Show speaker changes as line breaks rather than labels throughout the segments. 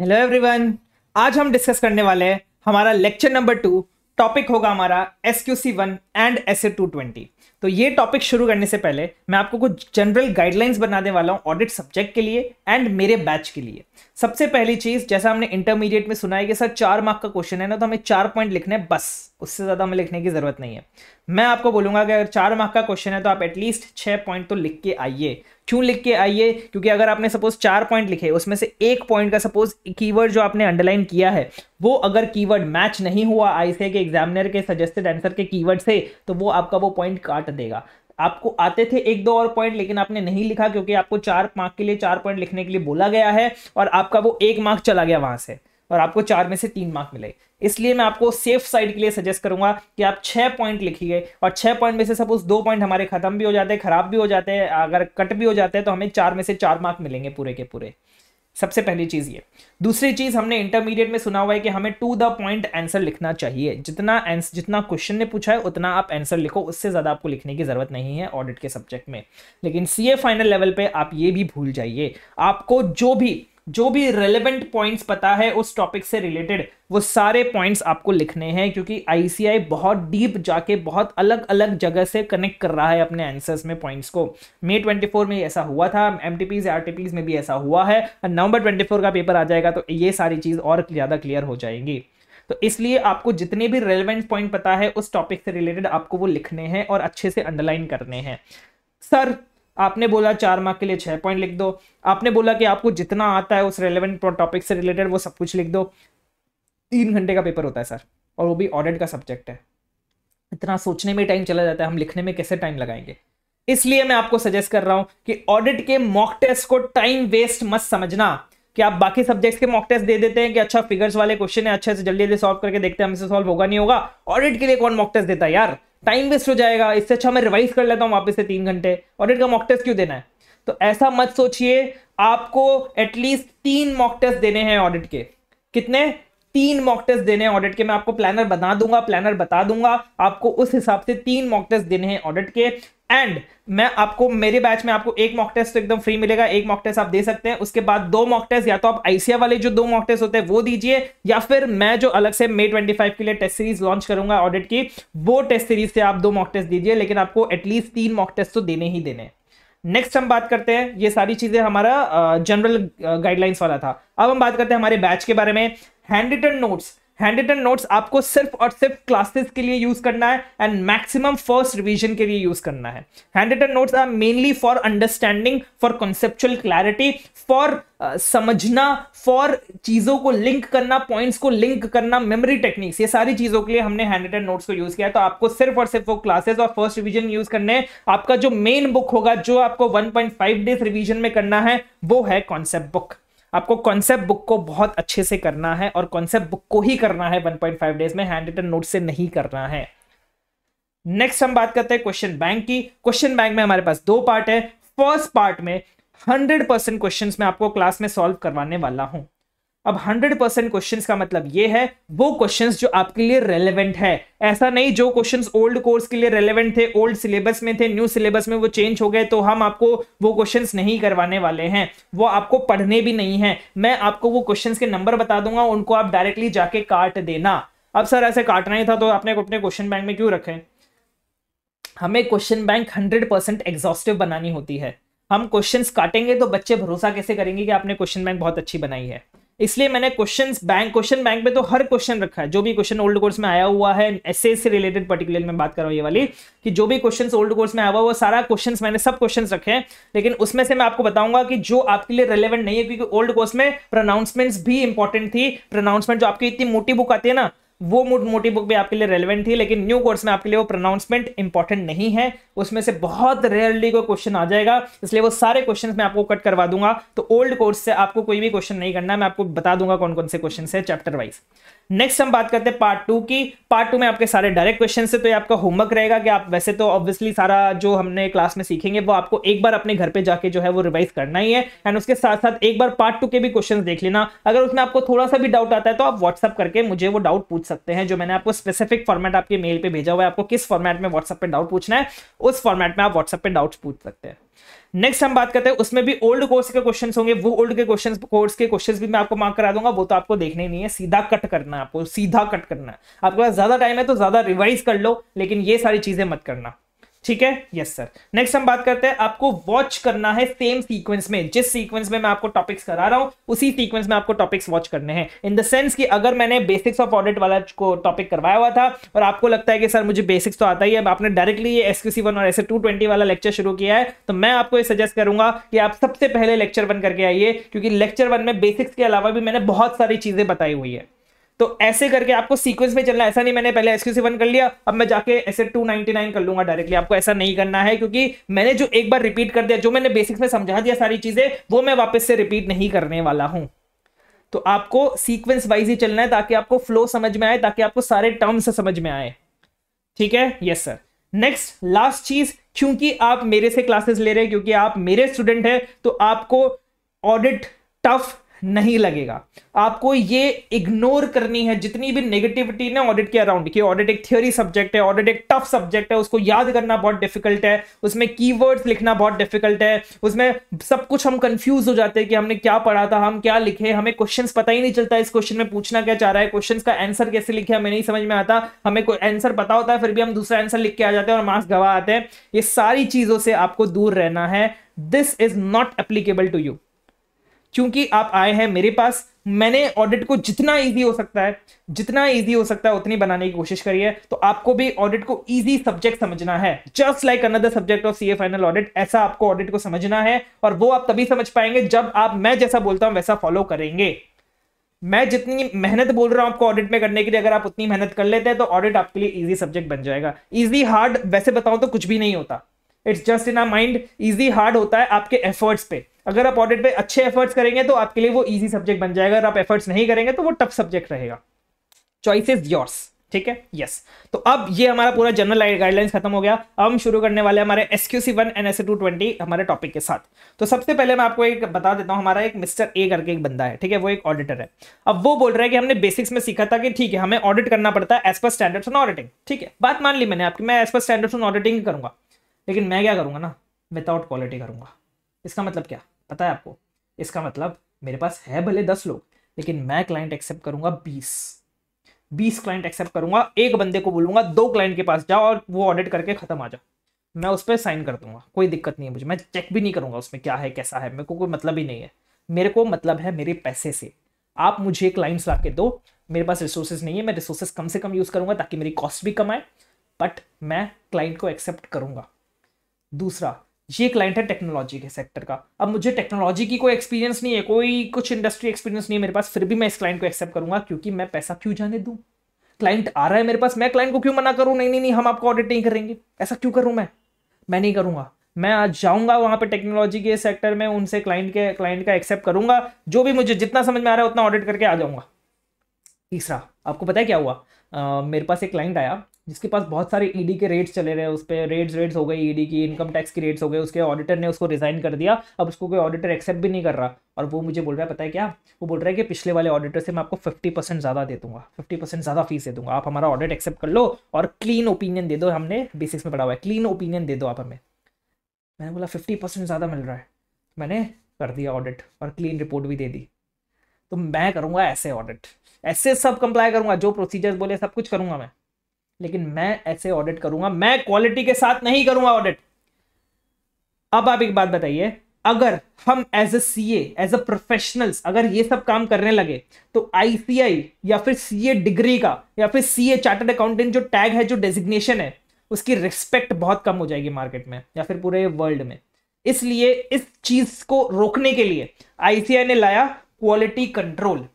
Hello everyone आज हम discuss करने वाले हैं हमारा लेक्चर नंबर टू टॉपिक होगा हमारा S Q C one and S A two twenty तो ये टॉपिक शुरू करने से पहले मैं आपको कुछ जनरल गाइडलाइंस बनाने वाला हूँ ऑडिट सब्जेक्ट के लिए एंड मेरे बैच के लिए सबसे पहली चीज़ जैसा हमने इंटरमीडिएट में सुना है कि सर चार मार्क का क्वेश्चन है ना तो हमें चार पॉइंट लिखना है बस उससे ज़्यादा हमें लिखने की ज़रूरत नहीं है मैं आपको बोलूँगा कि अगर चार मार्क का क्वेश्चन है तो आप एटलीस्ट छः पॉइंट तो लिख के आइए क्यों लिख के आइए क्योंकि अगर आपने सपोज चार पॉइंट लिखे उसमें से एक पॉइंट का सपोज कीवर्ड जो आपने अंडरलाइन किया है वो अगर कीवर्ड मैच नहीं हुआ आई से के एग्जामिनर के सजेस्टेड आंसर के कीवर्ड से तो वो आपका वो पॉइंट काट देगा आपको आते थे एक दो और पॉइंट लेकिन आपने नहीं लिखा क्योंकि आपको चार मार्क के लिए चार पॉइंट लिखने के लिए बोला गया है और आपका वो एक मार्क चला गया वहां से और आपको चार में से तीन मार्क मिले इसलिए मैं आपको सेफ साइड के लिए सजेस्ट करूंगा कि आप छह पॉइंट लिखिए और छह पॉइंट में से सपोज दो पॉइंट हमारे खत्म भी हो जाते हैं खराब भी हो जाते हैं अगर कट भी हो जाते हैं तो हमें चार में से चार मार्क मिलेंगे पूरे के पूरे सबसे पहली चीज ये दूसरी चीज हमने इंटरमीडिएट में सुना हुआ है कि हमें टू द पॉइंट आंसर लिखना चाहिए जितना आंसर जितना क्वेश्चन ने पूछा है उतना आप आंसर लिखो उससे ज्यादा आपको लिखने की जरूरत नहीं है ऑडिट के सब्जेक्ट में लेकिन सीए फाइनल लेवल पे आप ये भी भूल जाइए आपको जो भी जो भी रेलेवेंट पॉइंट्स पता है उस टॉपिक से रिलेटेड वो सारे पॉइंट्स आपको लिखने हैं क्योंकि आईसीआई बहुत डीप जाके बहुत अलग अलग जगह से कनेक्ट कर रहा है अपने आंसर्स में पॉइंट्स को मे 24 में ऐसा हुआ था एम आरटीपीज में भी ऐसा हुआ है नवंबर 24 का पेपर आ जाएगा तो ये सारी चीज़ और ज़्यादा क्लियर हो जाएंगी तो इसलिए आपको जितने भी रेलिवेंट पॉइंट पता है उस टॉपिक से रिलेटेड आपको वो लिखने हैं और अच्छे से अंडरलाइन करने हैं सर आपने बोला चार मार्क के लिए छः पॉइंट लिख दो आपने बोला कि आपको जितना आता है उस रेलिवेंट टॉपिक से रिलेटेड वो सब कुछ लिख दो तीन घंटे का पेपर होता है सर और वो भी ऑडिट का सब्जेक्ट है इतना सोचने में टाइम चला जाता है हम लिखने में कैसे टाइम लगाएंगे इसलिए मैं आपको सजेस्ट कर रहा हूं कि ऑडिट के मॉक टेस्ट को टाइम वेस्ट मत समझना कि आप बाकी सब्जेक्ट्स के मॉक टेस्ट दे देते हैं कि अच्छा फिगर्स वाले क्वेश्चन है अच्छे से जल्दी जल्दी सॉल्व करके देखते हैं हमसे सॉल्व होगा नहीं होगा ऑडिट के लिए कौन मॉक टेस्ट देता है यार टाइम वेस्ट हो जाएगा इससे अच्छा मैं रिवाइज कर लेता हूँ वापस से तीन घंटे और इनका मॉक टेस्ट क्यों देना है तो ऐसा मत सोचिए आपको एटलीस्ट तीन मॉक टेस्ट देने हैं ऑडिट के कितने तीन मॉक टेस्ट देने हैं ऑडिट के मैं आपको प्लानर बना दूंगा प्लानर बता दूंगा आपको उस हिसाब से तीन मॉक टेस्ट देने हैं ऑडिट के एंड मैं आपको मेरे बैच में आपको एक मॉक टेस्ट तो एकदम फ्री मिलेगा एक मॉक टेस्ट आप दे सकते हैं उसके बाद दो मॉक टेस्ट या तो आप आईसीआई वाले जो दो मॉक टेस्ट होते हैं वो दीजिए या फिर मैं जो अलग से मे 25 के लिए टेस्ट सीरीज लॉन्च करूंगा ऑडिट की वो टेस्ट सीरीज से आप दो मॉक टेस्ट दीजिए लेकिन आपको एटलीस्ट तीन मॉक टेस्ट तो देने ही देने नेक्स्ट हम बात करते हैं ये सारी चीजें हमारा जनरल गाइडलाइंस वाला था अब हम बात करते हैं हमारे बैच के बारे में hand written notes hand written notes आपको सिर्फ और सिर्फ क्लासेस के लिए यूज करना है एंड मैक्सिमम फर्स्ट रिवीजन के लिए यूज करना है hand written notes are mainly for understanding for conceptual clarity for समझना फॉर चीजों को लिंक करना पॉइंट्स को लिंक करना मेमोरी टेक्निक्स ये सारी चीजों के लिए हमने हैंड रिटन नोट्स को यूज किया तो आपको सिर्फ और सिर्फ वो क्लासेस और फर्स्ट रिविजन यूज करने हैं आपका जो मेन बुक होगा जो आपको फाइव डेज रिविजन में करना है वो है कॉन्सेप्ट बुक आपको कॉन्सेप्ट बुक को बहुत अच्छे से करना है और कॉन्सेप्ट बुक को ही करना है 1.5 डेज में हैंड रिटन नोट से नहीं करना है नेक्स्ट हम बात करते हैं क्वेश्चन बैंक की क्वेश्चन बैंक में हमारे पास दो पार्ट है फर्स्ट पार्ट में हंड्रेड परसेंट क्वेश्चन में आपको क्लास में सॉल्व करवाने वाला हूं अब 100 परसेंट क्वेश्चन का मतलब ये है वो क्वेश्चन जो आपके लिए रेलेवेंट है ऐसा नहीं जो क्वेश्चन ओल्ड कोर्स के लिए रेलेवेंट थे ओल्ड सिलेबस में थे न्यू सिलेबस में वो चेंज हो गए तो हम आपको वो क्वेश्चन नहीं करवाने वाले हैं वो आपको पढ़ने भी नहीं है मैं आपको वो क्वेश्चन के नंबर बता दूंगा उनको आप डायरेक्टली जाके काट देना अब सर ऐसे काटना ही था तो आपने अपने क्वेश्चन बैंक में क्यों रखे हमें question bank hundred percent exhaustive बनानी होती है हम क्वेश्चंस काटेंगे तो बच्चे भरोसा कैसे करेंगे कि आपने क्वेश्चन बैंक बहुत अच्छी बनाई है इसलिए मैंने क्वेश्चन बैंक क्वेश्चन बैंक में तो हर क्वेश्चन रखा है जो भी क्वेश्चन ओल्ड कोर्स में आया हुआ है एस से रिलेटेड पर्टिकुलर मैं बात कर रहा हूँ ये वाली कि जो भी क्वेश्चन ओल्ड कोर्स में आया हुआ वो सारा क्वेश्चन मैंने सब क्वेश्चन रखे हैं लेकिन उसमें से मैं आपको बताऊंगा कि जो आपके लिए रेलिवेंट नहीं है क्योंकि ओल्ड कोर्स में प्रोनाउंसमेंट्स भी इंपॉर्टेंट थी प्रोनाउंसमेंट जो आपकी इतनी मोटी बुक आती है ना वो मोटी बुक भी आपके लिए रेलिवेंट थी लेकिन न्यू कोर्स में आपके लिए वो प्रोनाउंसमेंट इंपॉर्टेंट नहीं है उसमें से बहुत रेयरली कोई क्वेश्चन आ जाएगा इसलिए वो सारे क्वेश्चन मैं आपको कट करवा दूंगा तो ओल्ड कोर्स से आपको कोई भी क्वेश्चन नहीं करना मैं आपको बता दूंगा कौन कौन से क्वेश्चन है चैप्टर वाइज नेक्स्ट हम बात करते हैं पार्ट टू की पार्ट टू में आपके सारे डायरेक्ट क्वेश्चन है तो ये आपका होमवर्क रहेगा कि आप वैसे तो ऑब्वियसली सारा जो हमने क्लास में सीखेंगे वो आपको एक बार अपने घर पे जाके जो है वो रिवाइज करना ही है एंड उसके साथ साथ एक बार पार्ट टू के भी क्वेश्चन देख लेना अगर उसमें आपको थोड़ा सा भी डाउट आता है तो आप व्हाट्सअप करके मुझे वो डाउट पूछ सकते हैं जो मैंने आपको स्पेसिफिक फॉर्मेट आपके मेल पे भेजा हुआ है आपको किस फॉर्मेट में व्हाट्सएप पे डाउट पूछना है उस फॉर्मेट में आप व्हाट्सएप पे डाउट पूछ सकते हैं नेक्स्ट हम बात करते हैं उसमें भी ओल्ड कोर्स के क्वेश्चन होंगे वो ओल्ड के क्वेश्चन कोर्स के क्वेश्चन भी मैं आपको मार्क करा दूंगा वो तो आपको देखने नहीं है सीधा कट करना है आपको सीधा कट करना है आपके पास ज्यादा टाइम है तो ज्यादा रिवाइज कर लो लेकिन ये सारी चीजें मत करना ठीक है यस सर नेक्स्ट हम बात करते हैं आपको वॉच करना है सेम सीक्वेंस में जिस सीक्वेंस में मैं आपको टॉपिक्स करा रहा हूं उसी सीक्वेंस में आपको टॉपिक्स वॉच करने हैं इन द सेंस कि अगर मैंने बेसिक्स ऑफ ऑडिट वाला को टॉपिक करवाया हुआ था और आपको लगता है कि सर मुझे बेसिक्स तो आता ही है आपने डायरेक्टली ये एस वन और एस टू वाला लेक्चर शुरू किया है तो मैं आपको ये सजेस्ट करूंगा कि आप सबसे पहले लेक्चर वन करके आइए क्योंकि लेक्चर वन में बेसिक्स के अलावा भी मैंने बहुत सारी चीजें बताई हुई है तो ऐसे करके आपको सीक्वेंस में चलना ऐसा नहीं मैंने पहले एस वन कर लिया अब मैं जाके ऐसे 299 कर लूंगा डायरेक्टली आपको ऐसा नहीं करना है क्योंकि मैंने जो एक बार रिपीट कर दिया जो मैंने बेसिक्स में समझा दिया सारी चीजें वो मैं वापस से रिपीट नहीं करने वाला हूं तो आपको सीक्वेंस वाइज ही चलना है ताकि आपको फ्लो समझ में आए ताकि आपको सारे टर्म्स समझ में आए ठीक है यस सर नेक्स्ट लास्ट चीज क्योंकि आप मेरे से क्लासेस ले रहे हैं क्योंकि आप मेरे स्टूडेंट हैं तो आपको ऑडिट टफ नहीं लगेगा आपको ये इग्नोर करनी है जितनी भी नेगेटिविटी ने ऑडिट के अराउंड की ऑडिट एक थियोरी सब्जेक्ट है ऑडिट एक टफ सब्जेक्ट है उसको याद करना बहुत डिफिकल्ट है उसमें कीवर्ड्स लिखना बहुत डिफिकल्ट है उसमें सब कुछ हम कंफ्यूज हो जाते हैं कि हमने क्या पढ़ा था हम क्या लिखे हमें क्वेश्चन पता ही नहीं चलता इस क्वेश्चन में पूछना क्या चाह रहा है क्वेश्चन का आंसर कैसे लिखे हमें नहीं समझ में आता हमें आंसर पता होता है फिर भी हम दूसरा आंसर लिख के आ जाते हैं और मार्क्स गवा आते हैं ये सारी चीजों से आपको दूर रहना है this is not applicable to you क्योंकि आप आए हैं मेरे पास मैंने ऑडिट को जितना इजी हो सकता है जितना इजी हो सकता है उतनी बनाने की कोशिश करी है तो आपको भी ऑडिट को इजी सब्जेक्ट समझना है just like another subject of CA final audit ऐसा आपको ऑडिट को समझना है और वो आप तभी समझ पाएंगे जब आप मैं जैसा बोलता हूं वैसा फॉलो करेंगे मैं जितनी मेहनत बोल रहा हूं आपको ऑडिट में करने के लिए अगर आप उतनी मेहनत कर लेते हैं तो ऑडिट आपके लिए इजी सब्जेक्ट बन जाएगा इजी हार्ड वैसे बताऊं तो कुछ भी नहीं होता it's just in our mind easy hard होता है आपके एफर्ट्स पे अगर आप ऑडिट पे अच्छे एफर्ट्स करेंगे तो आपके लिए वो ईजी सब्जेक्ट बन जाएगा अगर आप एफर्ट्स नहीं करेंगे तो वो टफ सब्जेक्ट रहेगा चॉइस इज योर्स ठीक है यस yes. तो अब ये हमारा पूरा जनरल गाइडलाइंस खत्म हो गया अब हम शुरू करने वाले हमारे S Q C one and S two twenty हमारे टॉपिक के साथ तो सबसे पहले मैं आपको एक बता देता हूँ हमारा एक मिस्टर ए करके एक बंदा है ठीक है वो एक ऑडिटर है अब वो बोल रहा है कि हमने बेसिक्स में सीखा था कि ठीक है हमें ऑडिट करना पड़ता है एज पर स्टैंडर्ड्स ऑन ऑडिटिंग ठीक है बात मान ली मैंने आपकी मैं as per standards on auditing करूंगा लेकिन मैं क्या करूँगा ना विदाउट क्वालिटी करूँगा इसका मतलब क्या पता है आपको इसका मतलब मेरे पास है भले दस लोग लेकिन मैं क्लाइंट एक्सेप्ट करूँगा बीस बीस क्लाइंट एक्सेप्ट करूँगा एक बंदे को बोलूँगा दो क्लाइंट के पास जाओ और वो ऑडिट करके ख़त्म आ जाओ मैं उस पर साइन कर दूंगा कोई दिक्कत नहीं है मुझे मैं चेक भी नहीं करूँगा उसमें क्या है कैसा है मेरे को कोई मतलब ही नहीं है मेरे को मतलब है मेरे पैसे से आप मुझे क्लाइंट्स ला के दो मेरे पास रिसोर्सेज नहीं है मैं रिसोर्सेज कम से कम यूज़ करूँगा ताकि मेरी कॉस्ट भी कम आए बट मैं क्लाइंट को एक्सेप्ट करूँगा दूसरा ये क्लाइंट है टेक्नोलॉजी के सेक्टर का अब मुझे टेक्नोलॉजी की कोई एक्सपीरियंस नहीं है कोई कुछ इंडस्ट्री एक्सपीरियंस नहीं है मेरे पास फिर भी मैं इस क्लाइंट को एक्सेप्ट करूंगा क्योंकि मैं पैसा क्यों जाने दूं क्लाइंट आ रहा है मेरे पास मैं क्लाइंट को क्यों मना करूं नहीं नहीं नहीं हम आपको ऑडिट नहीं करेंगे ऐसा क्यों करूं मैं मैं नहीं करूंगा मैं आज जाऊंगा वहां पे टेक्नोलॉजी के सेक्टर में उनसे क्लाइंट के क्लाइंट का एक्सेप्ट करूंगा जो भी मुझे जितना समझ में आ रहा है उतना ऑडिट करके आ जाऊंगा तीसरा आपको पता है क्या हुआ आ, मेरे पास एक क्लाइंट आया जिसके पास बहुत सारे ईडी e के रेट्स चले रहे हैं उस पर रेट्स रेट्स हो गए ईडी e की इनकम टैक्स की रेट्स हो गए उसके ऑडिटर ने उसको रिज़ाइन कर दिया अब उसको कोई ऑडिटर एक्सेप्ट भी नहीं कर रहा और वो मुझे बोल रहा है पता है क्या वो बोल रहा है कि पिछले वाले ऑडिटर से मैं आपको फिफ्टी परसेंट ज़्यादा दे दूंगा फिफ्टी परसेंट ज़्यादा फीस दे दूंगा आप हमारा ऑडिट एक्सेप्ट कर लो और क्लीन ओपिनियन दे दो हमने बेसिक्स में पढ़ा हुआ है क्लीन ओपिनियन दे दो आप हमें मैंने बोला फिफ्टी परसेंट ज़्यादा मिल रहा है मैंने कर दिया ऑडिट और क्लीन रिपोर्ट भी दे दी तो मैं करूँगा ऐसे ऑडिट ऐसे सब कंप्लाई करूँगा जो प्रोसीजर्स बोले सब कुछ करूँगा मैं लेकिन मैं ऐसे ऑडिट करूंगा मैं क्वालिटी के साथ नहीं करूंगा ऑडिट अब आप एक बात बताइए अगर हम as a C as a professionals अगर ये सब काम करने लगे तो आईसीआई या फिर सीए डिग्री का या फिर सीए चार्टर्ड अकाउंटेंट जो टैग है जो डेजिग्नेशन है उसकी रिस्पेक्ट बहुत कम हो जाएगी मार्केट में या फिर पूरे वर्ल्ड में इसलिए इस चीज को रोकने के लिए आईसीआई ने लाया क्वालिटी कंट्रोल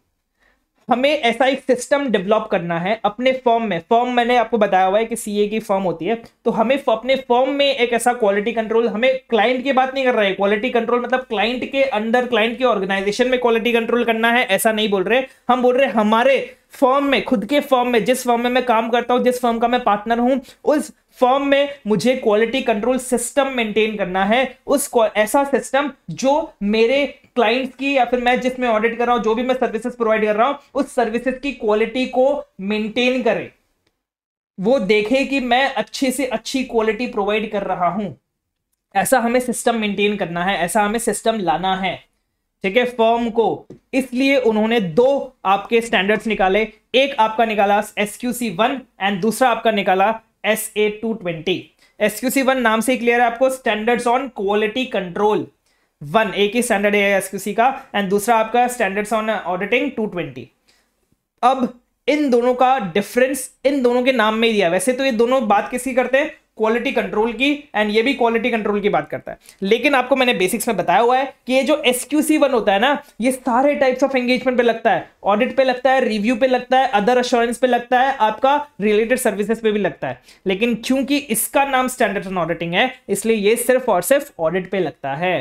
हमें ऐसा एक सिस्टम डेवलप करना है अपने फॉर्म में फॉर्म मैंने आपको बताया हुआ है कि सीए की फॉर्म होती है तो हमें अपने फॉर्म में एक ऐसा क्वालिटी कंट्रोल हमें क्लाइंट की बात नहीं कर रहे क्वालिटी कंट्रोल मतलब क्लाइंट के अंदर क्लाइंट के ऑर्गेनाइजेशन में क्वालिटी कंट्रोल करना है ऐसा नहीं बोल रहे हम बोल रहे हमारे फॉर्म में खुद के फॉर्म में जिस फॉर्म में मैं काम करता हूँ जिस फॉर्म का मैं पार्टनर हूँ उस फॉर्म में मुझे क्वालिटी कंट्रोल सिस्टम मेंटेन करना है उस ऐसा सिस्टम जो मेरे क्लाइंट्स की या फिर मैं जिसमें ऑडिट कर रहा हूं जो भी मैं सर्विसेज प्रोवाइड कर रहा हूं उस सर्विसेज की क्वालिटी को मेंटेन करे वो देखे कि मैं अच्छे से अच्छी क्वालिटी प्रोवाइड कर रहा हूं ऐसा हमें सिस्टम मेंटेन करना है ऐसा हमें सिस्टम लाना है ठीक है फॉर्म को इसलिए उन्होंने दो आपके स्टैंडर्ड्स निकाले एक आपका निकाला S Q C one and दूसरा आपका निकाला S A two twenty S Q C one नाम से क्लियर है आपको standards on quality control one एक ही स्टैंडर्ड है एसक्यूसी का एंड दूसरा आपका standards on auditing two twenty अब इन दोनों का डिफरेंस इन दोनों के नाम में ही दिया वैसे तो ये दोनों बात किसकी करते हैं क्वालिटी कंट्रोल की एंड ये भी क्वालिटी कंट्रोल की बात करता है लेकिन आपको मैंने बेसिक्स में बताया हुआ है कि ये जो एस क्यू सी वन होता है ना ये सारे टाइप्स ऑफ एंगेजमेंट पे लगता है ऑडिट पे लगता है रिव्यू पे लगता है अदर अश्योरेंस पे लगता है आपका रिलेटेड सर्विसेज पे भी लगता है लेकिन क्योंकि इसका नाम स्टैंडर्ड ऑडिटिंग है इसलिए ये सिर्फ और सिर्फ ऑडिट पे लगता है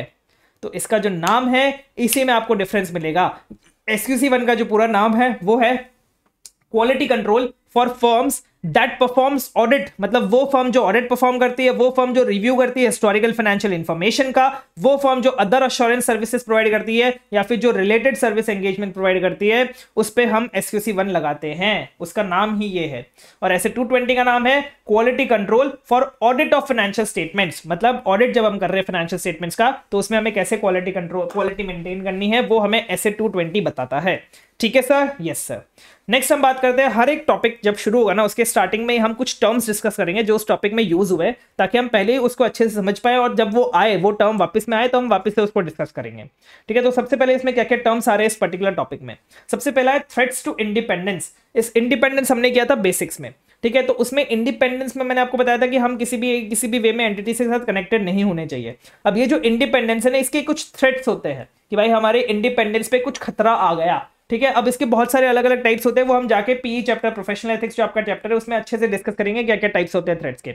तो इसका जो नाम है इसी में आपको डिफरेंस मिलेगा एसक्यूसी वन का जो पूरा नाम है वो है quality control for firms that performs audit मतलब वो फर्म जो ऑडिट परफॉर्म करती है वो फर्म जो रिव्यू करती है हिस्टोरिकल फाइनेंशियल इन्फॉर्मेशन का वो फर्म जो अदर अश्योरेंस सर्विसेज प्रोवाइड करती है या फिर जो रिलेटेड सर्विस एंगेजमेंट प्रोवाइड करती है उस पर हम एसक्यूसी वन लगाते हैं उसका नाम ही ये है और ऐसे टू का नाम है quality control for audit of financial statements मतलब ऑडिट जब हम कर रहे हैं फाइनेंशियल स्टेटमेंट्स का तो उसमें हमें कैसे क्वालिटी कंट्रोल क्वालिटी मेंटेन करनी है वो हमें ऐसे टू बताता है ठीक है सर यस सर नेक्स्ट हम बात करते हैं हर एक टॉपिक जब शुरू होगा ना उसके स्टार्टिंग में हम कुछ टर्म्स डिस्कस करेंगे जो उस टॉपिक में यूज हुए ताकि हम पहले ही उसको अच्छे से समझ पाए और जब वो आए वो टर्म वापस में आए तो हम वापस से उसको डिस्कस करेंगे ठीक है तो सबसे पहले इसमें क्या क्या टर्म्स आ रहे हैं इस पर्टिकुलर टॉपिक में सबसे पहला है थ्रेट्स टू इंडिपेंडेंस इस इंडिपेंडेंस हमने किया था बेसिक्स में ठीक है तो उसमें इंडिपेंडेंस में मैंने आपको बताया था कि हम किसी भी किसी भी वे में एंटिटी के साथ कनेक्टेड नहीं होने चाहिए अब ये जो इंडिपेंडेंस है ना इसके कुछ थ्रेट्स होते हैं कि भाई हमारे इंडिपेंडेंस पे कुछ खतरा आ गया ठीक है अब इसके बहुत सारे अलग अलग टाइप्स होते हैं वो हम जाके पीई चैप्टर प्रोफेशनल एथिक्स जो आपका चैप्टर है उसमें अच्छे से डिस्कस करेंगे क्या क्या टाइप्स होते हैं थ्रेड्स के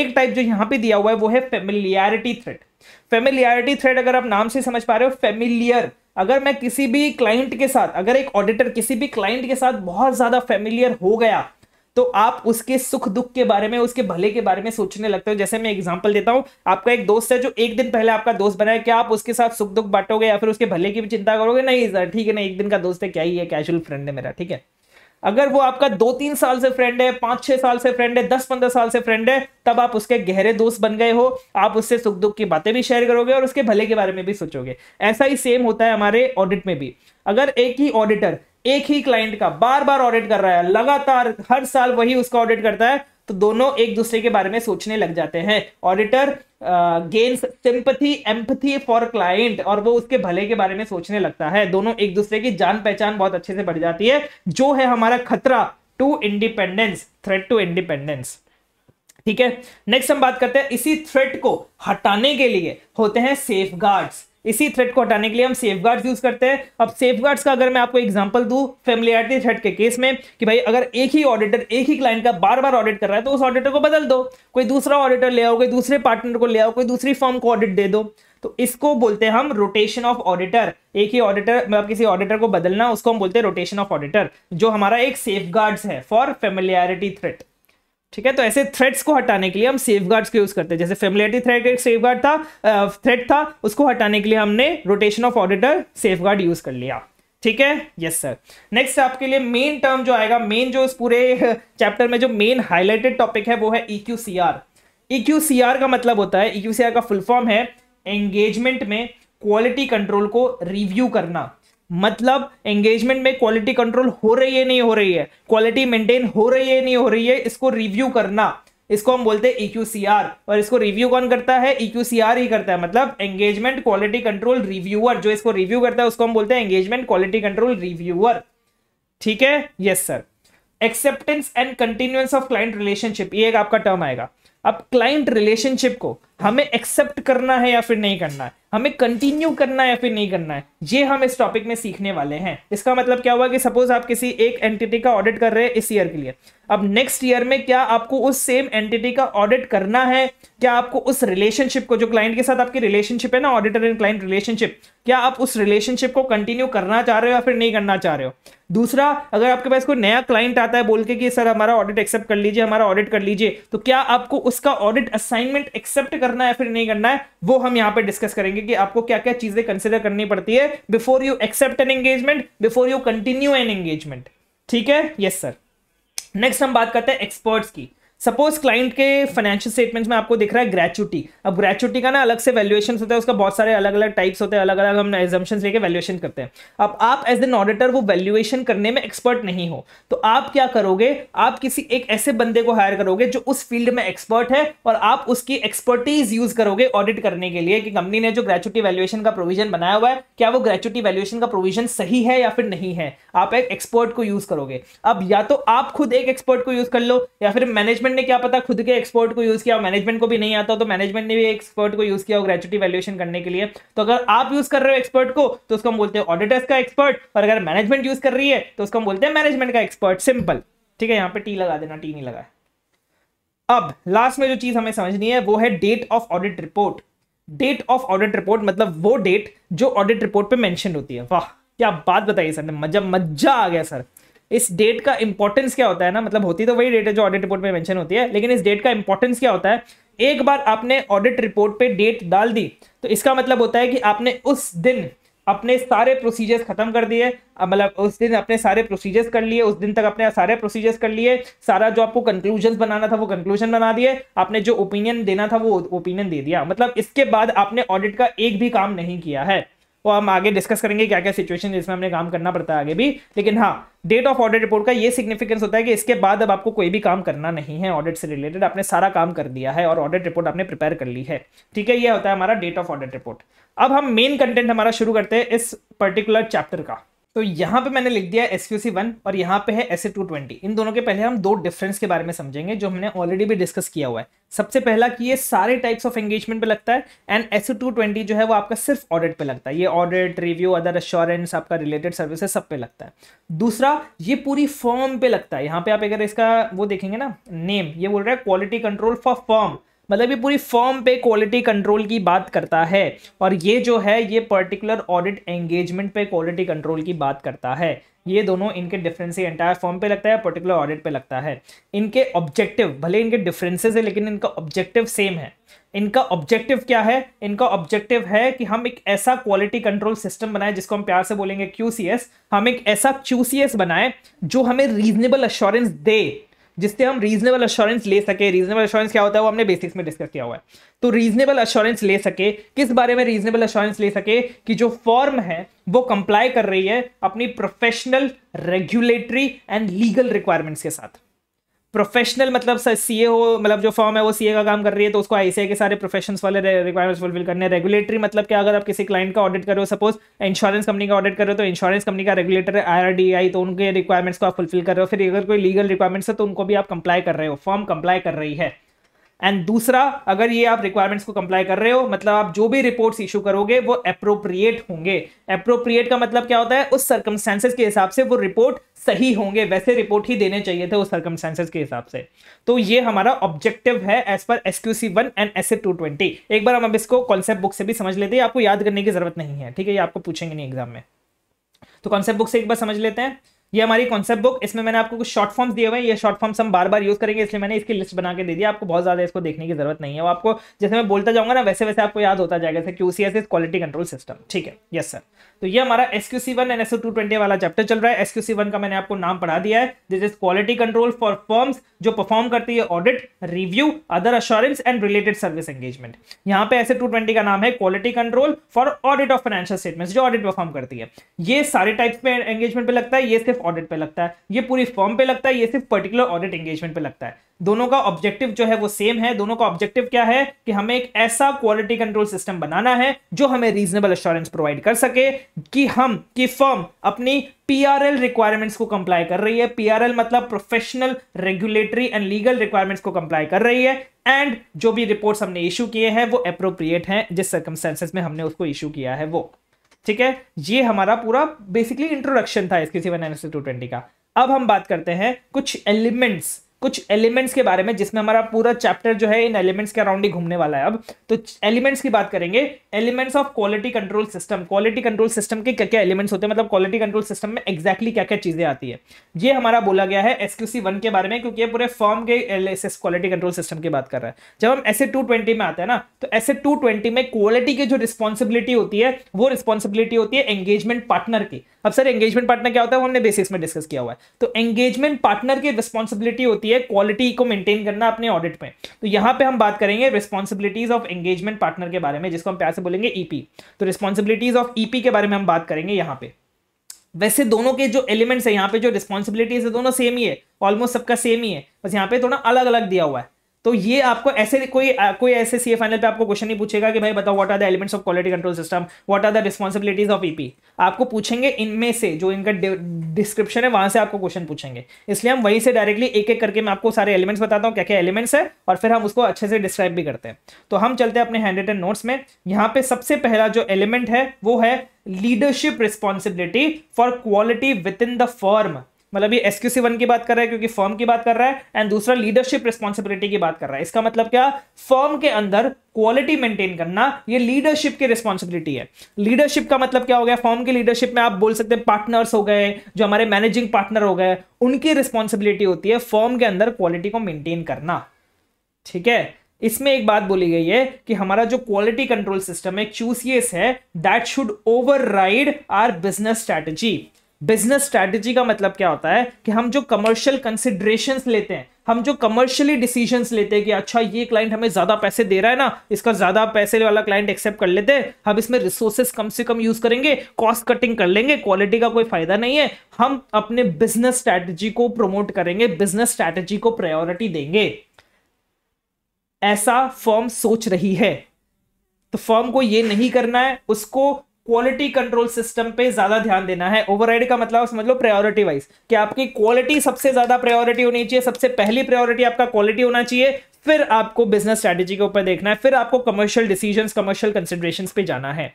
एक टाइप जो यहाँ पे दिया हुआ है वो है फेमिलियरिटी थ्रेड फेमिलियरिटी थ्रेड अगर आप नाम से समझ पा रहे हो फेमिलियर अगर मैं किसी भी क्लाइंट के साथ अगर एक ऑडिटर किसी भी क्लाइंट के साथ बहुत ज्यादा फेमिलियर हो गया तो आप उसके सुख दुख के बारे में उसके भले के बारे में सोचने लगते हो जैसे मैं एग्जाम्पल देता हूँ आपका एक दोस्त है जो एक दिन पहले आपका दोस्त बना है क्या आप उसके साथ सुख दुख बांटोगे या फिर उसके भले की भी चिंता करोगे नहीं सर ठीक है ना एक दिन का दोस्त है क्या ही है कैजुअल फ्रेंड है मेरा ठीक है अगर वो आपका दो तीन साल से फ्रेंड है पांच छह साल से फ्रेंड है दस पंद्रह साल से फ्रेंड है तब आप उसके गहरे दोस्त बन गए हो आप उससे सुख दुख की बातें भी शेयर करोगे और उसके भले के बारे में भी सोचोगे ऐसा ही सेम होता है हमारे ऑडिट में भी अगर एक ही ऑडिटर एक ही क्लाइंट का बार बार ऑडिट कर रहा है लगातार हर साल वही उसका ऑडिट करता है तो दोनों एक दूसरे के बारे में सोचने लग जाते हैं auditor gains sympathy empathy for client और वो उसके भले के बारे में सोचने लगता है दोनों एक दूसरे की जान पहचान बहुत अच्छे से बढ़ जाती है जो है हमारा खतरा to independence threat to independence ठीक है नेक्स्ट हम बात करते हैं इसी थ्रेट को हटाने के लिए होते हैं सेफ गार्ड्स इसी थ्रेट को हटाने के लिए हम सेफ यूज़ करते हैं अब सेफ का अगर मैं आपको एग्जाम्पल दू फेमिलियरिटी थ्रेट के केस में कि भाई अगर एक ही ऑडिटर एक ही क्लाइंट का बार बार ऑडिट कर रहा है तो उस ऑडिटर को बदल दो कोई दूसरा ऑडिटर ले आओ कोई दूसरे पार्टनर को ले आओ कोई दूसरी फॉर्म को ऑडिट दे दो तो इसको बोलते हैं हम रोटेशन ऑफ ऑडिटर एक ही ऑडिटर मतलब किसी ऑडिटर को बदलना उसको हम बोलते हैं रोटेशन ऑफ ऑडिटर जो हमारा एक सेफ है फॉर फेमिलियरिटी थ्रेट ठीक है तो ऐसे थ्रेड्स को हटाने के लिए हम सेफ गार्ड को यूज करते हैं जैसे फेमिलिटी थ्रेड एक सेफ गार्ड था थ्रेड था उसको हटाने के लिए हमने rotation of auditor safeguard use कर लिया ठीक है यस सर नेक्स्ट आपके लिए मेन टर्म जो आएगा मेन जो इस पूरे चैप्टर में जो मेन हाईलाइटेड टॉपिक है वो है ई e क्यू e का मतलब होता है ई e का फुल फॉर्म है एंगेजमेंट में क्वालिटी कंट्रोल को रिव्यू करना मतलब एंगेजमेंट में क्वालिटी कंट्रोल हो रही है नहीं हो रही है क्वालिटी मेंटेन हो रही है नहीं हो रही है इसको रिव्यू करना इसको हम बोलते हैं EQCR और इसको रिव्यू कौन करता है EQCR ही करता है मतलब एंगेजमेंट क्वालिटी कंट्रोल रिव्यूअर जो इसको रिव्यू करता है उसको हम बोलते हैं एंगेजमेंट क्वालिटी कंट्रोल रिव्यूअर ठीक है yes sir acceptance and continuous of client relationship ये एक आपका टर्म आएगा अब क्लाइंट रिलेशनशिप को हमें एक्सेप्ट करना है या फिर नहीं करना है हमें कंटिन्यू करना है या फिर नहीं करना है ये हम इस टॉपिक में सीखने वाले हैं इसका मतलब क्या हुआ कि सपोज आप किसी एक एंटिटी का ऑडिट कर रहे हैं इस ईयर के लिए अब नेक्स्ट ईयर में क्या आपको उस सेम एंटिटी का ऑडिट करना है क्या आपको उस रिलेशनशिप को जो क्लाइंट के साथ आपकी रिलेशनशिप है ना ऑडिटर एंड क्लाइंट रिलेशनशिप क्या आप उस रिलेशनशिप को कंटिन्यू करना चाह रहे हो या फिर नहीं करना चाह रहे हो दूसरा अगर आपके पास कोई नया क्लाइंट आता है बोल के कि सर हमारा ऑडिट एक्सेप्ट कर लीजिए हमारा ऑडिट कर लीजिए तो क्या आपको उसका ऑडिट असाइनमेंट एक्सेप्ट कर करना है फिर नहीं करना है वो हम यहाँ पे डिस्कस करेंगे कि आपको क्या क्या चीजें कंसिडर करनी पड़ती है before you accept an engagement before you continue an engagement ठीक है यस सर नेक्स्ट हम बात करते हैं एक्सपर्ट्स की सपोज क्लाइंट के फाइनेंशियल स्टेटमेंट्स में आपको दिख रहा है ग्रेचुटी अब ग्रेचुटी का ना अलग से वैल्यूएशन होता है उसका बहुत सारे अलग अलग टाइप्स होते हैं अलग अलग हम एजम्पन लेके वैल्यूएशन करते हैं अब आप एज एन ऑडिटर वो वैल्यूएशन करने में एक्सपर्ट नहीं हो तो आप क्या करोगे आप किसी एक ऐसे बंदे को हायर करोगे जो उस फील्ड में एक्सपर्ट है और आप उसकी एक्सपर्टीज यूज करोगे ऑडिट करने के लिए कि कंपनी ने जो ग्रेचुटी वैल्यूएशन का प्रोविजन बनाया हुआ है क्या वो ग्रेचुटी वैल्यूएशन का प्रोविजन सही है या फिर नहीं है आप एक एक्सपर्ट को यूज करोगे अब या तो आप खुद एक एक्सपर्ट को यूज कर लो या फिर मैनेजमेंट मैनेजमेंट ने क्या पता खुद के एक्सपर्ट को यूज़ किया मैनेजमेंट को भी नहीं आता तो मैनेजमेंट ने भी एक्सपर्ट को यूज़ किया ग्रेचुटी वैल्यूएशन करने के लिए तो अगर आप यूज़ कर रहे हो एक्सपर्ट को तो उसको हम बोलते हैं ऑडिटर्स का एक्सपर्ट और अगर मैनेजमेंट यूज़ कर रही है तो उसको हम बोलते हैं मैनेजमेंट का एक्सपर्ट सिंपल ठीक है यहाँ पे टी लगा देना टी नहीं लगा अब लास्ट में जो चीज़ हमें समझनी है वो है date of audit report date of audit report मतलब वो डेट जो ऑडिट रिपोर्ट पे मेंशन होती है वाह क्या बात बताइए सर ने मजा मजा आ गया सर इस डेट का इंपॉर्टेंस क्या होता है ना मतलब होती तो वही डेट है जो ऑडिट रिपोर्ट में मेंशन होती है लेकिन इस डेट का इंपॉर्टेंस क्या होता है एक बार आपने ऑडिट रिपोर्ट पे डेट डाल दी तो इसका मतलब होता है कि आपने उस दिन अपने सारे प्रोसीजर्स खत्म कर दिए मतलब उस दिन अपने सारे प्रोसीजर्स कर लिए उस दिन तक अपने सारे प्रोसीजर्स कर लिए सारा जो आपको कंक्लूजन बनाना था वो कंक्लूजन बना दिए आपने जो ओपिनियन देना था वो ओपिनियन दे दिया मतलब इसके बाद आपने ऑडिट का एक भी काम नहीं किया है वो हम आगे डिस्कस करेंगे क्या क्या सिचुएशन जिसमें हमें काम करना पड़ता है आगे भी लेकिन हाँ डेट ऑफ ऑडिट रिपोर्ट का ये सिग्निफिकेंस होता है कि इसके बाद अब आपको कोई भी काम करना नहीं है ऑडिट से रिलेटेड आपने सारा काम कर दिया है और ऑडिट रिपोर्ट आपने प्रिपेयर कर ली है ठीक है ये होता है हमारा डेट ऑफ ऑडिट रिपोर्ट अब हम मेन कंटेंट हमारा शुरू करते हैं इस पर्टिकुलर चैप्टर का तो यहाँ पे मैंने लिख दिया एस क्यू वन और यहाँ पे है एस ए टू ट्वेंटी इन दोनों के पहले हम दो डिफरेंस के बारे में समझेंगे जो हमने ऑलरेडी भी डिस्कस किया हुआ है सबसे पहला कि ये सारे टाइप्स ऑफ एंगेजमेंट पे लगता है and S A two twenty जो है वो आपका सिर्फ ऑडिट पे लगता है ये ऑडिट रिव्यू अदर अश्योरेंस आपका रिलेटेड सर्विसेज सब पे लगता है दूसरा ये पूरी फॉर्म पे लगता है यहाँ पे आप अगर इसका वो देखेंगे ना नेम ये बोल रहा है क्वालिटी कंट्रोल फॉर फॉर्म मतलब ये पूरी फॉर्म पे क्वालिटी कंट्रोल की बात करता है और ये जो है ये पर्टिकुलर ऑडिट एंगेजमेंट पे क्वालिटी कंट्रोल की बात करता है ये दोनों इनके डिफरेंस ही एंटायर फॉर्म पे लगता है पर्टिकुलर ऑडिट पे लगता है इनके ऑब्जेक्टिव भले इनके डिफरेंसेज है लेकिन इनका ऑब्जेक्टिव सेम है इनका ऑब्जेक्टिव क्या है इनका ऑब्जेक्टिव है कि हम एक ऐसा क्वालिटी कंट्रोल सिस्टम बनाए जिसको हम प्यार से बोलेंगे क्यू हम एक ऐसा क्यू बनाए जो हमें रीजनेबल अश्योरेंस दे जिससे हम रीजनेबल अश्योरेंस ले सके रीजनेबल अश्योरेंस क्या होता है वो हमने बेसिक्स में डिस्कस किया हुआ है तो रीजनेबल अश्योरेंस ले सके किस बारे में रीजनेबल अश्योरेंस ले सके कि जो फॉर्म है वो कंप्लाई कर रही है अपनी professional regulatory and legal requirements के साथ प्रोफेशनल मतलब सी हो मतलब जो फॉर्म है वो सी का काम कर रही है तो उसको आई के सारे प्रोफेशन वाले रिक्वायरमेंट्स फुलफिल करने हैं रेगुलेटरी मतलब कि अगर आप किसी क्लाइंट का ऑडिट करो सपोज इंश्योरेंस कंपनी का ऑडिट करो तो इंश्योरेंस कंपनी का रेगुलेटर आई तो उनके रिक्वायरमेंट्स को आप फुलफिल कर रहे हो फिर अगर कोई लीगल रिक्वायरमेंट्स है तो उनको भी आप कंप्लाई कर रहे हो फॉर्म कंप्लाई कर रही है एंड दूसरा अगर ये आप रिक्वायरमेंट्स को कंप्लाई कर रहे हो मतलब आप जो भी रिपोर्ट्स इशू करोगे वो अप्रोप्रिएट होंगे अप्रोप्रिएट का मतलब क्या होता है उस सर्कमस्टेंसेज के हिसाब से वो रिपोर्ट सही होंगे वैसे रिपोर्ट ही देने चाहिए थे उस सर्कमस्टेंसेज के हिसाब से तो ये हमारा ऑब्जेक्टिव है as per S Q C one and S A two twenty एक बार हम अब इसको कॉन्सेप्ट बुक से भी समझ लेते हैं आपको याद करने की जरूरत नहीं है ठीक है ये आपको पूछेंगे नहीं एग्जाम में तो कॉन्सेप्ट बुक से एक बार समझ लेते हैं ये हमारी कॉन्सेप्ट बुक इसमें मैंने आपको कुछ शॉर्ट फॉर्म्स दिए हुए हैं ये शॉर्ट फॉर्म्स हम बार बार यूज करेंगे इसलिए मैंने इसकी लिस्ट बना के दे दी आपको बहुत ज्यादा इसको देखने की जरूरत नहीं है वो आपको जैसे मैं बोलता जाऊंगा ना वैसे वैसे आपको याद होता जाएगा जैसे QCS is quality control system ठीक है यस सर तो ये हमारा SQC one and SO two twenty वाला चैप्टर चल रहा है एसक्यूसी वन का मैंने आपको नाम पढ़ा दिया है this is quality control for firms जो परफॉर्म करती है audit review other assurance and related service engagement यहाँ पे एसए ट्वेंटी का नाम है quality control for audit of financial statements जो ऑडिट परफॉर्म करती है ये सारे टाइप्स पे एंगेजमेंट पे लगता है ये सिर्फ ऑडिट पे लगता है ये पूरी फॉर्म पे लगता है ये सिर्फ पर्टिकुलर ऑडिट एंगेजमेंट पे लगता है दोनों का ऑब्जेक्टिव जो है वो सेम है दोनों का ऑब्जेक्टिव क्या है कि हमें एक ऐसा क्वालिटी कंट्रोल सिस्टम बनाना है जो हमें रीजनेबल अश्योरेंस प्रोवाइड कर सके कि हम कि फर्म अपनी पीआरएल रिक्वायरमेंट्स को कंप्लाई कर रही है पीआरएल मतलब professional regulatory and legal requirements को कंप्लाई कर रही है एंड जो भी रिपोर्ट्स हमने इशू किए हैं वो अप्रोप्रिएट हैं जिस सर्कमस्टेंसेज में हमने उसको इशू किया है वो ठीक है ये हमारा पूरा बेसिकली इंट्रोडक्शन था इसके सीवन एन टू ट्वेंटी का अब हम बात करते हैं कुछ एलिमेंट्स कुछ एलिमेंट्स के बारे में जिसमें हमारा पूरा चैप्टर जो है इन एलिमेंट्स के अराउंड ही घूमने वाला है अब तो एलिमेंट्स की बात करेंगे elements of quality control system quality control system के क्या क्या एलिमेंट्स होते हैं मतलब क्वालिटी कंट्रोल सिस्टम में एक्जैक्टली क्या क्या चीजें आती है ये हमारा बोला गया है एसक्यूसी वन के बारे में क्योंकि ये पूरे फॉर्म के क्वालिटी कंट्रोल सिस्टम की बात कर रहा है जब हम एस टू ट्वेंटी में आते हैं ना तो एस टू ट्वेंटी में क्वालिटी की जो रिस्पॉन्सिबिलिटी होती है वो रिस्पॉन्सिबिलिटी होती है एंगेजमेंट पार्टनर की अब सर एंगेजमेंट पार्टनर क्या होता है वो हमने बेसिस में डिस्कस किया हुआ है तो एंगेजमेंट पार्टनर की रिस्पॉन्सिबिलिटी होती है है क्वालिटी को मेंटेन करना अपने ऑडिट में तो यहां पे हम बात करेंगे रिस्पॉन्सिबिलिटीज ऑफ एंगेजमेंट पार्टनर के बारे में जिसको हम प्यार से बोलेंगे ईपी e तो रिस्पॉन्सिबिलिटीज ऑफ ईपी के बारे में हम बात करेंगे यहां पर वैसे दोनों के जो एलिमेंट्स है यहाँ पे जो रिस्पॉन्सिबिलिटीज है दोनों सेम ही है ऑलमोस्ट सबका सेम ही है बस यहाँ पे थोड़ा अलग अलग दिया हुआ है तो ये आपको ऐसे कोई कोई ऐसे सी फाइनल पे आपको क्वेश्चन नहीं पूछेगा कि भाई बताओ what are the elements of quality control system what are the responsibilities of EP आपको पूछेंगे इनमें से जो इनका डिस्क्रिप्शन है वहां से आपको क्वेश्चन पूछेंगे इसलिए हम वहीं से डायरेक्टली एक एक करके मैं आपको सारे एलिमेंट्स बताता हूँ क्या क्या एलिमेंट्स है और फिर हम उसको अच्छे से डिस्क्राइब भी करते हैं तो हम चलते हैं अपने हैंड रिटन नोट्स में यहाँ पे सबसे पहला जो एलिमेंट है वो है leadership responsibility for quality within the firm मतलब ये एसक्यूसी वन की बात कर रहा है क्योंकि फॉर्म की बात कर रहा है एंड दूसरा लीडरशिप रिस्पॉन्सिबिलिटी की बात कर रहा है इसका मतलब क्या फॉर्म के अंदर क्वालिटी मेंटेन करना ये लीडरशिप की रिस्पॉन्सिबिलिटी है लीडरशिप का मतलब क्या हो गया फॉर्म की लीडरशिप में आप बोल सकते हैं पार्टनर्स हो गए जो हमारे मैनेजिंग पार्टनर हो गए उनकी रिस्पॉन्सिबिलिटी होती है फॉर्म के अंदर क्वालिटी को मेंटेन करना ठीक है इसमें एक बात बोली गई है कि हमारा जो क्वालिटी कंट्रोल सिस्टम है चूसियस है that should override our business strategy business strategy का मतलब क्या होता है कि हम जो कमर्शियल कंसिडरेशन लेते हैं हम जो कमर्शियली डिसीजंस लेते हैं कि अच्छा ये क्लाइंट हमें ज्यादा पैसे दे रहा है ना इसका ज्यादा पैसे वाला क्लाइंट एक्सेप्ट कर लेते हैं हम इसमें रिसोर्सेस कम से कम यूज करेंगे कॉस्ट कटिंग कर लेंगे क्वालिटी का कोई फायदा नहीं है हम अपने बिजनेस स्ट्रैटेजी को प्रमोट करेंगे बिजनेस स्ट्रैटेजी को प्रायोरिटी देंगे ऐसा फॉर्म सोच रही है तो फॉर्म को ये नहीं करना है उसको क्वालिटी कंट्रोल सिस्टम पे ज्यादा ध्यान देना है ओवरराइड का मतलब समझ लो प्रायोरिटी वाइज कि आपकी क्वालिटी सबसे ज्यादा प्रायोरिटी होनी चाहिए सबसे पहली प्रायोरिटी आपका क्वालिटी होना चाहिए फिर आपको बिजनेस स्ट्रैटेजी के ऊपर देखना है फिर आपको कमर्शियल डिसीजन कमर्शियल कंसिडरेशन पे जाना है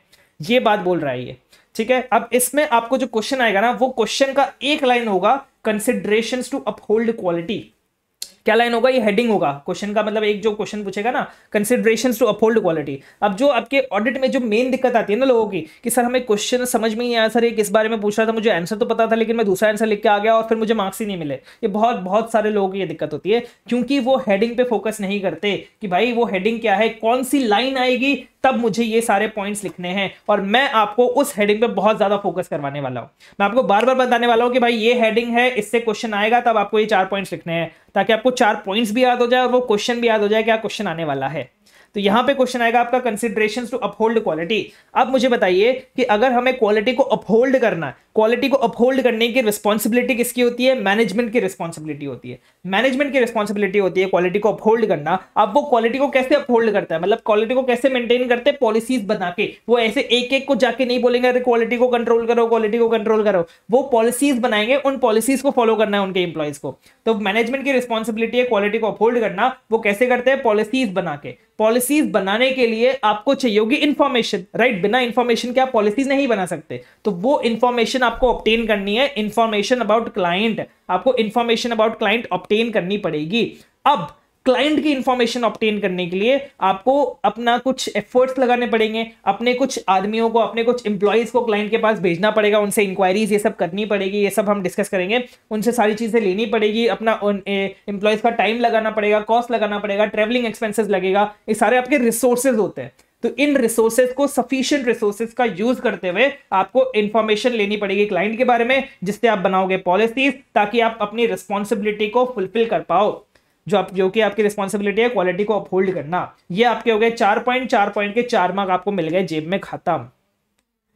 ये बात बोल रहा है ये ठीक है अब इसमें आपको जो क्वेश्चन आएगा ना वो क्वेश्चन का एक लाइन होगा कंसिडरेशन टू अपहोल्ड क्वालिटी क्या लाइन होगा ये हेडिंग होगा क्वेश्चन का मतलब एक जो क्वेश्चन पूछेगा ना कंसिडरेशन टू अपहोल्ड क्वालिटी अब जो आपके ऑडिट में जो मेन दिक्कत आती है ना लोगों की कि सर हमें क्वेश्चन समझ में नहीं आया सर ये किस बारे में पूछ रहा था मुझे आंसर तो पता था लेकिन मैं दूसरा आंसर लिख के आ गया और फिर मुझे मार्क्स ही नहीं मिले ये बहुत बहुत सारे लोगों की ये दिक्कत होती है क्योंकि वो हेडिंग पे फोकस नहीं करते कि भाई वो हेडिंग क्या है कौन सी लाइन आएगी तब मुझे ये सारे पॉइंट्स लिखने हैं और मैं आपको उस हेडिंग पे बहुत ज्यादा फोकस करवाने वाला हूं मैं आपको बार बार बताने वाला हूं कि भाई ये हेडिंग है इससे क्वेश्चन आएगा तब आपको ये चार पॉइंट्स लिखने हैं ताकि आपको चार पॉइंट्स भी याद हो जाए और वो क्वेश्चन भी याद हो जाए क्या क्वेश्चन आने वाला है तो यहां पे क्वेश्चन आएगा आपका कंसिडरेशन टू अपहोल्ड क्वालिटी अब मुझे बताइए कि अगर हमें क्वालिटी को अपहोल्ड करना है क्वालिटी को अपहोल्ड करने की रिस्पॉन्सिबिलिटी किसकी होती है मैनेजमेंट की रिस्पॉन्सिबिलिटी होती है मैनेजमेंट की रिस्पॉन्सिबिलिटी होती है क्वालिटी को अपहोल्ड करना अब वो क्वालिटी को कैसे अपहोल्ड करता है मतलब क्वालिटी को कैसे मेंटेन करते हैं पॉलिसीज बना के वो ऐसे एक एक को जाके नहीं बोलेंगे अरे क्वालिटी को कंट्रोल करो क्वालिटी को कंट्रोल करो वो पॉलिसीज बनाएंगे उन पॉलिसीज को फॉलो करना है उनके इंप्लॉयज को तो मैनेजमेंट की रिस्पॉन्सिबिलिटी है क्वालिटी को अपहोल्ड करना वो कैसे करते हैं पॉलिसीज बना के पॉलिसीज बनाने के लिए आपको चाहिए होगी इन्फॉर्मेशन राइट बिना इन्फॉर्मेशन के आप पॉलिसीज नहीं बना सकते तो वो इन्फॉर्मेशन आपको ऑप्टेन करनी है इन्फॉर्मेशन अबाउट क्लाइंट आपको इन्फॉर्मेशन अबाउट क्लाइंट ऑप्टेन करनी पड़ेगी अब क्लाइंट की इंफॉर्मेशन ऑप्टेन करने के लिए आपको अपना कुछ एफर्ट्स लगाने पड़ेंगे अपने कुछ आदमियों को अपने कुछ एम्प्लॉयज़ को क्लाइंट के पास भेजना पड़ेगा उनसे इंक्वायरीज ये सब करनी पड़ेगी ये सब हम डिस्कस करेंगे उनसे सारी चीज़ें लेनी पड़ेगी अपना एम्प्लॉयज़ का टाइम लगाना पड़ेगा कॉस्ट लगाना पड़ेगा ट्रेवलिंग एक्सपेंसिस लगेगा ये सारे आपके रिसोर्सेज होते हैं तो इन रिसोर्सेज को सफिशियंट रिसोर्सेज का यूज करते हुए आपको इन्फॉर्मेशन लेनी पड़ेगी क्लाइंट के बारे में जिससे आप बनाओगे पॉलिसीज ताकि आप अपनी रिस्पॉन्सिबिलिटी को फुलफिल कर पाओ जो आप जो कि आपकी रिस्पॉन्सिबिलिटी है क्वालिटी को अपहोल्ड करना ये आपके हो गए चार पॉइंट चार पॉइंट के चार मार्क आपको मिल गए जेब में खत्म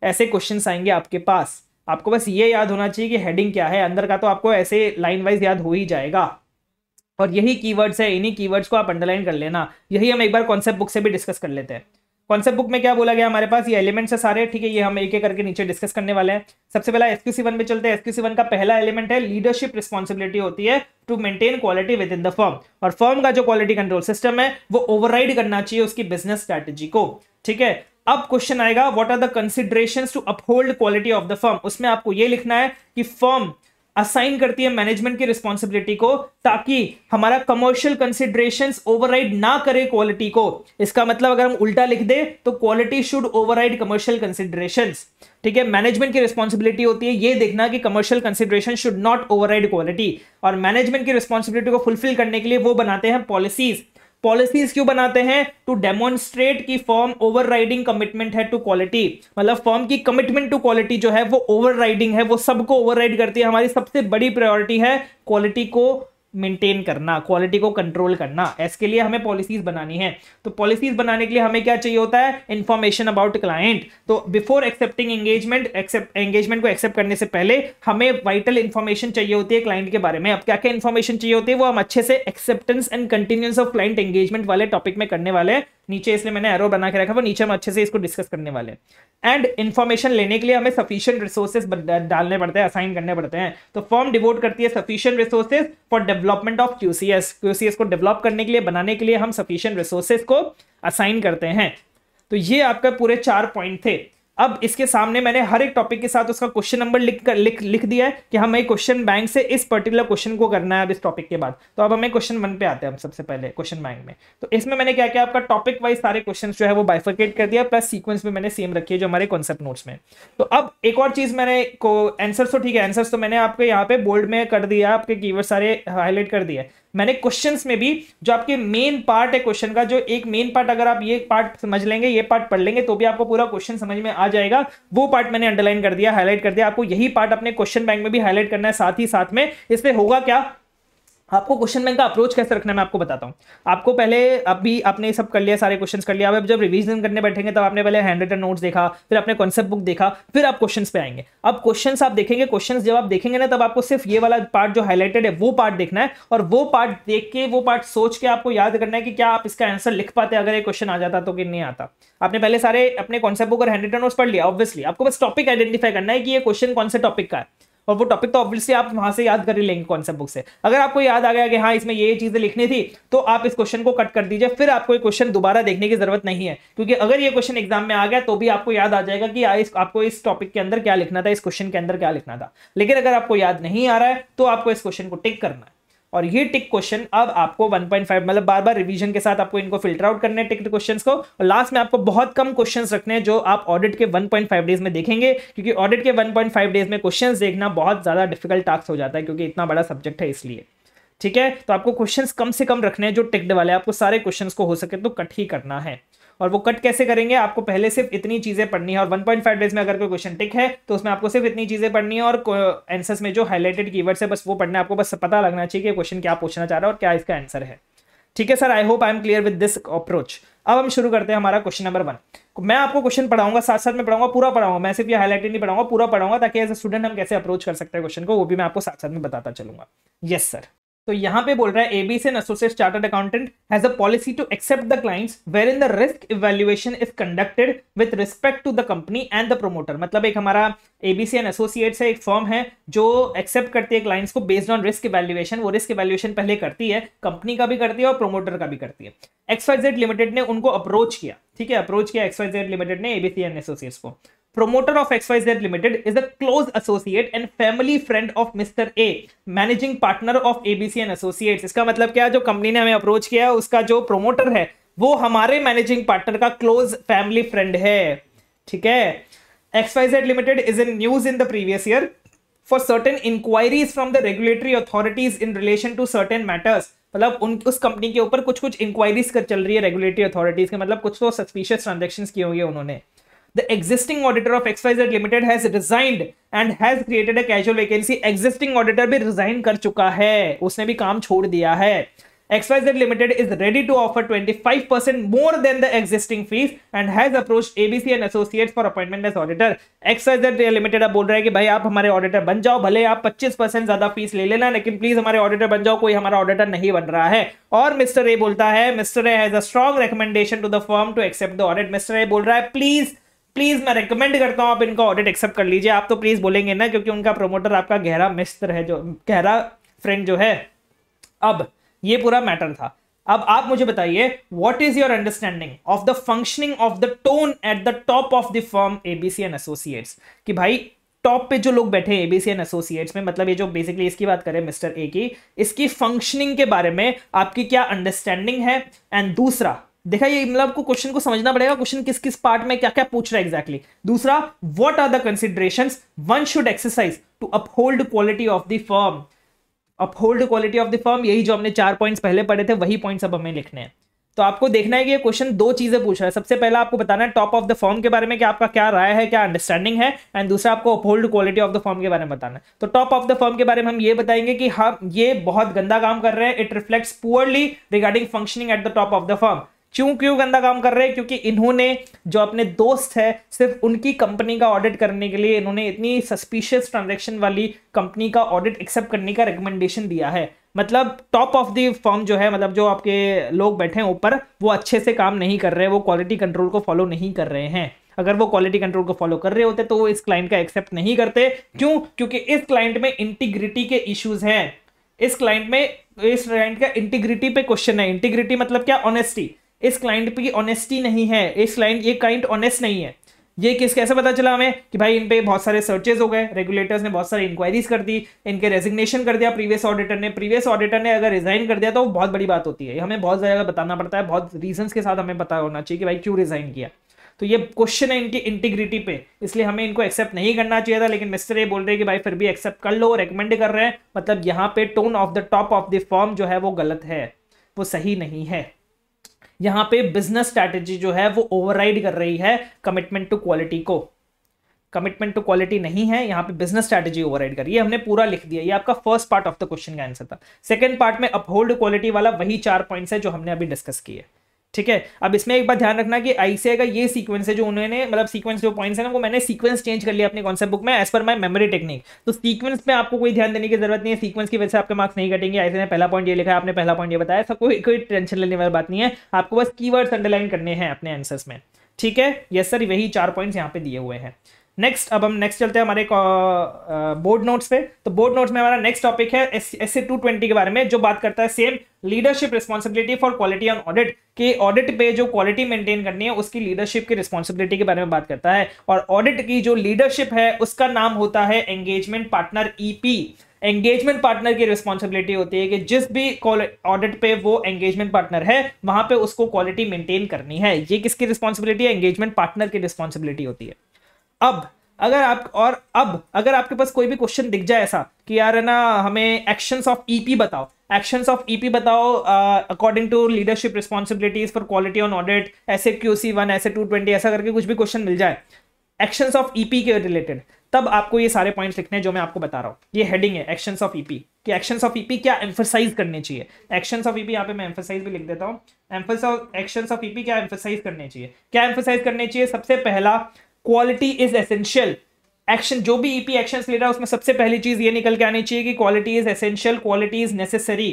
ऐसे क्वेश्चन आएंगे आपके पास आपको बस ये याद होना चाहिए कि हेडिंग क्या है अंदर का तो आपको ऐसे लाइन वाइज याद हो ही जाएगा और यही कीवर्ड्स है इन्हीं कीवर्ड्स को आप अंडरलाइन कर लेना यही हम एक बार कॉन्सेप्ट बुक से भी डिस्कस कर लेते हैं कॉन्सेप्ट बुक में क्या बोला गया हमारे पास ये एलिमेंट्स है सारे ठीक है ये हम एक एक करके नीचे डिस्कस करने वाले हैं सबसे पहला एसक्यूसी वन में चलते हैं सी वन का पहला एलिमेंट है लीडरशिप रिस्पॉन्सिबिलिटी होती है to maintain quality within the firm और फर्म का जो क्वालिटी कंट्रोल सिस्टम है वो ओवरराइड करना चाहिए उसकी बिजनेस स्ट्रैटेजी को ठीक है अब क्वेश्चन आएगा what are the consideration to uphold quality of the firm उसमें आपको ये लिखना है कि फर्म असाइन करती है मैनेजमेंट की रिस्पॉन्सिबिलिटी को ताकि हमारा कमर्शियल कंसिडरेशन ओवरराइड ना करे क्वालिटी को इसका मतलब अगर हम उल्टा लिख दे तो quality should override commercial consideration ठीक है मैनेजमेंट की रिस्पॉन्सिबिलिटी होती है ये देखना कि commercial consideration should not override quality और मैनेजमेंट की रिस्पॉन्सिबिलिटी को फुलफिल करने के लिए वो बनाते हैं पॉलिसीज़ पॉलिसीज क्यों बनाते हैं टू डेमोन्स्ट्रेट मतलब की firm overriding commitment to टू क्वालिटी मतलब फॉर्म की कमिटमेंट टू क्वालिटी जो है वो राइडिंग है वो सबको राइड करती है हमारी सबसे बड़ी प्रायोरिटी है क्वालिटी को मेंटेन करना क्वालिटी को कंट्रोल करना इसके लिए हमें पॉलिसीज बनानी है तो पॉलिसीज बनाने के लिए हमें क्या चाहिए होता है इंफॉर्मेशन अबाउट क्लाइंट तो before accepting engagement accept engagement को एक्सेप्ट करने से पहले हमें वाइटल इंफॉर्मेशन चाहिए होती है क्लाइंट के बारे में अब क्या क्या इंफॉर्मेशन चाहिए होती है वो हम अच्छे से acceptance and continuous of client engagement वाले टॉपिक में करने वाले हैं नीचे इसलिए मैंने एरो बना के रखा वो नीचे हम अच्छे से इसको डिस्कस करने वाले हैं एंड इन्फॉर्मेशन लेने के लिए हमें सफिशियंट रिसोर्सेज डालने पड़ते हैं असाइन करने पड़ते हैं तो फॉर्म डिवोट करती है sufficient resources for development of QCS QCS को डेवलप करने के लिए बनाने के लिए हम सफिशियंट रिसोर्सेज को असाइन करते हैं तो ये आपका पूरे चार पॉइंट थे अब इसके सामने मैंने हर एक टॉपिक के साथ उसका क्वेश्चन नंबर लिख कर लिख लिख दिया है कि हमें क्वेश्चन बैंक से इस पर्टिकुलर क्वेश्चन को करना है अब इस टॉपिक के बाद तो अब हमें क्वेश्चन वन पे आते हैं हम सबसे पहले क्वेश्चन बैंक में तो इसमें मैंने क्या किया आपका टॉपिक वाइज सारे क्वेश्चन जो है वो बाइफर्केट कर दिया प्लस सीक्वेंस भी मैंने सेम रखी है जो हमारे कॉन्सेप्ट नोट्स में तो अब एक और चीज मैंने को आंसर तो ठीक है आंसर तो मैंने आपके यहाँ पे बोल्ड में कर दिया आपके कीवर्ड सारे हाईलाइट कर दिया मैंने क्वेश्चन में भी जो आपके मेन पार्ट है क्वेश्चन का जो एक मेन पार्ट अगर आप ये पार्ट समझ लेंगे ये पार्ट पढ़ लेंगे तो भी आपको पूरा क्वेश्चन समझ में आ जाएगा वो पार्ट मैंने अंडरलाइन कर दिया हाईलाइट कर दिया आपको यही पार्ट अपने क्वेश्चन बैंक में भी हाईलाइट करना है साथ ही साथ में इस पर होगा क्या आपको क्वेश्चन बैंक का अप्रोच कैसे रखना है मैं आपको बताता हूँ आपको पहले अभी आपने सब कर लिया सारे क्वेश्चंस कर लिया अब जब रिवीजन करने बैठेंगे तब आपने पहले हैंड रिटन नोट्स देखा फिर आपने कॉन्सेप्ट बुक देखा फिर आप क्वेश्चन पे आएंगे अब क्वेश्चन आप देखेंगे क्वेश्चन जब आप देखेंगे ना तब आपको सिर्फ ये वाला पार्ट जो हाईलाइटेड है वो पार्ट देखना है और वो पार्ट देख के वो पार्ट सोच के आपको याद करना है कि क्या आप इसका आंसर लिख पाते अगर ये क्वेश्चन आ जाता तो कि नहीं आता आपने पहले सारे अपने कॉन्सेप्ट बुक और हैंड रिटन नोट्स पढ़ लिया ऑब्वियसली आपको बस टॉपिक आइडेंटिफाई करना है कि ये क्वेश्चन कौन से टॉपिक का है और वो टॉपिक तो ऑब्वियसली आप वहां से याद कर ही लेंगे कौन सा बुक से अगर आपको याद आ गया कि हाँ इसमें ये चीजें लिखनी थी तो आप इस क्वेश्चन को कट कर दीजिए फिर आपको ये क्वेश्चन दोबारा देखने की जरूरत नहीं है क्योंकि अगर ये क्वेश्चन एग्जाम में आ गया तो भी आपको याद आ जाएगा कि इस, आपको इस टॉपिक के अंदर क्या लिखना था इस क्वेश्चन के अंदर क्या लिखना था लेकिन अगर आपको याद नहीं आ रहा है तो आपको इस क्वेश्चन को टिक करना है और ये टिक क्वेश्चन अब आपको 1.5 मतलब बार बार रिवीजन के साथ आपको इनको फिल्टर आउट करने टिक क्वेश्चन को और लास्ट में आपको बहुत कम क्वेश्चन रखने हैं जो आप ऑडिट के 1.5 डेज में देखेंगे क्योंकि ऑडिट के 1.5 डेज में क्वेश्चन देखना बहुत ज़्यादा डिफिकल्ट टास्क हो जाता है क्योंकि इतना बड़ा सब्जेक्ट है इसलिए ठीक है तो आपको क्वेश्चन कम से कम रखने हैं जो टिक्ड वाले आपको सारे क्वेश्चन को हो सके तो कट ही करना है और वो कट कैसे करेंगे आपको पहले सिर्फ इतनी चीज़ें पढ़नी है और वन पॉइंट फाइव डेज में अगर कोई क्वेश्चन टिक है तो उसमें आपको सिर्फ इतनी चीज़ें पढ़नी है और आंसर्स में जो हाईलाइटेड वर्ड्स है बस वो पढ़ना आपको बस पता लगना चाहिए कि क्वेश्चन क्या पूछना चाह रहा है और क्या इसका आंसर है ठीक है sir I hope I am clear with this approach अब हम शुरू करते हैं हमारा क्वेश्चन नंबर वन मैं आपको क्वेश्चन पढ़ाऊंगा साथ साथ में पढ़ाऊंगा पूरा पढ़ाऊंगा मैं सिर्फ ये हाईलाइटेड नहीं पढ़ाऊंगा पूरा पढ़ाऊंगा ताकि एज ए स्टूडेंट हम कैसे अप्रोच कर सकते हैं क्वेश्चन को वो भी मैं आपको साथ साथ में बताता चलूंगा यस सर तो यहां पे बोल रहा है ABC and associate chartered accountant has a policy to accept the clients where in the risk evaluation is conducted with respect to the company and the promoter मतलब एक हमारा एबीसी एंड एसोसिएट्स है एक फॉर्म है जो accept करती है clients को बेस्ड ऑन रिस्क इवेल्युएशन वो रिस्क इवेल्युएशन पहले करती है कंपनी का भी करती है और प्रोमोटर का भी करती है एक्सवाइजेड लिमिटेड ने उनको अप्रोच किया ठीक है अप्रोच किया एक्सवाइजेड लिमिटेड ने एबीसी एंड एसोसिएट्स को promoter of XYZ Limited is a close associate and family friend of Mr. A, managing partner of ABC and Associates. इसका मतलब क्या जो कंपनी ने हमें अप्रोच किया है उसका जो प्रोमोटर है वो हमारे मैनेजिंग पार्टनर का क्लोज फैमिली फ्रेंड है ठीक है XYZ Limited is in news in the previous year for certain inquiries from the regulatory authorities in relation to certain matters. मतलब उन उस कंपनी के ऊपर कुछ कुछ इंक्वायरीज कर चल रही है रेगुलेटरी अथॉरिटीज के मतलब कुछ तो सस्पिशियस ट्रांजेक्शन किए होंगे उन्होंने the existing auditor of XYZ Limited has resigned and has created a casual vacancy. Existing auditor भी resign कर चुका है उसने भी काम छोड़ दिया है XYZ Limited is ready to offer 25% more than the existing fees and has approached ABC and Associates for appointment as auditor. XYZ Limited अब बोल रहा है कि भाई आप हमारे auditor बन जाओ भले आप 25% ज्यादा fees ले लेना लेकिन please हमारे auditor बन जाओ कोई हमारा auditor नहीं बन रहा है और mr a बोलता है mr a has a strong recommendation to the firm to accept the audit mr a बोल रहा है please प्लीज़ मैं रिकमेंड करता हूँ आप इनका ऑडिट एक्सेप्ट कर लीजिए आप तो प्लीज़ बोलेंगे ना क्योंकि उनका प्रोमोटर आपका गहरा मिस्त्र है जो गहरा फ्रेंड जो है अब ये पूरा मैटर था अब आप मुझे बताइए what is your understanding of the functioning of the tone at the top of the firm ABC and associates कि भाई टॉप पे जो लोग बैठे एबीसी एंड एसोसिएट्स में मतलब ये जो बेसिकली इसकी बात करें मिस्टर ए की इसकी फंक्शनिंग के बारे में आपकी क्या अंडरस्टैंडिंग है एंड दूसरा देखा ये मतलब आपको क्वेश्चन को समझना पड़ेगा क्वेश्चन किस किस पार्ट में क्या क्या पूछ रहा है exactly? दूसरा what are the consideration one should exercise to uphold quality of the firm uphold quality of the firm यही जो हमने चार पॉइंट्स पहले पढ़े थे वही पॉइंट्स अब हमें लिखने हैं तो आपको देखना है कि ये क्वेश्चन दो चीजें पूछ रहा है सबसे पहला आपको बताना है टॉप ऑफ द फॉर्म के बारे में कि आपका क्या राय है क्या अंडरस्टैंडिंग है एंड दूसरा आपको uphold quality of the firm के बारे में बताना है तो टॉप ऑफ द फॉर्म के बारे में हम ये बताएंगे कि हम ये बहुत गंदा काम कर रहे हैं it reflects poorly regarding functioning at the top of the firm क्यों क्यों गंदा काम कर रहे हैं क्योंकि इन्होंने जो अपने दोस्त है सिर्फ उनकी कंपनी का ऑडिट करने के लिए इन्होंने इतनी सस्पिशियस ट्रांजेक्शन वाली कंपनी का ऑडिट एक्सेप्ट करने का रिकमेंडेशन दिया है मतलब टॉप ऑफ दी फॉर्म जो है मतलब जो आपके लोग बैठे हैं ऊपर वो अच्छे से काम नहीं कर रहे वो क्वालिटी कंट्रोल को फॉलो नहीं कर रहे हैं अगर वो क्वालिटी कंट्रोल को फॉलो कर रहे होते तो वो इस क्लाइंट का एक्सेप्ट नहीं करते क्यों क्योंकि इस क्लाइंट में इंटीग्रिटी के इश्यूज हैं इस क्लाइंट में इस क्लाइंट का इंटीग्रिटी पे क्वेश्चन है इंटीग्रिटी मतलब क्या ऑनेस्टी इस क्लाइंट की ऑनेस्टी नहीं है इस क्लाइंट ये क्लाइंट ऑनेस्ट नहीं है ये किस कैसे पता चला हमें कि भाई इन पे बहुत सारे सर्चेज हो गए रेगुलेटर्स ने बहुत सारी इंक्वायरीज कर दी इनके रेजिग्नेशन कर दिया प्रीवियस ऑडिटर ने प्रीवियस ऑडिटर ने अगर रिजाइन कर दिया तो बहुत बड़ी बात होती है हमें बहुत ज़्यादा बताना पड़ता है बहुत रीजन के साथ हमें पता होना चाहिए कि भाई क्यों रिजाइन किया तो ये क्वेश्चन है इनकी इंटीग्रिटी पे इसलिए हमें इनको एक्सेप्ट नहीं करना चाहिए था लेकिन मिस्टर ये बोल रहे हैं कि भाई फिर भी एक्सेप्ट कर लो रेकमेंड कर रहे हैं मतलब यहाँ पे tone of the top of the firm जो है वो गलत है वो सही नहीं है यहाँ पे बिजनेस स्ट्रैटेजी जो है वो ओवरराइड कर रही है कमिटमेंट टू क्वालिटी को कमिटमेंट टू क्वालिटी नहीं है यहाँ पे बिजनेस स्ट्रैटेजी ओवरराइड है हमने पूरा लिख दिया ये आपका first part of the question का आंसर था सेकंड पार्ट में अपहोल्ड क्वालिटी वाला वही चार पॉइंट्स है जो हमने अभी डिस्कस किए ठीक है अब इसमें एक बात ध्यान रखना कि आईसीआई का ये सीक्वेंस है जो उन्होंने मतलब सीक्वेंस जो पॉइंट्स है ना वो मैंने सीक्वेंस चेंज कर लिया अपने कॉन्सेप्ट बुक में as per my memory technique तो सीक्वेंस में आपको कोई ध्यान देने की जरूरत नहीं है सीक्वेंस की वजह से आपके मार्क्स नहीं कटेंगे आईसीआई ने पहला पॉइंट ये लिखा है आपने पहला पॉइंट ये बताया सब कोई कोई टेंशन लेने वाली बात नहीं है आपको बस की अंडरलाइन करने हैं अपने आंसर्स में ठीक है यस सर वही चार पॉइंट्स यहाँ पे दिए हुए हैं नेक्स्ट अब हम नेक्स्ट चलते हैं हमारे बोर्ड नोट्स पे तो बोर्ड नोट्स में हमारा नेक्स्ट टॉपिक है एस टू ट्वेंटी के बारे में जो बात करता है same leadership responsibility for quality on audit कि ऑडिट पे जो क्वालिटी मेंटेन करनी है उसकी लीडरशिप की रिस्पॉन्सिबिलिटी के बारे में बात करता है और ऑडिट की जो लीडरशिप है उसका नाम होता है engagement partner EP engagement partner की रिस्पॉन्सिबिलिटी होती है कि जिस भी ऑडिट पे वो एंगेजमेंट पार्टनर है वहां पे उसको क्वालिटी मेंटेन करनी है ये किसकी रिस्पॉन्सिबिलिटी है एंगेजमेंट पार्टनर की रिस्पॉन्सिबिलिटी होती है अब अगर आप और अब अगर आपके पास कोई भी क्वेश्चन दिख जाए ऐसा कि यार है ना हमें एक्शंस ऑफ ईपी बताओ एक्शंस ऑफ ईपी बताओ according to leadership responsibilities for quality on audit S Q C one ऐसे टू ट्वेंटी ऐसा करके कुछ भी क्वेश्चन मिल जाए एक्शंस ऑफ ईपी के रिलेटेड तब आपको ये सारे पॉइंट्स लिखने हैं जो मैं आपको बता रहा हूँ ये हेडिंग है एक्शंस ऑफ ईपी कि एक्शंस ऑफ ईपी क्या एम्फोसाइज करने चाहिए एक्शंस ऑफ ईपी यहाँ पे मैं एम्फोसाइज भी लिख देता हूँ एक्शंस ऑफ ईपी क्या एम्फोसाइज करने चाहिए क्या एम्फोसाइज करने चाहिए सबसे पहला क्वालिटी इज एसेंशियल एक्शन जो भी ईपी e एक्शंस ले रहा है उसमें सबसे पहली चीज ये निकल के आनी चाहिए कि quality is essential quality is necessary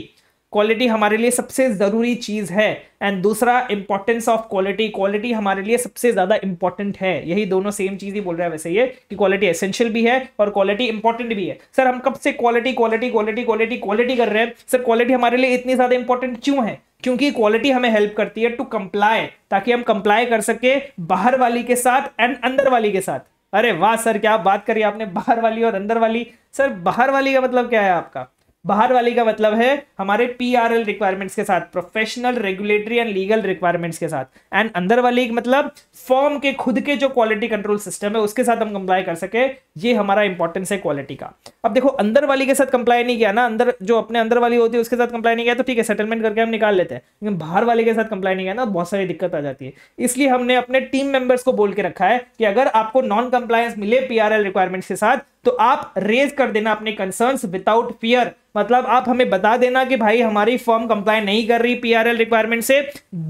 quality हमारे लिए सबसे ज़रूरी चीज़ है एंड दूसरा इंपॉर्टेंस ऑफ क्वालिटी क्वालिटी हमारे लिए सबसे ज़्यादा इंपॉर्टेंट है यही दोनों सेम चीज़ ही बोल रहा है वैसे ये कि क्वालिटी एसेंशियल भी है और क्वालिटी इंपॉर्टेंट भी है सर हम कब से quality quality quality quality quality कर रहे हैं सर क्वालिटी हमारे लिए इतनी ज़्यादा इंपॉर्टेंट क्यों है क्योंकि क्वालिटी हमें हेल्प करती है टू कंप्लाई ताकि हम कंप्लाई कर सके बाहर वाली के साथ एंड अंदर वाली के साथ अरे वाह सर क्या बात करिए आपने बाहर वाली और अंदर वाली सर बाहर वाली का मतलब क्या है आपका बाहर वाली का मतलब है हमारे पीआरएल रिक्वायरमेंट्स के साथ professional regulatory and legal requirements के साथ एंड अंदर वाली मतलब फॉर्म के खुद के जो क्वालिटी कंट्रोल सिस्टम है उसके साथ हम कंप्लाई कर सके ये हमारा इंपॉर्टेंस है क्वालिटी का अब देखो अंदर वाली के साथ कंप्लाई नहीं किया ना अंदर जो अपने अंदर वाली होती है उसके साथ कंप्लाई नहीं किया तो ठीक है सेटलमेंट करके हम निकाल लेते हैं लेकिन बाहर वाले के साथ कंप्लाई नहीं किया ना तो बहुत सारी दिक्कत आ जाती है इसलिए हमने अपने टीम मेंबर्स को बोल के रखा है कि अगर आपको नॉन कंप्लायंस मिले पी रिक्वायरमेंट्स के साथ तो आप रेज कर देना अपने कंसर्न्स विदाउट फियर मतलब आप हमें बता देना कि भाई हमारी फॉर्म कंप्लाई नहीं कर रही पीआरएल रिक्वायरमेंट से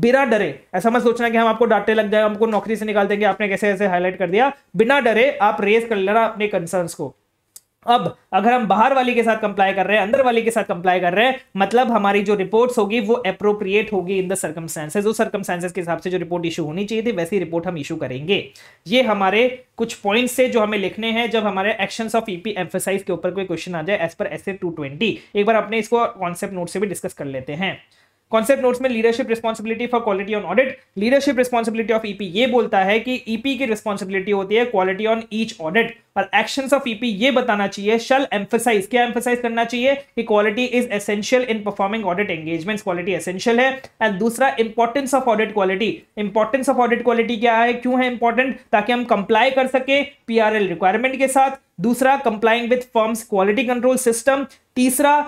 बिना डरे ऐसा मत सोचना कि हम आपको डांटे लग जाए हमको नौकरी से निकाल देंगे आपने कैसे ऐसे हाईलाइट कर दिया बिना डरे आप रेज कर लेना अपने कंसर्न्स को अब अगर हम बाहर वाली के साथ कंप्लाई कर रहे हैं अंदर वाली के साथ कंप्लाई कर रहे हैं मतलब हमारी जो रिपोर्ट्स होगी वो अप्रोप्रिएट होगी इन द सर्कमस्टेंसेज उस सर्कमस्टेंसेज के हिसाब से जो रिपोर्ट इशू होनी चाहिए थी वैसी रिपोर्ट हम इशू करेंगे ये हमारे कुछ पॉइंट्स से जो हमें लिखने हैं जब हमारे एक्शन ऑफ ईपी एम्फोसाइज के ऊपर कोई क्वेश्चन आ जाए एज पर एस एक बार अपने इसको कॉन्सेप्ट नोट से भी डिस्कस कर लेते हैं कॉन्सेप्ट नोट्स में leadership responsibility for quality on audit leadership responsibility of EP ये बोलता है कि ईपी e की रिस्पॉन्सिबिलिटी होती है क्वालिटी ऑन ईच ऑडिट और एक्शन ऑफ ईपी ये बताना चाहिए शल एम्फोसाइज क्या एम्फोसाइज करना चाहिए कि quality is essential in performing audit engagement quality essential है एंड दूसरा importance of audit quality importance of audit quality क्या है क्यों है इंपॉर्टेंट ताकि हम कंप्लाई कर सके पीआरएल रिक्वायरमेंट के साथ दूसरा complying with firms quality control system तीसरा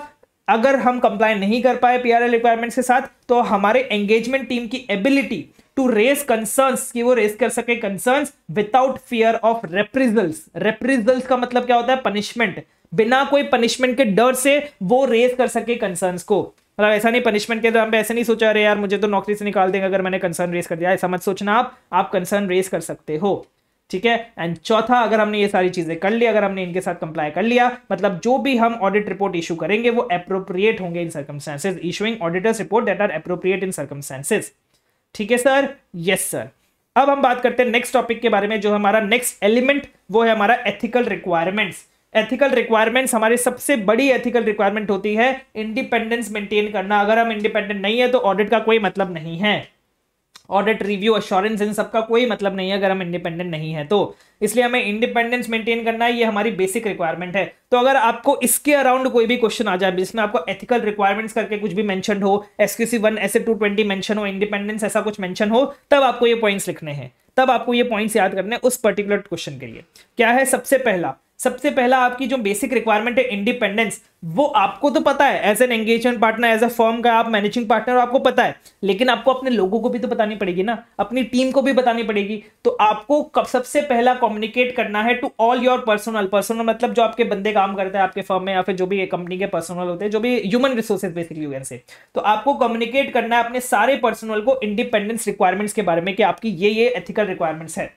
अगर हम कंप्लाई नहीं कर पाए पीआरएल रिक्वायरमेंट्स के साथ तो हमारे एंगेजमेंट टीम की एबिलिटी टू रेस कंसर्न्स कि वो रेस कर सके concerns without fear of reprisals reprisals का मतलब क्या होता है पनिशमेंट बिना कोई पनिशमेंट के डर से वो रेस कर सके कंसर्न्स को मतलब ऐसा नहीं पनिशमेंट के तो हम ऐसे नहीं सोचा रहे यार मुझे तो नौकरी से निकाल देंगे अगर मैंने कंसर्न रेस कर दिया ऐसा मत सोचना आप आप कंसर्न रेस कर सकते हो ठीक है एंड चौथा अगर हमने ये सारी चीज़ें कर ली अगर हमने इनके साथ कंप्लाई कर लिया मतलब जो भी हम ऑडिट रिपोर्ट इशू करेंगे वो अप्रोप्रिएट होंगे in circumstances issuing auditors report that are appropriate in circumstances ठीक है सर यस सर अब हम बात करते हैं नेक्स्ट टॉपिक के बारे में जो हमारा नेक्स्ट एलिमेंट वो है हमारा एथिकल रिक्वायरमेंट्स एथिकल रिक्वायरमेंट्स हमारी सबसे बड़ी एथिकल रिक्वायरमेंट होती है इंडिपेंडेंस मेंटेन करना अगर हम इंडिपेंडेंट नहीं है तो ऑडिट का कोई मतलब नहीं है ऑडिट रिव्यू अश्योरेंस इन सबका कोई मतलब नहीं है अगर हम इंडिपेंडेंट नहीं है तो इसलिए हमें इंडिपेंडेंस मेंटेन करना है ये हमारी बेसिक रिक्वायरमेंट है तो अगर आपको इसके अराउंड कोई भी क्वेश्चन आ जाए जिसमें आपको एथिकल रिक्वायरमेंट्स करके कुछ भी मैंशन हो S Q C one S two twenty mention हो इंडिपेंडेंस ऐसा कुछ मेंशन हो तब आपको ये पॉइंट्स लिखने हैं तब आपको ये पॉइंट्स याद करने हैं उस पर्टिकुलर क्वेश्चन के लिए क्या है सबसे पहला सबसे पहला आपकी जो बेसिक रिक्वायरमेंट है इंडिपेंडेंस वो आपको तो पता है as an engagement partner as a firm का आप मैनेजिंग पार्टनर आपको पता है लेकिन आपको अपने लोगों को भी तो बतानी पड़ेगी ना अपनी टीम को भी बतानी पड़ेगी तो आपको कब सबसे पहला कम्युनिकेट करना है to all your personnel personnel मतलब जो आपके बंदे काम करते हैं आपके फॉर्म में या फिर जो भी कंपनी के पर्सनल होते हैं जो भी ह्यूमन रिसोर्सेज बेसिकली यूएन से तो आपको कम्युनिकेट करना है अपने सारे पर्सनल को इंडिपेंडेंस रिक्वायरमेंट्स के बारे में कि आपकी ये ये एथिकल रिक्वायरमेंट्स है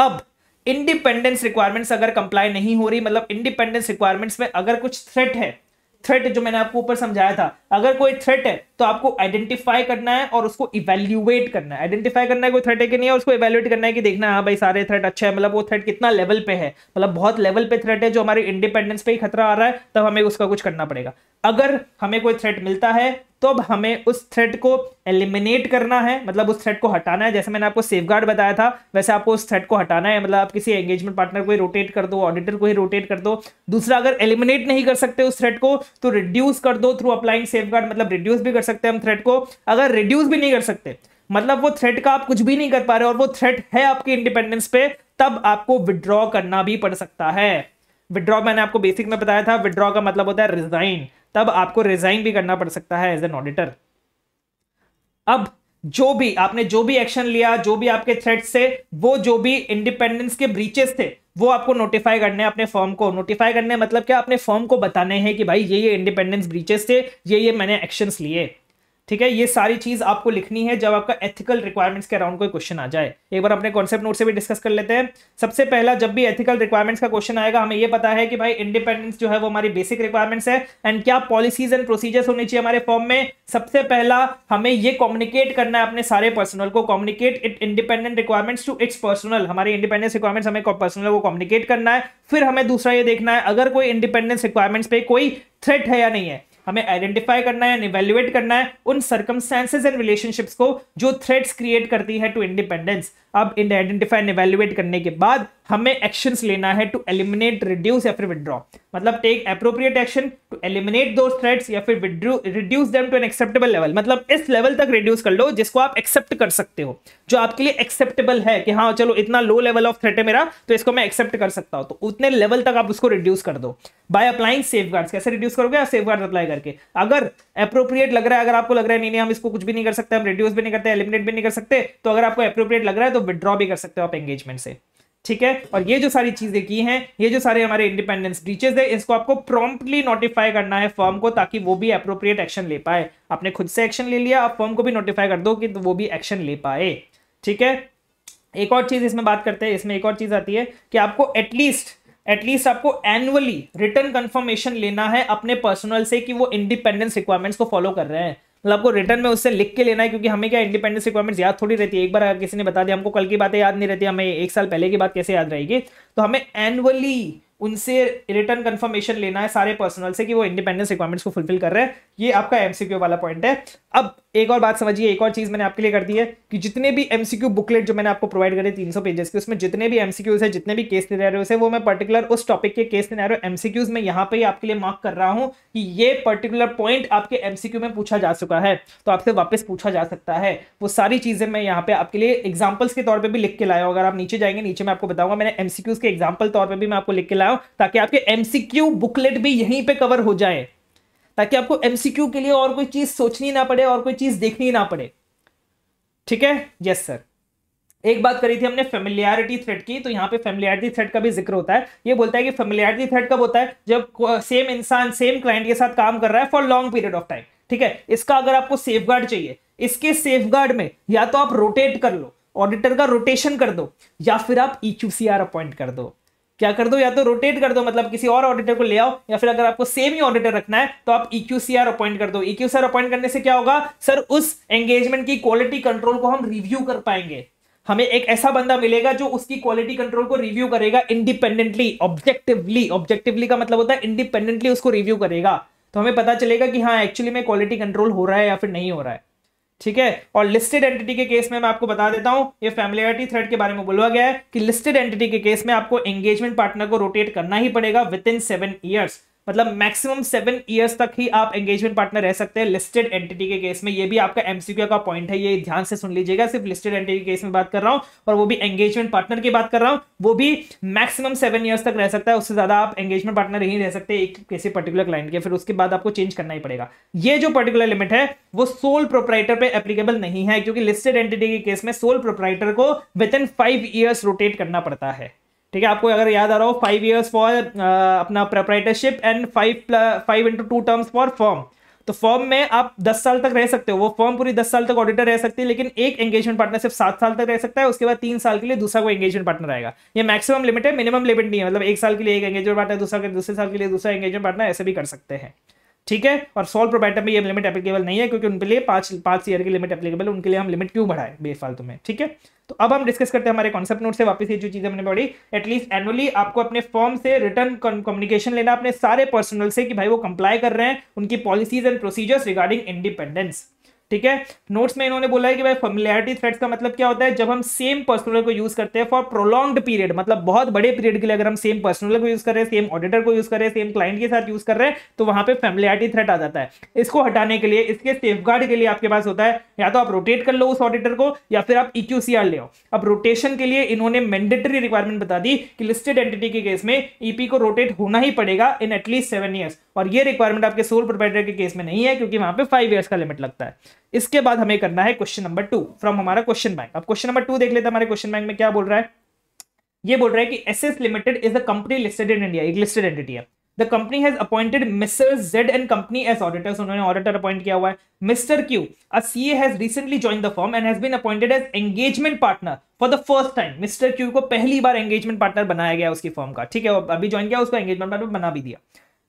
अब इंडिपेंडेंस रिक्वायरमेंट्स अगर कंप्लाई नहीं हो रही मतलब इंडिपेंडेंस रिक्वायरमेंट्स में अगर कुछ थ्रेट है थ्रेट जो मैंने आपको ऊपर समझाया था अगर कोई थ्रेट है तो आपको आइडेंटिफाई करना है और उसको इवेल्युएट करना है आइडेंटिफाई करना है कोई थ्रेट है कि नहीं है उसको इवेल्युएट करना है कि देखना है हाँ भाई सारे थ्रेट अच्छे हैं मतलब वो थ्रेट कितना लेवल पे है मतलब बहुत लेवल पे थ्रेट है जो हमारे इंडिपेंडेंस पे ही खतरा आ रहा है तब हमें उसका कुछ करना पड़ेगा अगर हमें कोई थ्रेट मिलता है तो अब हमें उस थ्रेड को एलिमिनेट करना है मतलब उस थ्रेड को हटाना है जैसे मैंने आपको सेफ बताया था वैसे आपको उस थ्रेड को हटाना है मतलब आप किसी एंगेजमेंट पार्टनर को ही रोटेट कर दो ऑडिटर को ही रोटेट कर दो दूसरा अगर एलिमिनेट नहीं कर सकते उस थ्रेड को तो रिड्यूस कर दो थ्रू अप्लाइंग सेफ मतलब रिड्यूस भी कर सकते हैं हम थ्रेड को अगर रिड्यूस भी नहीं कर सकते मतलब वो थ्रेड का आप कुछ भी नहीं कर पा रहे और वो थ्रेड है आपके इंडिपेंडेंस पे तब आपको विड्रॉ करना भी पड़ सकता है विड्रॉ मैंने आपको बेसिक में बताया था विड्रॉ का मतलब होता है रिजाइन तब आपको रिजाइन भी करना पड़ सकता है एज एन ऑडिटर अब जो भी आपने जो भी एक्शन लिया जो भी आपके थ्रेट थे वो जो भी इंडिपेंडेंस के ब्रीचेस थे वो आपको नोटिफाई करने अपने फॉर्म को नोटिफाई करने मतलब क्या अपने फॉर्म को बताने हैं कि भाई ये ये इंडिपेंडेंस ब्रीचेस थे ये ये मैंने एक्शंस लिए ठीक है ये सारी चीज आपको लिखनी है जब आपका एथिकल रिक्वायरमेंट्स के अराउंड कोई क्वेश्चन आ जाए एक बार अपने कॉन्सेप्ट नोट से भी डिस्कस कर लेते हैं सबसे पहला जब भी एथिकल रिक्वायरमेंट्स का क्वेश्चन आएगा हमें ये पता है कि भाई इंडिपेंडेंस जो है वो हमारी बेसिक रिक्वायरमेंट्स है एंड क्या पॉलिसीज एंड प्रोसीजर्स होनी चाहिए हमारे फॉर्म में सबसे पहला हमें ये कम्युनिकेट करना है अपने सारे पर्सनल को communicate it independent requirements to its personnel हमारे इंडिपेंडेंस रिक्वायरमेंट्स हमें पर्सनल को कम्युनिकेट करना है फिर हमें दूसरा ये देखना है अगर कोई इंडिपेंडेंस रिक्वायरमेंट्स पे कोई थ्रेट है या नहीं है हमें आइडेंटिफाई करना है एवेल्युएट करना है उन सर्कमस्टेंसेज एंड रिलेशनशिप्स को जो थ्रेट्स क्रिएट करती है टू इंडिपेंडेंस अब इन आइडेंटिफाई एंड एवेल्युएट करने के बाद हमें एक्शंस लेना है टू एलिमिनेट रिड्यूस या फिर विदड्रॉ मतलब take appropriate action to eliminate those threats या फिर reduce them to an acceptable level मतलब इस लेवल तक रिड्यूस कर लो जिसको आप एक्सेप्ट कर सकते हो जो आपके लिए एक्सेप्टेबल है कि हाँ चलो इतना लो लेवल ऑफ थ्रेट है मेरा तो इसको मैं एक्सेप्ट कर सकता हूँ तो उतने लेवल तक आप उसको रिड्यूस कर दो बाय अप्लाइंग सेफ कैसे रिड्यूस करोगे आप सेफ अप्लाई करके अगर अप्रोप्रिएट लग रहा है अगर आपको लग रहा है नहीं नहीं हम इसको कुछ भी नहीं कर सकते हम रिड्यूस भी नहीं करते एलिमिनेट भी नहीं कर सकते तो अगर आपको अप्रोप्रिएट लग रहा है तो विड्रॉ भी कर सकते हो आप एंगेजमेंट से ठीक है और ये जो सारी चीजें की हैं ये जो सारे हमारे इंडिपेंडेंस ब्रीचेज है इसको आपको प्रॉम्प्टली नोटिफाई करना है फर्म को ताकि वो भी अप्रोप्रिएट एक्शन ले पाए आपने खुद से एक्शन ले लिया आप फर्म को भी नोटिफाई कर दो कि तो वो भी एक्शन ले पाए ठीक है एक और चीज इसमें बात करते हैं इसमें एक और चीज आती है कि आपको एटलीस्ट एटलीस्ट आपको एनुअली रिटर्न कंफर्मेशन लेना है अपने पर्सनल से कि वो इंडिपेंडेंस रिक्वायरमेंट्स को फॉलो कर रहे हैं मतलब आपको रिटर्न में उससे लिख के लेना है क्योंकि हमें क्या इंडिपेंडेंस रिक्वायरमेंट्स याद थोड़ी रहती है एक बार किसी ने बता दिया हमको कल की बातें याद नहीं रहती हमें एक साल पहले की बात कैसे याद रहेगी तो हमें एनुअली उनसे रिटर्न कंफर्मेशन लेना है सारे पर्सनल से कि वो इंडिपेंडेंस रिक्वायरमेंट्स को फुलफिल कर रहे हैं ये आपका एमसीक्यू वाला पॉइंट है अब एक और बात समझिए एक और चीज मैंने आपके लिए कर दी है कि जितने भी एमसीक्यू बुकलेट जो मैंने आपको प्रोवाइड करे सौ पेजेस के उसमें जितने भी एमसीक्यूज है जितने भी केस सिनेरियोज है वो मैं पर्टिकुलर उस टॉपिक के केस सिनेरियो एमसीक्यूज में यहाँ पे आपके लिए मार्क कर रहा हूँ कि ये पर्टिकुलर पॉइंट आपके एमसीक्यू में पूछा जा चुका है तो आपसे वापस पूछा जा सकता है वो सारी चीजें मैं यहाँ पे आपके लिए एग्जाम्पल्स के तौर पर भी लिख के लाया हूँ अगर आप नीचे जाएंगे नीचे मैं आपको बताऊंगा मैंने एमसीक्यूज के एग्जाम्पल तौर पर भी मैं आपको लिख के लाया कराओ ताकि आपके एमसीक्यू बुकलेट भी यहीं पे कवर हो जाए ताकि आपको एमसीक्यू के लिए और कोई चीज सोचनी ना पड़े और कोई चीज देखनी ना पड़े ठीक है यस सर एक बात करी थी हमने फेमिलियरिटी थ्रेड की तो यहाँ पे फेमिलियरिटी थ्रेड का भी जिक्र होता है ये बोलता है कि फेमिलियरिटी थ्रेड कब होता है जब सेम इंसान सेम क्लाइंट के साथ काम कर रहा है for long period of time ठीक है इसका अगर आपको सेफ चाहिए इसके सेफ में या तो आप रोटेट कर लो ऑडिटर का रोटेशन कर दो या फिर आप ई e अपॉइंट कर दो क्या कर दो या तो रोटेट कर दो मतलब किसी और ऑडिटर को ले आओ या फिर अगर आपको सेम ही ऑडिटर रखना है तो आप इक्यूसीआर e अपॉइंट कर दो इक्यूसीआर e अपॉइंट करने से क्या होगा सर उस एंगेजमेंट की क्वालिटी कंट्रोल को हम रिव्यू कर पाएंगे हमें एक ऐसा बंदा मिलेगा जो उसकी क्वालिटी कंट्रोल को रिव्यू करेगा इंडिपेंडेंटली ऑब्जेक्टिवली ऑब्जेक्टिवली का मतलब होता है इंडिपेंडेंटली उसको रिव्यू करेगा तो हमें पता चलेगा कि हाँ एक्चुअली में क्वालिटी कंट्रोल हो रहा है या फिर नहीं हो रहा है ठीक है और लिस्टेड एंटिटी के केस में मैं आपको बता देता हूं ये फैमिलियरिटी थ्रेड के बारे में बोला गया है कि लिस्टेड एंटिटी के केस में आपको एंगेजमेंट पार्टनर को रोटेट करना ही पड़ेगा विद इन सेवन ईयर्स मतलब मैक्सिमम सेवन इयर्स तक ही आप एंगेजमेंट पार्टनर रह सकते हैं लिस्टेड एंटिटी के केस में ये भी आपका एमसीक्यू का पॉइंट है ये ध्यान से सुन लीजिएगा सिर्फ लिस्टेड एंटिटी के केस में बात कर रहा हूँ और वो भी एंगेजमेंट पार्टनर की बात कर रहा हूँ वो भी मैक्सिमम सेवन ईयर्स तक रह सकता है उससे ज्यादा आप एंगेजमेंट पार्टनर ही रह सकते हैं एक किसी पर्टिकुलर क्लाइंट के फिर उसके बाद आपको चेंज करना ही पड़ेगा ये जो पर्टिकुलर लिमिट है वो सोल प्रोपराइटर पर एप्लीकेबल नहीं है क्योंकि लिस्टेड एंटिटी के केस में सोल प्रोपराइटर को within five years rotate करना पड़ता है ठीक है आपको अगर याद आ रहा हो फाइव ईयर्स फॉर अपना proprietorship and five five into two terms for firm तो फॉर्म में आप दस साल तक रह सकते हो वो फॉर्म पूरी दस साल तक ऑडिटर रह सकती है लेकिन एक एंगेजमेंट पार्टनर सिर्फ सात साल तक रह सकता है उसके बाद तीन साल के लिए दूसरा कोई एंगेजमेंट पार्टनर आएगा ये मैक्सिमम लिमिट है मिनिमम लिमिट नहीं है मतलब एक साल के लिए एक एंगेजमेंट पार्टनर दूसरा दूसरे साल के लिए दूसरा एंगेजमेंट पार्टनर ऐसे भी कर सकते हैं ठीक है और सोल प्रोबाइटर में ये लिमिट एप्लीकेबल नहीं है क्योंकि उनके लिए पांच पांच ईयर की लिमिट एप्लीकेबल उनके लिए हम लिमिट क्यों बढ़ाए बेफालतू में ठीक है तो अब हम डिस्कस करते हैं हमारे कॉन्सेप्ट नोट से वापस ये जो चीज़ हमने पढ़ी एटलीस्ट एनुअली आपको अपने फॉर्म से रिटर्न कम्युनिकेशन लेना अपने सारे पर्सनल से कि भाई वो कंप्लाई कर रहे हैं उनकी policies and procedures regarding independence ठीक है नोट्स में इन्होंने बोला है कि भाई फेमिलियरिटी थ्रेड्स का मतलब क्या होता है जब हम सेम पर्सनल को यूज करते हैं फॉर प्रोलॉन्ग्ड पीरियड मतलब बहुत बड़े पीरियड के लिए अगर हम सेम पर्सनल को यूज कर रहे हैं सेम ऑडिटर को यूज कर रहे हैं सेम क्लाइंट के साथ यूज कर रहे हैं तो वहां पर फेमिलियरिटी थ्रेट आ जाता है इसको हटाने के लिए इसके सेफ के लिए आपके पास होता है या तो आप रोटेट कर लो उस ऑडिटर को या फिर आप इक्यूसीआर e ले अब रोटेशन के लिए इन्होंने मैंडेटरी रिक्वायरमेंट बता दी कि लिस्टेड एंटिटी के केस में ईपी e को रोटेट होना ही पड़ेगा इन एटलीस्ट सेवन ईयर्स और ये रिक्वायरमेंट आपके सोल प्रोवाइडर के केस में नहीं है क्योंकि वहां पे फाइव ईयर्स का लिमिट लगता है इसके बाद हमें करना है क्वेश्चन नंबर टू फ्रॉम हमारा क्वेश्चन बैंक अब क्वेश्चन नंबर टू देख लेते हैं हमारे क्वेश्चन बैंक में क्या बोल रहा है ये बोल रहा है कि S S limited is the company listed in India एक लिस्टेड एंटिटी है the company has appointed Mister Z and company as auditors उन्होंने ऑडिटर अपॉइंट किया हुआ है Mister Q uh C has recently join the firm and has been appointed as engagement partner for the first time Mister Q को पहली बार engagement partner बनाया गया उसकी form का ठीक है अभी ज्वाइन किया उसको एंगेजमेंट पार्टनर बना भी दिया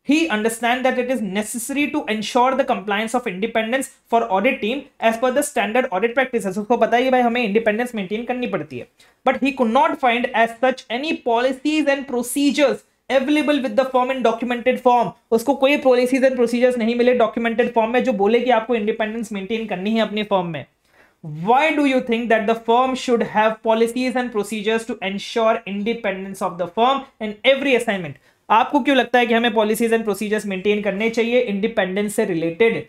he understand that it is necessary to ensure the compliance of independence for audit team as per the standard audit practices उसको पता है bhai hame independence maintain karni padti hai but he could not find as such any policies and procedures available with the firm in documented form usko koi policies and procedures nahi mile documented form mein jo bole ki aapko independence maintain karni hai apne firm mein why do you think that the firm should have policies and procedures to ensure independence of the firm in every assignment आपको क्यों लगता है कि हमें policies and procedures maintain करने चाहिए independence से related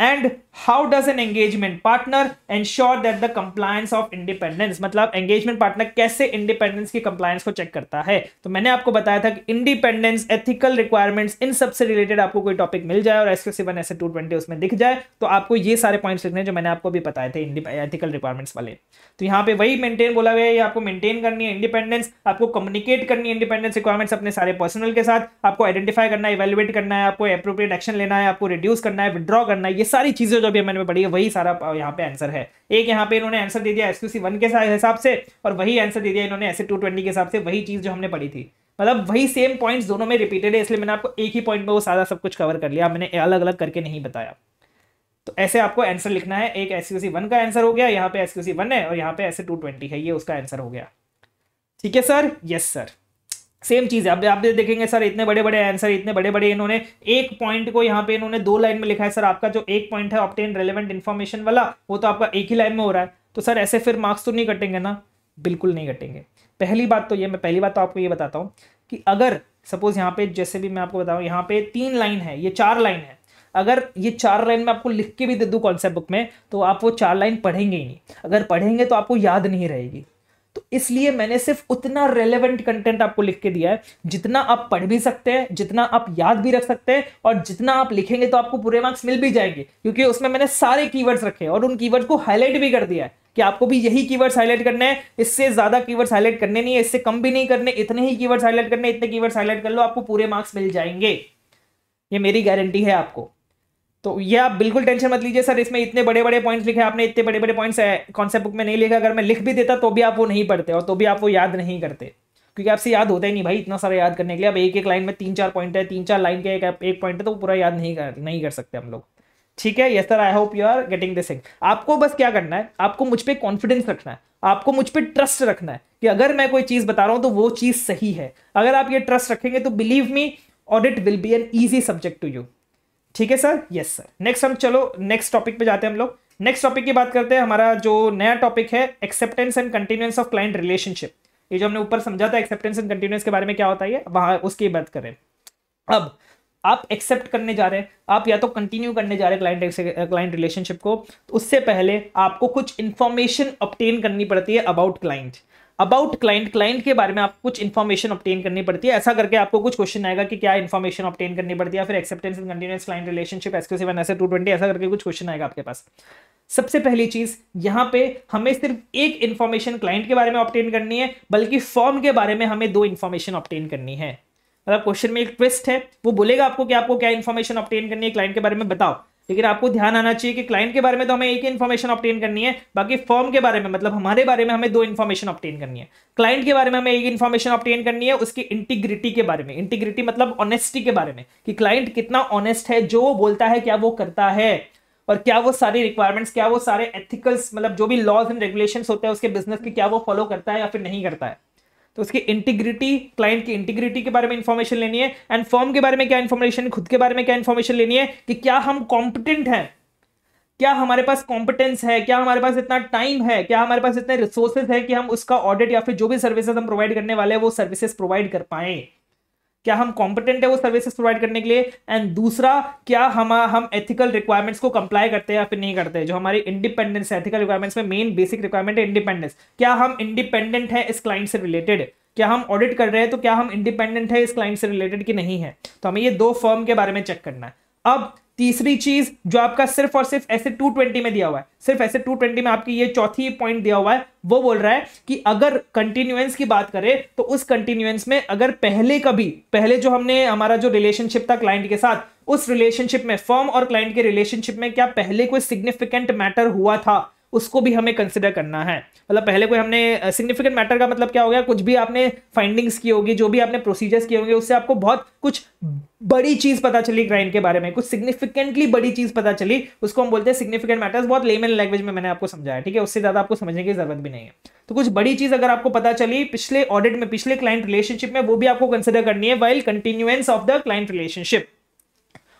and how does an engagement partner ensure that the compliance of independence मतलब एंगेजमेंट पार्टनर कैसे इंडिपेंडेंस की कंप्लायंस को चेक करता है तो मैंने आपको बताया था कि इंडिपेंडेंस एथिकल रिक्वायरमेंट्स इन सबसे रिलेटेड आपको कोई टॉपिक मिल जाए और SK seven S two twenty उसमें दिख जाए तो आपको ये सारे पॉइंट्स लिखने जो मैंने आपको भी बताए थे एथिकल रिक्वायरमेंट्स वाले तो यहाँ पे वही मेंटेन बोला गया है आपको मेंटेन करनी है इंडिपेंडेंस आपको कम्युनिकेट करनी है इंडिपेंडेंस रिक्वायरमेंट्स अपने सारे पर्सनल के साथ आपको आइडेंटिफाई करना है इवेलुएट करना है आपको अप्रोप्रिएट एक्शन लेना है आपको रिड्यूस करना है विद्रॉ करना है ये सारी चीजें जो भी मैंने पढ़ी है वही सारा यहाँ पे आंसर है एक यहाँ पे इन्होंने आंसर दे दिया एस क्यू सी वन के हिसाब से और वही आंसर दे दिया इन्होंने एस टू ट्वेंटी के हिसाब से वही चीज जो हमने पढ़ी थी मतलब वही सेम पॉइंट्स दोनों में रिपीटेड है इसलिए मैंने आपको एक ही पॉइंट में वो सारा सब कुछ कवर कर लिया मैंने अलग अलग करके नहीं बताया तो ऐसे आपको आंसर लिखना है एक एस क्यू सी वन का आंसर हो गया यहाँ पे एस क्यू सी वन है और यहाँ पे एस टू ट्वेंटी है ये उसका आंसर हो गया ठीक है सर यस सर सेम चीज़ है अब आप देखेंगे सर इतने बड़े बड़े आंसर इतने बड़े बड़े इन्होंने एक पॉइंट को यहाँ पे इन्होंने दो लाइन में लिखा है सर आपका जो एक पॉइंट है ऑप्टेन रेलिवेंट इन्फॉर्मेशन वाला वो तो आपका एक ही लाइन में हो रहा है तो सर ऐसे फिर मार्क्स तो नहीं कटेंगे ना बिल्कुल नहीं कटेंगे पहली बात तो ये मैं पहली बात तो आपको ये बताता हूँ कि अगर सपोज यहाँ पे जैसे भी मैं आपको बताऊँ यहाँ पे तीन लाइन है ये चार लाइन है अगर ये चार लाइन में आपको लिख के भी दे दूँ कॉन्सेप्ट बुक में तो आप वो चार लाइन पढ़ेंगे ही नहीं अगर पढ़ेंगे तो आपको याद नहीं रहेगी इसलिए मैंने सिर्फ उतना रेलेवेंट कंटेंट आपको लिख के दिया है जितना आप पढ़ भी सकते हैं जितना आप याद भी रख सकते हैं और जितना आप लिखेंगे तो आपको पूरे मार्क्स मिल भी जाएंगे क्योंकि उसमें मैंने सारे कीवर्ड्स रखे और उन कीवर्ड को हाईलाइट भी कर दिया है कि आपको भी यही कीवर्ड्स हाईलाइट करने हैं इससे ज्यादा कीवर्ड्स हाईलाइट करने नहीं है इससे कम भी नहीं करने इतने ही कीवर्ड्स हाईलाइट करने इतने कीवर्ड्स हाईलाइट कर लो आपको पूरे मार्क्स मिल जाएंगे ये मेरी गारंटी है आपको तो ये आप बिल्कुल टेंशन मत लीजिए सर इसमें इतने बड़े बड़े पॉइंट्स लिखे आपने इतने बड़े बड़े पॉइंट्स कॉन्सेप्ट बुक में नहीं लिखा अगर मैं लिख भी देता तो भी आप वो नहीं पढ़ते और तो भी आप वो याद नहीं करते क्योंकि आपसे याद होता ही नहीं भाई इतना सारा याद करने के लिए अब एक एक लाइन में तीन चार पॉइंट है तीन चार लाइन के एक एक पॉइंट है तो पूरा याद नहीं कर नहीं कर सकते हम लोग ठीक है yes sir I hope you are getting this thing आपको बस क्या करना है आपको मुझ पर कॉन्फिडेंस रखना है आपको मुझ पर ट्रस्ट रखना है कि अगर मैं कोई चीज़ बता रहा हूँ तो वो चीज़ सही है अगर आप ये ट्रस्ट रखेंगे तो believe me audit will be an easy subject to you ठीक है सर यस सर नेक्स्ट हम चलो नेक्स्ट टॉपिक पे जाते हैं हम लोग नेक्स्ट टॉपिक की बात करते हैं हमारा जो नया टॉपिक है acceptance and continuous of client relationship ये जो हमने ऊपर समझा था एक्सेप्टेंस एंड कंटिन्यूस के बारे में क्या होता है वहां उसकी बात करें अब आप एक्सेप्ट करने जा रहे हैं आप या तो कंटिन्यू करने जा रहे हैं क्लाइंट क्लाइंट रिलेशनशिप को तो उससे पहले आपको कुछ इन्फॉर्मेशन ऑप्टेन करनी पड़ती है about client about client client के बारे में आप कुछ इन्फॉर्मेशन ऑप्टेन करनी पड़ती है ऐसा करके आपको कुछ क्वेश्चन आएगा कि क्या इन्फॉर्मेशन ऑप्टेन करनी पड़ती है फिर acceptance and continuance client relationship exclusive and S two twenty ऐसा करके कुछ क्वेश्चन आएगा आपके पास सबसे पहली चीज यहां पे हमें सिर्फ एक इन्फॉर्मेशन क्लाइंट के बारे में ऑप्टेन करनी है बल्कि फॉर्म के बारे में हमें दो इन्फॉर्मेशन ऑप्टेन करनी है मतलब क्वेश्चन में एक ट्विस्ट है वो बोलेगा आपको कि आपको क्या इन्फॉर्मेशन ऑप्टेन करनी है क्लाइंट के बारे में बताओ लेकिन आपको ध्यान आना चाहिए कि क्लाइंट के बारे में तो हमें एक इन्फॉर्मेशन ऑप्टेन करनी है बाकी फॉर्म के बारे में मतलब हमारे बारे में हमें दो इन्फॉर्मेशन ऑप्टेन करनी है क्लाइंट के बारे में हमें एक इन्फॉर्मेशन ऑप्टेन करनी है उसकी इंटीग्रिटी के बारे में इंटीग्रिटी मतलब ऑनेस्टी के बारे में कि क्लाइंट कितना ऑनेस्ट है जो बोलता है क्या वो करता है और क्या वो सारी रिक्वायरमेंट्स क्या वो सारे एथिकल्स मतलब जो भी लॉज एंड रेगुलेशन होते हैं उसके बिजनेस के क्या वो फॉलो करता है या फिर नहीं करता है तो उसकी इंटीग्रिटी क्लाइंट की इंटीग्रिटी के बारे में इंफॉर्मेशन लेनी है एंड फॉर्म के बारे में क्या इंफॉर्मेशन खुद के बारे में क्या इंफॉर्मेशन लेनी है कि क्या हम कॉम्पिटेंट हैं क्या हमारे पास कॉम्पिटेंस है क्या हमारे पास इतना टाइम है क्या हमारे पास इतने रिसोर्सेज है कि हम उसका ऑडिट या फिर जो भी सर्विसेज हम प्रोवाइड करने वाले हैं वो सर्विसेज प्रोवाइड कर पाएं क्या हम कॉम्पिटेंट है वो सर्विसेज प्रोवाइड करने के लिए एंड दूसरा क्या हम हम एथिकल रिक्वायरमेंट्स को कंप्लाई करते हैं या फिर नहीं करते हैं जो हमारी इंडिपेंडेंस है एथिकल रिक्वायरमेंट्स में मेन बेसिक रिक्वायरमेंट है इंडिपेंडेंस क्या हम इंडिपेंडेंट है इस क्लाइंट से रिलेटेड क्या हम ऑडिट कर रहे हैं तो क्या हम इंडिपेंडेंट है इस क्लाइंट से रिलेटेड कि नहीं है तो हमें ये दो फर्म के बारे में चेक करना है अब तीसरी चीज जो आपका सिर्फ और सिर्फ ऐसे 220 में दिया हुआ है सिर्फ ऐसे 220 में आपकी ये चौथी पॉइंट दिया हुआ है वो बोल रहा है कि अगर कंटिन्यूएंस की बात करें तो उस कंटिन्यूएंस में अगर पहले कभी पहले जो हमने हमारा जो रिलेशनशिप था क्लाइंट के साथ उस रिलेशनशिप में फर्म और क्लाइंट के रिलेशनशिप में क्या पहले कोई सिग्निफिकेंट मैटर हुआ था उसको भी हमें कंसिडर करना है मतलब पहले कोई हमने सिग्निफिकेंट मैटर का मतलब क्या हो गया कुछ भी आपने फाइंडिंग्स की होगी जो भी आपने प्रोसीजर्स किए होंगे उससे आपको बहुत कुछ बड़ी चीज पता चली क्राइम के बारे में कुछ सिग्निफिकेंटली बड़ी चीज पता चली उसको हम बोलते हैं सिग्निफिकेंट मैटर्स बहुत लेमन लैंग्वेज में मैंने आपको समझाया ठीक है उससे ज्यादा आपको समझने की जरूरत भी नहीं है तो कुछ बड़ी चीज अगर आपको पता चली पिछले ऑडिट में पिछले क्लाइंट रिलेशनशिप में वो भी आपको कंसिडर करनी है while continuance of the client relationship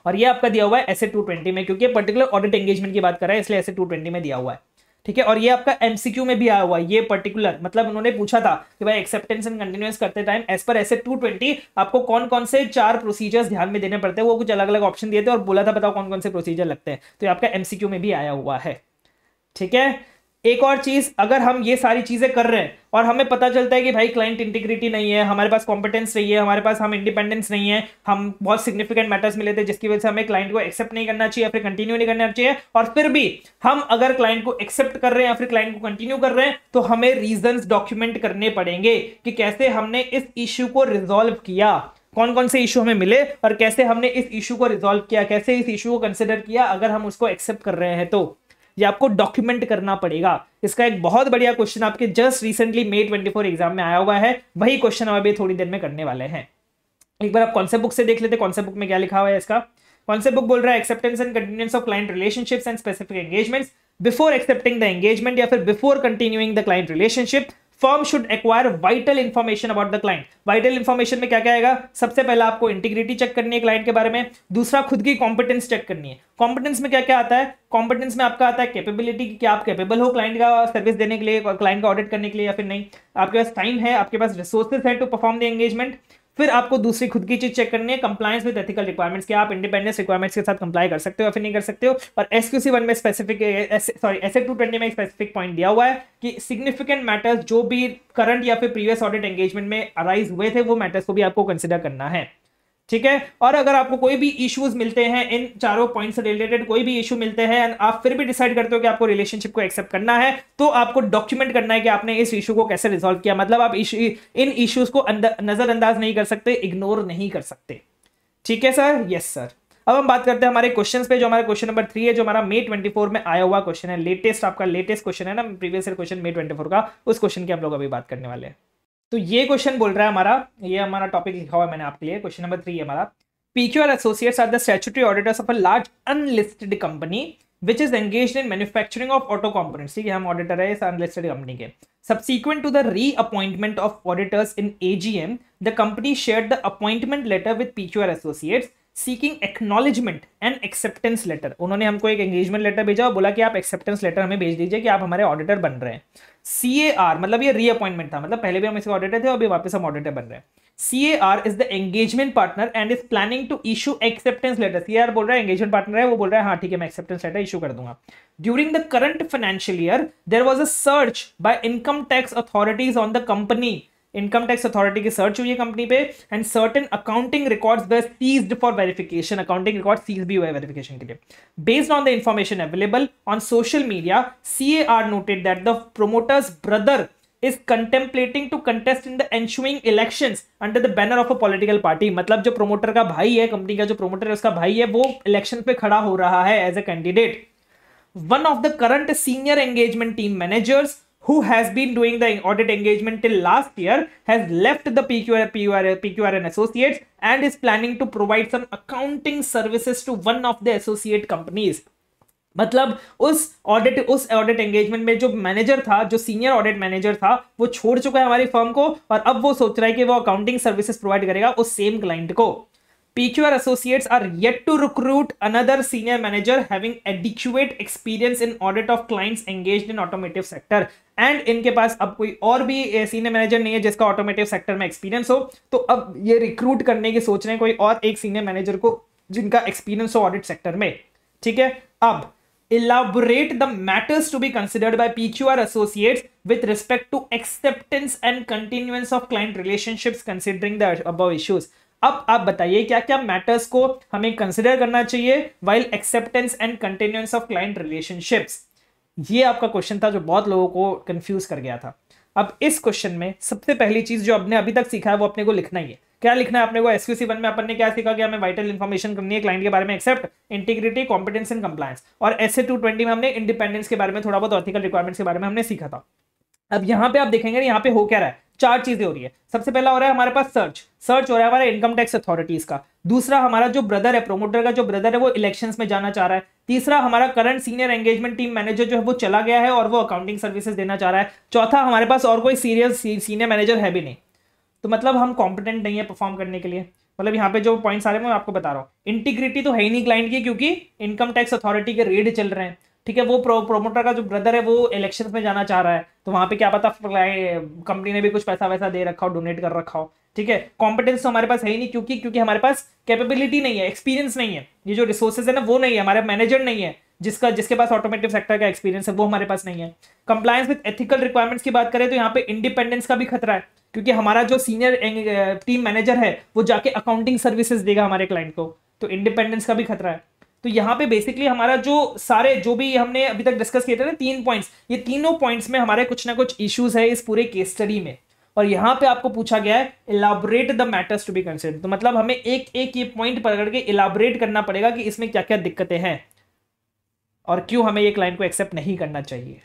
और ये आपका दिया हुआ है एसे 220 में क्योंकि पर्टिकुलर ऑडिट एंगेजमेंट की बात कर रहा है इसलिए एसे 220 में दिया हुआ है ठीक है और ये आपका एमसीक्यू में भी आया हुआ ये पर्टिकुलर मतलब उन्होंने पूछा था कि भाई एक्सेप्टेंस एंड कंटिन्यूस करते टाइम एस पर एस टू ट्वेंटी आपको कौन कौन से चार प्रोसीजर्स ध्यान में देने पड़ते हैं वो कुछ अलग अलग ऑप्शन दिए थे और बोला था बताओ कौन कौन से प्रोसीजर लगते हैं तो ये आपका एमसीक्यू में भी आया हुआ है ठीक है एक और चीज़ अगर हम ये सारी चीज़ें कर रहे हैं और हमें पता चलता है कि भाई क्लाइंट इंटीग्रिटी नहीं है हमारे पास कॉम्पिटेंस नहीं है हमारे पास हम इंडिपेंडेंस नहीं है हम बहुत सिग्निफिकेंट मैटर्स मिले थे जिसकी वजह से हमें क्लाइंट को एक्सेप्ट नहीं करना चाहिए फिर कंटिन्यू नहीं करना चाहिए और फिर भी हम अगर क्लाइंट को एक्सेप्ट कर रहे हैं या फिर क्लाइंट को कंटिन्यू कर रहे हैं तो हमें रीजन डॉक्यूमेंट करने पड़ेंगे कि कैसे हमने इस इश्यू को रिजोल्व किया कौन कौन से इशू हमें मिले और कैसे हमने इस इशू को रिजोल्व किया कैसे इस इशू को कंसिडर किया अगर हम उसको एक्सेप्ट कर रहे हैं तो ये आपको डॉक्यूमेंट करना पड़ेगा इसका एक बहुत बढ़िया क्वेश्चन आपके जस्ट रिसेंटली मे 24 एग्जाम में आया हुआ है वही क्वेश्चन हम अभी थोड़ी देर में करने वाले हैं एक बार आप कॉन्सेप्ट बुक से देख लेते कॉन्सेप्ट बुक में क्या लिखा हुआ है इसका कॉन्सेप्ट बुक बोल रहा है acceptance and continuous of client relationship and specific engagements before accepting the engagement या फिर before continuing the client relationship firm should acquire vital information about the client vital information में क्या क्या आएगा सबसे पहले आपको इंटीग्रिटी चेक करनी है क्लाइंट के बारे में दूसरा खुद की कॉम्पिटेंस चेक करनी है कॉम्पिटेंस में क्या क्या आता है कॉम्पिटेंस में आपका आता है कैपेबिलिटी कि क्या आप कैपेबल हो क्लाइंट का सर्विस देने के लिए क्लाइंट का ऑडिट करने के लिए या फिर नहीं आपके पास टाइम है आपके पास रिसोर्सेज है टू परफॉर्म द एंगेजमेंट फिर आपको दूसरी खुद की चीज चेक करनी है कंप्लायंस विद एथिकल रिक्वायरमेंट्स के आप इंडिपेंडेंस रिक्वायरमेंट्स के साथ कंप्लाई कर सकते हो या फिर नहीं कर सकते हो और एसक्यूसी वन में specific sorry S two twenty में स्पेसिफिक पॉइंट दिया हुआ है कि सिग्निफिकेंट मैटर्स जो भी करंट या फिर प्रीवियस ऑडिट एंगेजमेंट में अराइज हुए थे वो मैटर्स को भी आपको कंसिडर करना है ठीक है और अगर आपको कोई भी इश्यूज मिलते हैं इन चारों पॉइंट से रिलेटेड कोई भी इशू मिलते हैं एंड आप फिर भी डिसाइड करते हो कि आपको रिलेशनशिप को एक्सेप्ट करना है तो आपको डॉक्यूमेंट करना है कि आपने इस इशू को कैसे रिजॉल्व किया मतलब आप इशु, इन इश्यूज को नजरअंदाज नहीं कर सकते इग्नोर नहीं कर सकते ठीक है सर यस सर अब हम बात करते हैं हमारे क्वेश्चन पे जो हमारा क्वेश्चन नंबर थ्री है जो हमारा मे ट्वेंटी फोर में आया हुआ क्वेश्चन है लेटेस्ट आपका लेटेस्ट क्वेश्चन है ना previous question May twenty four का उस क्वेश्चन की हम लोग अभी बात करने वाले हैं तो ये क्वेश्चन बोल रहा है हमारा ये हमारा टॉपिक लिखा हुआ है मैंने आपके लिए क्वेश्चन नंबर थ्री हमारा PQ R associates are the statutory auditors of a large unlisted company which is engage in manufacturing of auto components ठीक है हम ऑडिटर है इस अनलिस्टेड कंपनी के subsequent to the reappointment of auditors in AGM the company share the appointment letter with PQ R associates seeking acknowledgement and acceptance letter उन्होंने हमको एक engagement letter भेजा और बोला कि आप एक्सेप्टेंस लेटर हमें भेज दीजिए कि आप हमारे ऑडिटर बन रहे हैं सी ए आर मतलब ये रीअपॉइंटमेंट था मतलब पहले भी हम इसके ऑडिटर थे और अभी वापस हम ऑडिटर बन रहे हैं C A R is the engagement partner and is planning to issue acceptance letter C R बोल रहा है एंगेजमेंट पार्टनर है वो बोल रहा है हाँ ठीक है मैं एक्सेप्टेंस लेटर इशू कर दूंगा during the current financial year there was a search by income tax authorities on the company income tax authority की सर्च हुई है कंपनी पे and certain accounting records were seize for verification accounting record seize भी हुआ है verification के लिए based on the information available on social media C A R noted that the promoter's brother is contemplating to contest in the ensuing election under the banner of a political party मतलब जो promoter का भाई है company का जो promoter है उसका भाई है वो इलेक्शन पे खड़ा हो रहा है as a candidate one of the current senior engagement team managers who has been doing the audit engagement till last year has left the PQR, PQR, PQR and Associates and is planning to provide some accounting services to one of the associate companies. मतलब उस audit उस audit engagement में जो manager था जो senior audit manager था वो छोड़ चुका है हमारी फर्म को और अब वो सोच रहा है कि वो अकाउंटिंग सर्विसेज प्रोवाइड करेगा उस सेम क्लाइंट को PQR associates are yet to recruit another senior manager having adequate experience in audit of clients engage in automotive sector and इनके पास अब कोई और भी सीनियर मैनेजर नहीं है जिसका ऑटोमेटिव सेक्टर में एक्सपीरियंस हो तो अब ये रिक्रूट करने की सोच रहे हैं कोई और एक सीनियर मैनेजर को जिनका एक्सपीरियंस हो ऑडिट सेक्टर में ठीक है अब elaborate the matters to be considered by P Q R associate with respect to acceptance and client of client relationship considering the above issues अब आप बताइए क्या क्या मैटर्स को हमें कंसिडर करना चाहिए while acceptance and continuance of client relationships ये आपका क्वेश्चन था जो बहुत लोगों को कंफ्यूज कर गया था अब इस क्वेश्चन में सबसे पहली चीज जो आपने अभी तक सीखा है वो अपने को लिखना ही है क्या लिखना है आपने को एसक्यूसी वन में अपन ने क्या सीखा कि हमें वाइटल इन्फॉर्मेशन करनी है क्लाइंट के बारे में except integrity competence and compliance और एस ए टू ट्वेंटी में हमने इंडिपेंडेंस के बारे में थोड़ा बहुत ऑर्थिकल रिक्वायरमेंट्स के बारे में हमने सीखा था अब यहाँ पे आप देखेंगे यहाँ पे हो क्या रहा है चार चीजें हो रही है सबसे पहला हो रहा है हमारे पास सर्च सर्च हो रहा है हमारे इनकम टैक्स अथॉरिटीज का दूसरा हमारा जो ब्रदर है प्रोमोटर का जो ब्रदर है वो इलेक्शंस में जाना चाह रहा है तीसरा हमारा current senior engagement team manager जो है वो चला गया है और वो अकाउंटिंग सर्विसेज देना चाह रहा है चौथा हमारे पास और कोई सीरियस सीनियर मैनेजर है भी नहीं तो मतलब हम कॉम्पिटेंट नहीं है परफॉर्म करने के लिए मतलब यहाँ पे जो पॉइंट्स आ रहे हैं मैं आपको बता रहा हूँ इंटीग्रिटी तो है ही नहीं क्लाइंट की क्योंकि इनकम टैक्स अथॉरिटी के रेड चल रहे हैं ठीक है वो प्रो, प्रोमोटर का जो ब्रदर है वो इलेक्शन में जाना चाह रहा है तो वहाँ पे क्या पता कंपनी ने भी कुछ पैसा वैसा दे रखा हो डोनेट कर रखा हो ठीक है कॉम्पिटेंस तो हमारे पास है ही नहीं क्योंकि क्योंकि हमारे पास कैपेबिलिटी नहीं है एक्सपीरियंस नहीं है ये जो रिसोर्सेज है ना वो नहीं है हमारा मैनेजर नहीं है जिसका जिसके पास ऑटोमेटिव सेक्टर का एक्सपीरियंस है वो हमारे पास नहीं है कंप्लायंस विद एथिकल रिक्वायरमेंट्स की बात करें तो यहाँ पे इंडिपेंडेंस का भी खतरा है क्योंकि हमारा जो सीनियर टीम मैनेजर है वो जाके अकाउंटिंग सर्विसेज देगा हमारे क्लाइंट को तो इंडिपेंडेंस का भी खतरा है तो यहाँ पे बेसिकली हमारा जो सारे जो भी हमने अभी तक डिस्कस किए थे ना तीन पॉइंट्स ये तीनों पॉइंट्स में हमारे कुछ ना कुछ इश्यूज है इस पूरे केस स्टडी में पर यहां पे आपको पूछा गया है elaborate the matters to be consider तो मतलब हमें एक एक ये पॉइंट पकड़ के इलाबोरेट करना पड़ेगा कि इसमें क्या क्या दिक्कतें हैं और क्यों हमें ये क्लाइंट को एक्सेप्ट नहीं करना चाहिए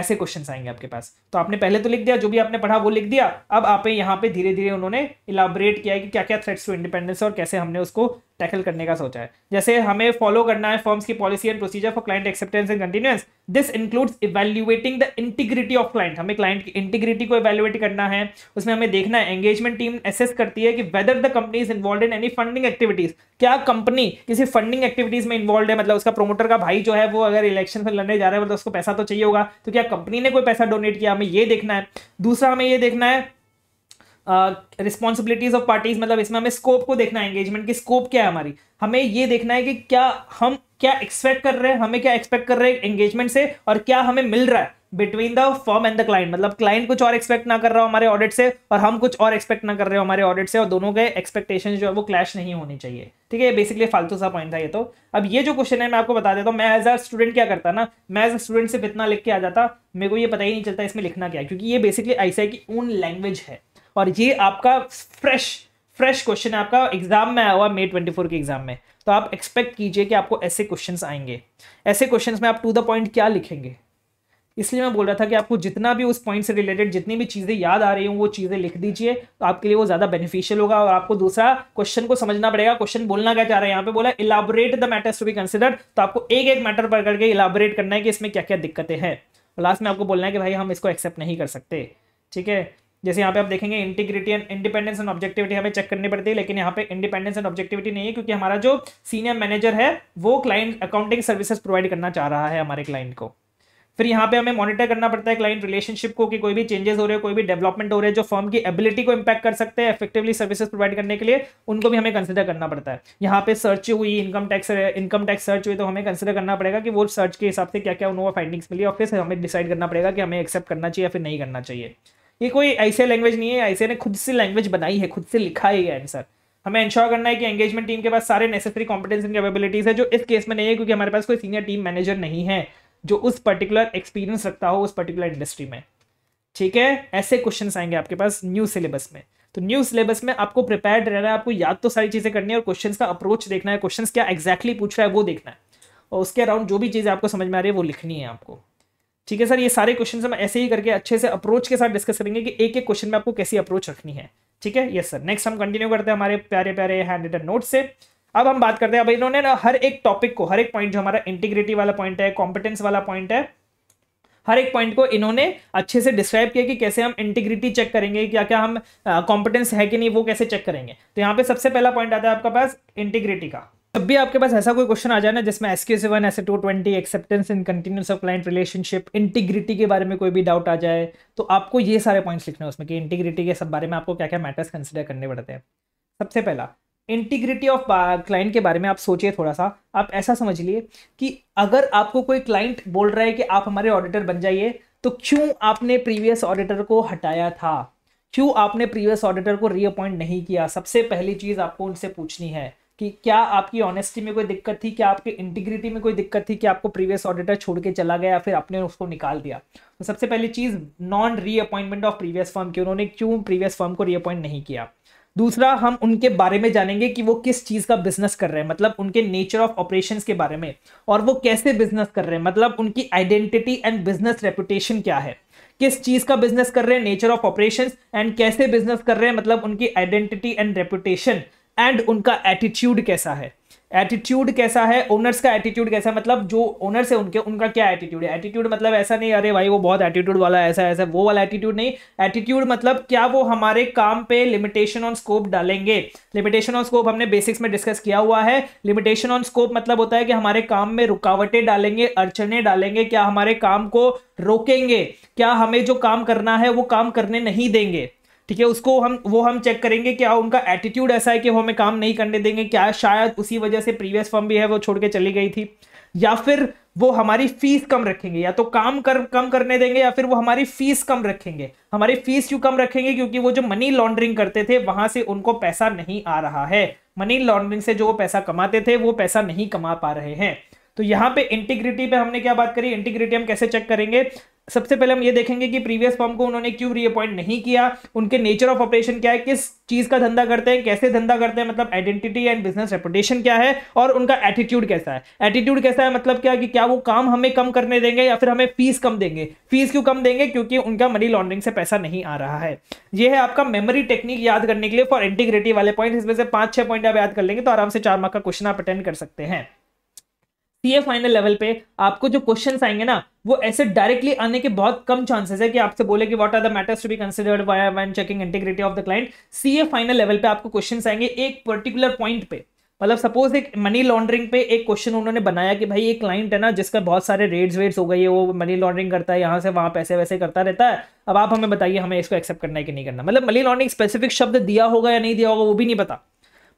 ऐसे क्वेश्चन आएंगे आपके पास तो आपने पहले तो लिख दिया जो भी आपने पढ़ा वो लिख दिया अब आप यहाँ पे धीरे धीरे उन्होंने इलाबरेट किया है कि क्या क्या थ्रेट्स टू इंडिपेंडेंस और कैसे हमने उसको टैकल करने का सोचा है जैसे हमें फॉलो करना है फॉर्म्स की policy and procedure for client acceptance and continuance this includes evaluating the integrity of client हमें क्लाइंट की इंटीग्रिटी को इवेल्युएट करना है उसमें हमें देखना है एंगेजमेंट टीम एसेस करती है कि whether the company is involve in any funding activities क्या कंपनी किसी फंडिंग एक्टिविटीज में इन्वॉल्व है मतलब उसका प्रोमोटर का भाई जो है वो अगर इलेक्शन में लड़ने जा रहा है मतलब उसको पैसा तो चाहिए होगा तो क्या कंपनी ने कोई पैसा डोनेट किया हमें ये देखना है दूसरा हमें ये देखना है रिस्पॉन्सिबिलिटीज ऑफ पार्टीज मतलब इसमें हमें स्कोप को देखना है एंगेजमेंट की स्कोप क्या है हमारी हमें ये देखना है कि क्या हम क्या एक्सपेक्ट कर रहे हैं हमें क्या एक्सपेक्ट कर रहे हैं एंगेजमेंट से और क्या हमें मिल रहा है between the firm and the client मतलब क्लाइंट कुछ और एक्सपेक्ट ना कर रहा हो हमारे ऑडिट से और हम कुछ और एक्सपेक्ट ना कर रहे हो हमारे ऑडिट से और दोनों के एक्सपेक्टेशन जो है वो क्लैश नहीं होने चाहिए ठीक है बेसिकली फालतू सा पॉइंट था ये तो अब ये जो क्वेश्चन है मैं आपको बता देता हूँ मैं एज अ स्टूडेंट क्या करता ना मैं एज अ स्टूडेंट सिर्फ इतना लिख के आ जाता मेरे को ये पता ही नहीं चलता इसमें लिखना क्या क्योंकि ये बेसिकली ऐसा की ओन लैंग्वेज है और ये आपका फ्रेश फ्रेश क्वेश्चन है आपका एग्जाम में आया हुआ मे ट्वेंटी के एग्जाम में तो आप एक्सपेक्ट कीजिए कि आपको ऐसे क्वेश्चन आएंगे ऐसे क्वेश्चन में आप टू द पॉइंट क्या लिखेंगे इसलिए मैं बोल रहा था कि आपको जितना भी उस पॉइंट से रिलेटेड जितनी भी चीज़ें याद आ रही हूँ वो चीज़ें लिख दीजिए तो आपके लिए वो ज़्यादा बेनिफिशियल होगा और आपको दूसरा क्वेश्चन को समझना पड़ेगा क्वेश्चन बोलना क्या चाह रहा है यहाँ पे बोला elaborate the matters to be consider तो आपको एक एक मैटर पर करके इलाबोरेट करना है कि इसमें क्या क्या दिक्कतें हैं लास्ट में आपको बोलना है कि भाई हम इसको एक्सेप्ट नहीं कर सकते ठीक है जैसे यहाँ पे आप देखेंगे integrity and independence and objectivity हमें चेक करनी पड़ती है लेकिन यहाँ पे इंडिपेंडेंस एंड ऑब्जेक्टिविटी नहीं है क्योंकि हमारा जो सीनियर मैनेजर है वो क्लाइंट अकाउंटिंग सर्विसेज प्रोवाइड करना चाह रहा है हमारे क्लाइंट को फिर यहाँ पे हमें मॉनिटर करना पड़ता है क्लाइंट रिलेशनशिप को कि कोई भी चेंजेस हो रहे हैं कोई भी डेवलपमेंट हो रहे हैं जो फर्म की एबिलिटी को इम्पैक्ट कर सकते हैं इफेक्टिवली सर्विसेज प्रोवाइड करने के लिए उनको भी हमें कंसिडर करना पड़ता है यहाँ पे सर्च हुई income tax income tax search हुई तो हमें कंसिडर करना पड़ेगा कि वो सर्च के हिसाब से क्या क्या उन्होंने फाइंडिंग्स मिली और फिर हमें डिसाइड करना पड़ेगा कि हमें एक्सेप्ट करना चाहिए या फिर नहीं करना चाहिए ये कोई ऐसे लैंग्वेज नहीं है ऐसे ने खुद से लैंग्वेज बनाई है खुद से लिखा है ये आंसर हमें इंश्योर करना है कि एंगेजमेंट टीम के पास सारे नेसेसरी कॉम्पिटेंस एंड कैपेबिलिटीज है जो इस केस में नहीं है क्योंकि हमारे पास कोई सीनियर टीम मैनेजर नहीं है जो उस पर्टिकुलर एक्सपीरियंस रखता हो उस पर्टिकुलर इंडस्ट्री में ठीक है ऐसे क्वेश्चन आएंगे आपके पास न्यू सिलेबस में तो न्यू सिलेबस में आपको प्रिपेयर रहना है आपको याद तो सारी चीज़ें करनी है और क्वेश्चन का अप्रोच देखना है क्वेश्चन क्या एक्जैक्टली exactly पूछ रहा है वो देखना है और उसके अराउंड जो भी चीज़ आपको समझ में आ रही है वो लिखनी है आपको ठीक है सर ये सारे क्वेश्चन हम ऐसे ही करके अच्छे से अप्रोच के साथ डिस्कस करेंगे कि एक एक क्वेश्चन में आपको कैसी अप्रोच रखनी है ठीक है यस सर नेक्स्ट हम कंटिन्यू करते हैं हमारे प्यारे प्यारे हैंड रिटन नोट से अब हम बात करते हैं अब इन्होंने ना हर एक टॉपिक को हर एक पॉइंट जो हमारा इंटीग्रिटी वाला पॉइंट है कॉम्पिटेंस वाला पॉइंट है हर एक पॉइंट को इन्होंने अच्छे से डिस्क्राइब किया कि कैसे हम इंटीग्रिटी चेक करेंगे क्या क्या हम कॉम्पिटेंस है कि नहीं वो कैसे चेक करेंगे तो यहाँ पे सबसे पहला पॉइंट आता है आपका पास इंटीग्रिटी का जब भी आपके पास ऐसा कोई क्वेश्चन आ जाए ना जिसमें S K one S two twenty acceptance in continuance of client relationship integrity के बारे में कोई भी डाउट आ जाए तो आपको ये सारे पॉइंट्स लिखने हैं उसमें कि इंटीग्रिटी के सब बारे में आपको क्या क्या मैटर्स कंसिडर करने पड़ते हैं सबसे पहला इंटीग्रिटी ऑफ क्लाइंट के बारे में आप सोचिए थोड़ा सा आप ऐसा समझ लिए कि अगर आपको कोई क्लाइंट बोल रहा है कि आप हमारे ऑडिटर बन जाइए तो क्यों आपने प्रीवियस ऑडिटर को हटाया था क्यों आपने प्रीवियस ऑडिटर को रीअपॉइंट नहीं किया सबसे पहली चीज़ आपको उनसे पूछनी है कि क्या आपकी ऑनेस्टी में कोई दिक्कत थी क्या आपके इंटीग्रिटी में कोई दिक्कत थी कि आपको प्रीवियस ऑडिटर छोड़ के चला गया या फिर आपने उसको निकाल दिया तो सबसे पहली चीज़ non reappointment of previous firm की उन्होंने क्यों प्रीवियस फर्म को रीअपॉइंट नहीं किया दूसरा हम उनके बारे में जानेंगे कि वो किस चीज़ का बिजनेस कर रहे हैं मतलब उनके नेचर ऑफ ऑपरेशन के बारे में और वो कैसे बिजनेस कर रहे हैं मतलब उनकी आइडेंटिटी एंड बिजनेस रेपुटेशन क्या है किस चीज़ का बिजनेस कर रहे हैं नेचर ऑफ ऑपरेशन एंड कैसे बिजनेस कर रहे हैं मतलब उनकी आइडेंटिटी एंड रेपुटेशन एंड उनका एटीट्यूड कैसा है एटीट्यूड कैसा है ओनर्स का एटीट्यूड कैसा है मतलब जो ओनर्स है उनके उनका क्या एटीट्यूड है एटीट्यूड मतलब ऐसा नहीं अरे भाई वो बहुत एटीट्यूड वाला ऐसा ऐसा वो वाला एटीट्यूड नहीं एटीट्यूड मतलब क्या वो हमारे काम पे लिमिटेशन ऑन स्कोप डालेंगे लिमिटेशन ऑन स्कोप हमने बेसिक्स में डिस्कस किया हुआ है लिमिटेशन ऑन स्कोप मतलब होता है कि हमारे काम में रुकावटें डालेंगे अड़चने डालेंगे क्या हमारे काम को रोकेंगे क्या हमें जो काम करना है वो काम करने नहीं देंगे ठीक है उसको हम वो हम चेक करेंगे क्या उनका एटीट्यूड ऐसा है कि वो हमें काम नहीं करने देंगे क्या शायद उसी वजह से प्रीवियस फर्म भी है वो छोड़ के चली गई थी या फिर वो हमारी फीस कम रखेंगे या तो काम कर कम करने देंगे या फिर वो हमारी फीस कम रखेंगे हमारी फीस क्यों कम रखेंगे क्योंकि वो जो मनी लॉन्ड्रिंग करते थे वहां से उनको पैसा नहीं आ रहा है मनी लॉन्ड्रिंग से जो वो पैसा कमाते थे वो पैसा नहीं कमा पा रहे हैं तो यहां पे इंटीग्रिटी पे हमने क्या बात करी इंटीग्रिटी हम कैसे चेक करेंगे सबसे पहले हम ये देखेंगे कि प्रीवियस फॉर्म को उन्होंने क्यों रीअपॉइंट नहीं किया उनके नेचर ऑफ ऑपरेशन क्या है किस चीज का धंधा करते हैं कैसे धंधा करते हैं मतलब आइडेंटिटी एंड बिजनेस रेपुटेशन क्या है और उनका एटीट्यूड कैसा है एटीट्यूड कैसा है मतलब क्या कि क्या वो काम हमें कम करने देंगे या फिर हमें फीस कम देंगे फीस क्यों कम देंगे क्योंकि उनका मनी लॉन्ड्रिंग से पैसा नहीं आ रहा है यह है आपका मेमोरी टेक्निक याद करने के लिए फॉर इंटीग्रिटी वाले पॉइंट इसमें से पांच छह पॉइंट आप याद कर लेंगे तो आराम से चार मार्क का क्वेश्चन आप अटेंड कर सकते हैं सीए फाइनल लेवल पे आपको जो क्वेश्चन आएंगे ना वो ऐसे डायरेक्टली आने के बहुत कम चांसेस है कि आपसे बोले कि what are the matters to be considered when checking integrity of the client CA final level पे आपको क्वेश्चन आएंगे एक पर्टिकुलर पॉइंट पे मतलब सपोज एक मनी लॉन्ड्रिंग पे एक क्वेश्चन उन्होंने बनाया कि भाई एक क्लाइंट है ना जिसका बहुत सारे रेड्स वेड्स हो गई है वो मनी लॉन्ड्रिंग करता है यहाँ से वहाँ पैसे वैसे करता रहता है अब आप हमें बताइए हमें इसको एक्सेप्ट करना है कि नहीं करना मतलब मनी लॉन्ड्रिंग स्पेसिफिक शब्द दिया होगा या नहीं दिया होगा वो भी नहीं पता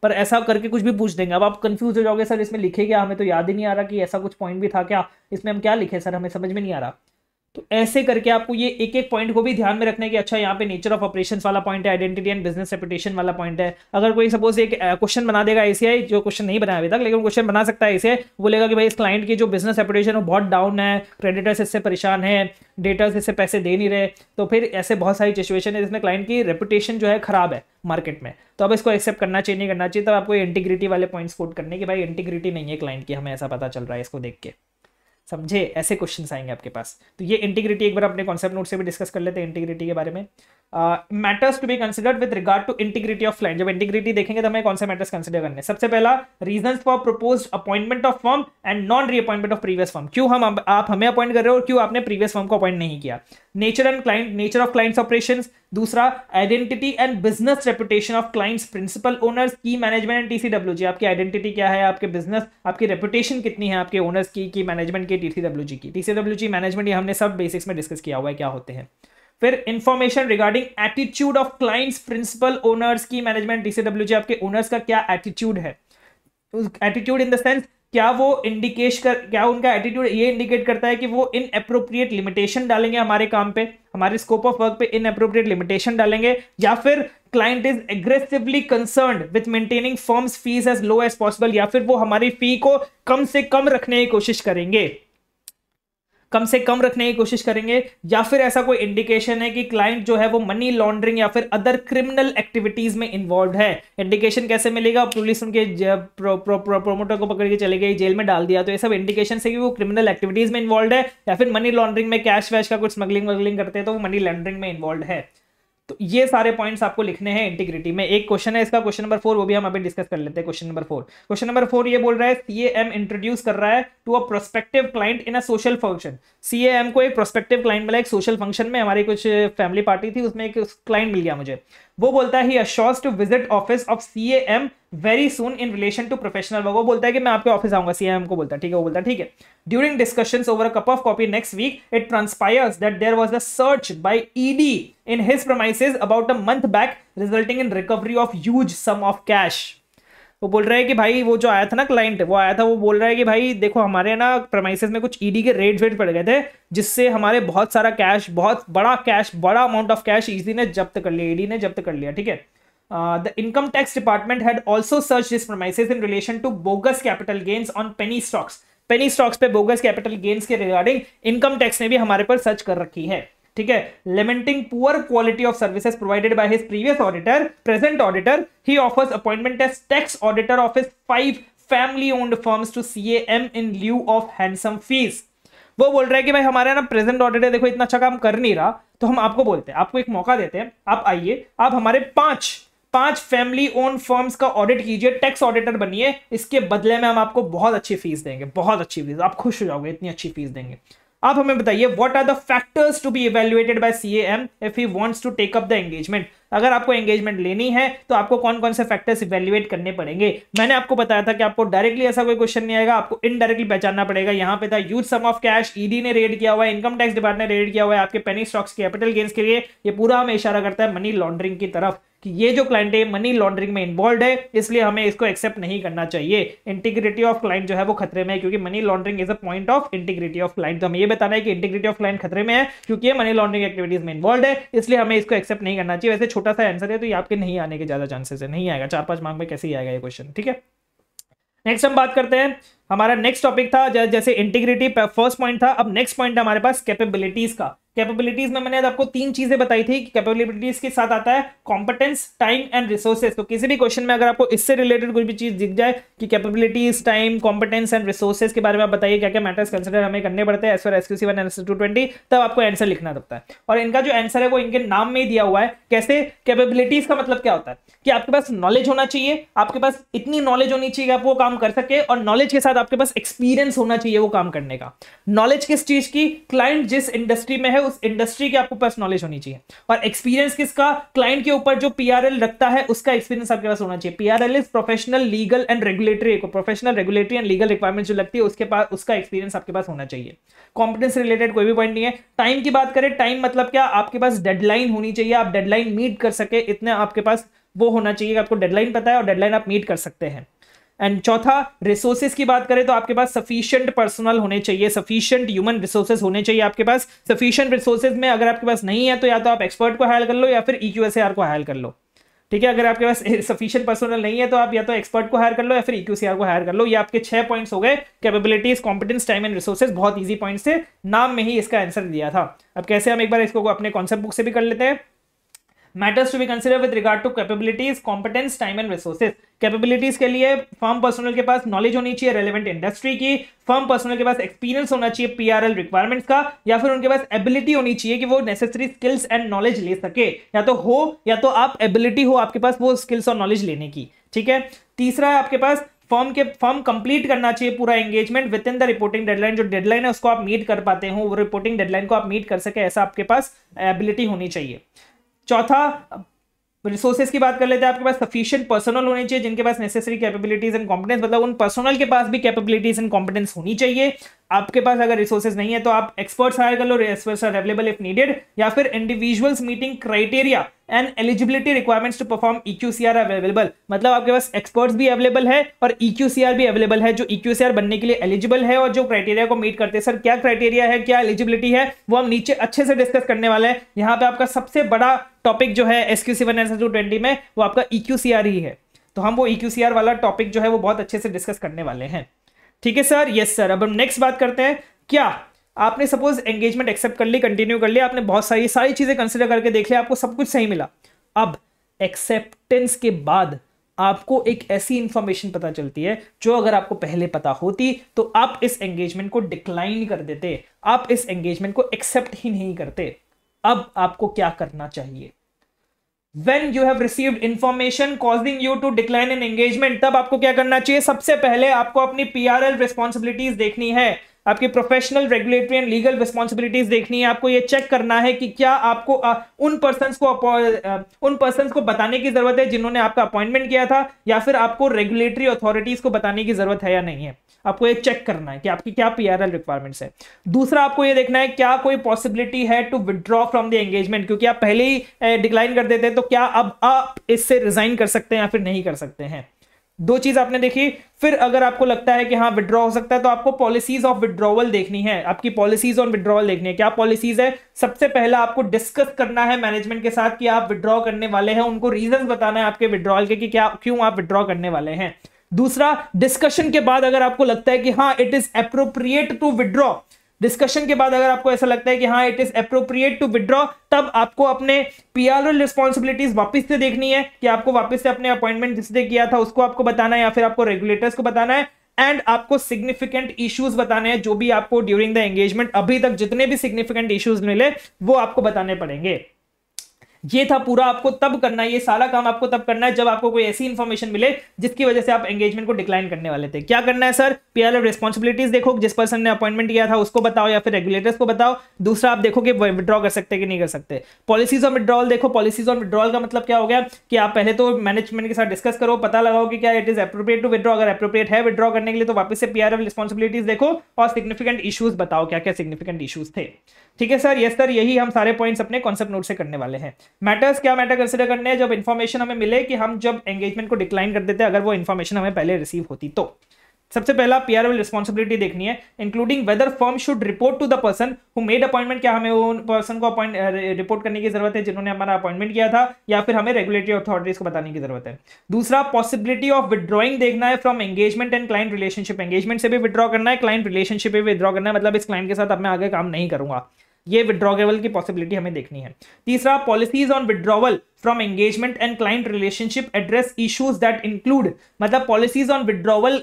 पर ऐसा करके कुछ भी पूछ देंगे अब आप कंफ्यूज हो जाओगे सर इसमें लिखे क्या हमें तो याद ही नहीं आ रहा कि ऐसा कुछ पॉइंट भी था क्या इसमें हम क्या लिखे सर हमें समझ में नहीं आ रहा तो ऐसे करके आपको ये एक एक पॉइंट को भी ध्यान में रखना है कि अच्छा यहाँ पे नेचर ऑफ ऑपरेशन वाला पॉइंट है आइडेंटिटी एंड बिजनेस रेपुटेशन वाला पॉइंट है अगर कोई सपोज एक क्वेश्चन बना देगा एसीआई जो क्वेश्चन नहीं बनाया अभी तक लेकिन क्वेश्चन बना सकता है वो बोलेगा कि भाई इस क्लाइंट की जो बिजनेस रेपुटेशन है बहुत डाउन है क्रेडिटर्स इससे परेशान है डेटर्स इससे पैसे दे नहीं रहे तो फिर ऐसे बहुत सारी सिचुएशन है जिसमें क्लाइंट की रेपुटेशन जो है खराब है मार्केट में तो अब इसको एक्सेप्ट करना चाहिए नहीं करना चाहिए तब आपको इंटीग्रिटी वाले पॉइंट्स कोट करने की भाई इंटीग्रिटी नहीं है क्लाइंट की हमें ऐसा पता चल रहा है इसको देख के समझे ऐसे क्वेश्चन आएंगे आपके पास तो ये इंटीग्रिटी एक बार अपने कॉन्सेप्ट नोट से भी डिस्कस कर लेते हैं इंटीग्रिटी के बारे में matters to be considered with regard to integrity of line जब इंटीग्रिटी देखेंगे तो हमें कौन से मैटर्स कंसिडर करने सबसे पहला reason for propose appointment of firm and non reappointment of previous firm क्यों हम आप हमें अपॉइंट कर रहे हो और क्यों आपने प्रीवियस फॉर्म को अपॉइंट नहीं किया nature and client nature of clients operation दूसरा identity and business reputation of clients principal owners की मैनेजमेंट एंड टीसीडब्ल्यू जी आपकी आइडेंटिटी क्या है आपके बिजनेस आपकी रेपुटेशन कितनी है आपके ओनर्स की मैनेजमेंट की टीसीडब्ल्यू जी की टीसीडब्ल्यू जी मैनेजमेंट ये हमने सब बेसिक्स में डिस्कस किया हुआ है क्या होते हैं फिर information regarding attitude of clients principal owners की मैनेजमेंट डीसीडब्ल्यू आपके ओनर्स का क्या एटीट्यूड है एटीट्यूड इन द सेंस क्या वो इंडिकेश कर क्या उनका एटीट्यूड ये इंडिकेट करता है कि वो इन अप्रोप्रिएट लिमिटेशन डालेंगे हमारे काम पे हमारे स्कोप ऑफ वर्क पे इन अप्रोप्रिएट लिमिटेशन डालेंगे या फिर client is aggressively concern with maintaining firm's fees as low as possible या फिर वो हमारी फी को कम से कम रखने की कोशिश करेंगे कम से कम रखने की कोशिश करेंगे या फिर ऐसा कोई इंडिकेशन है कि क्लाइंट जो है वो मनी लॉन्ड्रिंग या फिर अदर क्रिमिनल एक्टिविटीज में इन्वॉल्व है इंडिकेशन कैसे मिलेगा पुलिस उनके प्रोमोटर को पकड़ के चले गई जेल में डाल दिया तो ये सब इंडिकेशन है कि वो क्रिमिनल एक्टिविटीज में इन्वॉल्व है या फिर मनी लॉन्ड्रिंग में कैश वैश का कुछ स्मगलिंग वगलिंग करते हैं तो वो मनी लॉन्ड्रिंग में इन्वॉल्व है तो ये सारे पॉइंट्स आपको लिखने हैं इंटीग्रिटी में एक क्वेश्चन है इसका क्वेश्चन नंबर फोर वो भी हम अभी डिस्कस कर लेते हैं question number four question number four ये बोल रहा है एम इंट्रोड्यूस कर रहा है to a prospective client in a social function CA M को एक प्रोस्पेक्टिव क्लाइंट मिला एक सोशल फंक्शन में हमारी कुछ फैमिली पार्टी थी उसमें एक क्लाइंट मिल गया मुझे वो बोलता है he assures to visit office of M very soon in relation to professional work वो बोलता है कि मैं आपके ऑफिस आऊंगा सीएम को बोलता है ठीक है वो बोलता है ठीक है during discussion over cup of coffee next week it transpires that there was the search by ED in his premises about a month back resulting in recovery of huge some of cash वो बोल रहा है कि भाई वो जो आया था ना क्लाइंट वो आया था वो बोल रहा है कि भाई देखो हमारे ना प्रमाइसिस में कुछ ईडी e के रेट वेट पड़ गए थे जिससे हमारे बहुत सारा कैश बहुत बड़ा कैश बड़ा अमाउंट ऑफ कैश ईडी ने जब्त कर लिया ईडी e ने जब्त कर लिया ठीक है Uh, the income tax department had also searched his premises in relation to bogus capital gains on penny stocks. Penny stocks पे बोगस कैपिटल गेन्स के रिगार्डिंग इनकम टैक्स ने भी हमारे पर सर्च कर रखी है ठीक है lamenting poor quality of services provided by his previous auditor present auditor he offers appointment as tax auditor of his five family owned firms to CA M in lieu of handsome fees वो बोल रहा है कि भाई हमारा ना present auditor देखो इतना अच्छा काम कर नहीं रहा तो हम आपको बोलते हैं आपको एक मौका देते हैं आप आइए आप हमारे पांच पांच फैमिली ओन फर्म्स का ऑडिट कीजिए टैक्स ऑडिटर बनिए इसके बदले में हम आपको बहुत अच्छी फीस देंगे बहुत अच्छी फीस आप खुश हो जाओगे इतनी अच्छी फीस देंगे आप हमें बताइए what are the factors to be evaluated by CA M if he wants to take up the engagement अगर आपको एंगेजमेंट लेनी है तो आपको कौन कौन से फैक्टर्स इवेल्युएट करने पड़ेंगे मैंने आपको बताया था कि आपको डायरेक्टली ऐसा कोई क्वेश्चन नहीं आएगा आपको इनडायरेक्टली पहचानना पड़ेगा यहाँ पे था huge some of cash ED ने रेड किया हुआ है इनकम टैक्स डिपार्टमेंट ने रेड किया हुआ है आपके पेनी स्टॉक्स कैपिटल गेंस के लिए ये पूरा हमें इशारा करता है मनी लॉन्ड्रिंग की तरफ कि ये जो क्लाइंट है मनी लॉन्ड्रिंग में इन्वॉल्व है इसलिए हमें इसको एक्सेप्ट नहीं करना चाहिए इंटीग्रिटी ऑफ क्लाइंट जो है वो खतरे में है क्योंकि money laundering is a point of integrity of client तो हमें ये बताना है कि इंटीग्रिटी ऑफ क्लाइंट खतरे में है क्योंकि ये मनी लॉन्ड्रिंग एक्टिविटीज में इन्वॉल्व है इसलिए हमें इसको एक्सेप्ट नहीं करना चाहिए वैसे छोटा सा आंसर है तो ये आपके नहीं आने के ज्यादा चांसेस है नहीं आएगा चार पांच मार्क में कैसे ही आएगा ये क्वेश्चन ठीक है नेक्स्ट हम बात करते हैं हमारा नेक्स्ट टॉपिक था जैसे इंटीग्रिटी फर्स्ट पॉइंट था अब नेक्स्ट पॉइंट हमारे पास कैपेबिलिटीज का कैपेबिलिटीज में मैंने आपको तीन चीजें बताई थी कि कैपेबिलिटीज के साथ आता है कॉम्पिटेंस टाइम एंड रिसोर्सेज तो किसी भी क्वेश्चन में अगर आपको इससे रिलेटेड कोई भी चीज दिख जाए कि capabilities time competence and resources के बारे में आप बताइए क्या क्या मैटर्स कंसिडर हमें करने पड़ते हैं S for SQC C one S two twenty तब आपको आंसर लिखना पड़ता है और इनका जो आंसर है वो इनके नाम में ही दिया हुआ है कैसे कैपेबिलिटीज का मतलब क्या होता है कि आपके पास नॉलेज होना चाहिए आपके पास इतनी नॉलेज होनी चाहिए आप वो काम कर सके और नॉलेज के साथ आपके पास एक्सपीरियंस होना चाहिए वो काम करने का नॉलेज किस चीज की क्लाइंट जिस इंडस्ट्री में है है उस इंडस्ट्री के आपको पास नॉलेज होनी चाहिए और एक्सपीरियंस किसका क्लाइंट के ऊपर जो पीआरएल रखता है उसका एक्सपीरियंस आपके पास होना चाहिए PRL is professional legal and regulatory professional regulatory and legal requirement जो लगती है उसके पास उसका एक्सपीरियंस आपके पास होना चाहिए कॉम्पिटेंस रिलेटेड कोई भी पॉइंट नहीं है टाइम की बात करें टाइम मतलब क्या आपके पास डेडलाइन होनी चाहिए आप डेडलाइन मीट कर सके इतने आपके पास वो होना चाहिए आपको डेडलाइन पता है और डेडलाइन आप मीट कर सकते हैं एंड चौथा रिसोर्सेज की बात करें तो आपके पास सफिशियंट पर्सनल होने चाहिए सफिशियंट ह्यूमन रिसोर्सेज होने चाहिए आपके पास सफिशियंट रिसोर्सेज में अगर आपके पास नहीं है तो या तो आप एक्सपर्ट को हायर कर लो या फिर ई e को हायर कर लो ठीक है अगर आपके पास सफिशियंट पर्सनल नहीं है तो आप या तो एक्सपर्ट को हायर कर लो या फिर ईक्यूसीआर e को हायर कर लो ये आपके छह पॉइंट्स हो गए capabilities competence time and resources बहुत ईजी पॉइंट्स थे नाम में ही इसका आंसर दिया था अब कैसे हम एक बार इसको अपने कॉन्सेप्ट बुक से भी कर लेते हैं matters to be consider with regard to capabilities competence time and resources capabilities के लिए फर्म पर्सनल के पास नॉलेज होनी चाहिए रेलिवेंट इंडस्ट्री की फर्म पर्सनल के पास एक्सपीरियंस होना चाहिए पीआरएल रिक्वायरमेंट्स का या फिर उनके पास एबिलिटी होनी चाहिए कि वो नेसेसरी स्किल्स एंड नॉलेज ले सके या तो हो या तो आप एबिलिटी हो आपके पास वो स्किल्स और नॉलेज लेने की ठीक है तीसरा है आपके पास फॉर्म के फॉर्म कंप्लीट करना चाहिए पूरा engagement within the reporting deadline जो डेडलाइन है उसको आप मीट कर पाते हो वो रिपोर्टिंग डेडलाइन को आप मीट कर सके ऐसा आपके पास एबिलिटी होनी चाहिए चौथा रिसोर्सेज की बात कर लेते हैं आपके पास सफिशियंट पर्सनल होने चाहिए जिनके पास नेसेसरी कैपेबिलिटीज एंड कॉम्पिटेंस मतलब उन पर्सनल के पास भी कैपेबिलिटीज एंड कॉम्पिटेंस होनी चाहिए आपके पास अगर रिसोर्सेज नहीं है तो आप एक्सपर्ट्स हायर कर लो experts are available if needed या फिर individuals meeting criteria and eligibility requirements to perform EQCR available मतलब आपके पास एक्सपर्ट्स भी अवेलेबल है और ईक्यूसीआर e भी अवेलेबल है जो ईक्यूसीआर e बनने के लिए एलिजिबल है और जो क्राइटेरिया को मीट करते हैं सर क्या क्राइटेरिया है क्या एलिजिबिलिटी है वो हम नीचे अच्छे से डिस्कस करने वाले हैं यहाँ पे आपका सबसे बड़ा टॉपिक जो है S Q C one S two twenty में वो आपका ईक्यूसीआर e ही है तो हम वो ईक्यूसीआर वाला टॉपिक जो है वो बहुत अच्छे से डिस्कस करने वाले हैं ठीक है सर यस सर अब हम नेक्स्ट बात करते हैं क्या आपने सपोज एंगेजमेंट एक्सेप्ट कर ली कंटिन्यू कर लिया आपने बहुत सारी सारी चीज़ें कंसिडर करके देख लिया आपको सब कुछ सही मिला अब एक्सेप्टेंस के बाद आपको एक ऐसी इंफॉर्मेशन पता चलती है जो अगर आपको पहले पता होती तो आप इस एंगेजमेंट को डिक्लाइन कर देते आप इस एंगेजमेंट को एक्सेप्ट ही नहीं करते अब आपको क्या करना चाहिए when you have received information causing you to decline an engagement तब आपको क्या करना चाहिए सबसे पहले आपको अपनी पी आर एल रिस्पॉन्सिबिलिटीज देखनी है आपकी professional regulatory and legal responsibilities देखनी है आपको ये चेक करना है कि क्या आपको आ, उन पर्सन को आ, उन पर्सन को बताने की जरूरत है जिन्होंने आपका अपॉइंटमेंट किया था या फिर आपको रेगुलेटरी अथॉरिटीज को बताने की जरूरत है या नहीं है आपको ये चेक करना है कि आपकी क्या पी रिक्वायरमेंट्स है दूसरा आपको ये देखना है क्या कोई पॉसिबिलिटी है to withdraw from the engagement क्योंकि आप पहले ही डिक्लाइन कर देते हैं तो क्या अब आप इससे रिजाइन कर सकते हैं या फिर नहीं कर सकते हैं दो चीज आपने देखी फिर अगर आपको लगता है कि हाँ विड्रॉ हो सकता है तो आपको पॉलिसीज ऑफ विड्रॉवल देखनी है आपकी पॉलिसीज ऑन विड्रॉवल देखनी है क्या पॉलिसीज है सबसे पहला आपको डिस्कस करना है मैनेजमेंट के साथ कि आप विड्रॉ करने वाले हैं उनको रीजन बताना है आपके विड्रॉवल के कि क्या क्यों आप विड्रॉ करने वाले हैं दूसरा डिस्कशन के बाद अगर आपको लगता है कि हाँ it is appropriate to withdraw discussion के बाद अगर आपको ऐसा लगता है कि हाँ it is appropriate to withdraw तब आपको अपने पीआरएल रिस्पॉन्सिबिलिटीज वापस से देखनी है कि आपको वापस से अपने अपॉइंटमेंट जिसने किया था उसको आपको बताना है या फिर आपको रेगुलेटर्स को बताना है एंड आपको सिग्निफिकेंट इश्यूज बताने हैं जो भी आपको ड्यूरिंग द एंगेजमेंट अभी तक जितने भी सिग्निफिकेंट इश्यूज मिले वो आपको बताने पड़ेंगे ये था पूरा आपको तब करना है ये सारा काम आपको तब करना है जब आपको कोई ऐसी इन्फॉर्मेशन मिले जिसकी वजह से आप एंगेजमेंट को डिक्लाइन करने वाले थे क्या करना है सर आर रिस्पॉन्सिबिलिटीज देखो जिस पर्सन ने अपॉइंटमेंट किया था उसको बताओ या फिर रेगुलेटर्स को बताओ दूसरा आप देखो कि विद्रॉ कर सकते कि नहीं कर सकते पॉलिसीज ऑफ विड्रॉल देखो पॉलिसीज ऑन विड्रॉल का मतलब क्या हो गया कि आप पहले तो मैनेजमेंट के साथ डिस्कस करो पता लगाओ कि क्या it is appropriate to withdraw अगर अप्रोप्रिएट है विद्रॉ करने के लिए तो वापस से पीआरएफ रिस्पॉन्सिबिलिटीज देखो और सिग्निफिकेंट इशूज बताओ क्या क्या सिग्निफिकेंट इशूज थे ठीक है सर यस सर यही हम सारे पॉइंट्स अपने कॉन्सेप्ट नोट से करने वाले हैं मैटर्स क्या मैटर कंसिडर करने हैं जब इन्फॉर्मेशन हमें मिले कि हम जब एंगेजमेंट को डिक्लाइन कर देते हैं अगर वो इन्फॉर्मेशन हमें पहले रिसीव होती तो सबसे पहला पी एल रिस्पॉन्सिबिलिटी देखनी है including whether firm should report to the person who made appointment क्या हमें उन पर्सन को अपॉइंट रिपोर्ट करने की जरूरत है जिन्होंने हमारा अपॉइंटमेंट किया था या फिर हमें रेगुलेटरी अथॉरिटीज को बताने की जरूरत है दूसरा पॉसिबिलिटी ऑफ विद्रॉइंग देखना है from engagement and client relationship engagement से भी विद्रॉ करना है क्लाइंट रिलेशनशिप भी विद्रॉ करना है मतलब इस क्लाइंट के साथ अब मैं आगे काम नहीं करूंगा ये विद्रॉवल की पॉसिबिलिटी हमें देखनी है तीसरा policies on withdrawal from engagement and client relationship address issues that include मतलब पॉलिसीज ऑन विद्रॉवल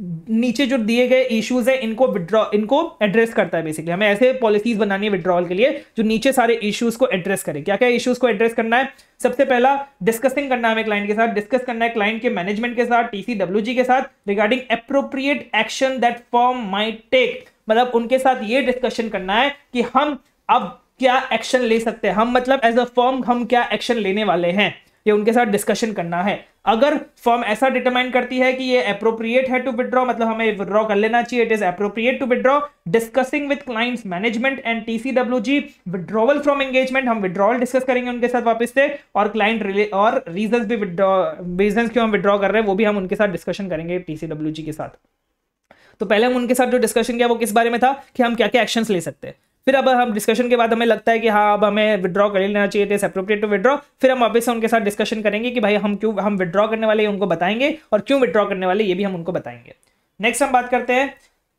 नीचे जो दिए गए इश्यूज है इनको विड्रॉ इनको एड्रेस करता है बेसिकली हमें ऐसे पॉलिसीज बनानी है विड्रॉल के लिए जो नीचे सारे इश्यूज को एड्रेस करें क्या क्या इश्यूज को एड्रेस करना है सबसे पहला डिस्कसिंग करना है हमें क्लाइंट के साथ डिस्कस करना है क्लाइंट के मैनेजमेंट के साथ टीसीडब्ल्यूजी के साथ regarding appropriate action that firm may take मतलब उनके साथ ये डिस्कशन करना है कि हम अब क्या एक्शन ले सकते हैं हम मतलब एज अ फॉर्म हम क्या एक्शन लेने वाले हैं ये उनके साथ डिस्कशन करना है अगर फॉर्म ऐसा डिटरमाइन करती है कि ये अप्रोप्रिएट है टू विड्रॉ मतलब हमें विद्रॉ कर लेना चाहिए it is appropriate to withdraw discussing with clients management and TCWG withdrawal from engagement हम विद्रॉवल डिस्कस करेंगे उनके साथ वापस से और क्लाइंट और रीजन भी विद्रॉ रीजन क्यों हम विड्रॉ कर रहे हैं वो भी हम उनके साथ डिस्कशन करेंगे टीसीडब्ल्यू जी के साथ तो पहले हम उनके साथ जो डिस्कशन किया वो किस बारे में था कि हम क्या क्या एक्शन ले सकते हैं फिर अब हम डिस्कशन के बाद हमें लगता है कि हाँ अब हमें विड्रॉ कर लेना चाहिए थे अप्रोप्रिएट टू विद्रॉ फिर हम वापस उनके साथ डिस्कशन करेंगे कि भाई हम क्यों हम विड्रॉ करने वाले उनको बताएंगे और क्यों विद्रॉ करने वाले ये भी हम उनको बताएंगे नेक्स्ट हम बात करते हैं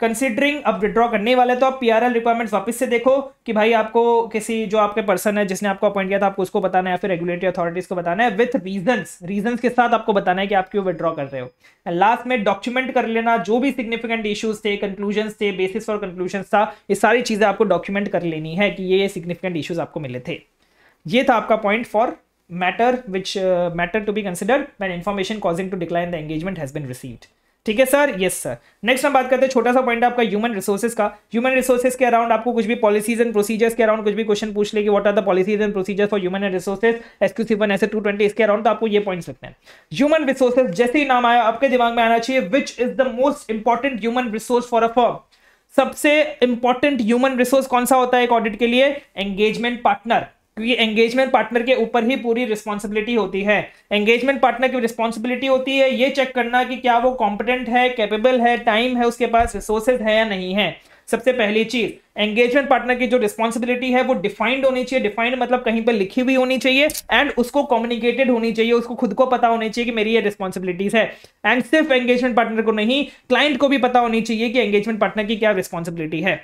कंसिडरिंग अब विड्रॉ करने वाले तो आप पीआरएल रिक्वायरमेंट्स वापस से देखो कि भाई आपको किसी जो आपके पर्सन है जिसने आपको अपॉइंट किया था आपको उसको बताना है फिर रेगुलेटरी अथॉरिटीज को बताना है विथ रीजंस रीजंस के साथ आपको बताना है कि आप क्यों विड्रॉ कर रहे हो एंड लास्ट में डॉक्यूमेंट कर लेना जो भी सिग्निफिकेंट इशूज थे कंक्लूजन थे बेसिस फॉर कंक्लूजन था ये सारी चीज़ें आपको डॉक्यूमेंट कर लेनी है कि ये सिग्निफिकेंट इशूज आपको मिले थे ये था आपका point for matter which matter to be consider considered information causing to decline the engagement has been received ठीक है सर यस सर नेक्स्ट हम बात करते हैं छोटा सा पॉइंट आपका ह्यूमन रिसोर्सेज का ह्यूमन रिसोर्सेज के अराउंड आपको कुछ भी पॉलिसीज एंड प्रोसीजर्स के अराउंड कुछ भी क्वेश्चन पूछ ले कि what are the policies and procedures for human resources exclusive one ऐसे टू ट्वेंटी इसके अराउंड तो आपको ये पॉइंट्स रखना हैं ह्यूमन रिसोर्सेज जैसे ही नाम आया आपके दिमाग में आना चाहिए which is the most important human resource for a firm सबसे इंपॉर्टेंट ह्यूमन रिसोर्स कौन सा होता है एक ऑडिट के लिए एंगेजमेंट पार्टनर क्योंकि एंगेजमेंट पार्टनर के ऊपर ही पूरी रिस्पॉन्सिबिलिटी होती है एंगेजमेंट पार्टनर की रिस्पॉन्सिबिलिटी होती है ये चेक करना कि क्या वो कॉम्पिटेंट है कैपेबल है टाइम है उसके पास रिसोर्सेज है या नहीं है सबसे पहली चीज एंगेजमेंट पार्टनर की जो रिस्पॉन्सिबिलिटी है वो डिफाइंड होनी चाहिए डिफाइंड मतलब कहीं पर लिखी हुई होनी चाहिए एंड उसको कम्युनिकेटेड होनी चाहिए उसको खुद को पता होनी चाहिए कि मेरी ये रिस्पॉन्सिबिलिटीज है एंड सिर्फ एंगेजमेंट पार्टनर को नहीं क्लाइंट को भी पता होनी चाहिए कि एंगेजमेंट पार्टनर की क्या रिस्पॉन्सिबिलिटी है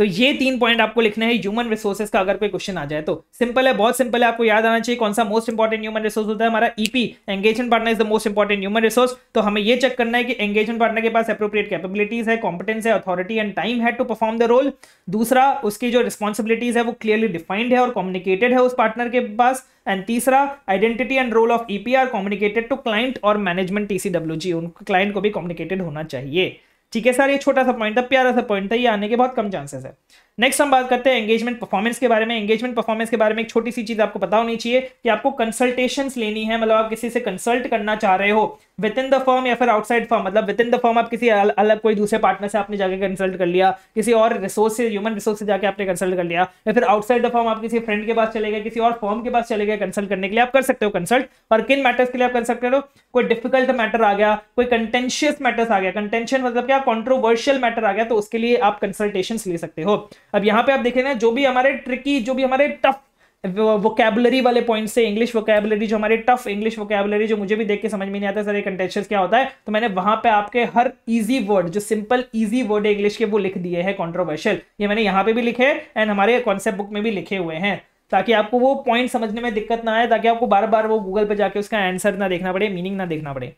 तो ये तीन पॉइंट आपको लिखना है ह्यूमन रिसोर्सेज का अगर कोई क्वेश्चन आ जाए तो सिंपल है बहुत सिंपल है आपको याद आना चाहिए कौन सा मोस्ट इंपॉर्टेंट ह्यूमन रिसोर्स होता है हमारा EP engagement partner is the most important human resource तो हमें ये चेक करना है कि एंगेजमेंट पार्टनर के पास अप्रोप्रिएट कैपेबिलिटीज है कॉम्पिटेंस है अथॉरिटी एंड टाइम है टू परफॉर्म द रोल दूसरा उसकी जो रिस्पॉन्सिबिलिटीज है वो क्लियरली डिफाइंड है और कम्युनिकेटेड है उस पार्टनर के पास एंड तीसरा identity and role of EPR communicated to client और मैनेजमेंट टीसीडब्ल्यूजी उनको क्लाइंट को भी कम्युनिकेटेड होना चाहिए ठीक है सर ये छोटा सा पॉइंट था प्यारा सा पॉइंट था ये आने के बहुत कम चांसेस है नेक्स्ट हम बात करते हैं एंगेजमेंट परफॉर्मेंस के बारे में एंगेजमेंट परफॉर्मेंस के बारे में एक छोटी सी चीज आपको पता होनी चाहिए कि आपको कंसल्टेशन लेनी है मतलब आप किसी से कंसल्ट करना चाह रहे हो विद इन द फॉर्म या फिर आउटसाइड फॉर्म मतलब विद इन द फॉर्म आप किसी अल, अलग कोई दूसरे पार्टनर से आपने जाके कंसल्ट कर लिया किसी और रिसोर्स से ह्यूमन रिसोर्स से जाके आपने कंसल्ट कर लिया या फिर आउटसाइड द फॉर्म आप किसी फ्रेंड के पास चले गए किसी और फॉर्म के पास चले गए कंसल्ट करने के लिए आप कर सकते हो कंसल्ट और किन मैटर्स के लिए आप कर सकते हो कोई डिफिकल्ट मैटर आ गया कोई कंटेंशियस मैटर्स आ गया कंटेंशन मतलब क्या कॉन्ट्रोवर्शियल मैटर आ गया तो उसके लिए आप कंसल्टेशन ले सकते हो अब यहाँ पे आप देखें ना जो भी हमारे ट्रिकी जो भी हमारे टफ वोकेबलरी वाले पॉइंट से इंग्लिश वोकेबलरी जो हमारे टफ इंग्लिश वोकेबलरी जो मुझे भी देख के समझ में नहीं आता सर ये कंटेक्चुअल क्या होता है तो मैंने वहां पे आपके हर इजी वर्ड जो सिंपल इजी वर्ड है इंग्लिश के वो लिख दिए हैं कॉन्ट्रोवर्शियल ये मैंने यहाँ पे भी लिखे एंड हमारे कॉन्सेप्ट बुक में भी लिखे हुए हैं ताकि आपको वो पॉइंट समझने में दिक्कत ना आए ताकि आपको बार बार वो गूगल पर जाके उसका आंसर ना देखना पड़े मीनिंग ना देखना पड़े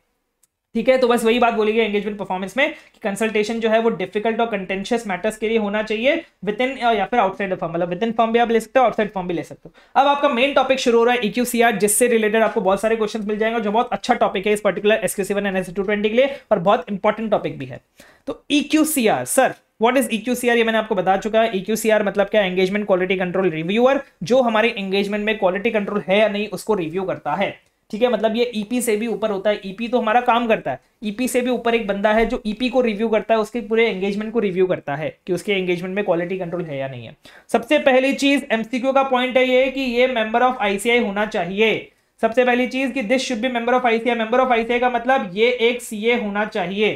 ठीक है तो बस वही बात बोली गई एंगेजमेंट परफॉर्मेंस में कि कंसल्टेशन जो है वो डिफिकल्ट और कंटेंशियस मैटर्स के लिए होना चाहिए विद इन या फिर आउटसाइड फॉर्म मतलब विद इन फॉर्म भी आप ले सकते हो आउटसाइड फॉर्म भी ले सकते हो अब आपका मेन टॉपिक शुरू हो रहा है इक्यूसीआर e जिससे रिलेटेड आपको बहुत सारे क्वेश्चन मिल जाएंगे जो बहुत अच्छा टॉपिक है इस particular SK seven and S two twenty के लिए और बहुत इंपॉर्टेंट टॉपिक भी है तो EQCR sir what is EQCR ये मैंने आपको बता चुका है EQCR मतलब क्या एंगेजमेंट क्वालिटी कंट्रोल रिव्यूअर जो हमारे एंगेजमेंट में क्वालिटी कंट्रोल है या नहीं उसको रिव्यू करता है ठीक है मतलब ये ईपी e से भी ऊपर होता है ईपी e तो हमारा काम करता है ईपी e से भी ऊपर एक बंदा है जो ईपी को रिव्यू करता है उसके पूरे एंगेजमेंट को रिव्यू करता है कि उसके एंगेजमेंट में क्वालिटी कंट्रोल है या नहीं है सबसे पहली चीज एमसीक्यू का पॉइंट है ये कि ये मेंबर ऑफ आईसीआई होना चाहिए सबसे पहली चीज कि this should be member of ICAI member of ICAI का मतलब ये एक सीए होना चाहिए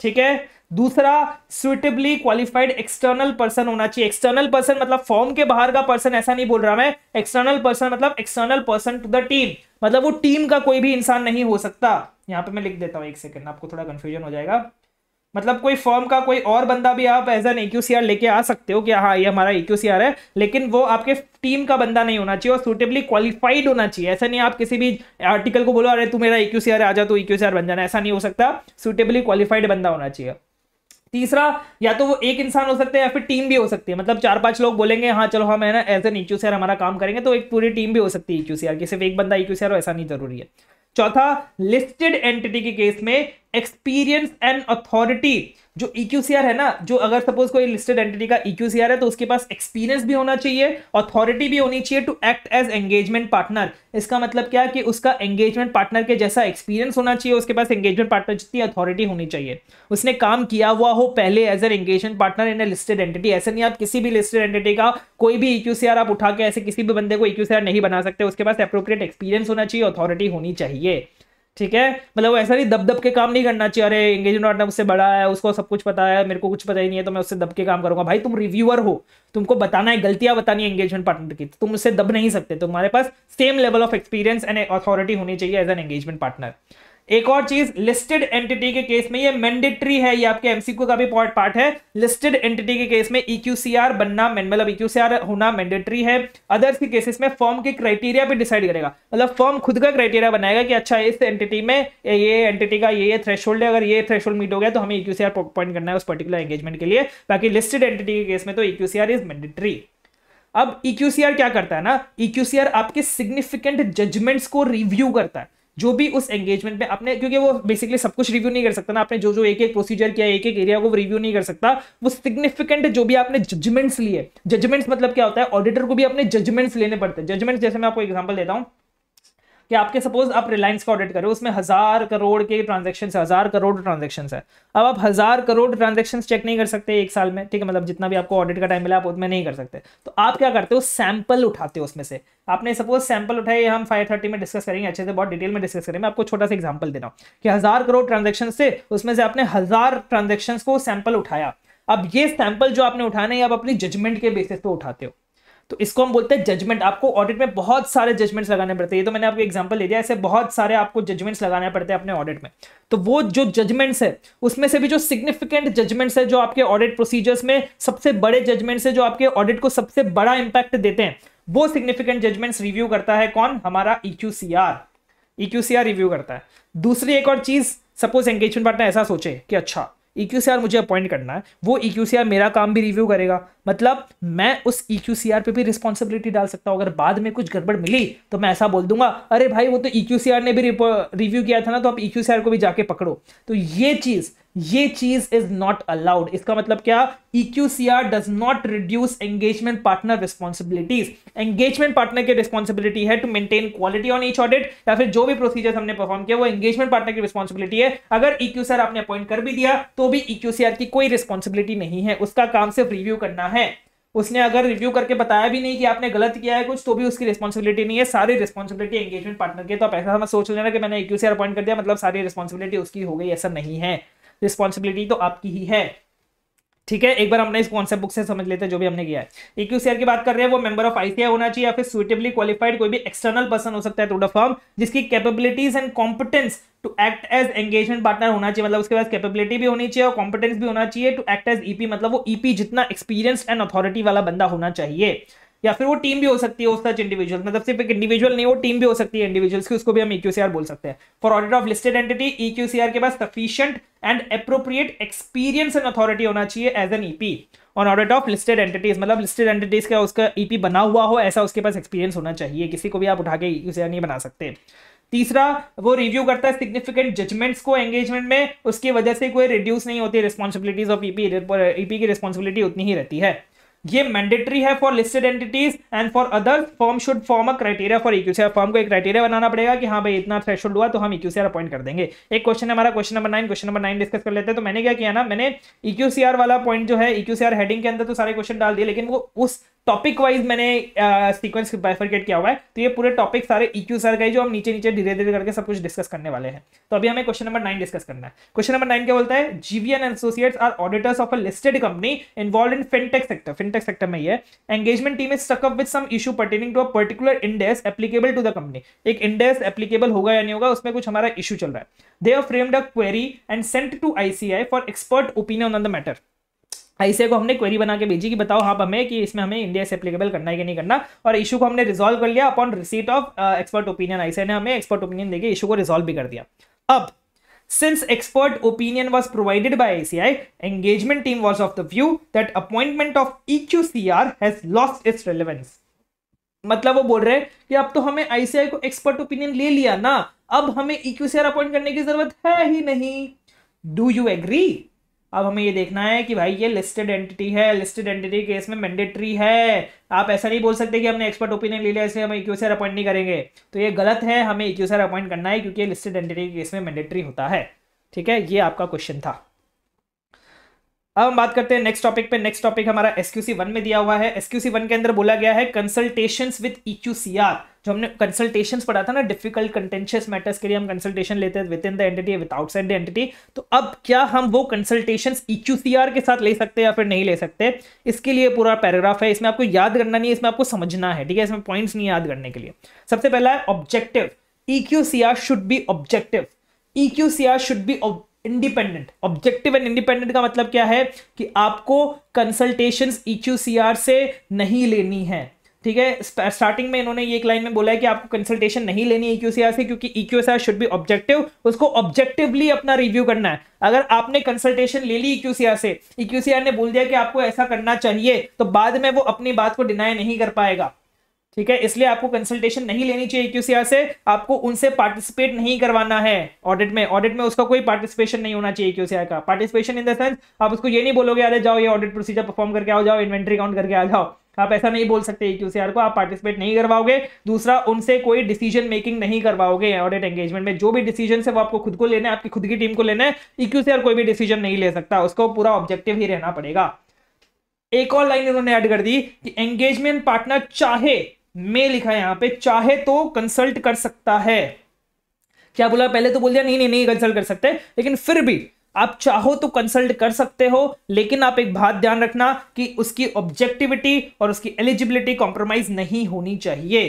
ठीक है दूसरा सुइटेबली क्वालिफाइड एक्सटर्नल पर्सन होना चाहिए एक्सटर्नल पर्सन मतलब फॉर्म के बाहर का पर्सन ऐसा नहीं बोल रहा मैं एक्सटर्नल पर्सन मतलब external person to the team मतलब वो टीम का कोई भी इंसान नहीं हो सकता यहां पे मैं लिख देता हूं एक सेकंड आपको थोड़ा कंफ्यूजन हो जाएगा मतलब कोई फॉर्म का कोई और बंदा भी आप एज एन एक्यूसीआर लेके आ सकते हो कि हाँ ये हमारा एक्यूसीआर है लेकिन वो आपके टीम का बंदा नहीं होना चाहिए और सुटेबली क्वालिफाइड होना चाहिए ऐसा नहीं आप किसी भी आर्टिकल को बोलो अरे तू मेरा एक्यूसीआर आ जा तो एक्यूसीआर बन जाना ऐसा नहीं हो सकता सुटेबली क्वालिफाइड बंदा होना चाहिए तीसरा या तो वो एक इंसान हो सकता है या फिर टीम भी हो सकती है मतलब चार पांच लोग बोलेंगे हाँ चलो हम है ना एज एन ई हमारा काम करेंगे तो एक पूरी टीम भी हो सकती है ई e की सिर्फ एक बंदा ई e हो ऐसा नहीं जरूरी है चौथा लिस्टेड एंटिटी के केस में एक्सपीरियंस एंड अथॉरिटी जो EQCR है ना जो अगर सपोज कोई लिस्टेड एंटिटी का EQCR है तो उसके पास एक्सपीरियंस भी होना चाहिए अथॉरिटी भी होनी चाहिए to act as engagement partner इसका मतलब क्या कि उसका एंगेजमेंट पार्टनर के जैसा एक्सपीरियंस होना चाहिए उसके पास एंगेजमेंट पार्टनर जितनी अथॉरिटी होनी चाहिए उसने काम किया हुआ हो पहले as an engagement partner in a listed entity ऐसे नहीं आप किसी भी लिस्टेड एंटिटी का कोई भी EQCR आप उठा के ऐसे किसी भी बंदे को EQCR नहीं बना सकते उसके पास अप्रोप्रिएट एक्सपीरियंस होना चाहिए अथॉरिटी होनी चाहिए ठीक है मतलब वो ऐसा नहीं दब दब के काम नहीं करना चाहिए अरे एंगेजमेंट नॉट उससे बड़ा है उसको सब कुछ पता है मेरे को कुछ पता ही नहीं है तो मैं उससे दब के काम करूंगा भाई तुम रिव्यूअर हो तुमको बताना है गलतियां बतानी है एंगेजमेंट पार्टनर की तो तुम उससे दब नहीं सकते तुम्हारे पास same level of experience and authority होनी चाहिए एज एन एंगेजमेंट पार्टनर एक और चीज लिस्टेड एंटिटी के केस में ये मैंडेटरी है ये आपके एमसीक्यू का भी पॉइंट पार्ट है लिस्टेड एंटिटी के केस में ईक्यूसीआर e बनना मतलब ईक्यूसीआर e होना मैंडेटरी है अदर्स के केसेस में फॉर्म के क्राइटेरिया भी डिसाइड करेगा मतलब फॉर्म खुद का क्राइटेरिया बनाएगा कि अच्छा इस एंटिटी में ये एंटिटी का ये थ्रेश है अगर ये थ्रेश मीट हो गया तो हमें ईक्यूसीआर e पॉइंट करना है उस पर्टिकुलर एंगेजमेंट के लिए बाकी लिस्टेड एंटिटी के केस में तो ईक्यूसीआर इज मैंडेटरी अब इक्यूसीआर क्या करता है ना इक्यूसीआर आपके सिग्निफिकेंट जजमेंट्स को रिव्यू करता है जो भी उस एंगेजमेंट पे आपने क्योंकि वो बेसिकली सब कुछ रिव्यू नहीं कर सकता ना आपने जो जो एक एक प्रोसीजर किया एक एक एरिया को रिव्यू नहीं कर सकता वो सिग्निफिकेंट जो भी आपने जजमेंट्स लिए जजमेंट्स मतलब क्या होता है ऑडिटर को भी अपने जजमेंट्स लेने पड़ते हैं जजमेंट्स जैसे मैं आपको एग्जाम्पल देता हूँ कि आपके सपोज आप रिलायंस का ऑडिट करो उसमें हज़ार करोड़ के ट्रांजेक्शन है हज़ार करोड़ ट्रांजेक्शन है अब आप हज़ार करोड़ ट्रांजेक्शन चेक नहीं कर सकते एक साल में ठीक है मतलब जितना भी आपको ऑडिट का टाइम मिला आप उसमें नहीं कर सकते तो आप क्या करते हो सैंपल उठाते हो उसमें से आपने सपोज सैंपल उठाए हम फाइव थर्टी में डिस्कस करेंगे अच्छे से बहुत डिटेल में डिस्कस करेंगे मैं आपको छोटा सा एग्जाम्पल दे रहा हूँ कि हज़ार करोड़ ट्रांजेक्शन से उसमें से आपने हज़ार ट्रांजेक्शन को सैंपल उठाया अब ये सैंपल जो आपने उठाना है आप अपनी जजमेंट के बेसिस पे उठाते हो तो इसको हम बोलते हैं जजमेंट आपको ऑडिट में बहुत सारे जजमेंट्स लगाने पड़ते हैं ये तो मैंने आपको एग्जाम्पल ले दिया ऐसे बहुत सारे आपको जजमेंट्स लगाने पड़ते हैं अपने ऑडिट में तो वो जो जजमेंट्स है उसमें से भी जो सिग्निफिकेंट जजमेंट्स है जो आपके ऑडिट प्रोसीजर्स में सबसे बड़े जजमेंट्स है जो आपके ऑडिट को सबसे बड़ा इंपैक्ट देते हैं वो सिग्निफिकेंट जजमेंट्स रिव्यू करता है कौन हमारा ईक्यूसीआर ईक्यूसीआर रिव्यू करता है दूसरी एक और चीज सपोज एंगेजमेंट पार्टनर ऐसा सोचे कि अच्छा EQCR मुझे अपॉइंट करना है वो ईक्यूसीआर e मेरा काम भी रिव्यू करेगा मतलब मैं उस ई क्यू सी आर पे भी रिस्पॉन्सिबिलिटी डाल सकता हूँ अगर बाद में कुछ गड़बड़ मिली तो मैं ऐसा बोल दूंगा अरे भाई वो तो ई क्यू सी आर ने भी रिव्यू किया था ना तो आप ई क्यू सी आर को भी जाके पकड़ो तो ये चीज़ ये चीज इज नॉट अलाउड इसका मतलब क्या EQCR does not reduce engagement partner responsibilities engagement partner की रिस्पॉन्सिबिलिटी है to maintain quality on each audit या फिर जो भी प्रोसीजर्स हमने परफॉर्म किया वो एंगेजमेंट पार्टनर की रिस्पॉन्सिबिलिटी है अगर EQCR आपने अपॉइंट कर भी दिया तो भी EQCR की कोई रिस्पॉन्सिबिलिटी नहीं है उसका काम सिर्फ रिव्यू करना है है उसने अगर रिव्यू करके बताया भी नहीं कि आपने गलत किया है कुछ तो भी उसकी रिस्पॉन्सिबिलिटी नहीं है सारी रिस्पॉन्सिबिलिटी एंगेजमेंट पार्टनर की तो आप ऐसा मत सोच लेना कि मैंने एक से अपॉइंट कर दिया मतलब सारी रिस्पॉन्सिबिलिटी उसकी हो गई ऐसा नहीं है रिस्पॉन्सिबिलिटी तो आपकी ही है ठीक है एक बार हमने इस कॉन्सेप्ट बुक से समझ लेते हैं जो भी हमने किया है इक्यूसीआर की बात कर रहे हैं वो मेंबर ऑफ आईसीआई होना चाहिए या फिर सुटेबली क्वालिफाइड कोई भी एक्सटर्नल पर्सन हो सकता है टू द फर्म जिसकी capabilities and competence to act as engagement partner होना चाहिए मतलब उसके पास कैपेबिलिटी भी होनी चाहिए और कॉम्पिटेंस भी होना चाहिए टू एक्ट एज ईपी मतलब वो ईपी e जितना एक्सपीरियंस एंड अथॉरिटी वाला बंदा होना चाहिए या फिर वो टीम भी हो सकती है सच इंडिविजुअल मतलब सिर्फ एक इंडिविजुअल नहीं वो टीम भी हो सकती है इंडिविजुअल्स की उसको भी हम ईक्यूसीआर e बोल सकते हैं for order of listed entity EQCR के पास sufficient and appropriate experience and authority होना चाहिए as an EP on order of listed entities मतलब लिस्टेड एंटिटीज का उसका ईपी e बना हुआ हो ऐसा उसके पास एक्सपीरियंस होना चाहिए किसी को भी आप उठा के ईक्यूसीआर e नहीं बना सकते तीसरा वो रिव्यू करता है सिग्निफिकेंट जजमेंट्स को एंगेजमेंट में उसकी वजह से कोई रिड्यूस नहीं होती रिस्पॉन्सिबिलिटीज ऑफ ईपी ईपी की रिस्पॉन्सिबिलिटी उतनी ही रहती है ये मैंडेटरी है for listed entities and for other form should form a criteria for EQCR form को एक क्राइटेरिया बनाना पड़ेगा कि हाँ भाई इतना थ्रेश हुआ तो हम इक्यूसीआर e अपॉइंट कर देंगे एक क्वेश्चन हमारा question number nine question number nine discuss कर लेते हैं तो मैंने क्या किया ना मैंने इक्यूसीआर e वाला पॉइंट जो है इक्यूसीआर e हेडिंग के अंदर तो सारे क्वेश्चन डाल दिए लेकिन वो उस टॉपिक वाइज मैंने सीक्वेंस uh, बाइफरकेट किया हुआ है तो ये पूरे टॉपिक सारे ई सर गए जो हम नीचे नीचे धीरे धीरे करके सब कुछ डिस्कस करने वाले हैं तो अभी हमें क्वेश्चन नंबर नाइन डिस्कस करना है क्वेश्चन नंबर नाइन क्या बोलता है GVN associates are auditors of a listed company involve in fintech sector fintech sector में है engagement team is stuck up with some issue pertaining to a particular Ind AS applicable to the company एक Ind AS applicable होगा या नहीं होगा उसमें कुछ हमारा इशू चल रहा है they are framed a query and sent to ICI for expert opinion on the matter ऐसे हाँ, को हमने क्वेरी बना के भेजी कि बताओ आप हाँ, हमें कि इसमें हमें इंडिया से एप्लीकेबल करना है कि नहीं करना और इशू को हमने रिजॉल्व कर लिया upon receipt of expert opinion ऐसे ने हमें एक्सपर्ट ओपिनियन देके इशू को रिजॉल्व भी कर दिया अब Since expert opinion was provided by ACI, engagement team was of the view that appointment of EQCR has lost its relevance. मतलब वो बोल रहे हैं कि अब तो हमें आईसीआई को एक्सपर्ट ओपिनियन ले लिया ना अब हमें ईक्यूसीआर e अपॉइंट करने की जरूरत है ही नहीं डू यू एग्री अब हमें ये देखना है कि भाई ये लिस्टेड एंटिटी है लिस्टेड एंटिटी केस में मैंडेटरी है आप ऐसा नहीं बोल सकते कि हमने एक्सपर्ट ओपिनियन ले लिया इसलिए हम इक्यूसर अपॉइंट नहीं करेंगे तो ये गलत है हमें इक्यूसर अपॉइंट करना है क्योंकि ये लिस्टेड एंटिटी केस में मैंडेटरी होता है ठीक है ये आपका क्वेश्चन था अब हम बात करते हैं नेक्स्ट टॉपिक पे नेक्स्ट टॉपिक हमारा एसक्यूसी वन में दिया हुआ है एसक्यूसी वन के अंदर बोला गया है कंसल्टेशन विद ई जो हमने कंसल्टेशन पढ़ा था ना डिफिकल्ट कंटेंशियस मैटर्स के लिए हम कंसल्टेशन लेते हैं within the entity with outside the entity तो अब क्या हम वो कंसल्टेशन ईक्यूसीआर e के साथ ले सकते हैं या फिर नहीं ले सकते इसके लिए पूरा पैराग्राफ है इसमें आपको याद करना नहीं है इसमें आपको समझना है ठीक है इसमें पॉइंट्स नहीं याद करने के लिए सबसे पहला है objective EQCR should be objective. EQCR should be independent objective and independent का मतलब क्या है कि आपको कंसल्टेशन EQCR से नहीं लेनी है ठीक है स्टार्टिंग में इन्होंने ये एक लाइन में बोला है कि आपको कंसल्टेशन नहीं लेनी ईक्यूसीआर e से क्योंकि ईक्यूसीआर शुड बी ऑब्जेक्टिव उसको ऑब्जेक्टिवली अपना रिव्यू करना है अगर आपने कंसल्टेशन ले ली ईक्यूसीआर e से इक्यूसीआर e ने बोल दिया कि आपको ऐसा करना चाहिए तो बाद में वो अपनी बात को डिनाई नहीं कर पाएगा ठीक है इसलिए आपको कंसल्टेशन नहीं लेनी चाहिए क्यूसीआर से आपको उनसे पार्टिसिपेट नहीं करवाना है ऑडिट में ऑडिट में उसका कोई पार्टिसिपेशन नहीं होना चाहिए क्यूसीआर का पार्टिसिपेशन इन द सेंस आप उसको ये नहीं बोलोगे अरे जाओ ये ऑडिट प्रोसीजर परफॉर्म करके आओ जाओ इन्वेंट्री काउंट करके आ जाओ आप ऐसा नहीं बोल सकते ईक्यूसीआर e को आप पार्टिसिपेट नहीं करवाओगे दूसरा उनसे कोई डिसीजन मेकिंग नहीं करवाओगे ऑडिट एंगेजमेंट में जो भी डिसीजन है वो आपको खुद को लेना है आपकी खुद की टीम को लेना है इक्यूसीआर e कोई भी डिसीजन नहीं ले सकता उसको पूरा ऑब्जेक्टिव ही रहना पड़ेगा एक और लाइन इन्होंने ऐड कर दी कि एंगेजमेंट पार्टनर चाहे मैं लिखा है यहां पे चाहे तो कंसल्ट कर सकता है क्या बोला पहले तो बोल दिया नहीं नहीं नहीं कंसल्ट कर सकते लेकिन फिर भी आप चाहो तो कंसल्ट कर सकते हो लेकिन आप एक बात ध्यान रखना कि उसकी ऑब्जेक्टिविटी और उसकी एलिजिबिलिटी कॉम्प्रोमाइज नहीं होनी चाहिए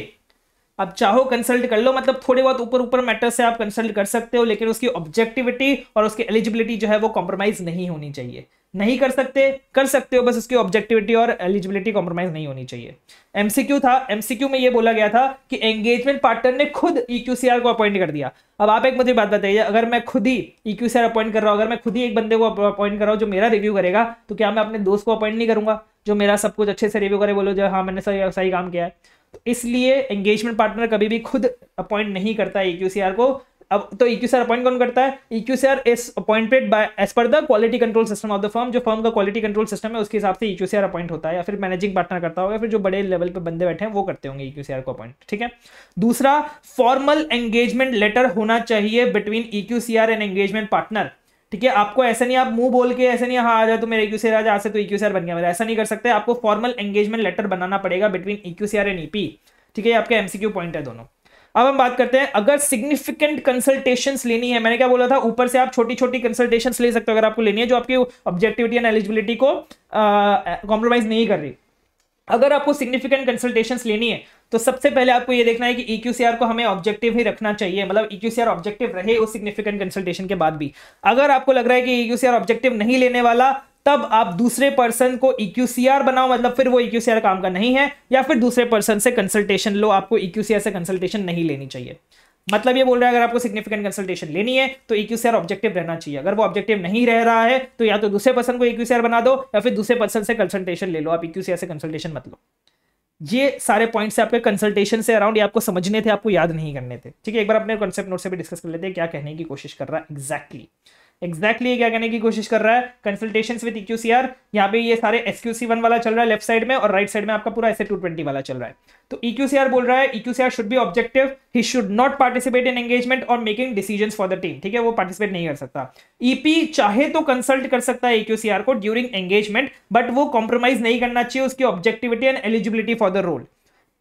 आप चाहो कंसल्ट कर लो मतलब थोड़े बहुत ऊपर ऊपर मैटर से आप कंसल्ट कर सकते हो लेकिन उसकी ऑब्जेक्टिविटी और उसकी एलिजिबिलिटी जो है वो कॉम्प्रोमाइज नहीं होनी चाहिए नहीं कर सकते कर सकते हो बस उसकी ऑब्जेक्टिविटी और एलिजिबिलिटी कॉम्प्रोमाइज नहीं होनी चाहिए एमसीक्यू था एमसीक्यू में यह बोला गया था कि एंगेजमेंट पार्टनर ने खुद ईक्यूसीआर e को अपॉइंट कर दिया अब आप एक मुझे बात बताइए अगर मैं खुद ही ईक्यूसीआर e अपॉइंट कर रहा हूं अगर मैं खुद ही एक बंदे को अपॉइंट कर रहा हूं जो मेरा रिव्यू करेगा तो क्या मैं अपने दोस्त को अपॉइंट नहीं करूंगा जो मेरा सब कुछ अच्छे से रिव्यू करे बोलो जो हाँ मैंने सही सही काम किया है तो इसलिए एंगेजमेंट पार्टनर कभी भी खुद अपॉइंट नहीं करता ईक्यूसीआर e को अब तो इक्यूसीआर e अपॉइंट कौन करता है EQCR is appointed by as per the quality control system of the firm जो फर्म का क्वालिटी कंट्रोल सिस्टम है उसके हिसाब से इक्यूसीआर e अपॉइंट होता है या फिर मैनेजिंग पार्टनर करता होगा फिर जो बड़े लेवल पे बंदे बैठे हैं वो करते होंगे इक्यूसीआर e को अपॉइंट ठीक है दूसरा फॉर्मल एंगेजमेंट लेटर होना चाहिए between EQCR and engagement partner ठीक है आपको ऐसे नहीं आप मुंह बोल के ऐसे नहीं हाँ आ जाए तो मेरे इक्यू आ जाए तो इक्यू बन गया मेरा ऐसा नहीं कर सकते आपको फॉर्मल एंगेजमेंट लेटर बनाना पड़ेगा बिटवीन इक्यू एंड ईपी ठीक है आपके एमसीक्यू पॉइंट है दोनों अब हम बात करते हैं अगर सिग्निफिकेंट कंसल्टेशन लेनी है मैंने क्या बोला था ऊपर से आप छोटी छोटी कंसल्टेशन ले सकते हो अगर आपको लेनी है जो आपकी ऑब्जेक्टिविटी एंड एलिजिबिलिटी को कॉम्प्रोमाइज नहीं कर रही अगर आपको सिग्निफिकेंट कंसल्टेशन लेनी है तो सबसे पहले आपको ये देखना है कि EQCR को हमें ऑब्जेक्टिव ही रखना चाहिए मतलब EQCR ऑब्जेक्टिव रहे उस सिग्निफिकेंट कंसल्टेशन के बाद भी अगर आपको लग रहा है कि EQCR ऑब्जेक्टिव नहीं लेने वाला तब आप दूसरे पर्सन को EQCR बनाओ मतलब फिर वो EQCR काम का नहीं है या फिर दूसरे पर्सन से कंसल्टेशन लो आपको EQCR से कंसल्टेशन नहीं लेनी चाहिए मतलब ये बोल रहा है अगर आपको सिग्निफिकेंट कंसल्टेशन लेनी है तो EQCR ऑब्जेक्टिव रहना चाहिए अगर वो ऑब्जेक्टिव नहीं रह रहा है तो या तो दूसरे पर्सन को EQCR बना दो या फिर दूसरे पर्सन से कंसल्टेशन ले लो आप EQCR से कंसल्टेशन मत लो ये सारे पॉइंट्स आपके कंसल्टेशन से अराउंड आपको समझने थे आपको याद नहीं करने थे ठीक है एक बार अपने कॉन्सेप्ट नोट से भी डिस्कस कर लेते हैं क्या कहने की कोशिश कर रहा है एग्जैक्टली एग्जैक्टली exactly क्या कहने की कोशिश कर रहा है consultation with EQ C R यहाँ पे ये सारे एस क्यू सी वन वाला चल रहा है लेफ्ट साइड में और राइट right साइड में आपका पूरा एस टू ट्वेंटी वाला चल रहा है तो इक्यूसीआर सी आर बोल रहा है EQCR C R should be objective he should not participate in engagement और making decision for the team ठीक है वो पार्टिसिपेट नहीं कर सकता ईपी e चाहे तो कंसल्ट कर सकता है इक्यू सी आर को ड्यूरिंग एंगेजमेंट बट वो कॉम्प्रोमाइज नहीं करना चाहिए उसकी objectivity and eligibility for the role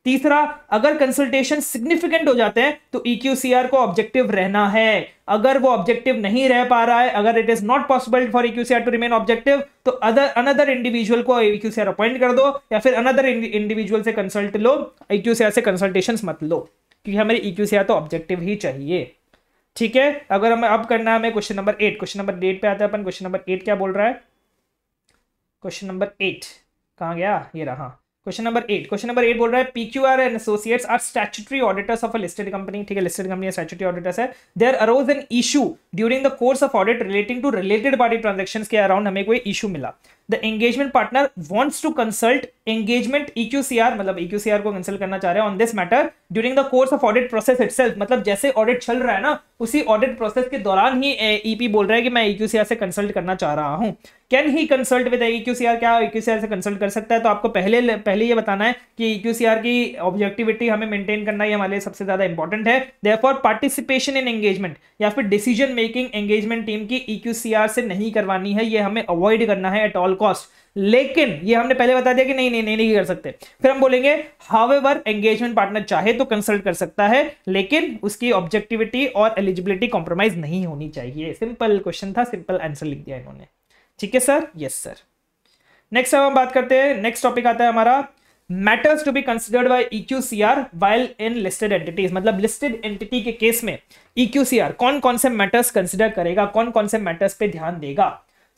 तीसरा अगर कंसल्टेशन सिग्निफिकेंट हो जाते हैं तो EQCR को ऑब्जेक्टिव रहना है अगर वो ऑब्जेक्टिव नहीं रह पा रहा है अगर it is not possible for EQCR to remain objective तो अदर अनदर इंडिविजुअल को EQCR अपॉइंट कर दो या फिर अनदर इंडिविजुअल से कंसल्ट लो EQCR से कंसल्टेशन मत लो क्योंकि हमें EQCR तो ऑब्जेक्टिव ही चाहिए ठीक है अगर हमें अब करना है हमें question number eight question number eight पे आता है अपन क्वेश्चन नंबर एट क्या बोल रहा है क्वेश्चन नंबर एट कहाँ गया ये रहा question number eight question number eight बोल रहा है P Q R and associates are statutory auditors of a listed company ठीक है लिस्टेड कंपनी स्टैचुटरी ऑडिटर्स है there arose an issue during the course of audit relating to related party transaction के around हमें कोई issue मिला the engagement partner wants to consult engagement E Q C R मतलब E Q C R को consult करना चाह रहे हैं on this matter during the course of audit process itself मतलब जैसे ऑडिट चल रहा है ना उसी ऑडिट प्रोसेस के दौरान ही ईपी e बोल रहा है कि मैं ई क्यू सी आर से कंसल्ट करना चाह रहा हूँ can he consult with EQCR क्या इक्यूसीआर e से कंसल्ट कर सकता है तो आपको पहले पहले ये बताना है कि इक्यूसीआर e की ऑब्जेक्टिविटी हमें मेंटेन करना ही हमारे लिए सबसे ज्यादा इंपॉर्टेंट है देयरफॉर पार्टिसिपेशन इन एंगेजमेंट या फिर डिसीजन मेकिंग एंगेजमेंट टीम की इक्यूसीआर e से नहीं करवानी है ये हमें अवॉइड करना है एट ऑल कॉस्ट लेकिन ये हमने पहले बता दिया कि नहीं नहीं नहीं नहीं कर सकते फिर हम बोलेंगे हाउ एवर एंगेजमेंट पार्टनर चाहे तो कंसल्ट कर सकता है लेकिन उसकी ऑब्जेक्टिविटी और एलिजिबिलिटी कॉम्प्रोमाइज नहीं होनी चाहिए सिंपल क्वेश्चन था सिंपल आंसर लिख दिया इन्होंने ठीक है सर यस सर नेक्स्ट अब हम बात करते हैं नेक्स्ट टॉपिक आता है हमारा matters to be considered C R while in listed entities मतलब लिस्टेड एंटिटी के केस में ईक्यूसीआर e कौन कौन से मैटर्स कंसिडर करेगा कौन कौन से मैटर्स पे ध्यान देगा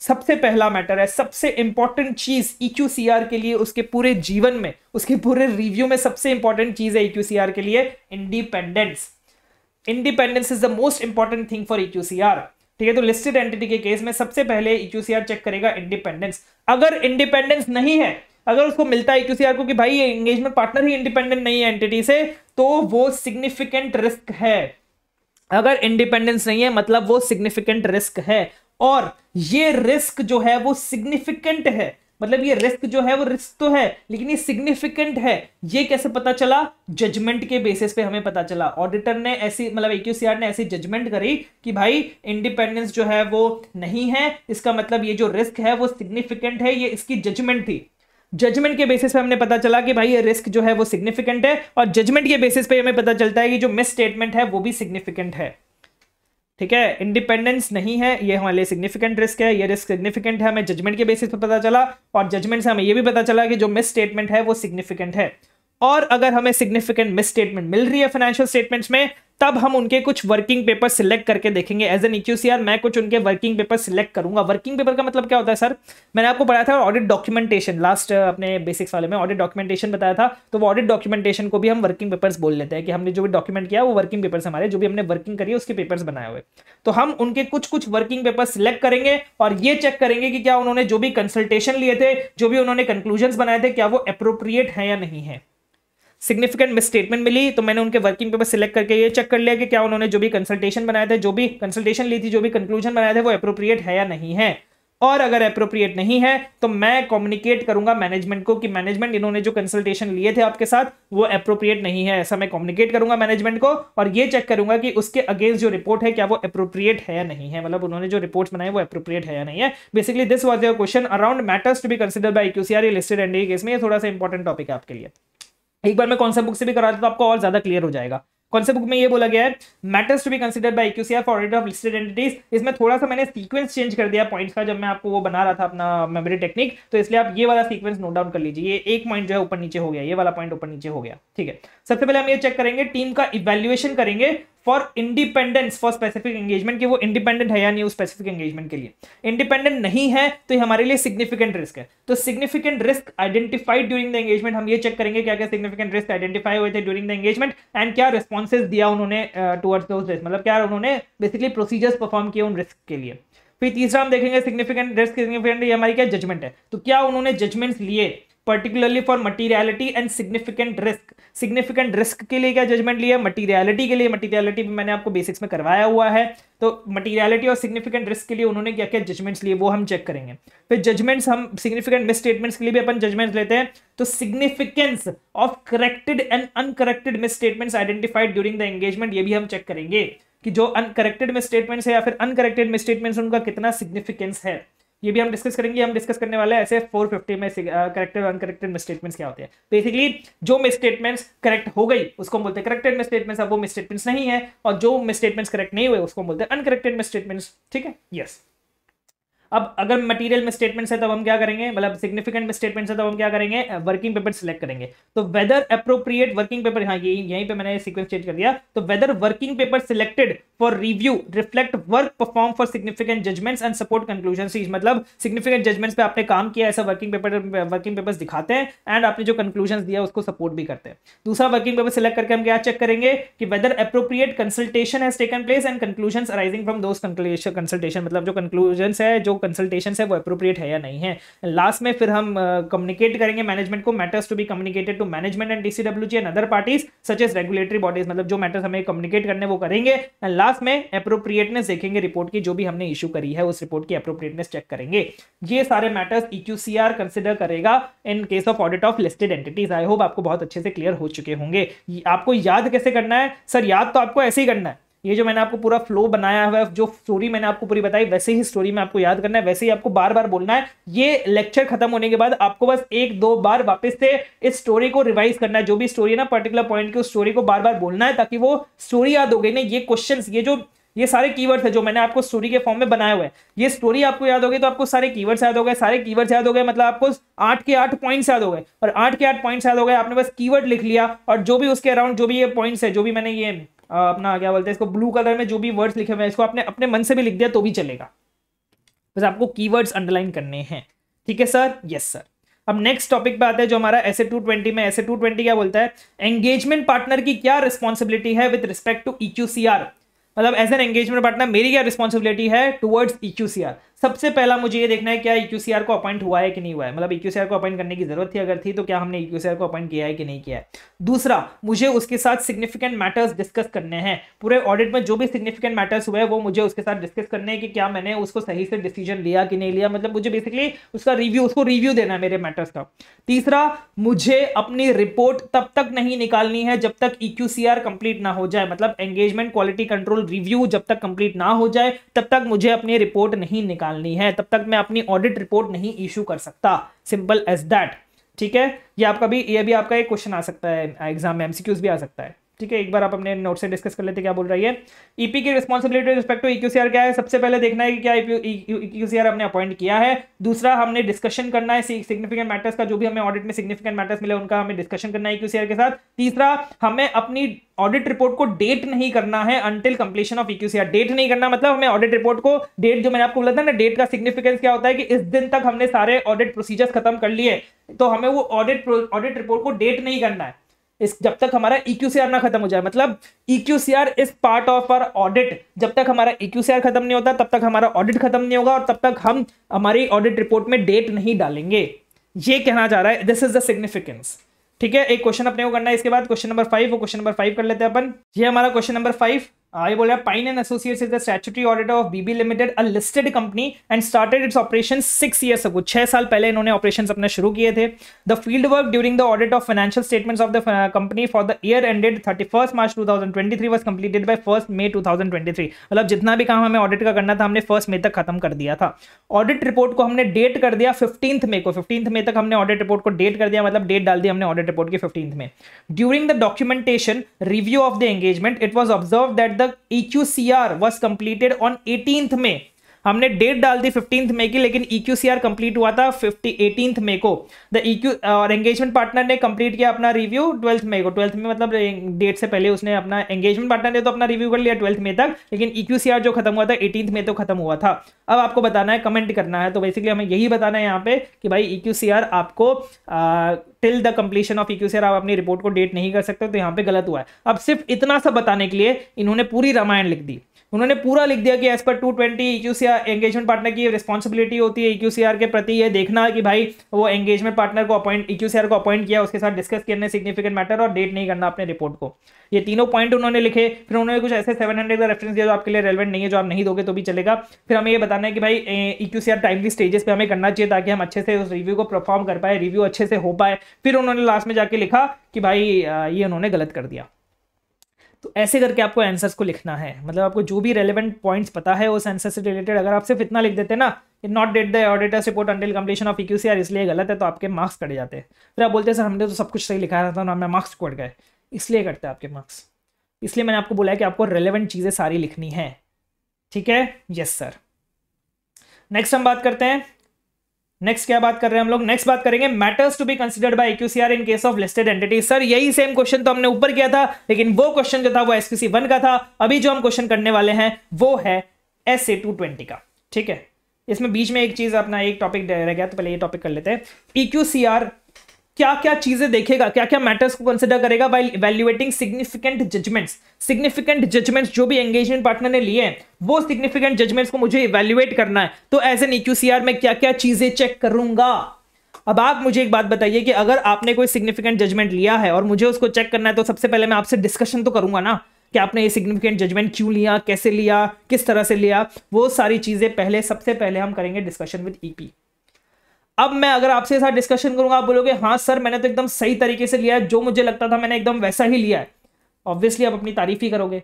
सबसे पहला मैटर है सबसे इंपॉर्टेंट चीज इक्यूसीआर e के लिए उसके पूरे जीवन में उसके पूरे रिव्यू में सबसे इंपॉर्टेंट चीज है इक्यूसीआर e के लिए independence independence is the most important thing for EQCR ठीक है तो लिस्टेड एंटिटी के केस में सबसे पहले इक्यूसीआर e चेक करेगा इंडिपेंडेंस अगर इंडिपेंडेंस नहीं है अगर उसको मिलता है इक्यूसीआर e को कि भाई ये एंगेजमेंट पार्टनर ही इंडिपेंडेंट नहीं है एंटिटी से तो वो सिग्निफिकेंट रिस्क है अगर इंडिपेंडेंस नहीं है मतलब वो सिग्निफिकेंट रिस्क है और ये रिस्क जो है वो सिग्निफिकेंट है मतलब ये रिस्क जो है वो रिस्क तो है लेकिन ये सिग्निफिकेंट है ये कैसे पता चला जजमेंट के बेसिस पे हमें पता चला ऑडिटर ने ऐसी मतलब ए ने ऐसी जजमेंट करी कि भाई इंडिपेंडेंस जो है वो नहीं है इसका मतलब ये जो रिस्क है वो सिग्निफिकेंट है ये इसकी जजमेंट थी जजमेंट के बेसिस पे हमने पता चला कि भाई ये रिस्क जो है वो सिग्निफिकेंट है और जजमेंट के बेसिस पे हमें पता चलता है कि जो मिस स्टेटमेंट है वो भी सिग्निफिकेंट है ठीक है इंडिपेंडेंस नहीं है ये हमारे लिए सिग्निफिकेंट रिस्क है ये रिस्क सिग्निफिकेंट है हमें जजमेंट के बेसिस पर पता चला और जजमेंट से हमें ये भी पता चला कि जो मिस स्टेटमेंट है वो सिग्निफिकेंट है और अगर हमें सिग्निफिकेंट मिस स्टेटमेंट मिल रही है फाइनेंशियल स्टेटमेंट्स में तब हम उनके कुछ वर्किंग पेपर सिलेक्ट करके देखेंगे एज एन इक्यूसीआर मैं कुछ उनके वर्किंग पेपर सिलेक्ट करूंगा वर्किंग पेपर का मतलब क्या होता है सर मैंने आपको पढ़ाया था ऑडिट डॉक्यूमेंटेशन लास्ट अपने बेसिक्स वाले में ऑडिट डॉक्यूमेंटेशन बताया था तो वो ऑडिट डॉक्यूमेंटेशन को भी हम वर्किंग पेपर्स बोल लेते हैं कि हमने जो भी डॉक्यूमेंट किया वो वर्किंग पेपर्स हमारे जो भी हमने वर्किंग करी है उसके पेपर्स बनाए हुए तो हम उनके कुछ कुछ वर्किंग पेपर सिलेक्ट करेंगे और ये चेक करेंगे कि क्या उन्होंने जो भी कंसल्टेशन लिए थे जो भी उन्होंने कंक्लूजन बनाए थे क्या वो अप्रोप्रिएट है या नहीं है सिग्निफिकेंट मिसस्टेटमेंट मिली तो मैंने उनके वर्किंग पेपर सिलेक्ट करके ये चेक कर लिया कि क्या उन्होंने जो भी कंसल्टेशन बनाया था जो भी कंसल्टेशन ली थी जो भी कंक्लूजन बनाया था वो अप्रोप्रिएट है या नहीं है और अगर अप्रोप्रिएट नहीं है तो मैं कम्युनिकेट करूंगा मैनेजमेंट को कि मैनेजमेंट इन्होंने जो कंसल्टेशन लिए थे आपके साथ वो अप्रोप्रिएट नहीं है ऐसा मैं कम्युनिकेट करूंगा मैनेजमेंट को और ये चेक करूंगा कि उसके अगेंस्ट जो रिपोर्ट है क्या वो अप्रोप्रिएट है या नहीं है मतलब उन्होंने जो रिपोर्ट बनाए वो अप्रोप्रिएट है या नहीं है basically this was your question around matters to be consider by QCR listed and case में ये थोड़ा सा इंपॉर्टेंट टॉपिक है आपके लिए एक बार मैं कॉन्सेप्ट बुक से भी करा देता तो आपको और ज्यादा क्लियर हो जाएगा कॉन्सेप्ट बुक में ये बोला गया है matters to be considered by QCR for of listed entities इसमें थोड़ा सा मैंने सीक्वेंस चेंज कर दिया पॉइंट्स का जब मैं आपको वो बना रहा था अपना मेमोरी टेक्निक तो इसलिए आप ये वाला सीक्वेंस नोट डाउन कर लीजिए ये एक पॉइंट जो है ऊपर नीचे हो गया ये वाला पॉइंट ऊपर नीचे हो गया ठीक है सबसे पहले हम ये चेक करेंगे टीम का इवेल्युएशन करेंगे for independence for specific engagement कि वो इंडिपेंडेंट है या नहीं उस स्पेसिफिक एंगेजमेंट के लिए इंडिपेंडेंट नहीं है तो ये हमारे लिए सिग्निफिकेंट रिस्क है तो significant risk identified during the engagement हम ये चेक करेंगे क्या क्या सिग्निफिकेंट रिस्क आइडेंटिफाई हुए थे ड्यूरिंग द एंगेजमेंट एंड क्या रिस्पॉन्सेज दिया उन्होंने टुवर्ड्स दोज रिस्क मतलब क्या उन्होंने बेसिकली प्रोसीजर्स परफॉर्म किए उन रिस्क के लिए फिर तीसरा हम देखेंगे सिग्निफिकेंट रिस्क सिग्निफिकेंट ये हमारी क्या जजमेंट है तो क्या उन्होंने जजमेंट्स लिए particularly for materiality and significant risk significant risk के लिए क्या जजमेंट लिया मटीरियलिटी के लिए मटीरियलिटी भी मैंने आपको बेसिक्स में करवाया हुआ है तो मटीरियलिटी और सिग्निफिकेंट रिस्क के लिए उन्होंने क्या क्या जजमेंट्स लिए वो हम चेक करेंगे फिर जजमेंट्स हम सिग्निफिकेंट मिस स्टेटमेंट्स के लिए भी अपन जजमेंट्स लेते हैं तो significance of corrected and uncorrected misstatements identified during the engagement ये भी हम चेक करेंगे कि जो अनकरेक्टेड स्टेटमेंट्स है या फिर अनकरेक्टेड स्टेटमेंट्स उनका कितना सिग्निफिकेंस है ये भी हम डिस्कस करेंगे हम डिस्कस करने वाले ऐसे ऐसे 450 में करेक्टेड अनकरेक्टेड मिसस्टेटमेंट्स क्या होते हैं बेसिकली जो मिसस्टेटमेंट्स करेक्ट हो गई उसको हम बोलते हैं करेक्टेड मिसस्टेटमेंट्स अब वो मिसस्टेटमेंट्स नहीं है और जो मिसस्टेटमेंट्स करेक्ट नहीं हुए उसको बोलते हैं अनकरेक्टेड मिसस्टेटमेंट्स ठीक है यस yes. अब अगर मटेरियल में स्टेटमेंट्स है तब हम क्या करेंगे मतलब सिग्निफिकेंट में स्टेटमेंट्स है तब हम क्या करेंगे वर्किंग पेपर सेलेक्ट करेंगे तो वेदर अप्रोप्रिएट वर्किंग पेपर हाँ यही यहीं पे मैंने सीक्वेंस चेंज कर दिया तो whether working paper selected for review reflect work perform for significant judgments and support conclusion मतलब सिग्निफिकेंट जजमेंट्स पे आपने काम किया ऐसा वर्किंग पेपर वर्किंग पेपर दिखाते हैं एंड आपने जो कंक्लूजन दिया उसको सपोर्ट भी करते हैं दूसरा वर्किंग पेपर सिलेक्ट करके हम क्या चेक करेंगे कि whether appropriate consultation has taken place and conclusion arising from those मतलब जो कंक्लूजन है जो कंसल्टेशन है वो अप्रोप्रिएट है या नहीं है लास्ट में फिर हम कम्युनिकेट uh, करेंगे मैनेजमेंट को matters to be communicated to management and DCWG and other parties such as regulatory bodies मतलब जो मैटर्स हमें कम्युनिकेट करने वो करेंगे एंड लास्ट में अप्रोप्रिएटनेस देखेंगे रिपोर्ट की जो भी हमने इशू करी है उस रिपोर्ट की अप्रोप्रिएटनेस चेक करेंगे ये सारे मैटर्स इक्यूसीआर कंसिडर करेगा in case of audit of listed entities I hope आपको बहुत अच्छे से क्लियर हो चुके होंगे आपको याद कैसे करना है सर याद तो आपको ऐसे ही करना है ये जो मैंने आपको पूरा फ्लो बनाया हुआ है जो स्टोरी मैंने आपको पूरी बताई वैसे ही स्टोरी में आपको याद करना है वैसे ही आपको बार बार बोलना है ये लेक्चर खत्म होने के बाद आपको बस एक दो बार वापस से इस स्टोरी को रिवाइज करना है जो भी स्टोरी है ना पर्टिकुलर पॉइंट की उस स्टोरी को बार बार बोलना है ताकि वो स्टोरी याद हो गई ना ये क्वेश्चन ये जो ये सारे कीवर्ड्स है जो मैंने आपको स्टोरी के फॉर्म में बनाए हुए ये स्टोरी आपको याद होगी तो आपको सारे कीवर्ड्स याद हो गए सारे कीवर्ड्स याद हो गए मतलब आपको आठ के आठ पॉइंट्स याद हो गए और आठ के आठ पॉइंट्स याद हो गए आपने बस कीवर्ड लिख लिया और जो भी उसके अराउंड जो भी ये पॉइंट्स है जो भी मैंने ये अपना क्या बोलते हैं इसको ब्लू कलर में जो भी वर्ड्स लिखे हुए हैं इसको आपने अपने मन से भी लिख दिया तो भी चलेगा बस आपको कीवर्ड्स अंडरलाइन करने हैं ठीक है सर यस सर अब नेक्स्ट टॉपिक पे आते हैं जो हमारा एस ए टू ट्वेंटी में एस ए टू ट्वेंटी क्या बोलता है एंगेजमेंट पार्टनर की क्या रिस्पॉन्सिबिलिटी है with respect to E Q C R मतलब एज एन एंगेजमेंट पार्टनर मेरी क्या रिस्पॉन्सिबिलिटी है towards E Q C R सबसे पहला मुझे ये देखना है क्या इक्यूसीआर e को अपॉइंट हुआ है कि नहीं हुआ है मतलब ई e को अपॉइंट करने की जरूरत थी अगर थी तो क्या हमने ई e को अपॉइंट किया है कि नहीं किया है दूसरा मुझे उसके साथ सिग्निफिकेंट मैटर्स डिस्कस करने हैं पूरे ऑडिट में जो भी सिग्निफिकेंट मैटर्स हुए वो मुझे उसके साथ डिस्कस करने हैं कि क्या मैंने उसको सही से डिसीजन लिया कि नहीं लिया मतलब मुझे बेसिकली उसका रिव्यू उसको रिव्यू देना है मेरे मैटर्स का तीसरा मुझे अपनी रिपोर्ट तब तक नहीं निकालनी है जब तक ई कंप्लीट ना हो जाए मतलब एंगेजमेंट क्वालिटी कंट्रोल रिव्यू जब तक कंप्लीट ना हो जाए तब तक मुझे अपनी रिपोर्ट नहीं निकाल डालनी है तब तक मैं अपनी ऑडिट रिपोर्ट नहीं इशू कर सकता सिंपल एज दैट ठीक है ये आपका भी ये भी आपका एक क्वेश्चन आ सकता है एग्जाम में एमसीक्यूज भी आ सकता है ठीक है एक बार आप अपने नोट से डिस्कस कर लेते क्या बोल रही है ईपी e की रिस्पॉन्सिबिलिटी रिस्पेक्ट टू ईक्यूसीआर क्या है सबसे पहले देखना है कि क्या ईक्यूसीआर e e हमने अपॉइंट किया है दूसरा हमने डिस्कशन करना है सिग्निफिकेंट मैटर्स का जो भी हमें ऑडिट में सिग्निफिकेंट मैटर्स मिले उनका हमें डिस्कशन करना है ईक्यूसीआर के साथ तीसरा हमें अपनी ऑडिट रिपोर्ट को डेट नहीं करना है until completion of EQCR date नहीं करना मतलब हमें ऑडिट रिपोर्ट को डेट जो मैंने आपको बोला था ना डेट का सिग्निफिकेंस क्या होता है कि इस दिन तक हमने सारे ऑडिट प्रोसीजर्स खत्म कर लिए तो हमें वो ऑडिट ऑडिट रिपोर्ट को डेट नहीं करना है इस जब तक हमारा EQCR ना खत्म हो जाए मतलब EQCR is part of our audit जब तक हमारा EQCR खत्म नहीं होता तब तक हमारा ऑडिट खत्म नहीं होगा और तब तक हम हमारी ऑडिट रिपोर्ट में डेट नहीं डालेंगे ये कहना जा रहा है दिस इज द सिग्निफिकेंस ठीक है एक क्वेश्चन अपने को करना है इसके बाद क्वेश्चन नंबर फाइव वो क्वेश्चन नंबर फाइव कर लेते हैं अपन ये हमारा क्वेश्चन नंबर फाइव आई बोल रहा है pine and associates is the statutory auditor of BB limited a listed company and started its operation six years ago छह साल पहले इन्होंने ऑपरेशन अपने शुरू किए थे the field work during the audit of financial statements of the company for the year ended thirty first March two thousand twenty three was completed by first May two thousand twenty three मतलब जितना भी काम हमें audit का करना था हमने first मे तक खत्म कर दिया था ऑडिट रिपोर्ट को हमने डेट कर दिया फिफ्टींथ मे को फिफ्टींथ मे तक हमने ऑडिट रिपोर्ट को डेट कर दिया मतलब डेट डाल दिया हमने ऑडिट रिपोर्ट की फिफ्टींथ में during the documentation review of the engagement it was observe that the EQCR was completed on 18th May हमने डेट डाल दी फिफ्टीन मे की लेकिन ईक्यूसीआर e कंप्लीट हुआ था फिफ्टी मे को द ईक्यू e uh, और एंगेजमेंट पार्टनर ने कंप्लीट किया अपना रिव्यू ट्वेल्थ मे को ट्वेल्थ में मतलब डेट से पहले उसने अपना एंगेजमेंट पार्टनर ने तो अपना रिव्यू कर लिया ट्वेल्थ मे तक लेकिन ईक्यूसीआर e जो खत्म हुआ था एटीन में तो खत्म हुआ था अब आपको बताना है कमेंट करना है तो बेसिकली हमें यही बताना है यहाँ पे कि भाई ईक्यूसीआर आपको till the completion of EQCR आप अपनी रिपोर्ट को डेट नहीं कर सकते तो यहाँ पे गलत हुआ है अब सिर्फ इतना सा बताने के लिए इन्होंने पूरी रामायण लिख दी उन्होंने पूरा लिख दिया कि as per two twenty engagement partner की रिस्पॉन्सिबिलिटी होती है ई e के प्रति ये देखना कि भाई वो एंगेजमेंट पार्टनर को अपॉइंट ई e को अपॉइंट किया उसके साथ डिस्कस करने सिग्निफिकेंट मैटर और डेट नहीं करना अपने रिपोर्ट को ये तीनों पॉइंट उन्होंने लिखे फिर उन्होंने कुछ ऐसे सेवन हंड्रेड का रेफरेंस दिया जो आपके लिए रेलवेंट नहीं है जो आप नहीं दोगे तो भी चलेगा फिर हमें ये बताना है कि भाई ई क्यू टाइमली स्टेजेस पर हमें करना चाहिए ताकि हम अच्छे से उस रिव्यू को परफॉर्म कर पाए रिव्यू अच्छे से हो पाए फिर उन्होंने लास्ट में जाके लिखा कि भाई ये उन्होंने गलत कर दिया तो ऐसे करके आपको आंसर्स को लिखना है मतलब आपको जो भी रेलिवेंट पॉइंट्स पता है उस आंसर से रिलेटेड अगर आप सिर्फ इतना लिख देते ना not date the auditor's report until completion of EQ इसलिए गलत है तो आपके मार्क्स कट जाते हैं फिर आप बोलते हैं सर हमने तो सब कुछ सही लिखा था तो ना हमें मार्क्स कट गए इसलिए कटते हैं आपके मार्क्स इसलिए मैंने आपको बोला है कि आपको रेलिवेंट चीज़ें सारी लिखनी है ठीक है यस सर नेक्स्ट हम बात करते हैं नेक्स्ट क्या बात कर रहे हैं हम लोग नेक्स्ट बात करेंगे matters to be considered by EQCR in case of listed entity sir यही सेम क्वेश्चन तो हमने ऊपर किया था लेकिन वो क्वेश्चन जो था वो एसक्यूसी वन का था अभी जो हम क्वेश्चन करने वाले हैं वो है एस ए टू ट्वेंटी का ठीक है इसमें बीच में एक चीज अपना एक टॉपिक रह गया तो पहले ये टॉपिक कर लेते हैं इक्यूसीआर क्या क्या चीजें देखेगा क्या क्या मैटर्स को कंसिडर करेगा by evaluating significant judgements significant judgements जो भी एंगेजमेंट पार्टनर ने लिए हैं वो सिग्निफिकेंट जजमेंट्स को मुझे इवेल्युएट करना है तो एज एन ईक्यूसीआर e में क्या क्या चीजें चेक करूंगा अब आप मुझे एक बात बताइए कि अगर आपने कोई सिग्निफिकेंट जजमेंट लिया है और मुझे उसको चेक करना है तो सबसे पहले मैं आपसे डिस्कशन तो करूंगा ना कि आपने ये सिग्निफिकेंट जजमेंट क्यों लिया कैसे लिया किस तरह से लिया वो सारी चीजें पहले सबसे पहले हम करेंगे डिस्कशन विद ईपी अब मैं अगर आपसे साथ डिस्कशन करूंगा आप बोलोगे हाँ सर मैंने तो एकदम सही तरीके से लिया है जो मुझे लगता था मैंने एकदम वैसा ही लिया है ऑब्वियसली आप अपनी तारीफ ही करोगे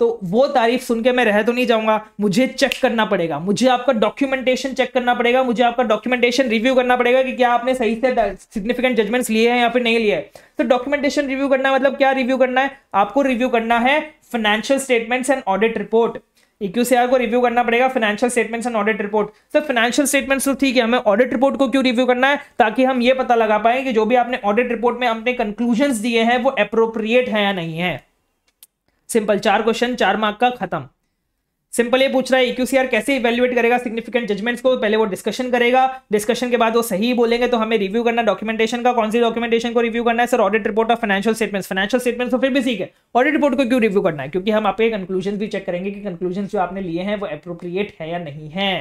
तो वो तारीफ सुन के मैं रह तो नहीं जाऊंगा मुझे चेक करना पड़ेगा मुझे आपका डॉक्यूमेंटेशन चेक करना पड़ेगा मुझे आपका डॉक्यूमेंटेशन रिव्यू करना पड़ेगा कि क्या आपने सही से सिग्निफिकेंट जजमेंट्स लिए हैं या फिर नहीं लिए है तो डॉक्यूमेंटेशन रिव्यू करना मतलब क्या रिव्यू करना है आपको रिव्यू करना है financial statements and audit report EQCR e को रिव्यू करना पड़ेगा financial statements and audit report sir financial statements तो ठीक है हमें ऑडिट रिपोर्ट को क्यों रिव्यू करना है ताकि हम ये पता लगा पाए कि जो भी आपने ऑडिट रिपोर्ट में अपने कंक्लूजन दिए हैं वो अप्रोप्रिएट है या नहीं है सिंपल चार क्वेश्चन चार मार्क का खत्म सिंपल ये पूछ रहा है इक्यूसीआर e कैसे इवेल्युएट करेगा सिग्निफिकेंट जजमेंट्स को पहले वो डिस्कशन करेगा डिस्कशन के बाद वो सही बोलेंगे तो हमें रिव्यू करना डॉक्यूमेंटेशन का कौन सी डॉक्यूमेंटेशन को रिव्यू करना है sir audit report of financial statements financial statements तो फिर भी ठीक है ऑडिट रिपोर्ट को क्यों रिव्यू करना है क्योंकि हम आपके कंक्लूजन भी चेक करेंगे कि कंक्लूजन जो आपने लिए हैं वो अप्रोप्रिएट है या नहीं है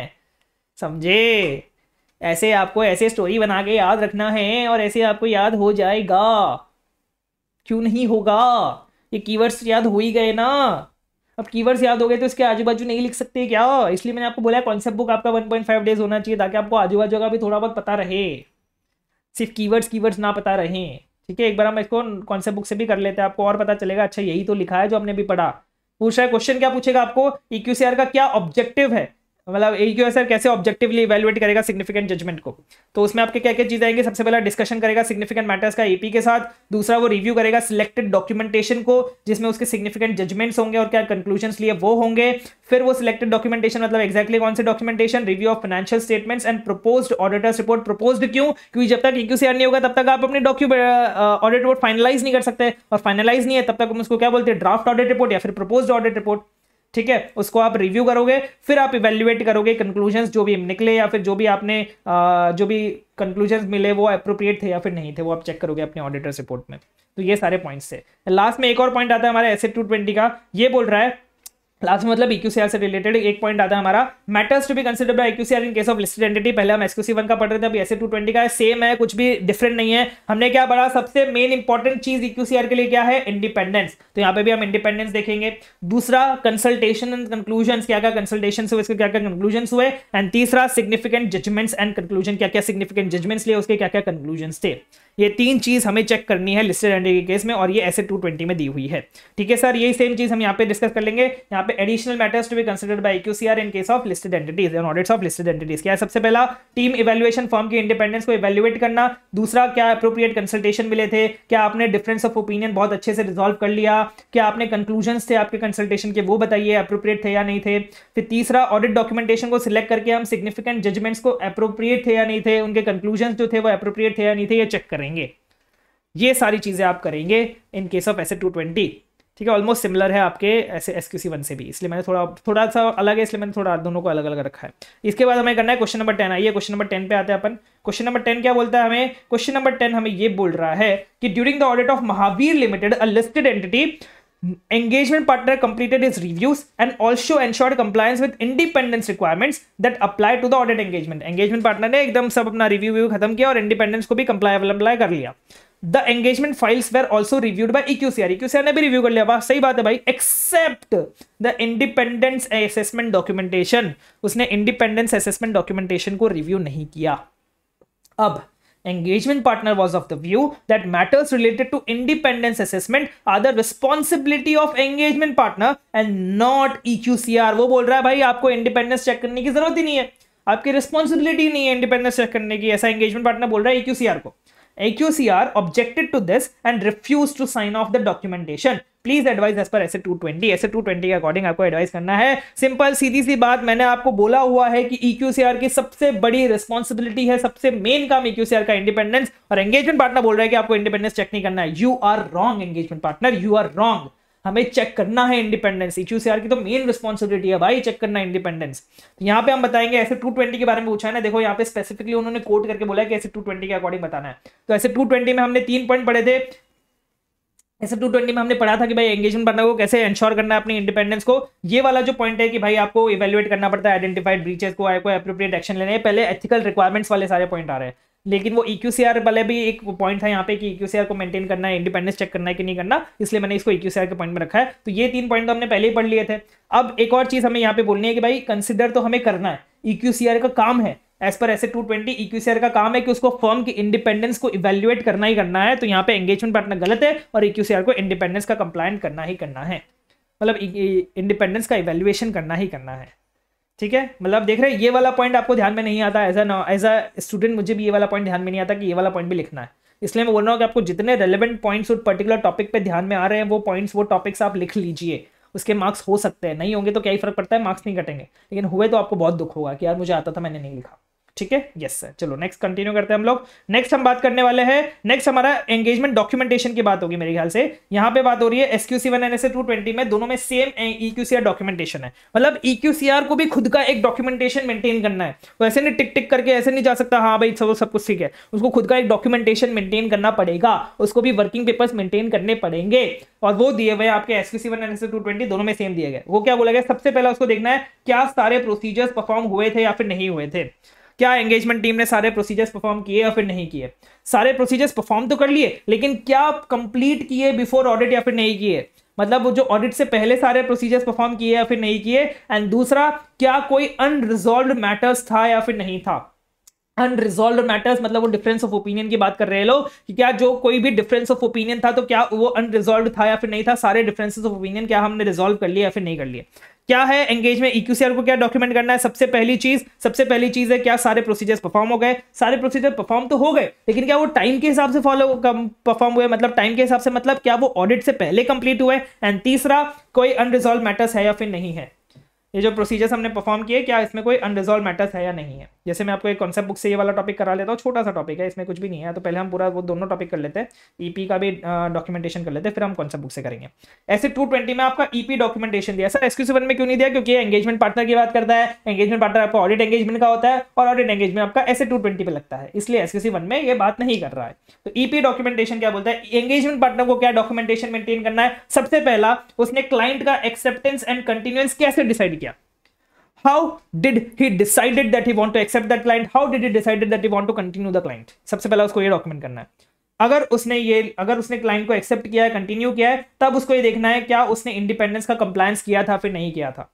समझे ऐसे आपको ऐसे स्टोरी बना के याद रखना है और ऐसे आपको याद हो जाएगा क्यों नहीं होगा ये कीवर्ड्स याद हो ही गए ना अब कीवर्ड्स याद हो गए तो इसके आजू बाजू नहीं लिख सकते क्या इसलिए मैंने आपको बोला कॉन्सेप्ट बुक आपका 1.5 डेज होना चाहिए ताकि आपको आजू बाजू का भी थोड़ा बहुत पता रहे सिर्फ कीवर्ड्स कीवर्ड्स ना पता रहे ठीक है एक बार हम इसको कॉन्सेप्ट बुक से भी कर लेते हैं आपको और पता चलेगा अच्छा यही तो लिखा है जो हमने भी पढ़ा पूछ रहा है क्वेश्चन क्या पूछेगा आपको ई का क्या ऑब्जेक्टिव है मतलब ए क्यू कैसे ऑब्जेक्टिवली इवेलुएट करेगा सिग्निफिकेंट जजमेंट को तो उसमें आपके क्या क्या चीज़ आएंगे सबसे पहला डिस्कशन करेगा सिग्निफिकेंट मैटर्स का एपी के साथ दूसरा वो रिव्यू करेगा सिलेक्टेड डॉक्यूमेंटेशन को जिसमें उसके सिग्निफिकेंट जजमेंट्स होंगे और क्या कंक्लूजन लिए वो होंगे फिर वो सिलेक्टेड डॉक्यूमेंटेशन मतलब एक्जैक्टली कौन से documentation review of financial statements and propose auditor's report propose क्यों क्योंकि जब तक ईक्यूसीआर नहीं होगा तब तक आप अपने डॉक्यूमेंट ऑडिट रिपोर्ट फाइनलाइज नहीं कर सकते और फाइनलाइज नहीं है तब तक हम उसको क्या बोलते हैं ड्राफ्ट ऑडिट रिपोर्ट या फिर प्रपोज ऑडिट रिपोर्ट ठीक है उसको आप रिव्यू करोगे फिर आप इवेल्युएट करोगे कंक्लूजन जो भी निकले या फिर जो भी आपने जो भी कंक्लूजन मिले वो अप्रोप्रिएट थे या फिर नहीं थे वो आप चेक करोगे अपने ऑडिटर्स रिपोर्ट में तो ये सारे पॉइंट्स थे लास्ट में एक और पॉइंट आता है हमारे एसेट टू ट्वेंटी का ये बोल रहा है लास्ट मतलब इक्यूसीआर e से रिलेटेड एक पॉइंट आता है हमारा matters to be consider by EQCR in case of listed entity पहले हम एसक्यूसी वन का पढ़ रहे थे अभी एसए टू ट्वेंटी का है सेम है कुछ भी डिफरेंट नहीं है हमने क्या पढ़ा सबसे मेन इंपॉर्टेंट चीज इक्यूसीआर e के लिए क्या है इंडिपेंडेंस तो यहाँ पे भी हम इंडिपेंडेंस देखेंगे दूसरा कंसल्टेशन एंड कंक्लूजन क्या क्या कंसल्टेशन हुए इसके क्या क्या कंक्लूजन हुए एंड तीसरा सिग्निफिकेंट जजमेंट्स एंड कंक्लूजन क्या क्या सिग्निफिकेंट जजमेंट्स लिए उसके क्या क्या कंक्लूजन थे ये तीन चीज हमें चेक करनी है लिस्टेड एंटिटी केस में और ये ऐसे टू में दी हुई है ठीक है सर यही सेम चीज हम यहाँ पे डिस्कस कर लेंगे यहाँ पे additional matters to be considered by QCR in case of listed entities and audits of listed entities क्या है सबसे पहला टीम इवेल्युएशन फॉर्म की इंडिपेंडेंस को इवेल्युएट करना दूसरा क्या अप्रोप्रिएट कंसल्टेशन मिले थे क्या आपने डिफरेंस ऑफ ओपिनियन बहुत अच्छे से रिजॉल्व कर लिया क्या आपने कंक्लूजन थे आपके कंसल्टेशन के वो बताइए अप्रोप्रिएट थे या नहीं थे फिर तीसरा ऑडिट डॉक्यूमेंटेशन को सिलेक्ट करके हम सिग्निफिकेंट जजमेंट्स को अप्रोप्रिएट थे या नहीं थे उनके कंक्लूजन जो थे वो अप्रोप्रिएट थे या नहीं थे ये चेक करेंगे ये सारी चीजें आप करेंगे in case of SA two twenty ठीक है ऑलमोस्ट सिमिलर है आपके ऐसे एस क्यू सी वन से भी इसलिए मैंने थोड़ा थोड़ा सा अलग है इसलिए मैंने थोड़ा दोनों को अलग अलग रखा है इसके बाद हमें करना है क्वेश्चन नंबर टेन आइए क्वेश्चन नंबर टेन पे आते हैं अपन क्वेश्चन नंबर टेन क्या बोलता है हमें क्वेश्चन नंबर टेन हमें ये बोल रहा है कि during the audit of Mahavir limited a listed entity engagement partner completed his reviews and also ensured compliance with independence requirements that apply to the audit engagement engagement partner ने एकदम सब अपना review व्यू खत्म किया और independence को भी comply apply कर लिया the engagement files were also reviewed by EQCR EQCR ने भी रिव्यू कर लिया वाह सही बात है भाई except the independence assessment documentation उसने इंडिपेंडेंस असेसमेंट डॉक्यूमेंटेशन को रिव्यू नहीं किया अब engagement partner was of the view that matters related to independence assessment are the responsibility of engagement partner and not EQCR वो बोल रहा है भाई आपको independence check करने की जरूरत ही नहीं है आपकी responsibility नहीं है independence check करने की ऐसा engagement partner बोल रहा है EQCR को AQCR objected to this and refused to sign off the documentation. Please advise as पर S two twenty S two twenty के अकॉर्डिंग आपको एडवाइस करना है सिंपल सीधी सी बात मैंने आपको बोला हुआ है कि ईक्यूसीआर e की सबसे बड़ी रिस्पॉन्सिबिलिटी है सबसे मेन काम ईक्यूसीआर e का इंडिपेंडेंस और एंगेजमेंट पार्टनर बोल रहा है कि आपको इंडिपेंडेंस चेक नहीं करना है you are wrong engagement partner you are wrong हमें चेक करना है इंडिपेंडेंस इचू सी की तो मेन रिस्पॉन्सिबिलिटी है भाई चेक करना इंडिपेंडेंस तो यहाँ पे हम बताएंगे ऐसे 220 के बारे में पूछा है ना देखो यहाँ पे स्पेसिफिकली उन्होंने कोट करके बोला है कि ऐसे 220 के अकॉर्डिंग बताना है तो ऐसे 220 में हमने तीन पॉइंट पढ़े थे ऐसे 220 में हमने पढ़ा था कि भाई एंगेजमेंट बनना को कैसे इंश्योर करना है अपनी इंडिपेंडेंस को ये वाला जो पॉइंट है कि भाई आपको इवेल्युएट करना पड़ता है आइडेंटिफाइड ब्रीचेस को आए कोई अप्रोप्रिएट एक्शन लेने पहले एथिकल रिक्वायरमेंट्स वाले सारे पॉइंट आ रहे हैं लेकिन वो ई e वाले भी एक पॉइंट था यहाँ पे कि ई e को मेंटेन करना है इंडिपेंडेंस चेक करना है कि नहीं करना इसलिए मैंने इसको ई e के पॉइंट में रखा है तो ये तीन पॉइंट तो हमने पहले ही पढ़ लिए थे अब एक और चीज़ हमें यहाँ पे बोलनी है कि भाई कंसिडर तो हमें करना है ई का काम है एज पर ऐसे सी आर का काम है कि उसको फर्म की इंडिपेंडेंस को इवेल्युएट करना ही करना है तो यहाँ पे एंगेजमेंट पार्टनर गलत है और आर को इंडिपेंडेंस का कंप्लाइंट करना ही करना है मतलब इंडिपेंडेंस का इवेल्युएशन करना ही करना है ठीक है मतलब देख रहे हैं ये वाला पॉइंट आपको ध्यान में नहीं आता as a as a student मुझे भी ये वाला पॉइंट ध्यान में नहीं आता कि ये वाला पॉइंट भी लिखना है इसलिए मैं बोल रहा हूँ कि आपको जितने रेलिवेंट पॉइंट्स उस पर्टिकुलर टॉपिक पे ध्यान में आ रहे हैं वो पॉइंट्स वो टॉपिक्स आप लिख लीजिए उसके मार्क्स हो सकते हैं नहीं होंगे तो क्या ही फर्क पड़ता है मार्क्स नहीं कटेंगे लेकिन हुए तो आपको बहुत दुख होगा कि यार मुझे आता था मैंने नहीं लिखा ठीक है यस सर चलो नेक्स्ट कंटिन्यू करते हैं हम लोग नेक्स्ट हम बात करने वाले हैं नेक्स्ट हमारा एंगेजमेंट डॉक्यूमेंटेशन की बात होगी मेरे ख्याल से यहां पे बात हो रही है SQC one and SA two twenty में दोनों में सेम ईक्यूसीआर डॉक्यूमेंटेशन है मतलब ईक्यूसीआर e को भी खुद का एक डॉक्यूमेंटेशन मेंटेन करना है तो ऐसे नहीं टिक टिक करके ऐसे नहीं जा सकता हाँ भाई सब सब कुछ ठीक है उसको खुद का एक डॉक्यूमेंटेशन मेंटेन करना पड़ेगा उसको भी वर्किंग पेपर्स मेंटेन करने पड़ेंगे और वो दिए हुए आपके S Q C one and SA two twenty दोनों में सेम दिए गए वो क्या बोला गया सबसे पहला उसको देखना है क्या सारे प्रोसीजर्स परफॉर्म हुए थे या फिर नहीं हुए थे क्या एंगेजमेंट टीम ने सारे प्रोसीजर्स परफॉर्म किए या फिर नहीं किए सारे प्रोसीजर्स परफॉर्म तो कर लिए लेकिन क्या कंप्लीट किए बिफोर ऑडिट या फिर नहीं किए मतलब वो जो ऑडिट से पहले सारे प्रोसीजर्स परफॉर्म किए या फिर नहीं किए एंड दूसरा क्या कोई अनरिजॉल्व मैटर्स था या फिर नहीं था अनरिजॉल्व मैटर्स मतलब वो डिफरेंस ऑफ ओपिनियन की बात कर रहे हैं लोग कि क्या जो कोई भी डिफरेंस ऑफ ओपिनियन था तो क्या वो अनरिजॉल्व था या फिर नहीं था सारे डिफरेंसेस ऑफ ओपिनियन क्या हमने रिजॉल्व कर लिए या फिर नहीं कर लिए क्या है एंगेज में e को क्या डॉक्यूमेंट करना है सबसे पहली चीज सबसे पहली चीज है क्या सारे प्रोसीजर्स परफॉर्म हो गए सारे प्रोसीजर परफॉर्म तो हो गए लेकिन क्या वो टाइम के हिसाब से फॉलो परफॉर्म हुए मतलब टाइम के हिसाब से मतलब क्या वो ऑडिट से पहले कंप्लीट हुए एंड तीसरा कोई अनरिजॉल्व मैटर्स है या फिर नहीं है ये जो प्रोसीजर्स हमने परफॉर्म किए क्या इसमें कोई अनरिजॉल्व मैटर्स है या नहीं है जैसे मैं आपको एक कॉन्सेप्ट बुक से ये वाला टॉपिक करा लेता हूँ छोटा सा टॉपिक है इसमें कुछ भी नहीं है तो पहले हम पूरा वो दोनों टॉपिक कर लेते हैं ईपी e का भी डॉक्यूमेंटेशन कर लेते हैं फिर हम कॉन्सेप्ट बुक से करेंगे ऐसे टू में आपका ईपी e डॉक्यूमेंटेशन दिया सर एक्सक्यूसिव में क्यों नहीं दिया क्योंकि एंगेजमेंट पार्टनर की बात करता है एंगेजमेंट पार्टनर आपका ऑडिट एंगेजमेंट का होता है और ऑडिट एंगेजमेंट आपका ऐसे टू ट्वेंटी लगता है इसलिए एक्सक्यूसिव वन में ये बात नहीं कर रहा है तो ईपी e डॉक्यूमेंटेशन क्या बोलता है एंगेजमेंट पार्टनर को क्या डॉक्यूमेंटेशन मेंटेन करना है सबसे पहला उसने क्लाइंट का एक्सेप्टेंस एंड कंटिन्यूस कैसे डिसाइड किया how did he decided that he want to accept that client how did he decided that he want to continue the client सबसे पहला उसको ये डॉक्यूमेंट करना है अगर उसने ये अगर उसने क्लाइंट को एक्सेप्ट किया है कंटिन्यू किया है तब उसको ये देखना है क्या उसने इंडिपेंडेंस का कंप्लायंस किया था फिर नहीं किया था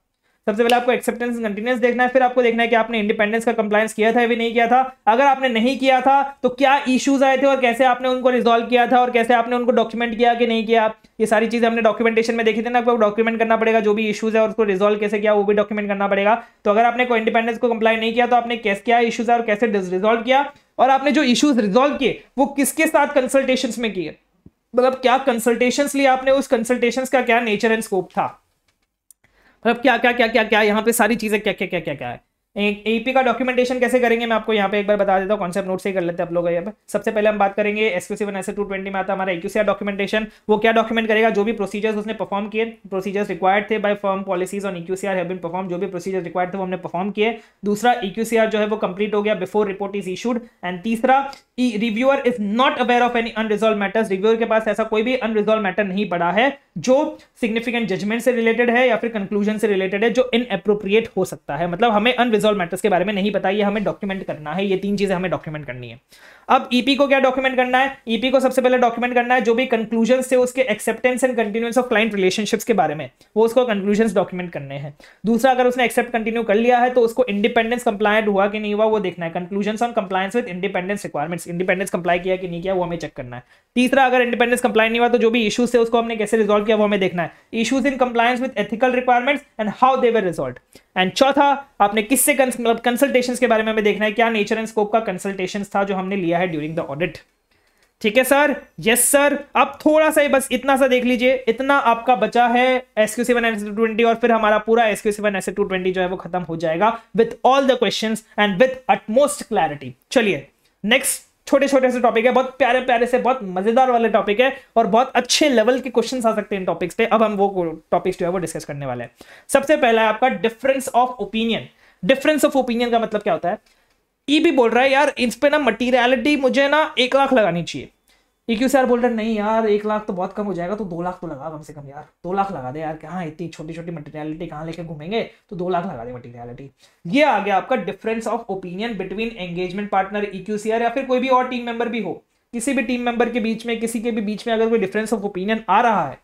सबसे पहले आपको एक्सेप्टेंस कंटिन्यूस देखना है फिर आपको देखना है कि आपने इंडिपेंडेंस का कंप्लायंस किया था भी नहीं किया था अगर आपने नहीं किया था तो क्या इश्यूज आए थे और कैसे आपने उनको रिजॉल्व किया था और कैसे आपने उनको डॉक्यूमेंट किया कि नहीं किया ये सारी चीजें हमने डॉक्यूमेंटेशन में देखी थी ना आपको डॉक्यूमेंट करना पड़ेगा जो भी इशूज है और उसको रिजॉल्व कैसे किया वो भी डॉक्यूमेंट करना पड़ेगा तो अगर आपने कोई इंडिपेंडेंस को कंप्लाई नहीं किया तो आपने कैसे क्या इशूज है और कैसे रिजॉल्व किया और आपने जो इशूज रिजॉल्व किए वो किसके साथ कंसल्टेशन में किए मतलब क्या कंसल्टेशन लिए आपने उस कंसल्टेशन का क्या नेचर एंड स्कोप था मतलब क्या क्या क्या क्या क्या यहाँ पे सारी चीज़ें क्या क्या क्या क्या क्या है एपी का डॉक्यूमेंटेशन कैसे करेंगे मैं आपको यहाँ पे एक बार बता देता हूँ कॉन्सेप्ट नोट से ही कर लेते हैं आप लोग यहाँ पे सबसे पहले हम बात करेंगे exclusive and S two twenty में आता हमारा एक्यूसीआर डॉक्यूमेंटेशन वो क्या डॉक्यूमेंट करेगा जो भी प्रोसीजर्स उसने परफॉर्म किए प्रोसीजर्स रिक्वायर्ड थे by form policies on EQCR have been perform जो भी प्रोसीजर्स रिक्वायर्ड थे वो हमने परफॉर्म किए दूसरा इक्यूसीआर जो है वो कंप्लीट हो गया before report is issued and तीसरा कि reviewer is not aware of any unresolved matters reviewer के पास ऐसा कोई भी अनरिजॉल्व मैटर नहीं पड़ा है जो सिग्निफिकेंट जजमेंट से रिलेटेड है या फिर कंक्लूजन से रिलेटेड है जो इनअप्रोप्रिएट हो सकता है मतलब हमें अनरिजॉल्व मैटर्स के बारे में नहीं पता ये हमें डॉक्यूमेंट करना है ये तीन चीजें हमें डॉक्यूमेंट करनी है अब ईपी e को क्या डॉक्यूमेंट करना है ईपी e को सबसे पहले डॉक्यूमेंट करना है जो भी कंक्लूजन थे उसके acceptance and continuous of client relationships के बारे में वो उसको कंक्लूजन डॉक्यूमेंट करने हैं दूसरा अगर उसने एक्सेप्ट कंटिन्यू कर लिया है तो उसको इंडिपेंडेंस कंप्लाइंट हुआ कि नहीं हुआ वो देखना है conclusion on compliance with independence requirements independence comply किया कि नहीं किया वो हमें चेक करना है तीसरा अगर इंडिपेंडेंस कंप्लाई नहीं हुआ तो जो भी इशूज है उसको हमने कैसे रिजॉल्व किया वो हमें देखना है issues in compliance with ethical requirements and how they were resolve and चौथा आपने किससे मतलब कंसल्टेशन के बारे में हमें देखना है क्या नेचर एंड स्कोप का कंसल्टेशन था जो हमने लिया है ड्यूरिंग द ऑडिट ठीक है सर यस सर आप थोड़ा सा बस इतना सा देख लीजिए इतना आपका बचा है SQ seven S two twenty और फिर हमारा पूरा SQ seven S two twenty जो है वो खत्म हो जाएगा with all the question and with utmost clarity चलिए नेक्स्ट छोटे छोटे से टॉपिक है बहुत प्यारे प्यारे से बहुत मजेदार वाले टॉपिक है और बहुत अच्छे लेवल के क्वेश्चन आ सकते हैं इन टॉपिक्स पे अब हम वो टॉपिक्स जो है वो डिस्कस करने वाले हैं सबसे पहला है आपका difference of opinion difference of opinion का मतलब क्या होता है ई भी बोल रहा है यार इस पे ना मटीरियलिटी मुझे ना एक लाख लगानी चाहिए ई e बोल रहे नहीं यार एक लाख तो बहुत कम हो जाएगा तो दो लाख तो लगा कम से कम यार दो लाख लगा दे यार हाँ इतनी छोटी छोटी मटेरियलिटी कहाँ लेके घूमेंगे तो दो लाख लगा दे मटेरियलिटी ये आ गया आपका difference of opinion between engagement partner E या फिर कोई भी और टीम मेंबर भी हो किसी भी टीम मेंबर के बीच में किसी के भी बीच में अगर कोई डिफरेंस ऑफ ओपिनियन आ रहा है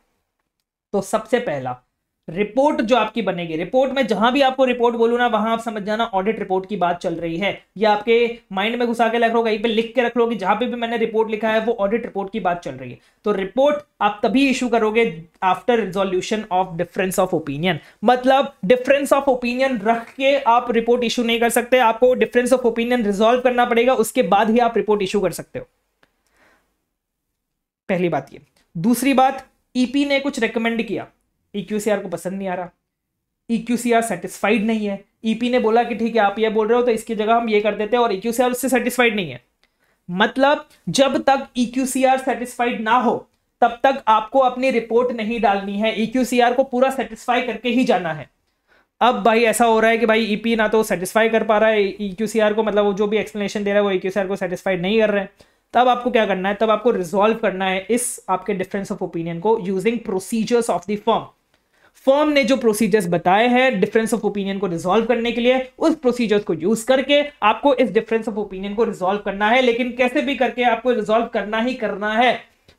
तो सबसे पहला रिपोर्ट जो आपकी बनेगी रिपोर्ट में जहां भी आपको रिपोर्ट बोलू ना वहां आप समझ जाना ऑडिट रिपोर्ट की बात चल रही है ये आपके माइंड में घुसा के रख लो कहीं पे लिख के रख लो कि जहां पे भी मैंने रिपोर्ट लिखा है वो ऑडिट रिपोर्ट की बात चल रही है तो रिपोर्ट आप तभी इशू करोगे after resolution of difference of opinion मतलब डिफरेंस ऑफ ओपिनियन रख के आप रिपोर्ट इशू नहीं कर सकते आपको डिफरेंस ऑफ ओपिनियन रिजोल्व करना पड़ेगा उसके बाद ही आप रिपोर्ट इशू कर सकते हो पहली बात ये दूसरी बात ईपी e ने कुछ रिकमेंड किया ई e को पसंद नहीं आ रहा ई e सेटिस्फाइड नहीं है ईपी e ने बोला कि ठीक है आप ये बोल रहे हो तो इसकी जगह हम ये कर देते हैं और ई उससे सेटिस्फाइड नहीं है मतलब जब तक ई सेटिस्फाइड ना हो तब तक आपको अपनी रिपोर्ट नहीं डालनी है ई को पूरा सेटिस्फाई करके ही जाना है अब भाई ऐसा हो रहा है कि भाई ईपी ना तो सेटिस्फाई कर पा रहा है ई को मतलब वो जो भी एक्सप्लेनेशन दे रहा है वो ई को सेटिस्फाइड नहीं कर रहे हैं तब आपको क्या करना है तब आपको रिजॉल्व करना है इस आपके डिफरेंस ऑफ ओपिनियन को using procedures of the form form ने जो प्रोसीजर्स बताए हैं डिफरेंस ऑफ ओपिनियन को रिजॉल्व करने के लिए उस प्रोसीजर्स को यूज करके आपको इस डिफरेंस ऑफ ओपिनियन को रिजोल्व करना है लेकिन कैसे भी करके आपको रिजोल्व करना ही करना है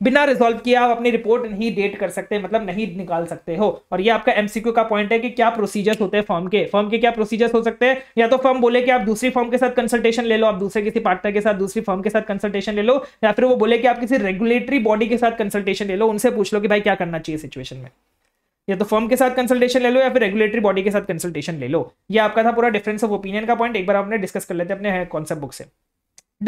बिना रिजोल्व किए आप अपनी रिपोर्ट नहीं डेट कर सकते मतलब नहीं निकाल सकते हो और ये आपका एमसीक्यू का पॉइंट है कि क्या प्रोसीजर्स होते हैं फॉर्म के फॉर्म के क्या प्रोसीजर्स हो सकते हैं या तो फॉर्म बोले कि आप दूसरी फॉर्म के साथ कंसल्टेशन ले लो आप दूसरे किसी पार्टनर के साथ दूसरी फॉर्म के साथ कंसल्टेशन ले लो या फिर वो बोले कि आप किसी रेगुलेटरी बॉडी के साथ कंसल्टेशन ले लो उनसे पूछ लो कि भाई क्या करना चाहिए सिचुएशन में या तो फर्म के साथ कंसल्टेशन ले लो या फिर रेगुलेटरी बॉडी के साथ कंसल्टेशन ले लो ये आपका था पूरा डिफरेंस ऑफ ओपिनियन का पॉइंट एक बार आपने डिस्कस कर लेते हैं अपने कॉन्सेप्ट बुक से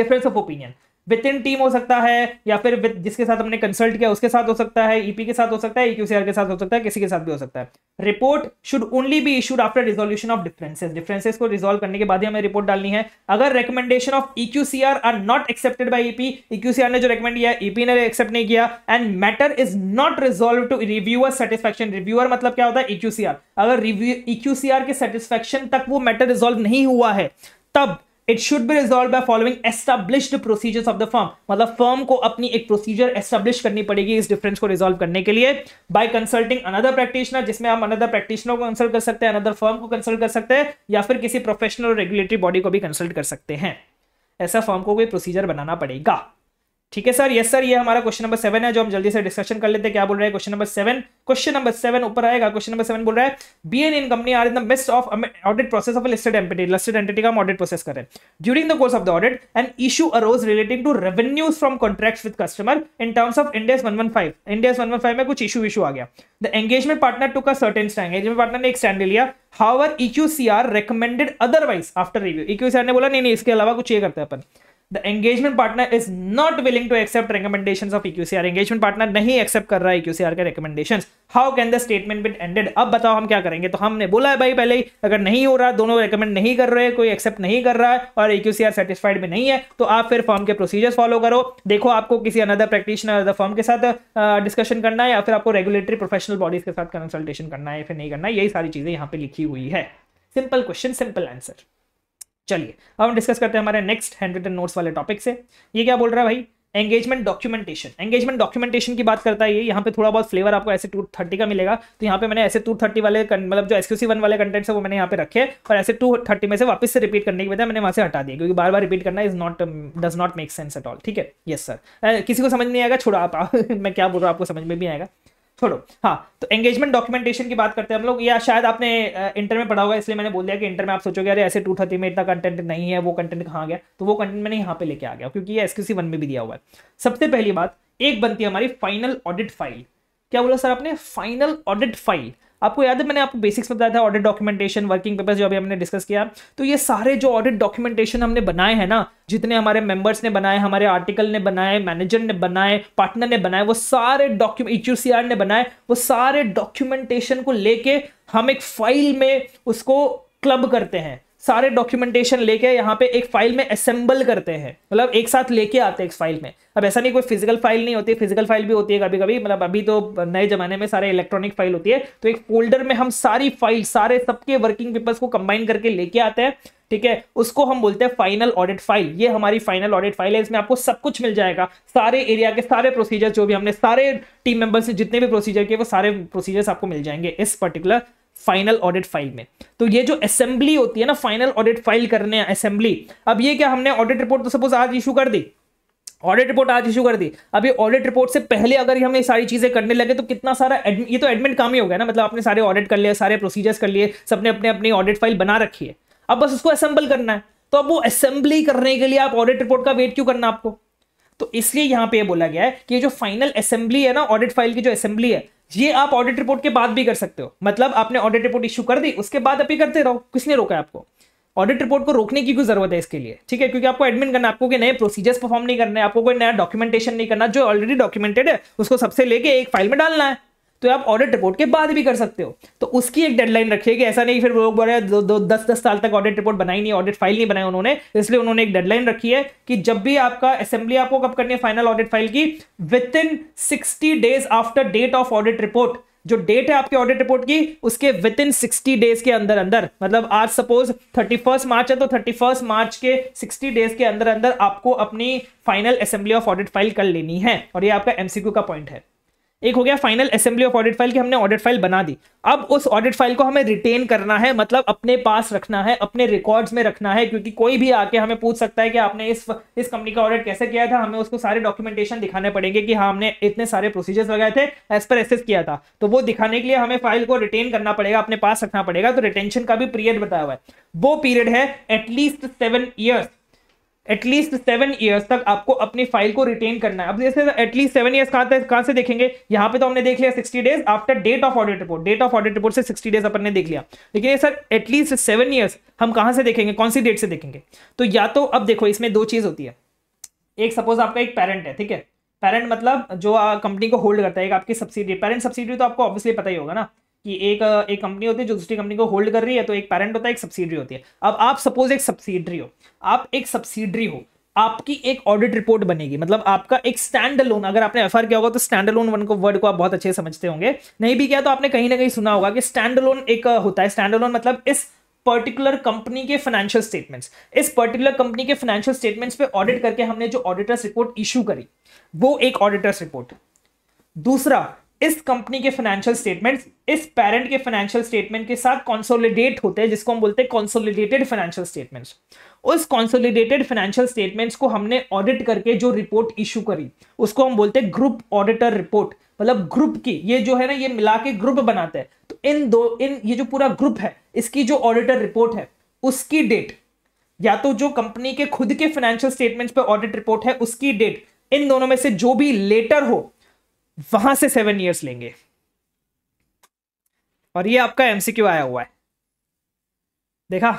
difference of opinion within team हो सकता है या फिर विद जिसके साथ हमने कंसल्ट किया उसके साथ हो सकता है ईपी e के साथ हो सकता है ईक्यूसीआर e के साथ हो सकता है किसी के साथ भी हो सकता है report should only be issued after resolution of differences differences को रिजोल्व करने के बाद ही हमें रिपोर्ट डालनी है अगर recommendation of EQCR are not accepted by EP EQCR ने जो रिकमेंड किया ईपी e ने एक्सेप्ट नहीं किया and matter is not resolve to reviewer satisfaction reviewer मतलब क्या होता है ईक्यूसीआर अगर रिव्यू ईक्यूसीआर के सेटिस्फेक्शन तक वो मैटर रिजोल्व नहीं हुआ है तब it should be resolve by following established procedures of the firm मतलब फर्म को अपनी एक प्रोसीजर एस्टाब्लिश करनी पड़ेगी इस डिफरेंस को रिजॉल्व करने के लिए बाय कंसल्टिंग अनदर प्रैक्टिशनर जिसमें हम अनदर प्रैक्टिशनर को कंसल्ट कर सकते हैं अनदर फर्म को कंसल्ट कर सकते हैं या फिर किसी प्रोफेशनल रेगुलेटरी बॉडी को भी कंसल्ट कर सकते हैं ऐसा फर्म को कोई प्रोसीजर बनाना पड़ेगा ठीक है सर यस सर ये हमारा क्वेश्चन नंबर सेवन है जो हम जल्दी से डिस्कशन कर लेते हैं क्या बोल रहे हैं question number seven question number seven ऊपर आएगा क्वेश्चन नंबर सेवन बोल रहा है B and in company are in the best of audit process of listed entity listed entity का ऑडिट प्रोसेस करें during the course of the audit an issue arose relating to revenue from contract with customer in terms of Ind AS one one five Ind AS one one five में कुछ issue issue आ गया the engagement partner took a certain stand engagement partner ने एक स्टैंड ले लिया however EQ C R recommended otherwise after review EQ C R ने बोला नहीं नहीं इसके अलावा कुछ ये करते हैं अपन the engagement partner is not willing to accept recommendation of EQCR engagement partner नहीं एक्सेप्ट कर रहा है e इक्यूसीआर के recommendation how can the statement be amended अब बताओ हम क्या करेंगे तो हमने बोला है भाई पहले ही अगर नहीं हो रहा दोनों रिकमेंड नहीं कर रहे कोई एक्सेप्ट नहीं कर रहा है और इक्यूसीआर e सेटिस्फाइड भी नहीं है तो आप फिर फॉर्म के प्रोसीजर्स फॉलो करो देखो आपको किसी अनदर प्रैक्टिशनर अदर फॉर्म के साथ डिस्कशन uh, करना है या फिर आपको रेगुलेटरी प्रोफेशनल बॉडीज के साथ कंसल्टेशन करना है या फिर नहीं करना है यही सारी चीजें यहाँ पे लिखी हुई है सिंपल क्वेश्चन सिंपल आंसर चलिए अब हम डिस्कस करते हैं हमारे नेक्स्ट हैंड रिटन नोट्स वाले टॉपिक से ये क्या बोल रहा है भाई एंगेजमेंट डॉक्यूमेंटेशन एंगेजमेंट डॉक्यूमेंटेशन की बात करता है ये यहाँ पे थोड़ा बहुत फ्लेवर आपको ऐसे टू थर्टी का मिलेगा तो यहाँ पे मैंने ऐसे टू थर्टी वाले मतलब जो एसक्यूसी वन वाले कंटेंट्स है वो मैंने यहाँ पे रखे और ऐसे टू थर्टी में से वापस से रिपीट करने की बजाय मैंने वहाँ से हटा दिया क्योंकि बार बार रिपीट करना is not does not make sense at all ठीक है यस सर किसी को समझ नहीं आएगा छोड़ा आप मैं क्या बोल रहा हूँ आपको समझ में भी आएगा छोड़ो हाँ तो एंगेजमेंट डॉक्यूमेंटेशन की बात करते हैं हम लोग या शायद आपने इंटर में पढ़ा होगा इसलिए मैंने बोल दिया कि इंटर में आप सोचोगे अरे ऐसे टू थर्टी में इतना कंटेंट नहीं है वो कंटेंट कहाँ गया तो वो कंटेंट मैंने यहाँ पे लेके आ गया क्योंकि ये एस वन में भी दिया हुआ है सबसे पहली बात एक बनती है हमारी फाइनल ऑडिट फाइल क्या बोला सर आपने फाइनल ऑडिट फाइल आपको याद है मैंने आपको बेसिक्स बताया था ऑडिट डॉक्यूमेंटेशन वर्किंग पेपर्स जो अभी हमने डिस्कस किया तो ये सारे जो ऑडिट डॉक्यूमेंटेशन हमने बनाए हैं ना जितने हमारे मेंबर्स ने बनाए हमारे आर्टिकल ने बनाए मैनेजर ने बनाए पार्टनर ने बनाए वो सारे डॉक्यूमेंट ई e ने बनाए वो सारे डॉक्यूमेंटेशन को लेके हम एक फाइल में उसको क्लब करते हैं सारे डॉक्यूमेंटेशन लेके यहाँ पे एक फाइल में असेंबल करते हैं मतलब एक साथ लेके आते हैं एक फाइल में अब ऐसा नहीं कोई फिजिकल फाइल नहीं होती फिजिकल फाइल भी होती है कभी कभी मतलब अभी तो नए जमाने में सारे इलेक्ट्रॉनिक फाइल होती है तो एक फोल्डर में हम सारी फाइल सारे सबके वर्किंग पेपर्स को कंबाइन करके लेके आते हैं ठीक है उसको हम बोलते हैं फाइनल ऑडिट फाइल ये हमारी फाइनल ऑडिट फाइल है इसमें आपको सब कुछ मिल जाएगा सारे एरिया के सारे प्रोसीजर जो भी हमने सारे टीम मेंबर्स से जितने भी प्रोसीजर किए वो सारे प्रोसीजर्स आपको मिल जाएंगे इस पर्टिकुलर फाइनल ऑडिट फाइल में तो ये जो असेंबली होती है ना फाइनल ऑडिट फाइल करने असेंबली अब ये क्या हमने ऑडिट रिपोर्ट तो सपोज आज इशू कर दी ऑडिट रिपोर्ट आज इशू कर दी अब ये ऑडिट रिपोर्ट से पहले अगर हम ये सारी चीज़ें करने लगे तो कितना सारा ये तो एडमिट काम ही हो गया ना मतलब आपने सारे ऑडिट कर लिए सारे प्रोसीजर्स कर लिए सबने अपने अपनी ऑडिट फाइल बना रखी है अब बस उसको असेंबल करना है तो अब वो असेंबली करने के लिए आप ऑडिट रिपोर्ट का वेट क्यों करना आपको तो इसलिए यहाँ पे बोला गया है कि जो फाइनल असेंबली है ना ऑडिट फाइल की जो असेंबली है ये आप ऑडिट रिपोर्ट के बाद भी कर सकते हो मतलब आपने ऑडिट रिपोर्ट इशू कर दी उसके बाद अपील करते रहो किसने रोका है आपको ऑडिट रिपोर्ट को रोकने की क्यों जरूरत है इसके लिए ठीक है क्योंकि आपको एडमिन करना आपको कोई नए प्रोसीजर्स परफॉर्म नहीं करने आपको कोई नया डॉक्यूमेंटेशन नहीं करना जो ऑलरेडी डॉक्यूमेंटेड है उसको सबसे लेके एक फाइल में डालना है तो आप ऑडिट रिपोर्ट के बाद भी कर सकते हो तो उसकी एक डेडलाइन रखिए कि ऐसा नहीं फिर लोग बोल रहे हैं दो, दस दस साल तक ऑडिट रिपोर्ट बनाई नहीं ऑडिट फाइल नहीं बनाई उन्होंने इसलिए उन्होंने एक डेडलाइन रखी है कि जब भी आपका असेंबली आपको कब करनी है फाइनल ऑडिट फाइल की within sixty days after date of audit report जो डेट है आपके ऑडिट रिपोर्ट की उसके विद इन सिक्सटी डेज के अंदर अंदर मतलब आज सपोज थर्टी फर्स्ट मार्च है तो थर्टी फर्स्ट मार्च के सिक्सटी डेज के अंदर अंदर आपको अपनी final assembly of audit file कर लेनी है और ये आपका एमसीक्यू का पॉइंट है एक हो गया final assembly of audit file की हमने ऑडिट फाइल बना दी अब उस ऑडिट फाइल को हमें रिटेन करना है मतलब अपने पास रखना है अपने रिकॉर्ड्स में रखना है क्योंकि कोई भी आके हमें पूछ सकता है कि आपने इस इस कंपनी का ऑडिट कैसे किया था हमें उसको सारे डॉक्यूमेंटेशन दिखाने पड़ेंगे कि हाँ हमने इतने सारे प्रोसीजर्स लगाए थे एज पर एसेस किया था तो वो दिखाने के लिए हमें फाइल को रिटेन करना पड़ेगा अपने पास रखना पड़ेगा तो रिटेंशन का भी पीरियड बताया हुआ है वो पीरियड है at least seven years at least seven years तक आपको अपनी फाइल को रिटेन करना है अब जैसे एटलीस्ट सेवन ईयर्स कहाँ कहां से देखेंगे यहाँ पे तो हमने देख लिया sixty days after date of audit report date of audit report से सिक्सटी डेज अपन ने देख लिया लेकिन ये सर एटलीस्ट सेवन ईयर्स हम कहां से देखेंगे कौन सी डेट से देखेंगे तो या तो अब देखो इसमें दो चीज़ होती है एक सपोज आपका एक पेरेंट है ठीक है पेरेंट मतलब जो कंपनी को होल्ड करता है एक आपकी सब्सिडी पेरेंट सब्सिडी तो आपको ऑब्वियसली पता ही होगा ना कि एक एक कंपनी होती है जो दूसरी कंपनी को होल्ड कर रही है तो एक पेरेंट होता है एक सब्सिडरी होती है अब आप सपोज एक सब्सिडरी हो आप एक सब्सिडरी हो आपकी एक ऑडिट रिपोर्ट बनेगी मतलब आपका एक स्टैंड लोन अगर आपने एफ किया होगा तो स्टैंड लोन वन को वर्ड को आप बहुत अच्छे से समझते होंगे नहीं भी किया तो आपने कहीं ना कहीं सुना होगा कि स्टैंड लोन एक होता है स्टैंड लोन मतलब इस पर्टिकुलर कंपनी के फाइनेंशियल स्टेटमेंट्स इस पर्टिकुलर कंपनी के फाइनेंशियल स्टेटमेंट्स पे ऑडिट करके हमने जो ऑडिटर्स रिपोर्ट इशू करी वो एक ऑडिटर्स रिपोर्ट दूसरा इस कंपनी के फाइनेंशियल स्टेटमेंट्स इस पेरेंट के फाइनेंशियल स्टेटमेंट के साथ कॉन्सोलिडेट होते हैं जिसको हम बोलते हैं कॉन्सोलिडेटेड फाइनेंशियल स्टेटमेंट्स उस कॉन्सोलिडेटेड फाइनेंशियल स्टेटमेंट्स को हमने ऑडिट करके जो रिपोर्ट इशू करी उसको हम बोलते हैं ग्रुप ऑडिटर रिपोर्ट मतलब ग्रुप की ये जो है ना ये मिला के ग्रुप बनाते हैं तो इन दो इन ये जो पूरा ग्रुप है इसकी जो ऑडिटर रिपोर्ट है उसकी डेट या तो जो कंपनी के खुद के फाइनेंशियल स्टेटमेंट्स पे ऑडिट रिपोर्ट है उसकी डेट इन दोनों में से जो भी लेटर हो वहां से सेवन ईयर्स लेंगे और ये आपका एमसीक्यू आया हुआ है देखा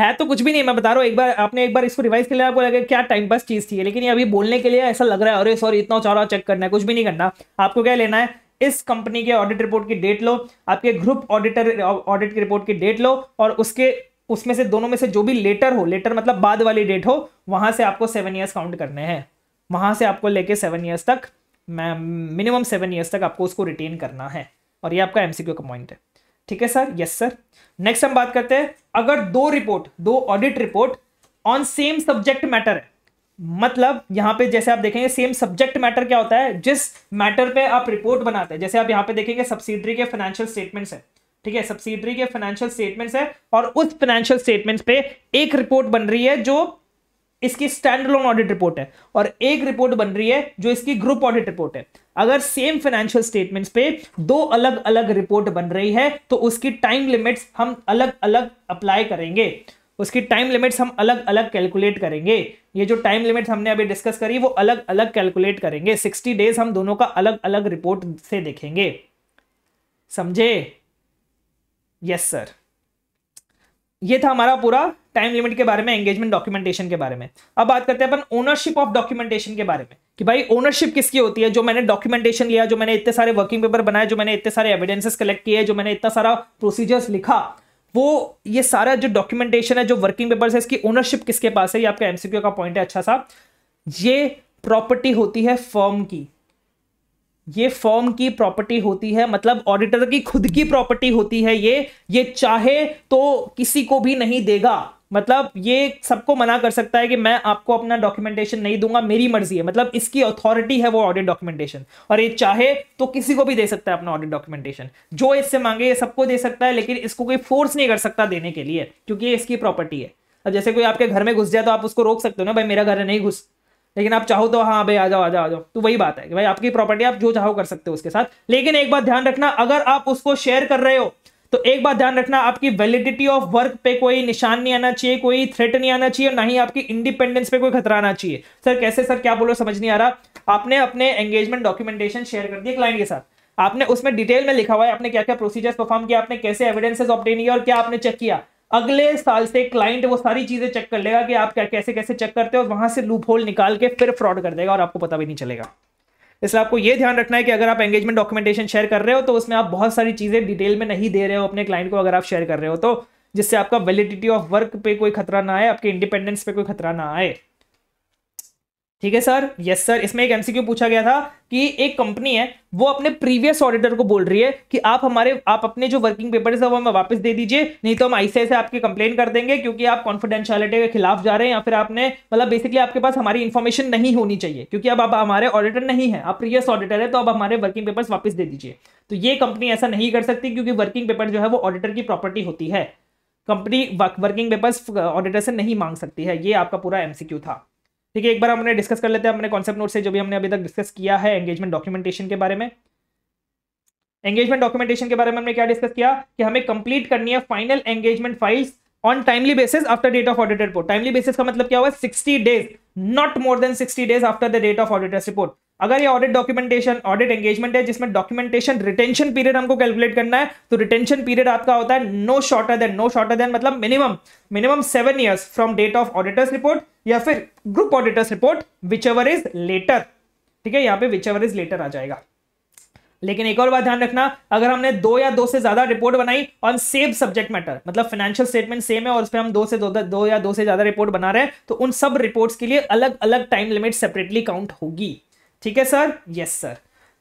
है तो कुछ भी नहीं मैं बता रहा हूँ एक बार आपने एक बार इसको रिवाइज कर लिया आपको क्या टाइम पास चीज थी लेकिन अभी बोलने के लिए ऐसा लग रहा है अरे सॉरी इतना चौरा चेक करना है कुछ भी नहीं करना आपको क्या लेना है इस कंपनी के ऑडिट रिपोर्ट की डेट लो आपके ग्रुप ऑडिटर ऑडिट की रिपोर्ट की डेट लो और उसके उसमें से दोनों में से जो भी लेटर हो लेटर मतलब बाद वाली डेट हो वहां से आपको सेवन ईयर्स काउंट करने हैं वहां से आपको लेके सेवन ईयर्स तक मिनिमम सेवन ईयर्स तक आपको उसको रिटेन करना है और ये आपका एमसीक्यू का पॉइंट है ठीक है सर यस सर नेक्स्ट हम बात करते हैं अगर दो रिपोर्ट दो audit report on same subject matter है मतलब यहां पे जैसे आप देखेंगे सेम सब्जेक्ट मैटर क्या होता है जिस मैटर पे आप रिपोर्ट बनाते हैं जैसे आप यहां पे देखेंगे सब्सिडरी के फाइनेंशियल स्टेटमेंट्स है ठीक है सब्सिडरी के फाइनेंशियल स्टेटमेंट्स है और उस फाइनेंशियल स्टेटमेंट्स पे एक रिपोर्ट बन रही है जो इसकी स्टैंड लोन ऑडिट रिपोर्ट है और एक रिपोर्ट बन रही है जो इसकी ग्रुप ऑडिट रिपोर्ट है अगर सेम फाइनेंशियल स्टेटमेंट्स पे दो अलग अलग रिपोर्ट बन रही है तो उसकी टाइम लिमिट्स हम अलग अलग अप्लाई करेंगे उसकी टाइम लिमिट्स हम अलग अलग कैलकुलेट करेंगे ये जो टाइम लिमिट्स हमने अभी डिस्कस करी वो अलग अलग कैलकुलेट करेंगे सिक्सटी डेज हम दोनों का अलग अलग रिपोर्ट से देखेंगे समझे यस सर ये था हमारा पूरा टाइम लिमिट के बारे में एंगेजमेंट डॉक्यूमेंटेशन के बारे में अब बात करते हैं अपन ओनरशिप ऑफ डॉक्यूमेंटेशन के बारे में कि भाई ओनरशिप किसकी होती है जो मैंने डॉक्यूमेंटेशन लिया जो मैंने इतने सारे वर्किंग पेपर बनाए जो मैंने इतने सारे एविडेंसेस कलेक्ट किए जो मैंने इतना सारा प्रोसीजर्स लिखा वो ये सारा जो डॉक्यूमेंटेशन है जो वर्किंग पेपर है इसकी ओनरशिप किसके पास है ये आपका एमसीक्यू का पॉइंट है अच्छा सा ये प्रॉपर्टी होती है फर्म की ये फॉर्म की प्रॉपर्टी होती है मतलब ऑडिटर की खुद की प्रॉपर्टी होती है ये ये चाहे तो किसी को भी नहीं देगा मतलब ये सबको मना कर सकता है कि मैं आपको अपना डॉक्यूमेंटेशन नहीं दूंगा मेरी मर्जी है मतलब इसकी अथॉरिटी है वो ऑडिट डॉक्यूमेंटेशन और ये चाहे तो किसी को भी दे सकता है अपना ऑडिट डॉक्यूमेंटेशन जो इससे मांगे ये सबको दे सकता है लेकिन इसको कोई फोर्स नहीं कर सकता देने के लिए क्योंकि ये इसकी प्रॉपर्टी है अब जैसे कोई आपके घर में घुस जाए तो आप उसको रोक सकते हो ना भाई मेरा घर नहीं घुस लेकिन आप चाहो तो हाँ भाई आ जाओ आ जाओ आ जाओ तो वही बात है कि भाई आपकी प्रॉपर्टी आप जो चाहो कर सकते हो उसके साथ लेकिन एक बात ध्यान रखना अगर आप उसको शेयर कर रहे हो तो एक बात ध्यान रखना आपकी वैलिडिटी ऑफ वर्क पे कोई निशान नहीं आना चाहिए कोई थ्रेट नहीं आना चाहिए और ना ही आपकी इंडिपेंडेंस पे कोई खतरा आना चाहिए सर कैसे सर क्या बोलो समझ नहीं आ रहा आपने अपने एंगेजमेंट डॉक्यूमेंटेशन शेयर कर दिया क्लाइंट के साथ आपने उसमें डिटेल में लिखा हुआ है आपने क्या क्या प्रोसीजर्स परफॉर्म किया आपने कैसे एविडेंसेस ऑप्टेन किया और क्या आपने चेक किया अगले साल से क्लाइंट वो सारी चीजें चेक कर लेगा कि आप क्या कैसे कैसे चेक करते हो और वहां से लूप होल निकाल के फिर फ्रॉड कर देगा और आपको पता भी नहीं चलेगा इसलिए आपको ये ध्यान रखना है कि अगर आप एंगेजमेंट डॉक्यूमेंटेशन शेयर कर रहे हो तो उसमें आप बहुत सारी चीज़ें डिटेल में नहीं दे रहे हो अपने क्लाइंट को अगर आप शेयर कर रहे हो तो जिससे आपका वैलिडिटी ऑफ वर्क पे कोई खतरा ना आए आपके इंडिपेंडेंस पे कोई खतरा ना आए ठीक है सर यस सर इसमें एक एमसीक्यू पूछा गया था कि एक कंपनी है वो अपने प्रीवियस ऑडिटर को बोल रही है कि आप हमारे आप अपने जो वर्किंग पेपर्स है वो हमें वापस दे दीजिए नहीं तो हम ऐसे ऐसे आपकी कंप्लेन कर देंगे क्योंकि आप कॉन्फिडेंशियलिटी के खिलाफ जा रहे हैं या फिर आपने मतलब बेसिकली आपके पास हमारी इन्फॉर्मेशन नहीं होनी चाहिए क्योंकि अब आप हमारे ऑडिटर नहीं है आप प्रीवियस ऑडिटर है तो अब हमारे वर्किंग पेपर्स वापस दे दीजिए तो ये कंपनी ऐसा नहीं कर सकती क्योंकि वर्किंग पेपर जो है वो ऑडिटर की प्रॉपर्टी होती है कंपनी वर्किंग पेपर्स ऑडिटर से नहीं मांग सकती है ये आपका पूरा एमसीक्यू था ठीक है एक बार हमने डिस्कस कर लेते हैं अपने कॉन्सेप्ट नोट से जो भी हमने अभी तक डिस्कस किया है एंगेजमेंट डॉक्यूमेंटेशन के बारे में एंगेजमेंट डॉक्यूमेंटेशन के बारे में हमने क्या डिस्कस किया कि हमें कंप्लीट करनी है final engagement files on timely basis after date of auditor report timely basis का मतलब क्या हुआ sixty days not more than sixty days after the date of auditors report अगर ये ऑडिट डॉक्यूमेंटेशन ऑडिट एंगेजमेंट है जिसमें डॉक्यूमेंटेशन रिटेंशन पीरियड हमको calculate करना है तो रिटेंशन पीरियड आपका होता है no shorter than no shorter than मतलब minimum minimum seven years from date of auditors report या फिर group auditors report whichever is later ठीक है यहाँ पे विच एवर इज लेटर आ जाएगा लेकिन एक और बात ध्यान रखना अगर हमने दो या दो से ज्यादा रिपोर्ट बनाई ऑन सेम सब्जेक्ट मैटर मतलब फाइनेंशियल स्टेटमेंट सेम है और उस पर हम दो से दो, दो या दो से ज्यादा रिपोर्ट बना रहे हैं तो उन सब रिपोर्ट्स के लिए अलग अलग टाइम लिमिट सेपरेटली काउंट होगी ठीक है सर यस सर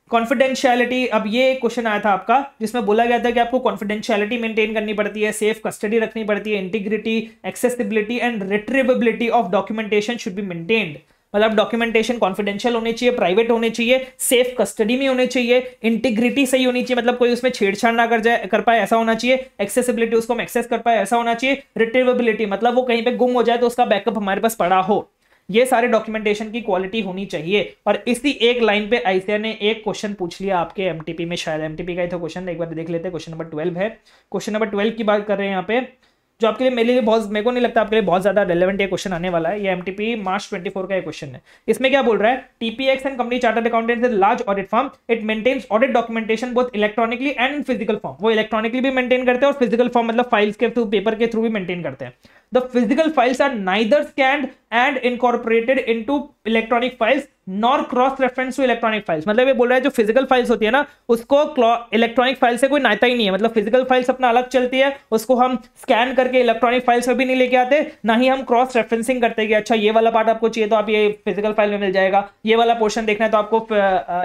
कॉन्फिडेंशियलिटी अब ये क्वेश्चन आया था आपका जिसमें बोला गया था कि आपको कॉन्फिडेंशियलिटी मेंटेन करनी पड़ती है सेफ कस्टडी रखनी पड़ती है integrity accessibility and retrievability of documentation should be maintained मतलब डॉक्यूमेंटेशन कॉन्फिडेंशियल होने चाहिए प्राइवेट होने चाहिए सेफ कस्टडी में होने चाहिए इंटीग्रिटी सही होनी चाहिए मतलब कोई उसमें छेड़छाड़ ना कर जाए कर पाए ऐसा होना चाहिए एक्सेसिबिलिटी उसको हम एक्सेस कर पाए ऐसा होना चाहिए रिट्रीवेबिलिटी मतलब वो कहीं पे गुम हो जाए तो उसका बैकअप हमारे पास पड़ा हो ये सारे डॉक्यूमेंटेशन की क्वालिटी होनी चाहिए और इसी एक लाइन पे आईसीआर ने एक क्वेश्चन पूछ लिया आपके एमटीपी में शायद एमटीपी का ही था तो क्वेश्चन एक बार देख लेते हैं क्वेश्चन नंबर ट्वेल्व है क्वेश्चन नंबर ट्वेल्व की बात कर रहे हैं यहाँ पे जो आपके लिए मेरे लिए बहुत मेरे को नहीं लगता आपके लिए बहुत ज़्यादा रेलेवेंट ये क्वेश्चन आने वाला है ये एम मार्च 24 का ये क्वेश्चन है इसमें क्या बोल रहा है TPX and company chartered accountant is large audit firm it maintains audit documentation both electronically and in physical form वो इलेक्ट्रॉनिकली भी मेंटेन करते हैं और फिजिकल फॉर्म मतलब फाइल्स के थ्रू पेपर के थ्रू भी मेंटेन करते हैं the physical files are neither scanned and incorporated in electronic files nor cross reference to electronic files मतलब ये बोल रहा है जो फिजिकल फाइल्स होती है ना उसको इलेक्ट्रॉनिक फाइल से कोई नाता ही नहीं है मतलब फिजिकल फाइल्स अपना अलग चलती है उसको हम स्कैन करके इलेक्ट्रॉनिक फाइल्स में भी नहीं लेके आते ना ही हम क्रॉस रेफरेंसिंग करते कि अच्छा ये वाला पार्ट आपको चाहिए तो आप ये फिजिकल फाइल में मिल जाएगा ये वाला पोर्शन देखना है तो आपको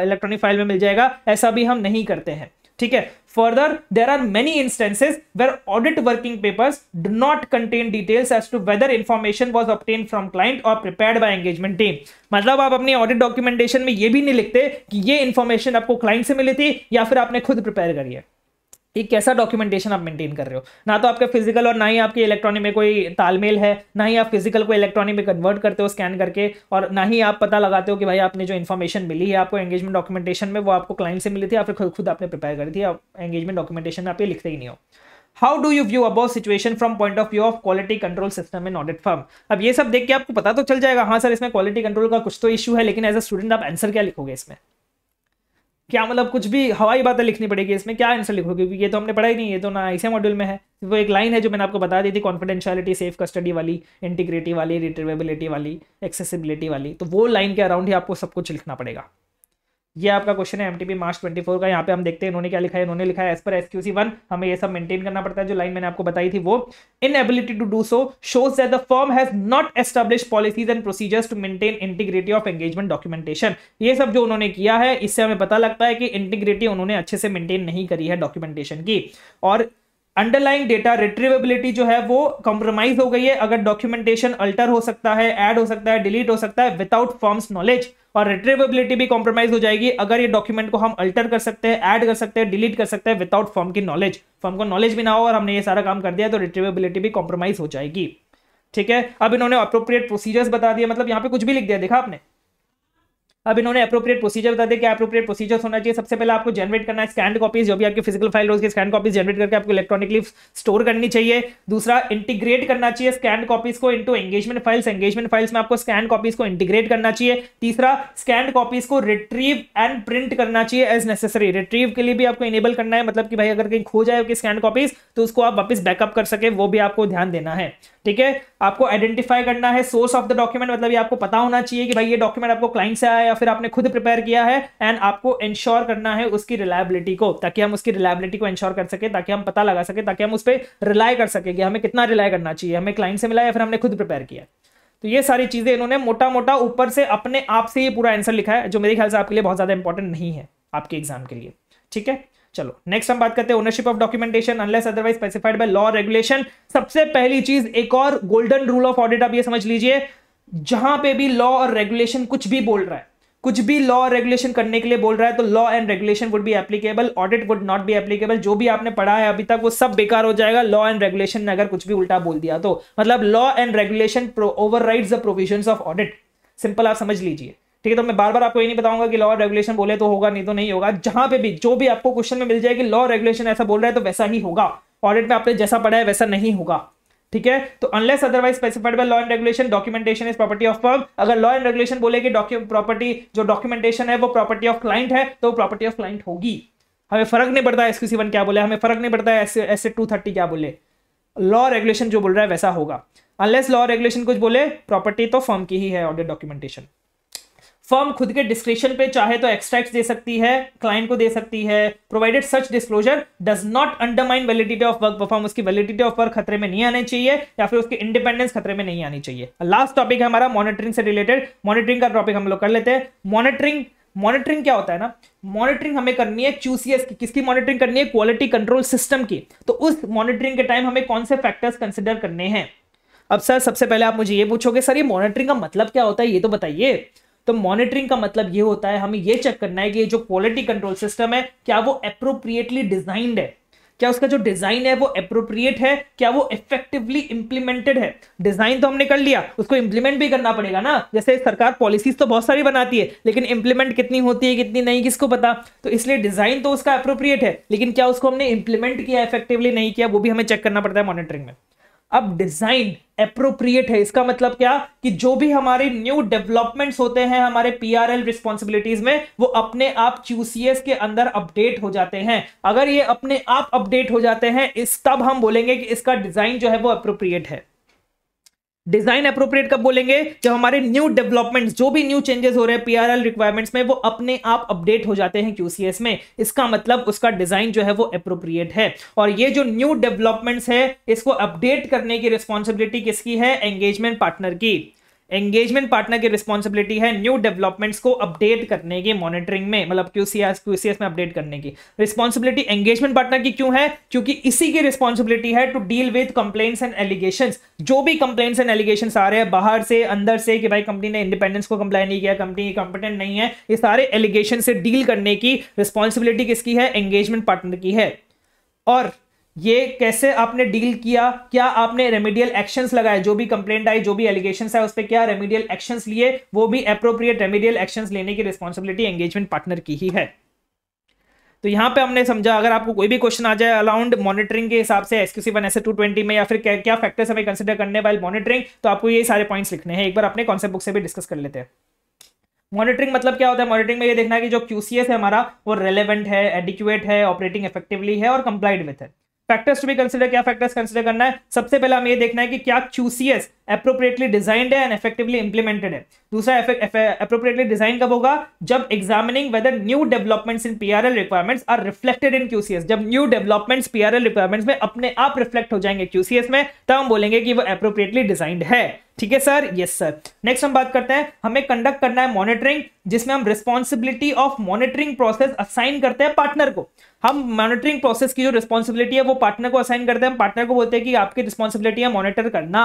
इलेक्ट्रॉनिक फाइल में मिल जाएगा ऐसा भी हम नहीं करते हैं ठीक है further there are many instances where audit working papers do not contain details as to whether information was obtained from client और प्रिपेयर बाय एंगेजमेंट टीम मतलब आप अपनी ऑडिट डॉक्यूमेंटेशन में ये भी नहीं लिखते कि ये इन्फॉर्मेशन आपको क्लाइंट से मिली थी या फिर आपने खुद प्रिपेयर करी है एक कैसा डॉक्यूमेंटेशन आप मेंटेन कर रहे हो ना तो आपके फिजिकल और ना ही आपके इलेक्ट्रॉनिक में कोई तालमेल है ना ही आप फिजिकल को इलेक्ट्रॉनिक में कन्वर्ट करते हो स्कैन करके और ना ही आप पता लगाते हो कि भाई आपने जो इन्फॉर्मेशन मिली है आपको एंगेजमेंट डॉक्यूमेंटेशन में वो आपको क्लाइंट से मिली थी या फिर खुद आपने प्रिपेयर करी थी आप एंगेजमेंट डॉक्यूमेंटेशन आप ये लिखते ही नहीं हो how do you view about situation from point of view of quality control system in audit firm अब ये सब देख के आपको पता तो चल जाएगा हाँ सर इसमें क्वालिटी कंट्रोल का कुछ तो इशू है लेकिन एज अ स्टूडेंट आप आंसर क्या लिखोगे इसमें क्या मतलब कुछ भी हवाई बातें लिखनी पड़ेगी इसमें क्या आंसर लिखोगे क्योंकि ये तो हमने पढ़ा ही नहीं ये तो ना ऐसे मॉड्यूल में है वो एक लाइन है जो मैंने आपको बता दी थी कॉन्फिडेंशियलिटी सेफ कस्टडी वाली इंटीग्रिटी वाली रिटर्वेबिलिटी वाली एक्सेसिबिलिटी वाली तो वो लाइन के अराउंड ही आपको सब कुछ लिखना पड़ेगा ये आपका क्वेश्चन है एमटीपी मार्च 24 का यहाँ पे हम देखते हैं इन्होंने क्या लिखा है इन्होंने लिखा है एस पर एसक्यूसी वन हमें ये सब मेंटेन करना पड़ता है जो लाइन मैंने आपको बताई थी वो inability to do so shows that the firm has not establish policies and procedures to maintain integrity of engagement documentation ये सब जो उन्होंने किया है इससे हमें पता लगता है कि इंटीग्रिटी उन्होंने अच्छे से मेंटेन नहीं करी है डॉक्यूमेंटेशन की और अंडरलाइंग डेटा रिट्रीवेबिलिटी जो है वो कॉम्प्रोमाइज हो गई है अगर डॉक्यूमेंटेशन अल्टर हो सकता है एड हो सकता है डिलीट हो सकता है विदाउट फॉर्म्स नॉलेज और रिट्रेवेबिलिटी भी कॉम्प्रोमाइज हो जाएगी अगर ये डॉक्यूमेंट को हम अल्टर कर सकते हैं ऐड कर सकते हैं डिलीट कर सकते हैं विदाउट फॉर्म की नॉलेज फॉर्म को नॉलेज भी ना हो और हमने ये सारा काम कर दिया तो रिट्रेवेबिलिटी भी कॉम्प्रोमाइज हो जाएगी ठीक है अब इन्होंने अप्रोप्रिएट प्रोसीजर्स बता दिया मतलब यहाँ पे कुछ भी लिख दिया देखा आपने अब इन्होंने अप्रोप्रिएट प्रोसीजर बता दिया कि अप्रोप्रिएट प्रोसीजर होना चाहिए सबसे पहले आपको जनरेट करना है स्कैंड कॉपीज जो भी आपकी फिजिकल फाइल रोज की स्कैन कॉपीज जनरेट करके आपको इलेक्ट्रॉनिकली स्टोर करनी चाहिए दूसरा इंटीग्रेट करना चाहिए स्कैंड कॉपीज को into engagement files engagement files में आपको स्कैंड कॉपीज को इंटीग्रेट करना चाहिए तीसरा स्कैंड कॉपीज को रिट्रीव एंड प्रिंट करना चाहिए एज नेसेसरी रिट्रीव के लिए भी आपको इनेबल करना है मतलब कि भाई अगर कहीं खो जाए उसकी स्कैंड कॉपीज तो उसको आप वापस बैकअप कर सके वो भी आपको ध्यान देना है ठीक है आपको आइडेंटिफाई करना है सोर्स ऑफ द डॉक्यूमेंट मतलब ये आपको पता होना चाहिए कि भाई ये डॉक्यूमेंट आपको क्लाइंट से आया या फिर आपने खुद प्रिपेयर किया है एंड आपको इंश्योर करना है उसकी रिलायबिलिटी को ताकि हम उसकी रिलायबिलिटी को इंश्योर कर सके ताकि हम पता लगा सके ताकि हम उस पर रिलाय कर सके कि हमें कितना रिलाय करना चाहिए हमें क्लाइंट से मिला या फिर हमने खुद प्रिपेयर किया तो ये सारी चीज़ें इन्होंने मोटा मोटा ऊपर से अपने आप से ये पूरा आंसर लिखा है जो मेरे ख्याल से आपके लिए बहुत ज़्यादा इंपॉर्टेंट नहीं है आपके एग्जाम के लिए ठीक है चलो नेक्स्ट हम बात करते हैं ownership of documentation unless otherwise specified by law regulation सबसे पहली चीज एक और गोल्डन रूल ऑफ ऑडिट आप ये समझ लीजिए जहां पे भी लॉ और रेगुलेशन कुछ भी बोल रहा है कुछ भी लॉ और रेगुलेशन करने के लिए बोल रहा है तो law and regulation would be applicable audit would not be applicable जो भी आपने पढ़ा है अभी तक वो सब बेकार हो जाएगा लॉ एंड रेगुलेशन ने अगर कुछ भी उल्टा बोल दिया तो मतलब law and regulation over the provision of audit simple आप समझ लीजिए ठीक है तो मैं बार बार आपको ये नहीं बताऊंगा कि लॉ रेगुलेशन बोले तो होगा नहीं तो नहीं होगा जहां पे भी जो भी आपको क्वेश्चन में मिल जाएगी लॉ रेगुलेशन ऐसा बोल रहा है तो वैसा ही होगा ऑडिट में आपने जैसा पढ़ा है वैसा नहीं होगा ठीक है तो unless otherwise specified by law and regulation documentation is property of firm अगर लॉ एंड रेगुलेशन बोले कि प्रॉपर्टी जो डॉक्यूमेंटेशन है वो प्रॉपर्टी ऑफ क्लाइंट है तो प्रॉपर्टी ऑफ क्लाइंट होगी हमें फर्क नहीं पड़ता है एसक्यूसी वन क्या बोले हमें फर्क नहीं पड़ता है एस टू थर्टी क्या बोले लॉ रेगुलेशन जो बोल रहा है वैसा होगा अनलेस लॉ रेगुलेशन कुछ बोले प्रॉपर्टी तो फर्म की ही है ऑडिट डॉक्यूमेंटेशन फर्म खुद के डिस्क्रिप्शन पे चाहे तो एक्सट्रैक्ट दे सकती है क्लाइंट को दे सकती है provided such disclosure does not undermine validity of work perform उसकी वैलिडिटी ऑफ वर्क खतरे में नहीं आने चाहिए या फिर उसकी इंडिपेंडेंस खतरे में नहीं आनी चाहिए लास्ट टॉपिक है हमारा मॉनिटरिंग से रिलेटेड मॉनिटरिंग का टॉपिक हम लोग कर लेते हैं मॉनिटरिंग मॉनिटरिंग क्या होता है ना मॉनिटरिंग हमें करनी है क्यूसीएस की किसकी मॉनिटरिंग करनी है क्वालिटी कंट्रोल सिस्टम की तो उस मॉनिटरिंग के टाइम हमें कौन से फैक्टर्स कंसिडर करने हैं अब सर सबसे पहले आप मुझे ये पूछोगे सर ये मॉनिटरिंग का मतलब क्या होता है ये तो बताइए तो मॉनिटरिंग का मतलब ये होता है हमें ये चेक करना है कि जो क्वालिटी कंट्रोल सिस्टम है क्या वो अप्रोप्रिएटली डिजाइंड है क्या उसका जो डिजाइन है वो अप्रोप्रिएट है क्या वो इफेक्टिवली इंप्लीमेंटेड है डिजाइन तो हमने कर लिया उसको इंप्लीमेंट भी करना पड़ेगा ना जैसे सरकार पॉलिसीज तो बहुत सारी बनाती है लेकिन इंप्लीमेंट कितनी होती है कितनी नहीं किसको पता तो इसलिए डिजाइन तो उसका अप्रोप्रिएट है लेकिन क्या उसको हमने इंप्लीमेंट किया इफेक्टिवली नहीं किया वो भी हमें चेक करना पड़ता है मॉनिटरिंग में अब डिजाइन अप्रोप्रिएट है इसका मतलब क्या कि जो भी हमारे न्यू डेवलपमेंट्स होते हैं हमारे पीआरएल रिस्पॉन्सिबिलिटीज में वो अपने आप क्यूसीएस के अंदर अपडेट हो जाते हैं अगर ये अपने आप अपडेट हो जाते हैं इस तब हम बोलेंगे कि इसका डिजाइन जो है वो अप्रोप्रिएट है डिजाइन अप्रोप्रिएट कब बोलेंगे जब हमारे न्यू डेवलपमेंट्स जो भी न्यू चेंजेस हो रहे हैं पीआरएल रिक्वायरमेंट्स में वो अपने आप अपडेट हो जाते हैं क्यूसीएस में इसका मतलब उसका डिजाइन जो है वो अप्रोप्रिएट है और ये जो न्यू डेवलपमेंट्स है इसको अपडेट करने की रिस्पॉन्सिबिलिटी किसकी है एंगेजमेंट पार्टनर की एंगेजमेंट पार्टनर की रिस्पॉन्सिबिलिटी है न्यू डेवलपमेंट्स को अपडेट करने की मॉनिटरिंग में मतलब क्यूसीएस क्यूसीएस में अपडेट करने की रिस्पॉन्सिबिलिटी एंगेजमेंट पार्टनर की क्यों है क्योंकि इसी की रिस्पॉन्सिबिलिटी है to deal with complaints and allegation जो भी कंप्लेन्ट्स एंड एलिगेशन आ रहे हैं बाहर से अंदर से कि भाई कंपनी ने इंडिपेंडेंस को कंप्लाई नहीं किया कंपनी कॉम्पिटेंट नहीं है ये सारे एलिगेशन से डील करने की रिस्पॉन्सिबिलिटी किसकी है एंगेजमेंट पार्टनर की है और ये कैसे आपने डील किया क्या आपने रेमेडियल एक्शंस लगाए जो भी कंप्लेंट आई जो भी एलिगेशन है उस पर क्या रेमेडियल एक्शंस लिए वो भी अप्रोप्रिएट रेमेडियल एक्शंस लेने की रिस्पॉन्सिबिलिटी एंगेजमेंट पार्टनर की ही है तो यहाँ पे हमने समझा अगर आपको कोई भी क्वेश्चन आ जाए अलाउंड मॉनिटरिंग के हिसाब से SQC one S two twenty में या फिर क्या क्या फैक्टर्स हमें कंसिडर करने वाले मॉनिटरिंग तो आपको ये सारे पॉइंट्स लिखने हैं एक बार अपने कॉन्सेप्ट बुक से भी डिस्कस कर लेते हैं मॉनिटरिंग मतलब क्या होता है मॉनिटरिंग में ये देखना है कि जो क्यूसीएस है हमारा वो रेलेवेंट है एडिक्यूएट है ऑपरेटिंग इफेक्टिवली है और कंप्लाइड विथ है फैक्टर्स टू भी कंसिडर क्या फैक्टर्स कंसिडर करना है सबसे पहले हमें ये देखना है कि क्या क्यूसीएस अप्रोप्रिएटली डिजाइंड है एंड इफेक्टिवली इंप्लीमेंटेड है दूसरा अप्रोप्रिएटली डिजाइन कब होगा जब examining whether new developments in PRL requirements are reflected in QCS जब न्यू डेवलपमेंट्स पीआरएल रिक्वायरमेंट्स में अपने आप रिफ्लेक्ट हो जाएंगे क्यूसीएस में तब हम बोलेंगे कि वो अप्रोप्रिएटली डिजाइंड है ठीक है सर यस सर नेक्स्ट हम बात करते हैं हमें कंडक्ट करना है मॉनिटरिंग जिसमें हम responsibility of monitoring process assign करते हैं पार्टनर को हम मॉनिटरिंग प्रोसेस की जो रिस्पॉन्सिबिलिटी है वो पार्टनर को असाइन करते हैं हम पार्टनर को बोलते हैं कि आपकी रिस्पॉन्सिबिलिटी है मॉनिटर करना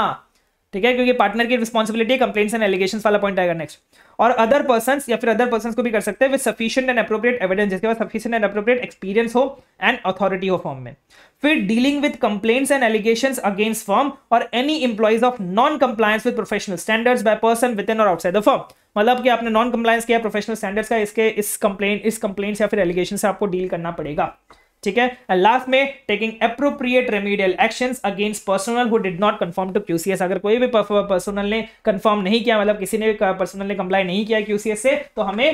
ठीक है क्योंकि पार्टनर की रिस्पॉन्सिबिलिटी कंप्लेंट्स एंड एलिगेशन वाला पॉइंट आएगा नेक्स्ट और अदर पर्सन या फिर अदर पर्सन को भी कर सकते हैं with sufficient and appropriate evidence जिसके पास सफिशियंट एंड अप्रोप्रिएट एक्सपीरियंस हो एंड अथॉरिटी हो फॉर्म में फिर dealing with complaints and allegation against firm और any employees of non compliance with professional standards by person within और outside the firm मतलब कि आपने नॉन कंप्लाइंस किया प्रोफेशनल स्टैंडर्ड्स का इसके इस कंप्लेन इस कंप्लेन या फिर एलिगेशन से आपको डील करना पड़ेगा ठीक है एंड लास्ट में taking appropriate remedial actions against personal who did not conform to QCS अगर कोई भी पर्सनल ने कंफर्म नहीं किया मतलब किसी ने पर्सनल ने कंप्लाई नहीं किया क्यूसीएस से तो हमें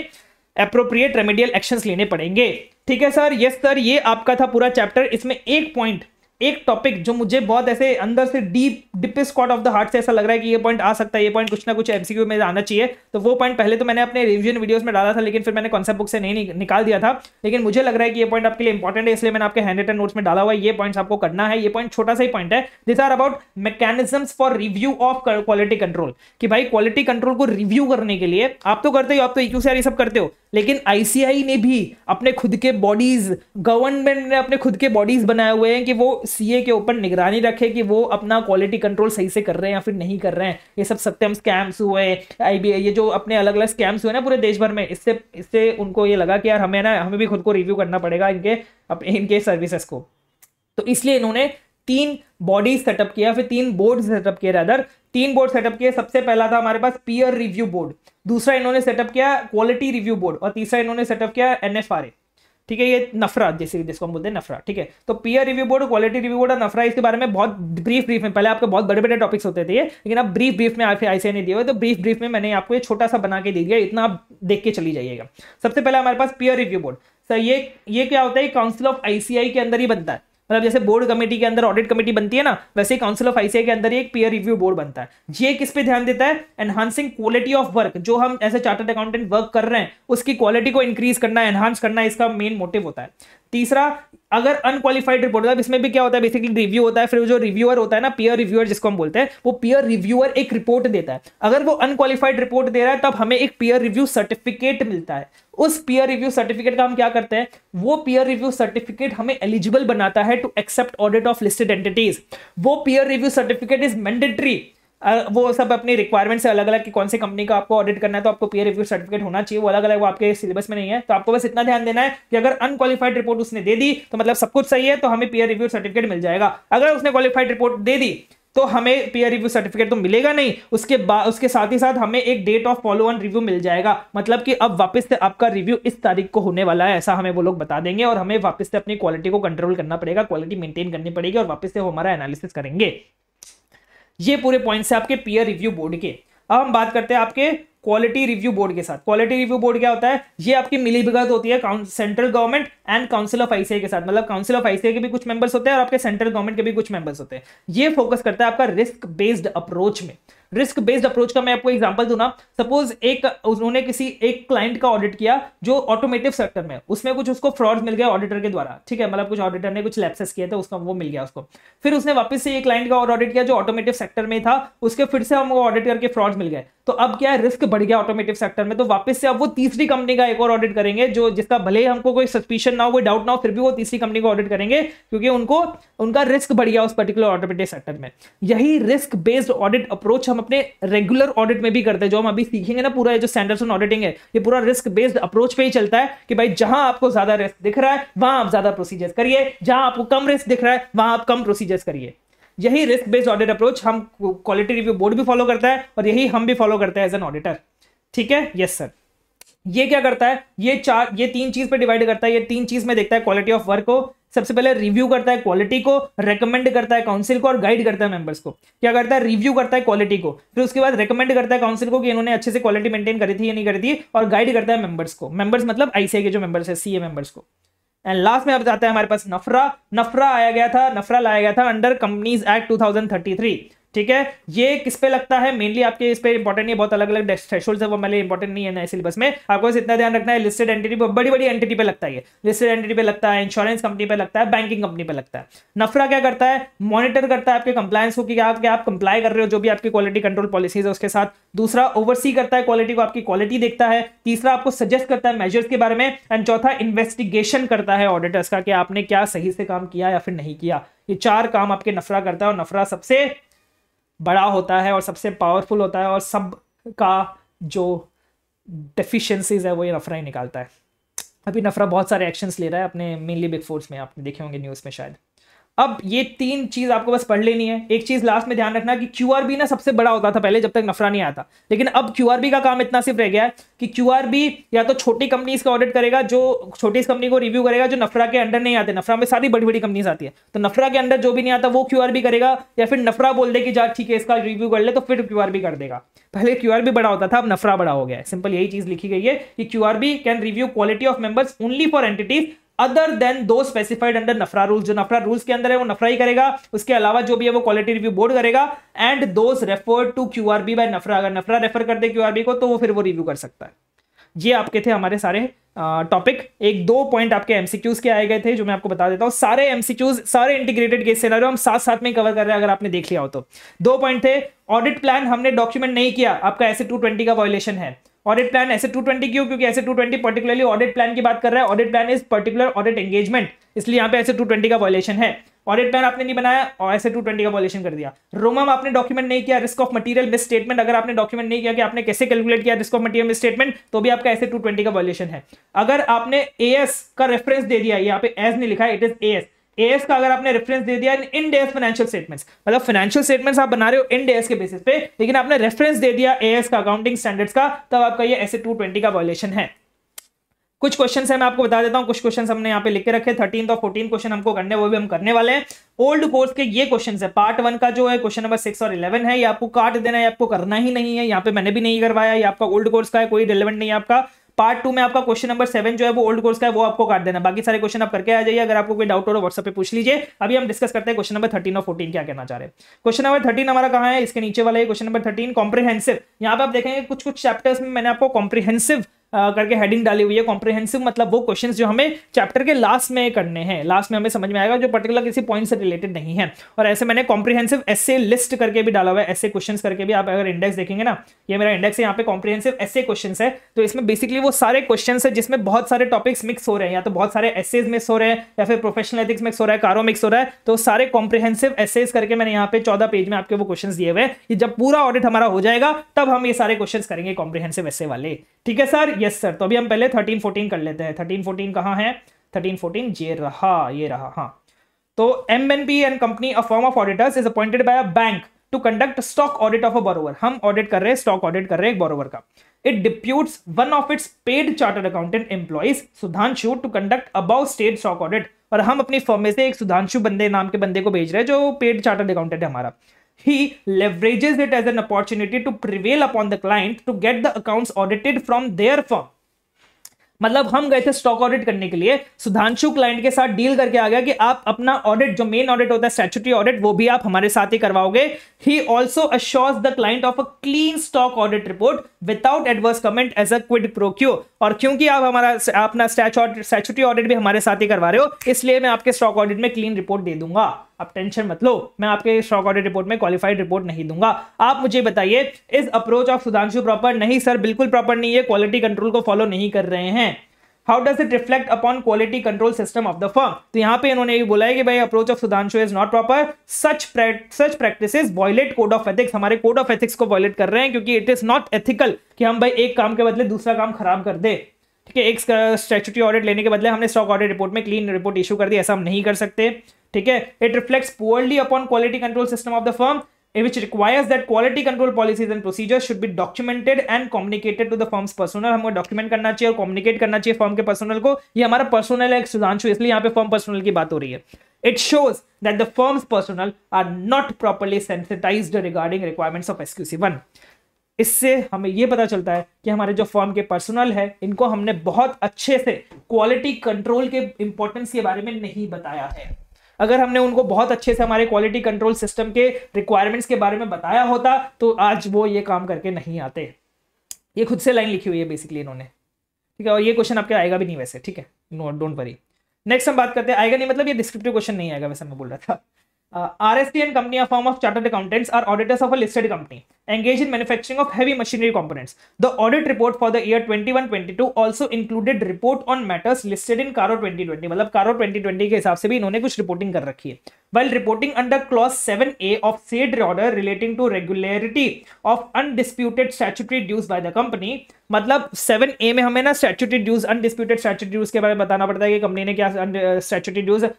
अप्रोप्रिएट रेमिडियल एक्शंस लेने पड़ेंगे ठीक है सर यस सर ये आपका था पूरा चैप्टर इसमें एक पॉइंट एक टॉपिक जो मुझे बहुत ऐसे अंदर से deep dip scot of the heart से ऐसा लग रहा है कि ये पॉइंट आ सकता है ये पॉइंट कुछ ना कुछ एमसीक्यू में आना चाहिए तो वो पॉइंट पहले तो मैंने अपने रिव्यूजन वीडियोस में डाला था लेकिन फिर मैंने कॉन्सेप्ट बुक से नहीं निकाल दिया था लेकिन मुझे लग रहा है कि ये पॉइंट आपके लिए इंपॉर्टेंट है इसलिए मैंने आपके हैंड रिटन नोट्स में डाला हुआ है ये आपको करना है ये पॉइंट छोटा सा ही पॉइंट है this are about mechanisms for review of quality control कि भाई क्वालिटी कंट्रोल को रिव्यू करने के लिए आप तो करते हो आप तो इक्यू e सब करते हो लेकिन आईसीआई ने भी अपने खुद के बॉडीज गवर्नमेंट ने अपने खुद के बॉडीज बनाए हुए हैं कि वो सीए के ऊपर निगरानी रखे कि वो अपना क्वालिटी कंट्रोल सही से कर रहे हैं या फिर नहीं कर रहे हैं ये सब सत्यम स्कैम्स हुए आईबीआई ये जो अपने अलग अलग स्कैम्स हुए ना पूरे देश भर में इससे इससे उनको ये लगा कि यार हमें ना हमें भी खुद को रिव्यू करना पड़ेगा इनके इनके सर्विसेज को तो इसलिए इन्होंने तीन बॉडीज सेटअप किया फिर तीन बोर्ड सेटअप किए रदर तीन बोर्ड सेटअप किए सबसे पहला था हमारे पास पीयर रिव्यू बोर्ड दूसरा इन्होंने सेटअप किया क्वालिटी रिव्यू बोर्ड और तीसरा इन्होंने सेटअप किया ए ठीक है ये नफरा जैसे जिसको हम बोलते हैं नफरा ठीक है तो peer review board quality review board और नफरा इसके बारे में बहुत ब्रीफ ब्रीफ में पहले आपके बहुत बड़े बड़े टॉपिक्स होते थे लेकिन आप ब्रीफ ब्रीफ में आप ऐसे नहीं दिए हुए तो ब्रीफ ब्रीफ में मैंने आपको ये छोटा सा बना के दे दिया इतना आप देख के चली जाइएगा सबसे पहले हमारे पास पीयर रिव्यू बोर्ड सर ये ये क्या होता है काउंसिल ऑफ आईसीआई के अंदर ही बनता है मतलब जैसे बोर्ड कमेटी के अंदर ऑडिट कमेटी बनती है ना वैसे ही काउंसिल ऑफ आईसीआई के अंदर एक पीयर रिव्यू बोर्ड बनता है ये किस पे ध्यान देता है एनहांसिंग क्वालिटी ऑफ वर्क जो हम ऐसे चार्टर्ड अकाउंटेंट वर्क कर रहे हैं उसकी क्वालिटी को इंक्रीज करना एनहांस करना इसका मेन मोटिव होता है तीसरा अगर अनक्वालिफाइड रिपोर्ट होता है इसमें भी क्या होता है बेसिकली रिव्यू होता है फिर जो रिव्यूअर होता है ना पियर रिव्यूअर जिसको हम बोलते हैं वो पियर रिव्यूअर एक रिपोर्ट देता है अगर वो अनक्वालिफाइड रिपोर्ट दे रहा है तब हमें एक पियर रिव्यू सर्टिफिकेट मिलता है उस पियर रिव्यू सर्टिफिकेट का हम क्या करते हैं वो पियर रिव्यू सर्टिफिकेट हमें एलिजिबल बनाता है to accept audit of listed entities वो peer review certificate is mandatory वो सब अपनी रिक्वायरमेंट से अलग अलग कि कौन सी कंपनी का आपको ऑडिट करना है तो आपको पीयर रिव्यू सर्टिफिकेट होना चाहिए वो अलग अलग वो आपके सिलेबस में नहीं है तो आपको बस इतना ध्यान देना है कि अगर अनक्वालिफाइड रिपोर्ट उसने दे दी तो मतलब सब कुछ सही है तो हमें पीयर रिव्यू सर्टिफिकेट मिल जाएगा अगर उसने क्वालिफाइड रिपोर्ट दे दी तो हमें पीयर रिव्यू सर्टिफिकेट तो मिलेगा नहीं उसके बाद उसके साथ ही साथ हमें एक date of follow on review मिल जाएगा मतलब कि अब वापस से आपका रिव्यू इस तारीख को होने वाला है ऐसा हमें वो लोग बता देंगे और हमें वापस से अपनी क्वालिटी को कंट्रोल करना पड़ेगा क्वालिटी मेंटेन करनी पड़ेगी और वापस से वो हमारा एनालिसिस करेंगे ये पूरे पॉइंट्स हैं आपके पीयर रिव्यू बोर्ड के अब हम बात करते हैं आपके क्वालिटी रिव्यू बोर्ड के साथ क्वालिटी रिव्यू बोर्ड क्या होता है ये आपकी मिलीभगत होती है central government and council of ICI के साथ मतलब काउंसिल ऑफ आईसीआई के भी कुछ मेंबर्स होते हैं और आपके सेंट्रल गवर्नमेंट के भी कुछ मेंबर्स होते हैं ये फोकस करता है आपका रिस्क बेस्ड अप्रोच में रिस्क बेस्ड अप्रोच का मैं आपको एग्जांपल दूं ना सपोज एक उन्होंने किसी एक क्लाइंट का ऑडिट किया जो ऑटोमेटिव सेक्टर में उसमें कुछ उसको फ्रॉड मिल गया ऑडिटर के द्वारा ठीक है मतलब कुछ ऑडिटर ने कुछ लैपसेस किया था उसका वो मिल गया उसको फिर उसने वापस से एक क्लाइंट का और ऑडिट किया जो ऑटोमेटिव सेक्टर में था उसके फिर से हम ऑडिट करके फ्रॉड मिल गए तो अब क्या है रिस्क बढ़ गया ऑटोमेटिव सेक्टर में तो वापस से अब वो तीसरी कंपनी का एक और ऑडिट करेंगे जो जिसका भले ही हमको कोई सस्पिशन ना हो कोई डाउट ना हो फिर भी वो तीसरी कंपनी को ऑडिट करेंगे क्योंकि उनको उनका रिस्क बढ़ गया उस पर्टिकुलर ऑटोमेटिव सेक्टर में यही रिस्क बेस्ड ऑडिट अप्रोच हम अपने रेगुलर ऑडिट में भी करते हैं जो हम अभी सीखेंगे ना पूरा ये जो सैंडरसन ऑडिटिंग है ये पूरा रिस्क बेस्ड अप्रोच पे ही चलता है कि भाई जहां आपको ज्यादा रिस्क दिख रहा है वहां आप ज्यादा प्रोसीजर्स करिए जहां आपको कम रिस्क दिख रहा है वहां आप कम प्रोसीजर्स करिए यही रिस्क बेस्ड ऑडिट अप्रोच हम क्वालिटी रिव्यू बोर्ड भी फॉलो करता है और यही हम भी फॉलो करते हैं एज एन ऑडिटर ठीक है यस सर ये क्या करता है ये चार ये तीन चीज पे डिवाइड करता है ये तीन चीज में देखता है क्वालिटी ऑफ वर्क को सबसे पहले रिव्यू करता है क्वालिटी को रेकमेंड करता है काउंसिल को और गाइड करता है मेंबर्स को क्या करता है रिव्यू करता है क्वालिटी को फिर उसके बाद रेकमेंड करता है काउंसिल को कि इन्होंने अच्छे से क्वालिटी मेंटेन करी थी या नहीं करी थी और गाइड करता है मेंबर्स को मेंबर्स मतलब आईसीआई के जो मेंबर्स है सीए मेंबर्स को एंड लास्ट में अब जाता है हमारे पास नफरा नफरा आया गया था नफरा लाया गया था अंडर कंपनीज एक्ट थ्री ठीक है ये किस पे लगता है मेनली आपके इस पे इंपॉर्टेंट है बहुत अलग अलग थ्रेशोल्ड है वो मेरे इंपॉर्टेंट नहीं है नए सिलेबस में आपको बस इतना ध्यान रखना है लिस्टेड एंटिटी पर बड़ी बड़ी एंटिटी पे लगता है लिस्टेड एंटिटी पे लगता है इंश्योरेंस कंपनी पे लगता है बैंकिंग कंपनी पे लगता है नफरा क्या करता है मॉनिटर करता है आपके कंप्लायंस को कि आप क्या आप कंप्लाई कर रहे हो जो भी आपकी क्वालिटी कंट्रोल पॉलिसीज है उसके साथ दूसरा ओवरसी करता है क्वालिटी को आपकी क्वालिटी देखता है तीसरा आपको सजेस्ट करता है मेजर्स के बारे में एंड चौथा इन्वेस्टिगेशन करता है ऑडिटर्स का कि आपने क्या सही से काम किया या फिर नहीं किया ये चार काम आपके नफरा करता है और नफरा सबसे बड़ा होता है और सबसे पावरफुल होता है और सब का जो डिफिशेंसीज़ है वो ये नफरा ही निकालता है अभी नफरा बहुत सारे एक्शंस ले रहा है अपने मेनली बिग फोर्स में आपने देखे होंगे न्यूज़ में शायद अब ये तीन चीज आपको बस पढ़ लेनी है एक चीज लास्ट में ध्यान रखना कि क्यू ना सबसे बड़ा होता था पहले जब तक नफरा नहीं आता लेकिन अब क्यू का काम इतना सिर्फ रह गया है कि क्यू या तो छोटी कंपनीज का ऑडिट करेगा जो छोटी कंपनी को रिव्यू करेगा जो नफरा के अंडर नहीं आते नफरा में सारी बड़ी बड़ी कंपनीज आती है तो नफरा के अंडर जो भी नहीं आता वो क्यू करेगा या फिर नफरा बोल दे कि जा ठीक है इसका रिव्यू कर ले तो फिर क्यू कर देगा पहले क्यू बड़ा होता था अब नफरा बड़ा हो गया है सिंपल यही चीज लिखी गई है कि Q can review quality of members only for entities other than those specified under NFRA rule जो नफरा रूल्स के अंदर है वो नफरा ही करेगा उसके अलावा जो भी है वो क्वालिटी रिव्यू बोर्ड करेगा and those refer to Q R B by NFRA अगर नफरा रेफर कर दे क्यू आर बी को तो वो फिर वो रिव्यू कर सकता है ये आपके थे हमारे सारे टॉपिक एक दो पॉइंट आपके एमसीक्यूज के आए गए थे जो मैं आपको बता देता हूँ सारे एमसीक्यूज सारे इंटीग्रेटेड केस सिनेरियो हम साथ साथ में कवर कर रहे हैं अगर आपने देख लिया हो तो दो पॉइंट थे ऑडिट प्लान हमने डॉक्यूमेंट नहीं किया आपका ऐसे 220 का वॉयलेशन है ऑडिट प्लान ऐसे 220 क्यों क्योंकि ऐसे 220 पर्टिकुलरली ऑडिट प्लान की बात कर रहा है audit plan is particular audit engagement इसलिए यहाँ पे ऐसे 220 का वॉलेशन है ऑडिट प्लान आपने नहीं बनाया और ऐसे 220 का वॉलेशन कर दिया रोमम आपने डॉक्यूमेंट नहीं किया risk of material misstatement अगर आपने डॉक्यूमेंट नहीं किया कि आपने कैसे कैलकुलेट किया risk of material misstatement तो भी आपका ऐसे ट्वेंटी का वॉलेशन है अगर आपने ए का रेफरेंस दे दिया यहाँ पे एस नहीं लिखा है इट इज ए एस का अगर आपने रेफरेंस दे दिया इन डेज फाइनेंशियल स्टेटमेंट्स मतलब फाइनेंशियल स्टेटमेंट्स आप बना रहे हो इन डेज के बेसिस पे लेकिन आपने रेफरेंस दे दिया एस का अकाउंटिंग स्टैंडर्ड्स का तब आपका ये एसए 220 का वायलेशन है कुछ क्वेश्चन है मैं आपको बता देता हूँ कुछ क्वेश्चन हमने यहाँ पे लिख के रखे थर्टीन और फोर्टीन क्वेश्चन हमको करने वो भी हम करने वाले हैं ओल्ड कोर्स के ये क्वेश्चन है पार्ट वन का जो है क्वेश्चन नंबर सिक्स और इलेवन है ये आपको काट देना है आपको करना ही नहीं है यहाँ पे मैंने भी नहीं करवाया ये आपका ओल्ड कोर्स का है कोई रिलेवेंट नहीं है आपका पार्ट टू में आपका क्वेश्चन नंबर सेवन जो है वो ओल्ड कोर्स का है वो आपको काट देना बाकी सारे क्वेश्चन आप करके आ जाइए अगर आपको कोई डाउट हो तो व्हाट्सएप पे पूछ लीजिए अभी हम डिस्कस करते हैं क्वेश्चन नंबर थर्टीन और फोर्टीन क्या कहना चाह रहे हैं क्वेश्चन नंबर थर्टीन हमारा कहा है इसके नीचे वाला है क्वेश्चन नंबर थर्टीन कॉम्प्रीहेंसिव यहाँ पे आप देखेंगे कुछ कुछ चैप्टर्स में मैंने आपको कॉम्प्रीहेंसिव करके हेडिंग डाली हुई है कॉम्प्रिहेंसिव मतलब वो क्वेश्चन जो हमें चैप्टर के लास्ट में करने हैं लास्ट में हमें समझ में आएगा जो पर्टिकुलर किसी पॉइंट से रिलेटेड नहीं है और ऐसे मैंने कॉम्प्रिहेंसिव ऐसे लिस्ट करके भी डाला हुआ है ऐसे क्वेश्चन करके भी आप अगर इंडेक्स देखेंगे ना ये मेरा इंडेक्स है यहाँ पे कॉम्प्रिहेंसिव ऐसे क्वेश्चन है तो इसमें बेसिकली वो सारे क्वेश्चन है जिसमें बहुत सारे टॉपिक्स मिक्स हो रहे हैं या तो बहुत सारे एसेज मिक्स हो रहे हैं या फिर प्रोफेशनल एथिक्स मिक्स हो रहा है कारो मिक्स हो रहा है तो सारे कॉम्प्रिहेंसिव एसेज करके मैंने यहाँ पे चौदह पेज में आपके वो क्वेश्चन दिए हुए हैं जब पूरा ऑडिट हमारा हो जाएगा तब हम ये सारे क्वेश्चन करेंगे कॉम्प्रिहेंसिव ऐसे वाले ठीक है सर यस सर तो अभी हम पहले थर्टीन फोर्टीन कर लेते हैं थर्टीन फोर्टीन कहाँ है थर्टीन फोर्टीन ये रहा ये रहा हाँ तो M N B and company a firm of auditors is appointed by a bank to conduct stock audit of a borrower हम ऑडिट कर रहे हैं स्टॉक ऑडिट कर रहे हैं एक बोरोवर का it deputes one of its paid chartered accountant employees Sudhanshu to conduct about state stock audit और हम अपनी फॉर्म में से एक सुधांशु बंदे नाम के बंदे को भेज रहे हैं जो पेड चार्टर्ड अकाउंटेंट है हमारा he leverages it as an opportunity to prevail upon the client to get the accounts audited from their firm मतलब हम गए थे स्टॉक ऑडिट करने के लिए सुधांशु क्लाइंट के साथ डील करके आ गया कि आप अपना ऑडिट जो मेन ऑडिट होता है स्टैचुटरी ऑडिट वो भी आप हमारे साथ ही करवाओगे ही also assures the client of a clean stock audit report without adverse comment as a quid pro quo और क्योंकि आप हमारा अपना स्टैच ऑडिट स्टैचुटरी ऑडिट भी हमारे साथ ही करवा रहे हो इसलिए मैं आपके स्टॉक ऑडिट में क्लीन रिपोर्ट दे दूंगा आप टेंशन मत लो मैं आपके स्टॉक ऑडिट रिपोर्ट में क्वालिफाइड रिपोर्ट नहीं दूंगा आप मुझे बताइए इस अप्रोच ऑफ सुधांशु प्रॉपर नहीं सर बिल्कुल प्रॉपर नहीं है क्वालिटी कंट्रोल को फॉलो नहीं कर रहे हैं how does it reflect upon quality control system of the firm तो यहाँ पे इन्होंने भी बोला है कि भाई approach of Sudhanshu is not proper such such practice violate code of ethics हमारे कोड ऑफ एथिक्स को वॉयलेट कर रहे हैं क्योंकि इट इज नॉट एथिकल कि हम भाई एक काम के बदले दूसरा काम खराब कर दे ठीक है एक स्टैचुटी uh, ऑडिट लेने के बदले हमने स्टॉक ऑडिट रिपोर्ट में क्लीन रिपोर्ट इशू कर दी ऐसा हम नहीं कर सकते ठीक है it reflects poorly upon quality control system of the firm which requires that quality control policies and procedures should be documented and communicated to the firm's personnel हमको डॉक्यूमेंट करना चाहिए और कम्युनिकेट करना चाहिए फर्म के पर्सनल को ये हमारा पर्सनल है सुधांशु इसलिए यहाँ पे फर्म पर्सनल की बात हो रही है it shows that the firm's personnel are not properly sensitized regarding requirements of SQC1. इससे हमें ये पता चलता है कि हमारे जो फर्म के पर्सनल है इनको हमने बहुत अच्छे से क्वालिटी कंट्रोल के इंपॉर्टेंस के बारे में नहीं बताया है अगर हमने उनको बहुत अच्छे से हमारे क्वालिटी कंट्रोल सिस्टम के रिक्वायरमेंट्स के बारे में बताया होता तो आज वो ये काम करके नहीं आते ये खुद से लाइन लिखी हुई है बेसिकली इन्होंने ठीक है और ये क्वेश्चन आपके आएगा भी नहीं वैसे ठीक है नो डोंट वरी नेक्स्ट हम बात करते हैं आएगा नहीं मतलब ये डिस्क्रिप्टिव क्वेश्चन नहीं आएगा वैसे मैं बोल रहा था R S T and company of firm of chartered accountants are auditors of a listed company engaged in manufacturing of heavy machinery components. The audit report for the year 21-22 also included report on matters listed in कारो 2020 मतलब कारो 2020 के हिसाब से भी इन्होंने कुछ reporting कर रखी है while reporting under clause 7a of said order relating to regularity of undisputed statutory dues by the company मतलब 7a में हमें ना statutory dues undisputed statutory dues के बारे में बताना पड़ता है कि कंपनी ने क्या statutory dues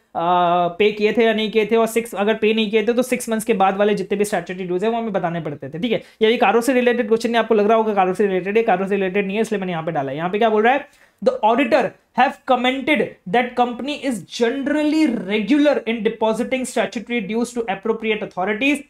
पे किए थे या नहीं किए थे और सिक्स अगर पे नहीं किए थे तो सिक्स मंथ्स के बाद वाले जितने भी statutory dues है वो हमें बताने पड़ते थे ठीक है है ये भी कारों से रिलेटेड क्वेश्चन है आपको लग रहा होगा कारों से रिलेटेड है कारों से रिलेटेड नहीं है इसलिए मैंने यहाँ पे डाला है यहाँ पे क्या बोल रहा है the auditor have commented that company is generally regular in depositing statutory dues to appropriate authorities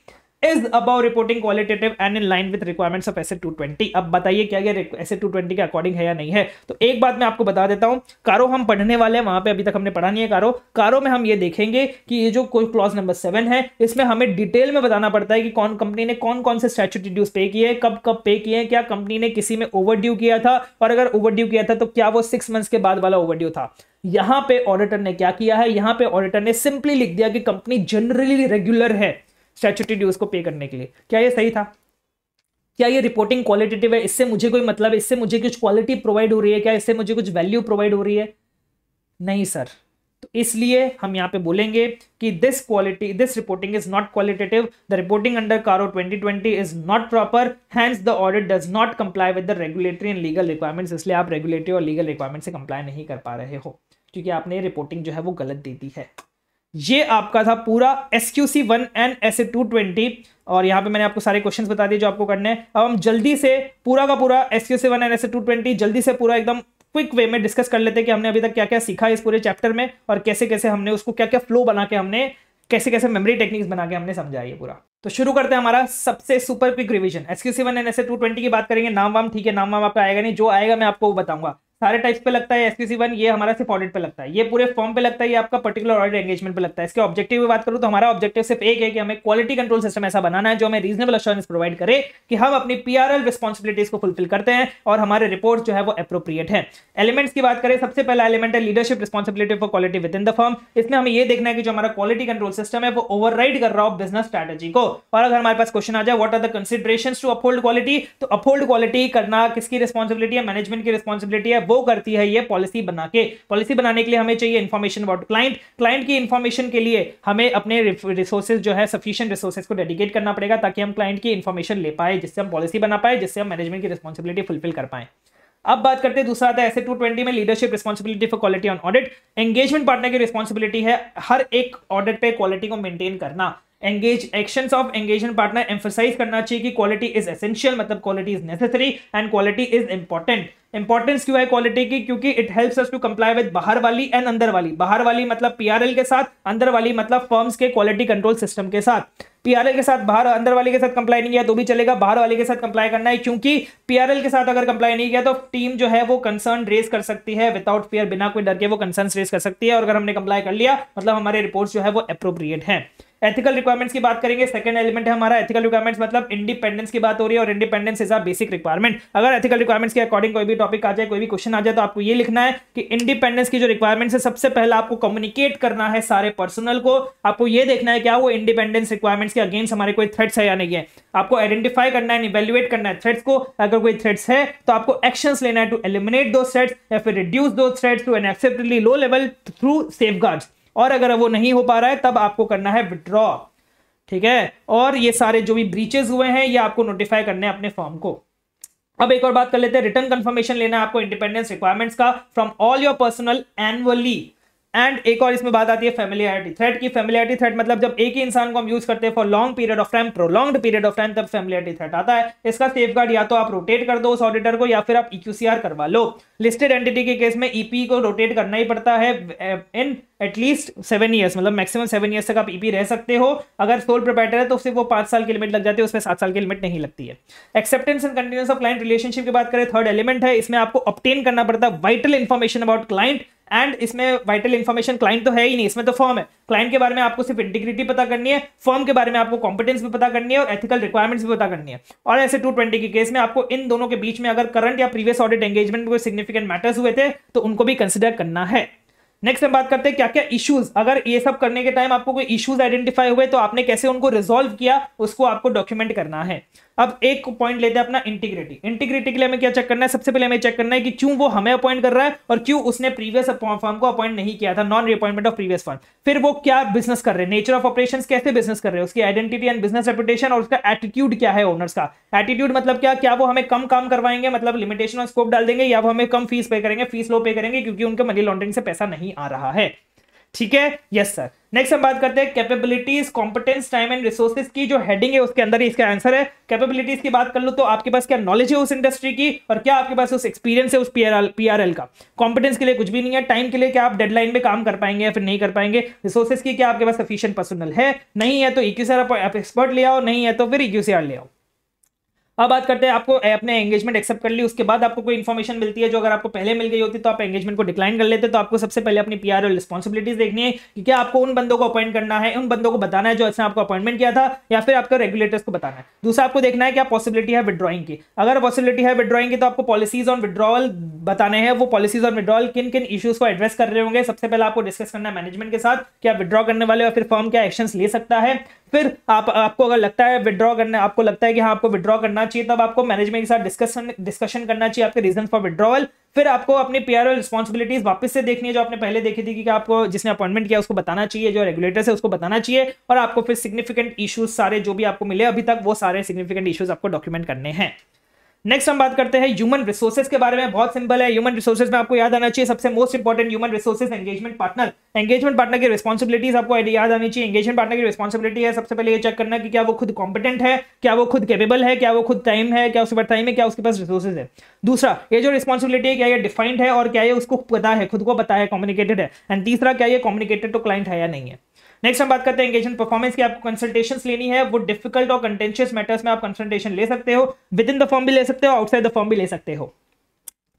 is about reporting qualitative and in line with requirements of S two twenty अब बताइए क्या क्या टू ट्वेंटी के according है या नहीं है तो एक बात मैं आपको बता देता हूं कारो हम पढ़ने वाले हैं वहां पे अभी तक हमने पढ़ा नहीं है कारो कारो में हम ये देखेंगे कि ये जो कोई क्लॉज नंबर सेवन है इसमें हमें डिटेल में बताना पड़ता है कि कौन कंपनी ने कौन कौन से स्टैचुटी ड्यूज पे किए कब कब पे किए हैं क्या कंपनी ने किसी में ओवर किया था और अगर ओवर किया था तो क्या वो सिक्स मंथ्स के बाद वाला ओवर था यहां पे ऑडिटर ने क्या किया है यहां पे ऑडिटर ने सिंपली लिख दिया कि कंपनी जनरली रेगुलर है स्टैचूटरी ड्यूज को पे करने के लिए क्या ये सही था क्या ये रिपोर्टिंग क्वालिटेटिव है इससे मुझे कोई मतलब है इससे मुझे कुछ क्वालिटी प्रोवाइड हो रही है क्या इससे मुझे कुछ वैल्यू प्रोवाइड हो रही है नहीं सर तो इसलिए हम यहाँ पे बोलेंगे कि this quality this reporting is not qualitative the reporting under CARO 2020 is not proper hence the audit does not comply with the regulatory and legal requirements इसलिए आप रेगुलेटरी और लीगल रिक्वायरमेंट से कंप्लाई नहीं कर पा रहे हो क्योंकि आपने रिपोर्टिंग जो है वो गलत दे दी है ये आपका था पूरा S Q C one and S A two twenty और यहाँ पे मैंने आपको सारे क्वेश्चंस बता दिए जो आपको करने हैं अब हम जल्दी से पूरा का पूरा S Q C one and S A two twenty जल्दी से पूरा एकदम क्विक वे में डिस्कस कर लेते हैं कि हमने अभी तक क्या क्या सीखा इस पूरे चैप्टर में और कैसे कैसे हमने उसको क्या क्या फ्लो बना के हमने कैसे कैसे मेमोरी टेक्निक्स बना के हमने समझा ये पूरा तो शुरू करते हैं हमारा सबसे super quick revision SQ seven and S two twenty की बात करेंगे नाम वाम ठीक है नाम वाम आपका आएगा नहीं जो आएगा मैं आपको बताऊंगा सारे टाइप्स पे लगता है एसक्यू सेवन ये हमारा सिर्फ ऑडिट पे लगता है ये पूरे फॉर्म पे लगता है ये आपका पर्टिकुलर ऑडिट एंगेजमेंट पे लगता है इसके ऑब्जेक्टिव की बात करूँ तो हमारा ऑब्जेक्टिव सिर्फ एक है कि हमें क्वालिटी कंट्रोल सिस्टम ऐसा बनाना है जो हमें रीजनेबल अश्योरेंस प्रोवाइड करे कि हम अपनी पीआरएल रिस्पॉन्सिबिलिटीज को फुलफिल करते हैं और हमारे रिपोर्ट जो है वो अप्रोप्रिएट है एलिमेंट्स की बात करें सबसे पहला एलिमेंट है leadership responsibility for quality within the firm इसमें हमें यह देखना है कि जो हमारा क्वालिटी कंट्रोल सिस्टम है वो ओवर कर रहा हो बिजनेस स्ट्रेटेजी को और अगर हमारे पास क्वेश्चन आ जाए what are the consideration to uphold quality तो अपहोल्ड क्वालिटी करना किसकी रिस्पॉन्सिबिलिटी है मैनेजमेंट की रिस्पॉन्सिबिलिटी है वो करती है ये पॉलिसी बना के पॉलिसी बनाने के लिए हमें चाहिए इन्फॉर्मेशन अबाउट क्लाइंट क्लाइंट की इन्फॉर्मेशन के लिए हमें अपने रिसोर्सेज जो है सफिशियंट रिसोर्सेज को डेडिकेट करना पड़ेगा ताकि हम क्लाइंट की इन्फॉर्मेशन ले पाए जिससे हम पॉलिसी बना पाए जिससे हम मैनेजमेंट की रिस्पॉन्सिबिलिटी फुलफिल कर पाए अब बात करते हैं दूसरा आता है एस टू ट्वेंटी में leadership responsibility for quality on audit engagement partner की रिस्पॉन्सिबिलिटी है हर एक ऑडिट पे क्वालिटी को मेंटेन करना engage action of engagement partner emphasise करना चाहिए कि क्वालिटी इज एसेंशियल मतलब quality is necessary and quality is important importance क्यों है क्वालिटी की क्योंकि it helps us to comply with बाहर वाली एंड अंदर वाली बाहर वाली मतलब पीआरएल के साथ अंदर वाली मतलब फर्म्स के क्वालिटी कंट्रोल सिस्टम के साथ पीआरएल के साथ बाहर अंदर वाले के साथ कंप्लाई नहीं किया तो भी चलेगा बाहर वाले के साथ कंप्लाई करना है क्योंकि पीआरएल के साथ अगर कंप्लाई नहीं किया तो टीम जो है वो कंसर्न रेज कर सकती है विदाउट फियर बिना कोई डर के वो कंसर्न रेज कर सकती है और अगर हमने कंप्लाई कर लिया मतलब हमारे रिपोर्ट जो है वो अप्रोप्रिएट है एथिकल रिक्वायरमेंट्स की बात करेंगे सेकंड एलिमेंट है हमारा एथिकल रिक्वायरमेंट्स मतलब इंडिपेंडेंस की बात हो रही है और independence is a basic requirement अगर एथिकल रिक्वायरमेंट्स के अकॉर्डिंग कोई भी टॉपिक आ जाए कोई भी क्वेश्चन आ जाए तो आपको ये लिखना है कि इंडिपेंडेंस की जो रिक्वायरमेंट है सबसे पहले आपको कम्युनिकेट करना है सारे पर्सनल को आपको यह देखना है क्या वो इंडिपेंडेंस रिक्वायरमेंट्स के अगेंस्ट हमारे कोई थ्रेट्स है या नहीं है आपको आइडेंटिफाई करना है इवेल्युएट करना है थ्रेट्स को अगर कोई थ्रेट्स है तो आपको एक्शन लेना है टू एलिमिनेट दो थ्रेट्स या फिर reduce the threats to an acceptably low level through safe और अगर वो नहीं हो पा रहा है तब आपको करना है विड्रॉ ठीक है और ये सारे जो भी ब्रीचेज हुए हैं ये आपको नोटिफाई करने अपने फॉर्म को अब एक और बात कर लेते हैं रिटर्न कंफर्मेशन लेना है आपको इंडिपेंडेंस रिक्वायरमेंट्स का from all your personal annually and एक और इसमें बात आती है फैमिलियरिटी थ्रेड की फैमिलियरिटी थ्रेड मतलब जब एक ही इंसान को हम यूज करते हैं for long period of time prolong period of time तब फैमिलियरिटी थ्रेड आता है इसका सेफ या तो आप रोटेट कर दो उस ऑडिटर को या फिर आप इक्यूसीआर e करवा लो लिस्टेड एंटिटी के केस में ईपी e को रोटेट करना ही पड़ता है इन एटलीस्ट सेवन ईयर्स मतलब मैक्सिमम सेवन ईयर्स तक आप ईपी e रह सकते हो अगर सोल प्रोपेटर है तो सिर्फ वो पांच साल की लिमिट लग जाती है उसमें सात साल की लिमिट नहीं लगती है acceptance and continuous of client relationship की बात करें थर्ड एलिमेंट है इसमें आपको ऑप्टेन करना पड़ता है vital information about client and इसमें वाइटल इन्फॉर्मेशन क्लाइंट तो है ही नहीं इसमें तो फॉर्म है क्लाइंट के बारे में आपको सिर्फ इंटीग्रिटी पता करनी है फॉर्म के बारे में आपको कॉम्पिटेंस भी पता करनी है और एथिकल रिक्वायरमेंट्स भी पता करनी है और ऐसे टू ट्वेंटी के केस में आपको इन दोनों के बीच में अगर करंट या प्रीवियस ऑडिट एंगेजमेंट में कोई सिग्निफिकेंट मैटर्स हुए थे तो उनको भी कंसिडर करना है नेक्स्ट हम बात करते हैं क्या क्या इश्यूज अगर ये सब करने के टाइम आपको कोई इश्यूज आइडेंटिफाई हुए तो आपने कैसे उनको रिजोल्व किया उसको आपको डॉक्यूमेंट करना है अब एक पॉइंट लेते हैं अपना इंटीग्रिटी इंटीग्रिटी के लिए हमें क्या चेक करना है सबसे पहले हमें चेक करना है कि क्यों वो हमें अपॉइंट कर रहा है और क्यों उसने प्रीवियस फॉर्म को अपॉइंट नहीं किया था non reappointment of previous firm फिर वो क्या बिजनेस कर रहे हैं नेचर ऑफ ऑपरेशन कैसे बिजनेस कर रहे हैं उसकी आइडेंटिटी एंड बिजनेस रेपुटेशन और उसका एटीट्यूड क्या है ओनर्स का एटीट्यूड मतलब क्या क्या वो हमें कम काम करवाएंगे मतलब लिमिटेशन और स्कोप डाल देंगे या वो हमें कम फीस पे करेंगे फीस लो पे करेंगे क्योंकि उनके मनी लॉन्ड्रिंग से पैसा नहीं आ रहा है ठीक है यस सर नेक्स्ट हम बात करते हैं capabilities competence time and resources की जो हेडिंग है उसके अंदर ही इसका आंसर है कैपेबिलिटीज की बात कर लो तो आपके पास क्या नॉलेज है उस इंडस्ट्री की और क्या आपके पास उस एक्सपीरियंस है उस पी आर का कॉम्पिटेंस के लिए कुछ भी नहीं है टाइम के लिए क्या आप डेडलाइन में काम कर पाएंगे या फिर नहीं कर पाएंगे रिसोर्सेज की क्या आपके पास सफिशियंट पर्सनल है नहीं है तो इक्यू आप एक्सपर्ट ले आओ नहीं है तो फिर इक्यूसीआर ले आओ अब बात करते हैं आपको अपने एंगेजमेंट एक्सेप्ट कर ली उसके बाद आपको कोई इन्फॉर्मेशन मिलती है जो अगर आपको पहले मिल गई होती तो आप एंगेजमेंट को डिक्लाइन कर लेते तो आपको सबसे पहले अपनी पीआरओ रिस्पॉसिबिलिटीज देखनी है कि क्या आपको उन बंदों को अपॉइंट करना है उन बंदों को बताना है जो ऐसे आपको अपॉइंटमेंट किया था या फिर आपको रेगुलेटर्स को बताना है दूसरा आपको देखना है क्या पॉसिबिलिटी है विद्रॉइंग की अगर पॉसिबिलिटी है विद्रॉइंग की तो आपको पॉलिसीज ऑन विद्रॉल बताने हैं वो पॉलिसीज ऑन विद्रॉल किन किन इशूज को एड्रेस कर रहे होंगे सबसे पहले आपको डिस्कस करना है मैनेजमेंट के साथ क्या विद्रॉ करने वाले और फिर फॉर्म क्या एक्शन ले सकता है फिर आप आपको अगर लगता है विद्रॉ करना आपको लगता है कि हाँ आपको विद्रॉ करना करना चाहिए तब आपको मैनेजमेंट के साथ डिस्कशन डिस्कशन करना चाहिए आपके रीजन फॉर विद्रॉवल फिर आपको अपनी पीआरओ रिस्पॉन्सिबिलिटीज वापस से देखनी है जो आपने पहले देखी थी कि आपको जिसने अपॉइंटमेंट किया उसको बताना चाहिए जो रेगुलेटर है उसको बताना चाहिए और आपको फिर सिग्निफिकेंट इशूज सारे जो भी आपको मिले अभी तक वो सारे सिग्निफिकेंट इशूज आपको डॉक्यूमेंट करने हैं नेक्स्ट हम बात करते हैं ह्यूमन रिसोर्सेज के बारे में बहुत सिंपल है ह्यूमन रिसोर्सेज में आपको याद आना चाहिए सबसे most important human resources engagement partner engagement partner की रिस्पॉसिबिलिटीज आपको याद आनी चाहिए एंगेजमेंट पार्टनर की रिस्पॉसिबिलिटी है सबसे पहले ये चेक करना कि क्या वो खुद कॉम्पिटेंट है क्या वो खुद कैपेबल है क्या वो खुद टाइम है क्या उसके पास टाइम है क्या उसके पास रिसोर्सेज है दूसरा ये जो रिस्पॉन्सिबिलिटी है क्या ये डिफाइंड है और क्या ये उसको पता है खुद को पता है कम्युनिकेटेड है एंड तीसरा क्या ये कम्युनिकेटेड टू क्लाइंट है या नहीं है नेक्स्ट हम बात करते हैं एंगेजमेंट परफॉर्मेंस की आपको कंसल्टेशन लेनी है वो डिफिकल्ट और कंटेंशियस मैटर्स में आप कंसल्टेशन ले सकते हो विद इन द फॉर्म भी ले सकते हो आउटसाइड द फॉर्म भी ले सकते हो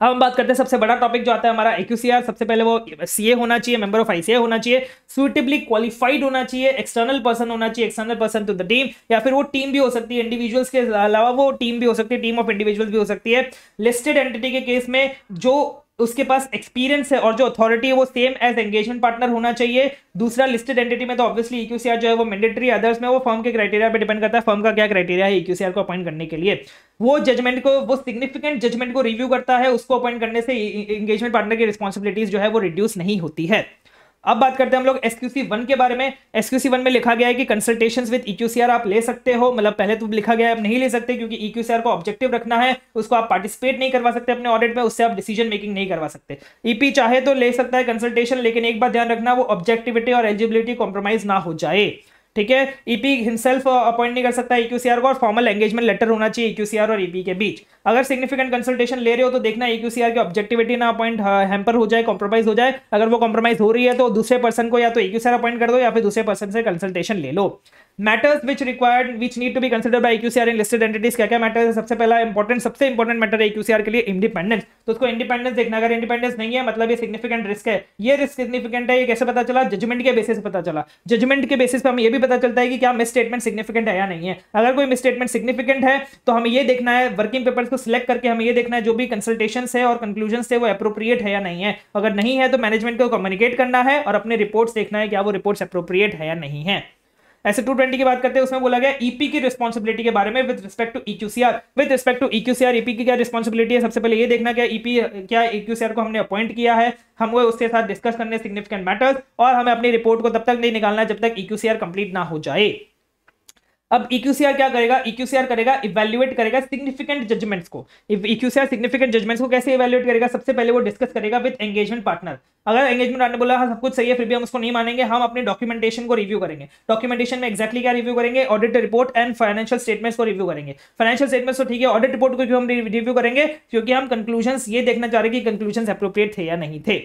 अब हम बात करते हैं सबसे बड़ा टॉपिक जो आता है हमारा एक्यूसीआर सबसे पहले वो सीए होना चाहिए मेंबर ऑफ आईसीए होना चाहिए सुइटेबली क्वालिफाइड होना चाहिए एक्सटर्नल पर्सन होना चाहिए external person to the team या फिर वो टीम भी हो सकती है इंडिविजुअल्स के अलावा वो टीम भी हो सकती है टीम ऑफ इंडिविजुअल भी हो सकती है लिस्टेड एंटिटी के केस में जो उसके पास एक्सपीरियंस है और जो अथॉरिटी है वो सेम एज एंगेजमेंट पार्टनर होना चाहिए दूसरा लिस्टेड एंटिटी में तो ऑब्वियसली ईक्यूसीआर e जो है वो मैंडेटरी अदर्स में वो फर्म के क्राइटेरिया पे डिपेंड करता है फर्म का क्या क्राइटेरिया है ईक्यूसीआर e को अपॉइंट करने के लिए वो जजमेंट को वो सिग्निफिकेंट जजमेंट को रिव्यू करता है उसको अपॉइंट करने से एंगेजमेंट e-, पार्टनर की रिस्पॉन्सिबिलिटीज जो है वो रिड्यूस नहीं होती है अब बात करते हैं हम लोग एसक्यूसी वन के बारे में एसक्यूसी वन में लिखा गया है कि कंसल्टेशन विद इक्यूसीआर आप ले सकते हो मतलब पहले तो लिखा गया है आप नहीं ले सकते क्योंकि ईक्यूसीआर e को ऑब्जेक्टिव रखना है उसको आप पार्टिसिपेट नहीं करवा सकते अपने ऑडिट में उससे आप डिसीजन मेकिंग नहीं करवा सकते ईपी e चाहे तो ले सकता है कंसल्टेशन लेकिन एक बात ध्यान रखना वो ऑब्जेक्टिविटी और एलिजिबिलिटी कॉम्प्रोमाइज ना हो जाए ठीक है ईपी हिमसेल्फ अपॉइंट नहीं कर सकता ईक्यूसीआर e को और फॉर्मल एंगेजमेंट लेटर होना चाहिए एक्यूसीआर e और ईपी e के बीच अगर सिग्निफिकेंट कंसल्टेशन ले रहे हो तो देखना ईक्यूसीआर की ऑब्जेक्टिविटी ना अपॉइंट हैम्पर हाँ, हो जाए कॉम्प्रोमाइज हो जाए अगर वो कॉम्प्रोमाइज हो रही है तो दूसरे पर्सन को या तो ईक्यूसीआर अपॉइंट कर दो या फिर दूसरे पर्सन से कंसल्टेशन ले लो matters which required which need to be consider by QCR in listed entities क्या क्या मैटर है सबसे पहला इंपॉर्टेंट सबसे इंपॉर्टेंट मैटर है क्यूसीआर e के लिए इंडिपेंडेंस तो उसको इंडिपेंडेंस देखना अगर इंडिपेंडेंस नहीं है मतलब ये सिग्निफिकेंट रिस्क है ये रिस्क सिग्निफिकेंट है ये कैसे पता चला जजमेंट के बेसिस पता चला जजमेंट के बेसिस पर हमें यह भी पता चलता है कि क्या मिस स्टेटमेंट सिग्निफिकेंट है या नहीं है अगर कोई मिस स्टेटमेंट सिग्निफिकेंट है तो हमें ये देखना है वर्किंग पेपर्स को सिलेक्ट करके हमें ये देखना है जो भी कंसल्टेशन है और कंक्लूजन है वो अप्रोप्रिएट है या नहीं है अगर नहीं है तो मैनेजमेंट को कम्युनिकेट करना है और अपने रिपोर्ट्स देखना है क्या वो रिपोर्ट्स अप्रोप्रिएट है या नहीं है ऐसे 220 की बात करते हैं उसमें बोला गया ईपी e की रिस्पॉन्सिबिलिटी के बारे में with respect to EQCR with respect to EQCR EP की क्या रिस्पॉन्सिबिलिटी है सबसे पहले ये देखना क्या ईपी e क्या ईक्यूसीआर e को हमने अपॉइंट किया है हम वो उसके साथ डिस्कस करने सिग्निफिकेंट मैटर्स और हमें अपनी रिपोर्ट को तब तक नहीं निकालना जब तक ईक्यूसीआर कंप्लीट ना हो जाए अब इक्यूसीआर e क्या करेगा इक्यूसीआर e करेगा इवेल्युएट करेगा सिग्निफिकेंट जजमेंट्स को इक्यूसीआर सिग्निफिकेंट जजमेंट्स को कैसे इवेल्युएट करेगा सबसे पहले वो डिस्कस करेगा विद एंगेजमेंट पार्टनर अगर एंगेजमेंट पार्टनर बोला हाँ सब कुछ सही है फिर भी हम उसको नहीं मानेंगे हम अपने डॉक्यूमेंटेशन को रिव्यू करेंगे डॉक्यूमेंटेशन में एक्जैक्टली क्या रिव्यू करेंगे audit report and financial statements को रिव्यू करेंगे फाइनेंशियल स्टेटमेंट्स तो ठीक है ऑडिट रिपोर्ट को भी हम रिव्यू करेंगे क्योंकि हम कंक्लूजन ये देखना चाह रहे कि कंक्लूजन अप्रोप्रिएट थे या नहीं थे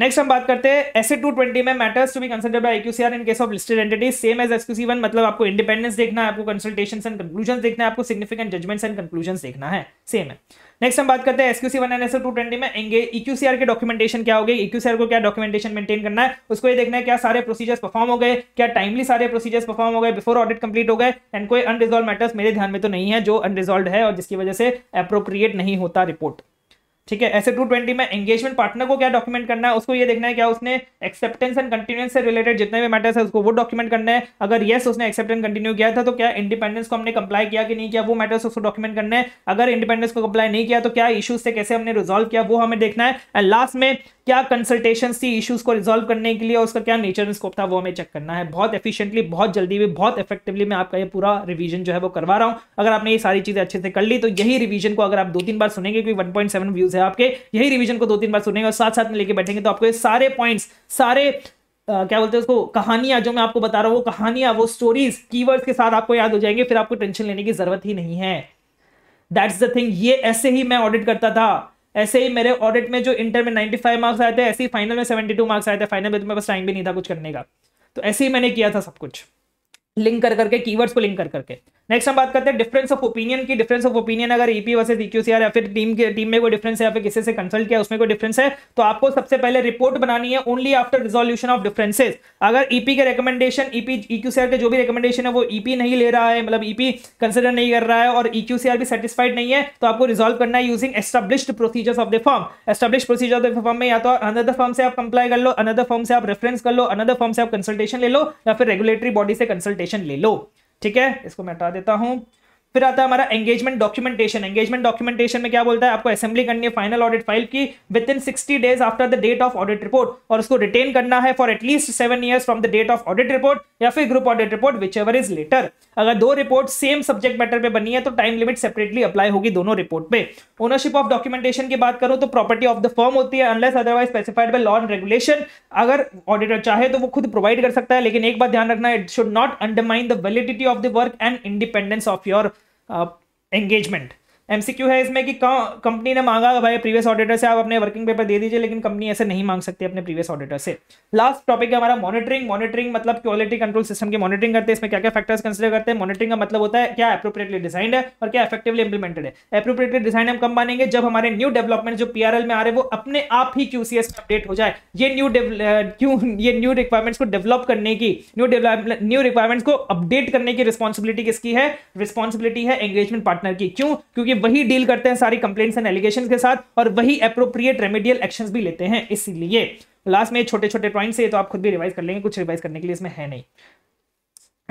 नेक्स्ट हम बात करते हैं एसे टू ट्वेंटी में matters to be considered by EQCR in case of listed entities same as SQC one मतलब आपको इंडिपेंडेंस देखना है आपको कंसल्टेशन एंड कंक्लूजन देखना है आपको सिग्निफिकेंट जजमेंट्स एंड कंक्लूजन देखना है सेम है नेक्स्ट हम बात करते हैं SQC one and SA two twenty में एंगे इक्यूसीआर e के डॉक्यूमेंटेशन क्या होगी इक्यूसीआर e को क्या डॉक्यूमेंटेशन मेंटेन करना है उसको ये देखना है क्या सारे प्रोसीजर्स परफॉर्म हो गए क्या टाइमली सारे प्रोसीजर्स परफॉर्म हो गए बिफोर ऑडिट कंप्लीट हो गए एंड कोई अनरिजॉल्व मैटर्स मेरे ध्यान में तो नहीं है जो अनरिजॉल्व है और जिसकी वजह से अप्रोप्रिएट नहीं होता रिपोर्ट ठीक है ऐसे 220 में एंगेजमेंट पार्टनर को क्या डॉक्यूमेंट करना है उसको ये देखना है क्या उसने एक्सेप्टेंस एंड कंटिन्यूस से रिलेटेड जितने भी मैटर्स है उसको वो डॉक्यूमेंट करना है अगर येस उसने एक्सेप्टेंस कंटिन्यू किया था तो क्या इंडिपेंडेंस को हमने कंप्लाई किया कि नहीं किया वो मैटर्स उसको डॉक्यूमेंट करना है अगर इंडिपेंडेंस को कंप्लाई नहीं किया तो क्या इशूज से कैसे हमने रिजोल्व किया वो हमें देखना है एंड लास्ट में क्या कंसल्टेशन थी इश्यूज को रिजोल्व करने के लिए और उसका क्या नेचर एंड स्कोप था वो हमें चेक करना है बहुत एफिशिएंटली बहुत जल्दी भी बहुत इफेक्टिवली मैं आपका ये पूरा रिवीजन जो है वो करवा रहा हूं अगर आपने ये सारी चीज़ें अच्छे से कर ली तो यही रिवीजन को अगर आप दो तीन बार सुनेंगे क्योंकि वन पॉइंट सेवन व्यूज़ है आपके यही रिविजन को दो तीन बार सुनेंगे और साथ साथ में लेके बैठेंगे तो आपको ये सारे पॉइंट्स सारे Uh, क्या बोलते हैं उसको कहानियां जो मैं आपको बता रहा हूँ वो कहानियां वो स्टोरीज कीवर्ड्स के साथ आपको याद हो जाएंगे फिर आपको टेंशन लेने की जरूरत ही नहीं है दैट्स द थिंग ये ऐसे ही मैं ऑडिट करता था ऐसे ही मेरे ऑडिट में जो इंटर में 95 मार्क्स आए थे ऐसे ही फाइनल में 72 मार्क्स आए थे फाइनल में तो मेरे पास टाइम भी नहीं था कुछ करने का तो ऐसे ही मैंने किया था सब कुछ लिंक कर करके कीवर्ड्स को लिंक कर करके नेक्स्ट हम बात करते हैं डिफरेंस ऑफ ओपिनियन की डिफरेंस ऑफ ओपिनियन अगर ईपी वर्सेज ईक्यूसीआर या फिर टीम के टीम में कोई डिफरेंस है या फिर किसी से कंसल्ट किया उसमें कोई डिफरेंस है तो आपको सबसे पहले रिपोर्ट बनानी है only after resolution of differences अगर ईपी e के रिकमेंडेशन ईपी ईक्यूसीआर के जो भी रिकमेंडेशन है वो ईपी e नहीं ले रहा है मतलब ईपी e कंसिडर नहीं कर रहा है और ईक्यूसीआर भी सेटिस्फाइड नहीं है तो आपको रिजोल्व करना है using established procedures of the firm established procedure of the firm में या तो अनदर फॉर्म से आप कंप्लाई कर लो अनदर फॉर्म से आप रेफरेंस कर लो अनदर फॉर्म से आप कंसल्टेशन ले लो या फिर रेगुलेटरी बॉडी से कंसल्टेशन ले लो ठीक है इसको मैं हटा देता हूं फिर आता है हमारा एंगेजमेंट डॉक्यूमेंटेशन एंगेजमेंट डॉक्यूमेंटेशन में क्या बोलता है आपको असेंबली करनी है फाइनल ऑडिट फाइल की within sixty days after the date of audit report और उसको रिटेन करना है for at least seven years from the date of audit report या फिर group audit report whichever is later अगर दो report same subject matter पर बनी है तो टाइम लिमिट सेपरेटली अप्लाई होगी दोनों रिपोर्ट पे ओनरशिप ऑफ डॉक्यूमेंटेशन की बात करूं तो प्रॉपर्टी ऑफ द फर्म होती है unless otherwise specified by law and regulation अगर ऑडिटर चाहे तो वो खुद प्रोवाइड कर सकता है लेकिन एक बात ध्यान रखना it should not undermine the validity of the work and independence of your Uh, engagement MCQ है इसमें कि कंपनी ने मांगा भाई प्रीवियस ऑडिटर से आप अपने वर्किंग पेपर दे दीजिए लेकिन कंपनी ऐसे नहीं मांग सकती अपने प्रीवियस ऑडिटर से लास्ट टॉपिक है हमारा मॉनिटरिंग मॉनिटरिंग मतलब क्वालिटी कंट्रोल सिस्टम की मॉनिटरिंग करते हैं इसमें क्या क्या फैक्टर्स कंसिडर करते हैं मॉनिटरिंग का मतलब होता है क्या अप्रोप्रिएटली डिजाइन है और क्या इफेक्टिवली इंप्लीमेंटेड है अप्रोप्रिएटली डिजाइन हम कम मानेंगे जब हमारे न्यू डेवलपमेंट जो पी में आ रहे वो अपने आप ही क्यूसीएस में अपडेट हो जाए ये न्यू क्यू ये न्यू रिक्वायरमेंट्स को डेवलप करने की न्यू न्यू रिक्वायरमेंट्स को अपडेट करने की रिस्पॉन्सिबिलिटी किसकी है रिस्पॉन्सिबिलिटी है एंगेजमेंट पार्टनर की क्यों क्योंकि वही डील करते हैं सारी कंप्लेन एंड एलिगेशन के साथ और वही अप्रोप्रिएट रेमेडियल एक्शन भी लेते हैं इसलिए लास्ट में छोटे छोटे पॉइंट से तो आप खुद भी रिवाइज कर लेंगे कुछ रिवाइज करने के लिए इसमें है नहीं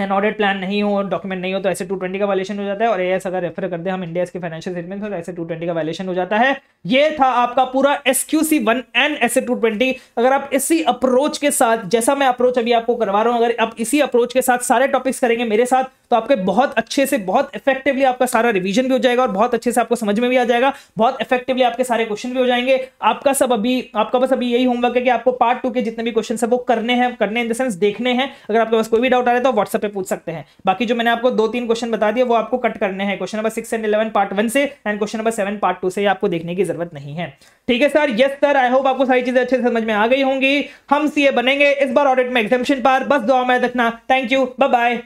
एन ऑडिट प्लान नहीं हो डॉक्यूमेंट नहीं हो तो ऐसे 220 का वैलेशन हो जाता है और एस अगर रेफर कर दे हम इंडिया के फाइनेंशियल स्टेटमेंट तो ऐसे 220 का वैलेशन हो जाता है ये था आपका पूरा S Q C one and S A two twenty अगर आप इसी अप्रोच के साथ जैसा मैं अप्रोच अभी आपको करवा रहा हूँ अगर आप इसी अप्रोच के साथ सारे टॉपिक्स करेंगे मेरे साथ तो आपके बहुत अच्छे से बहुत इफेक्टिवली आपका सारा रिविजन भी हो जाएगा और बहुत अच्छे से आपको समझ में भी आ जाएगा बहुत इफेक्टिवली आपके सारे क्वेश्चन भी हो जाएंगे आपका सब अभी आपका बस अभी यही होमवर्क है कि आपको पार्ट टू के जितने भी क्वेश्चन है वो करने हैं करने इन द सेंस देखने हैं अगर आपके पास कोई भी डाउट आ रहा है तो व्हाट्सएप पर पूछ सकते हैं बाकी जो मैंने आपको दो तीन क्वेश्चन बता दिया वो आपको कट करने हैं question number six and eleven part one से and question number seven part two से आपको देखने की जरूरत नहीं है ठीक है sir yes sir I hope आपको सारी चीजें अच्छे से समझ में आ गई होंगी हम सीए बनेंगे इस बार ऑडिट में एग्जामेशन पार बस दुआ में रखना थैंक यू बाय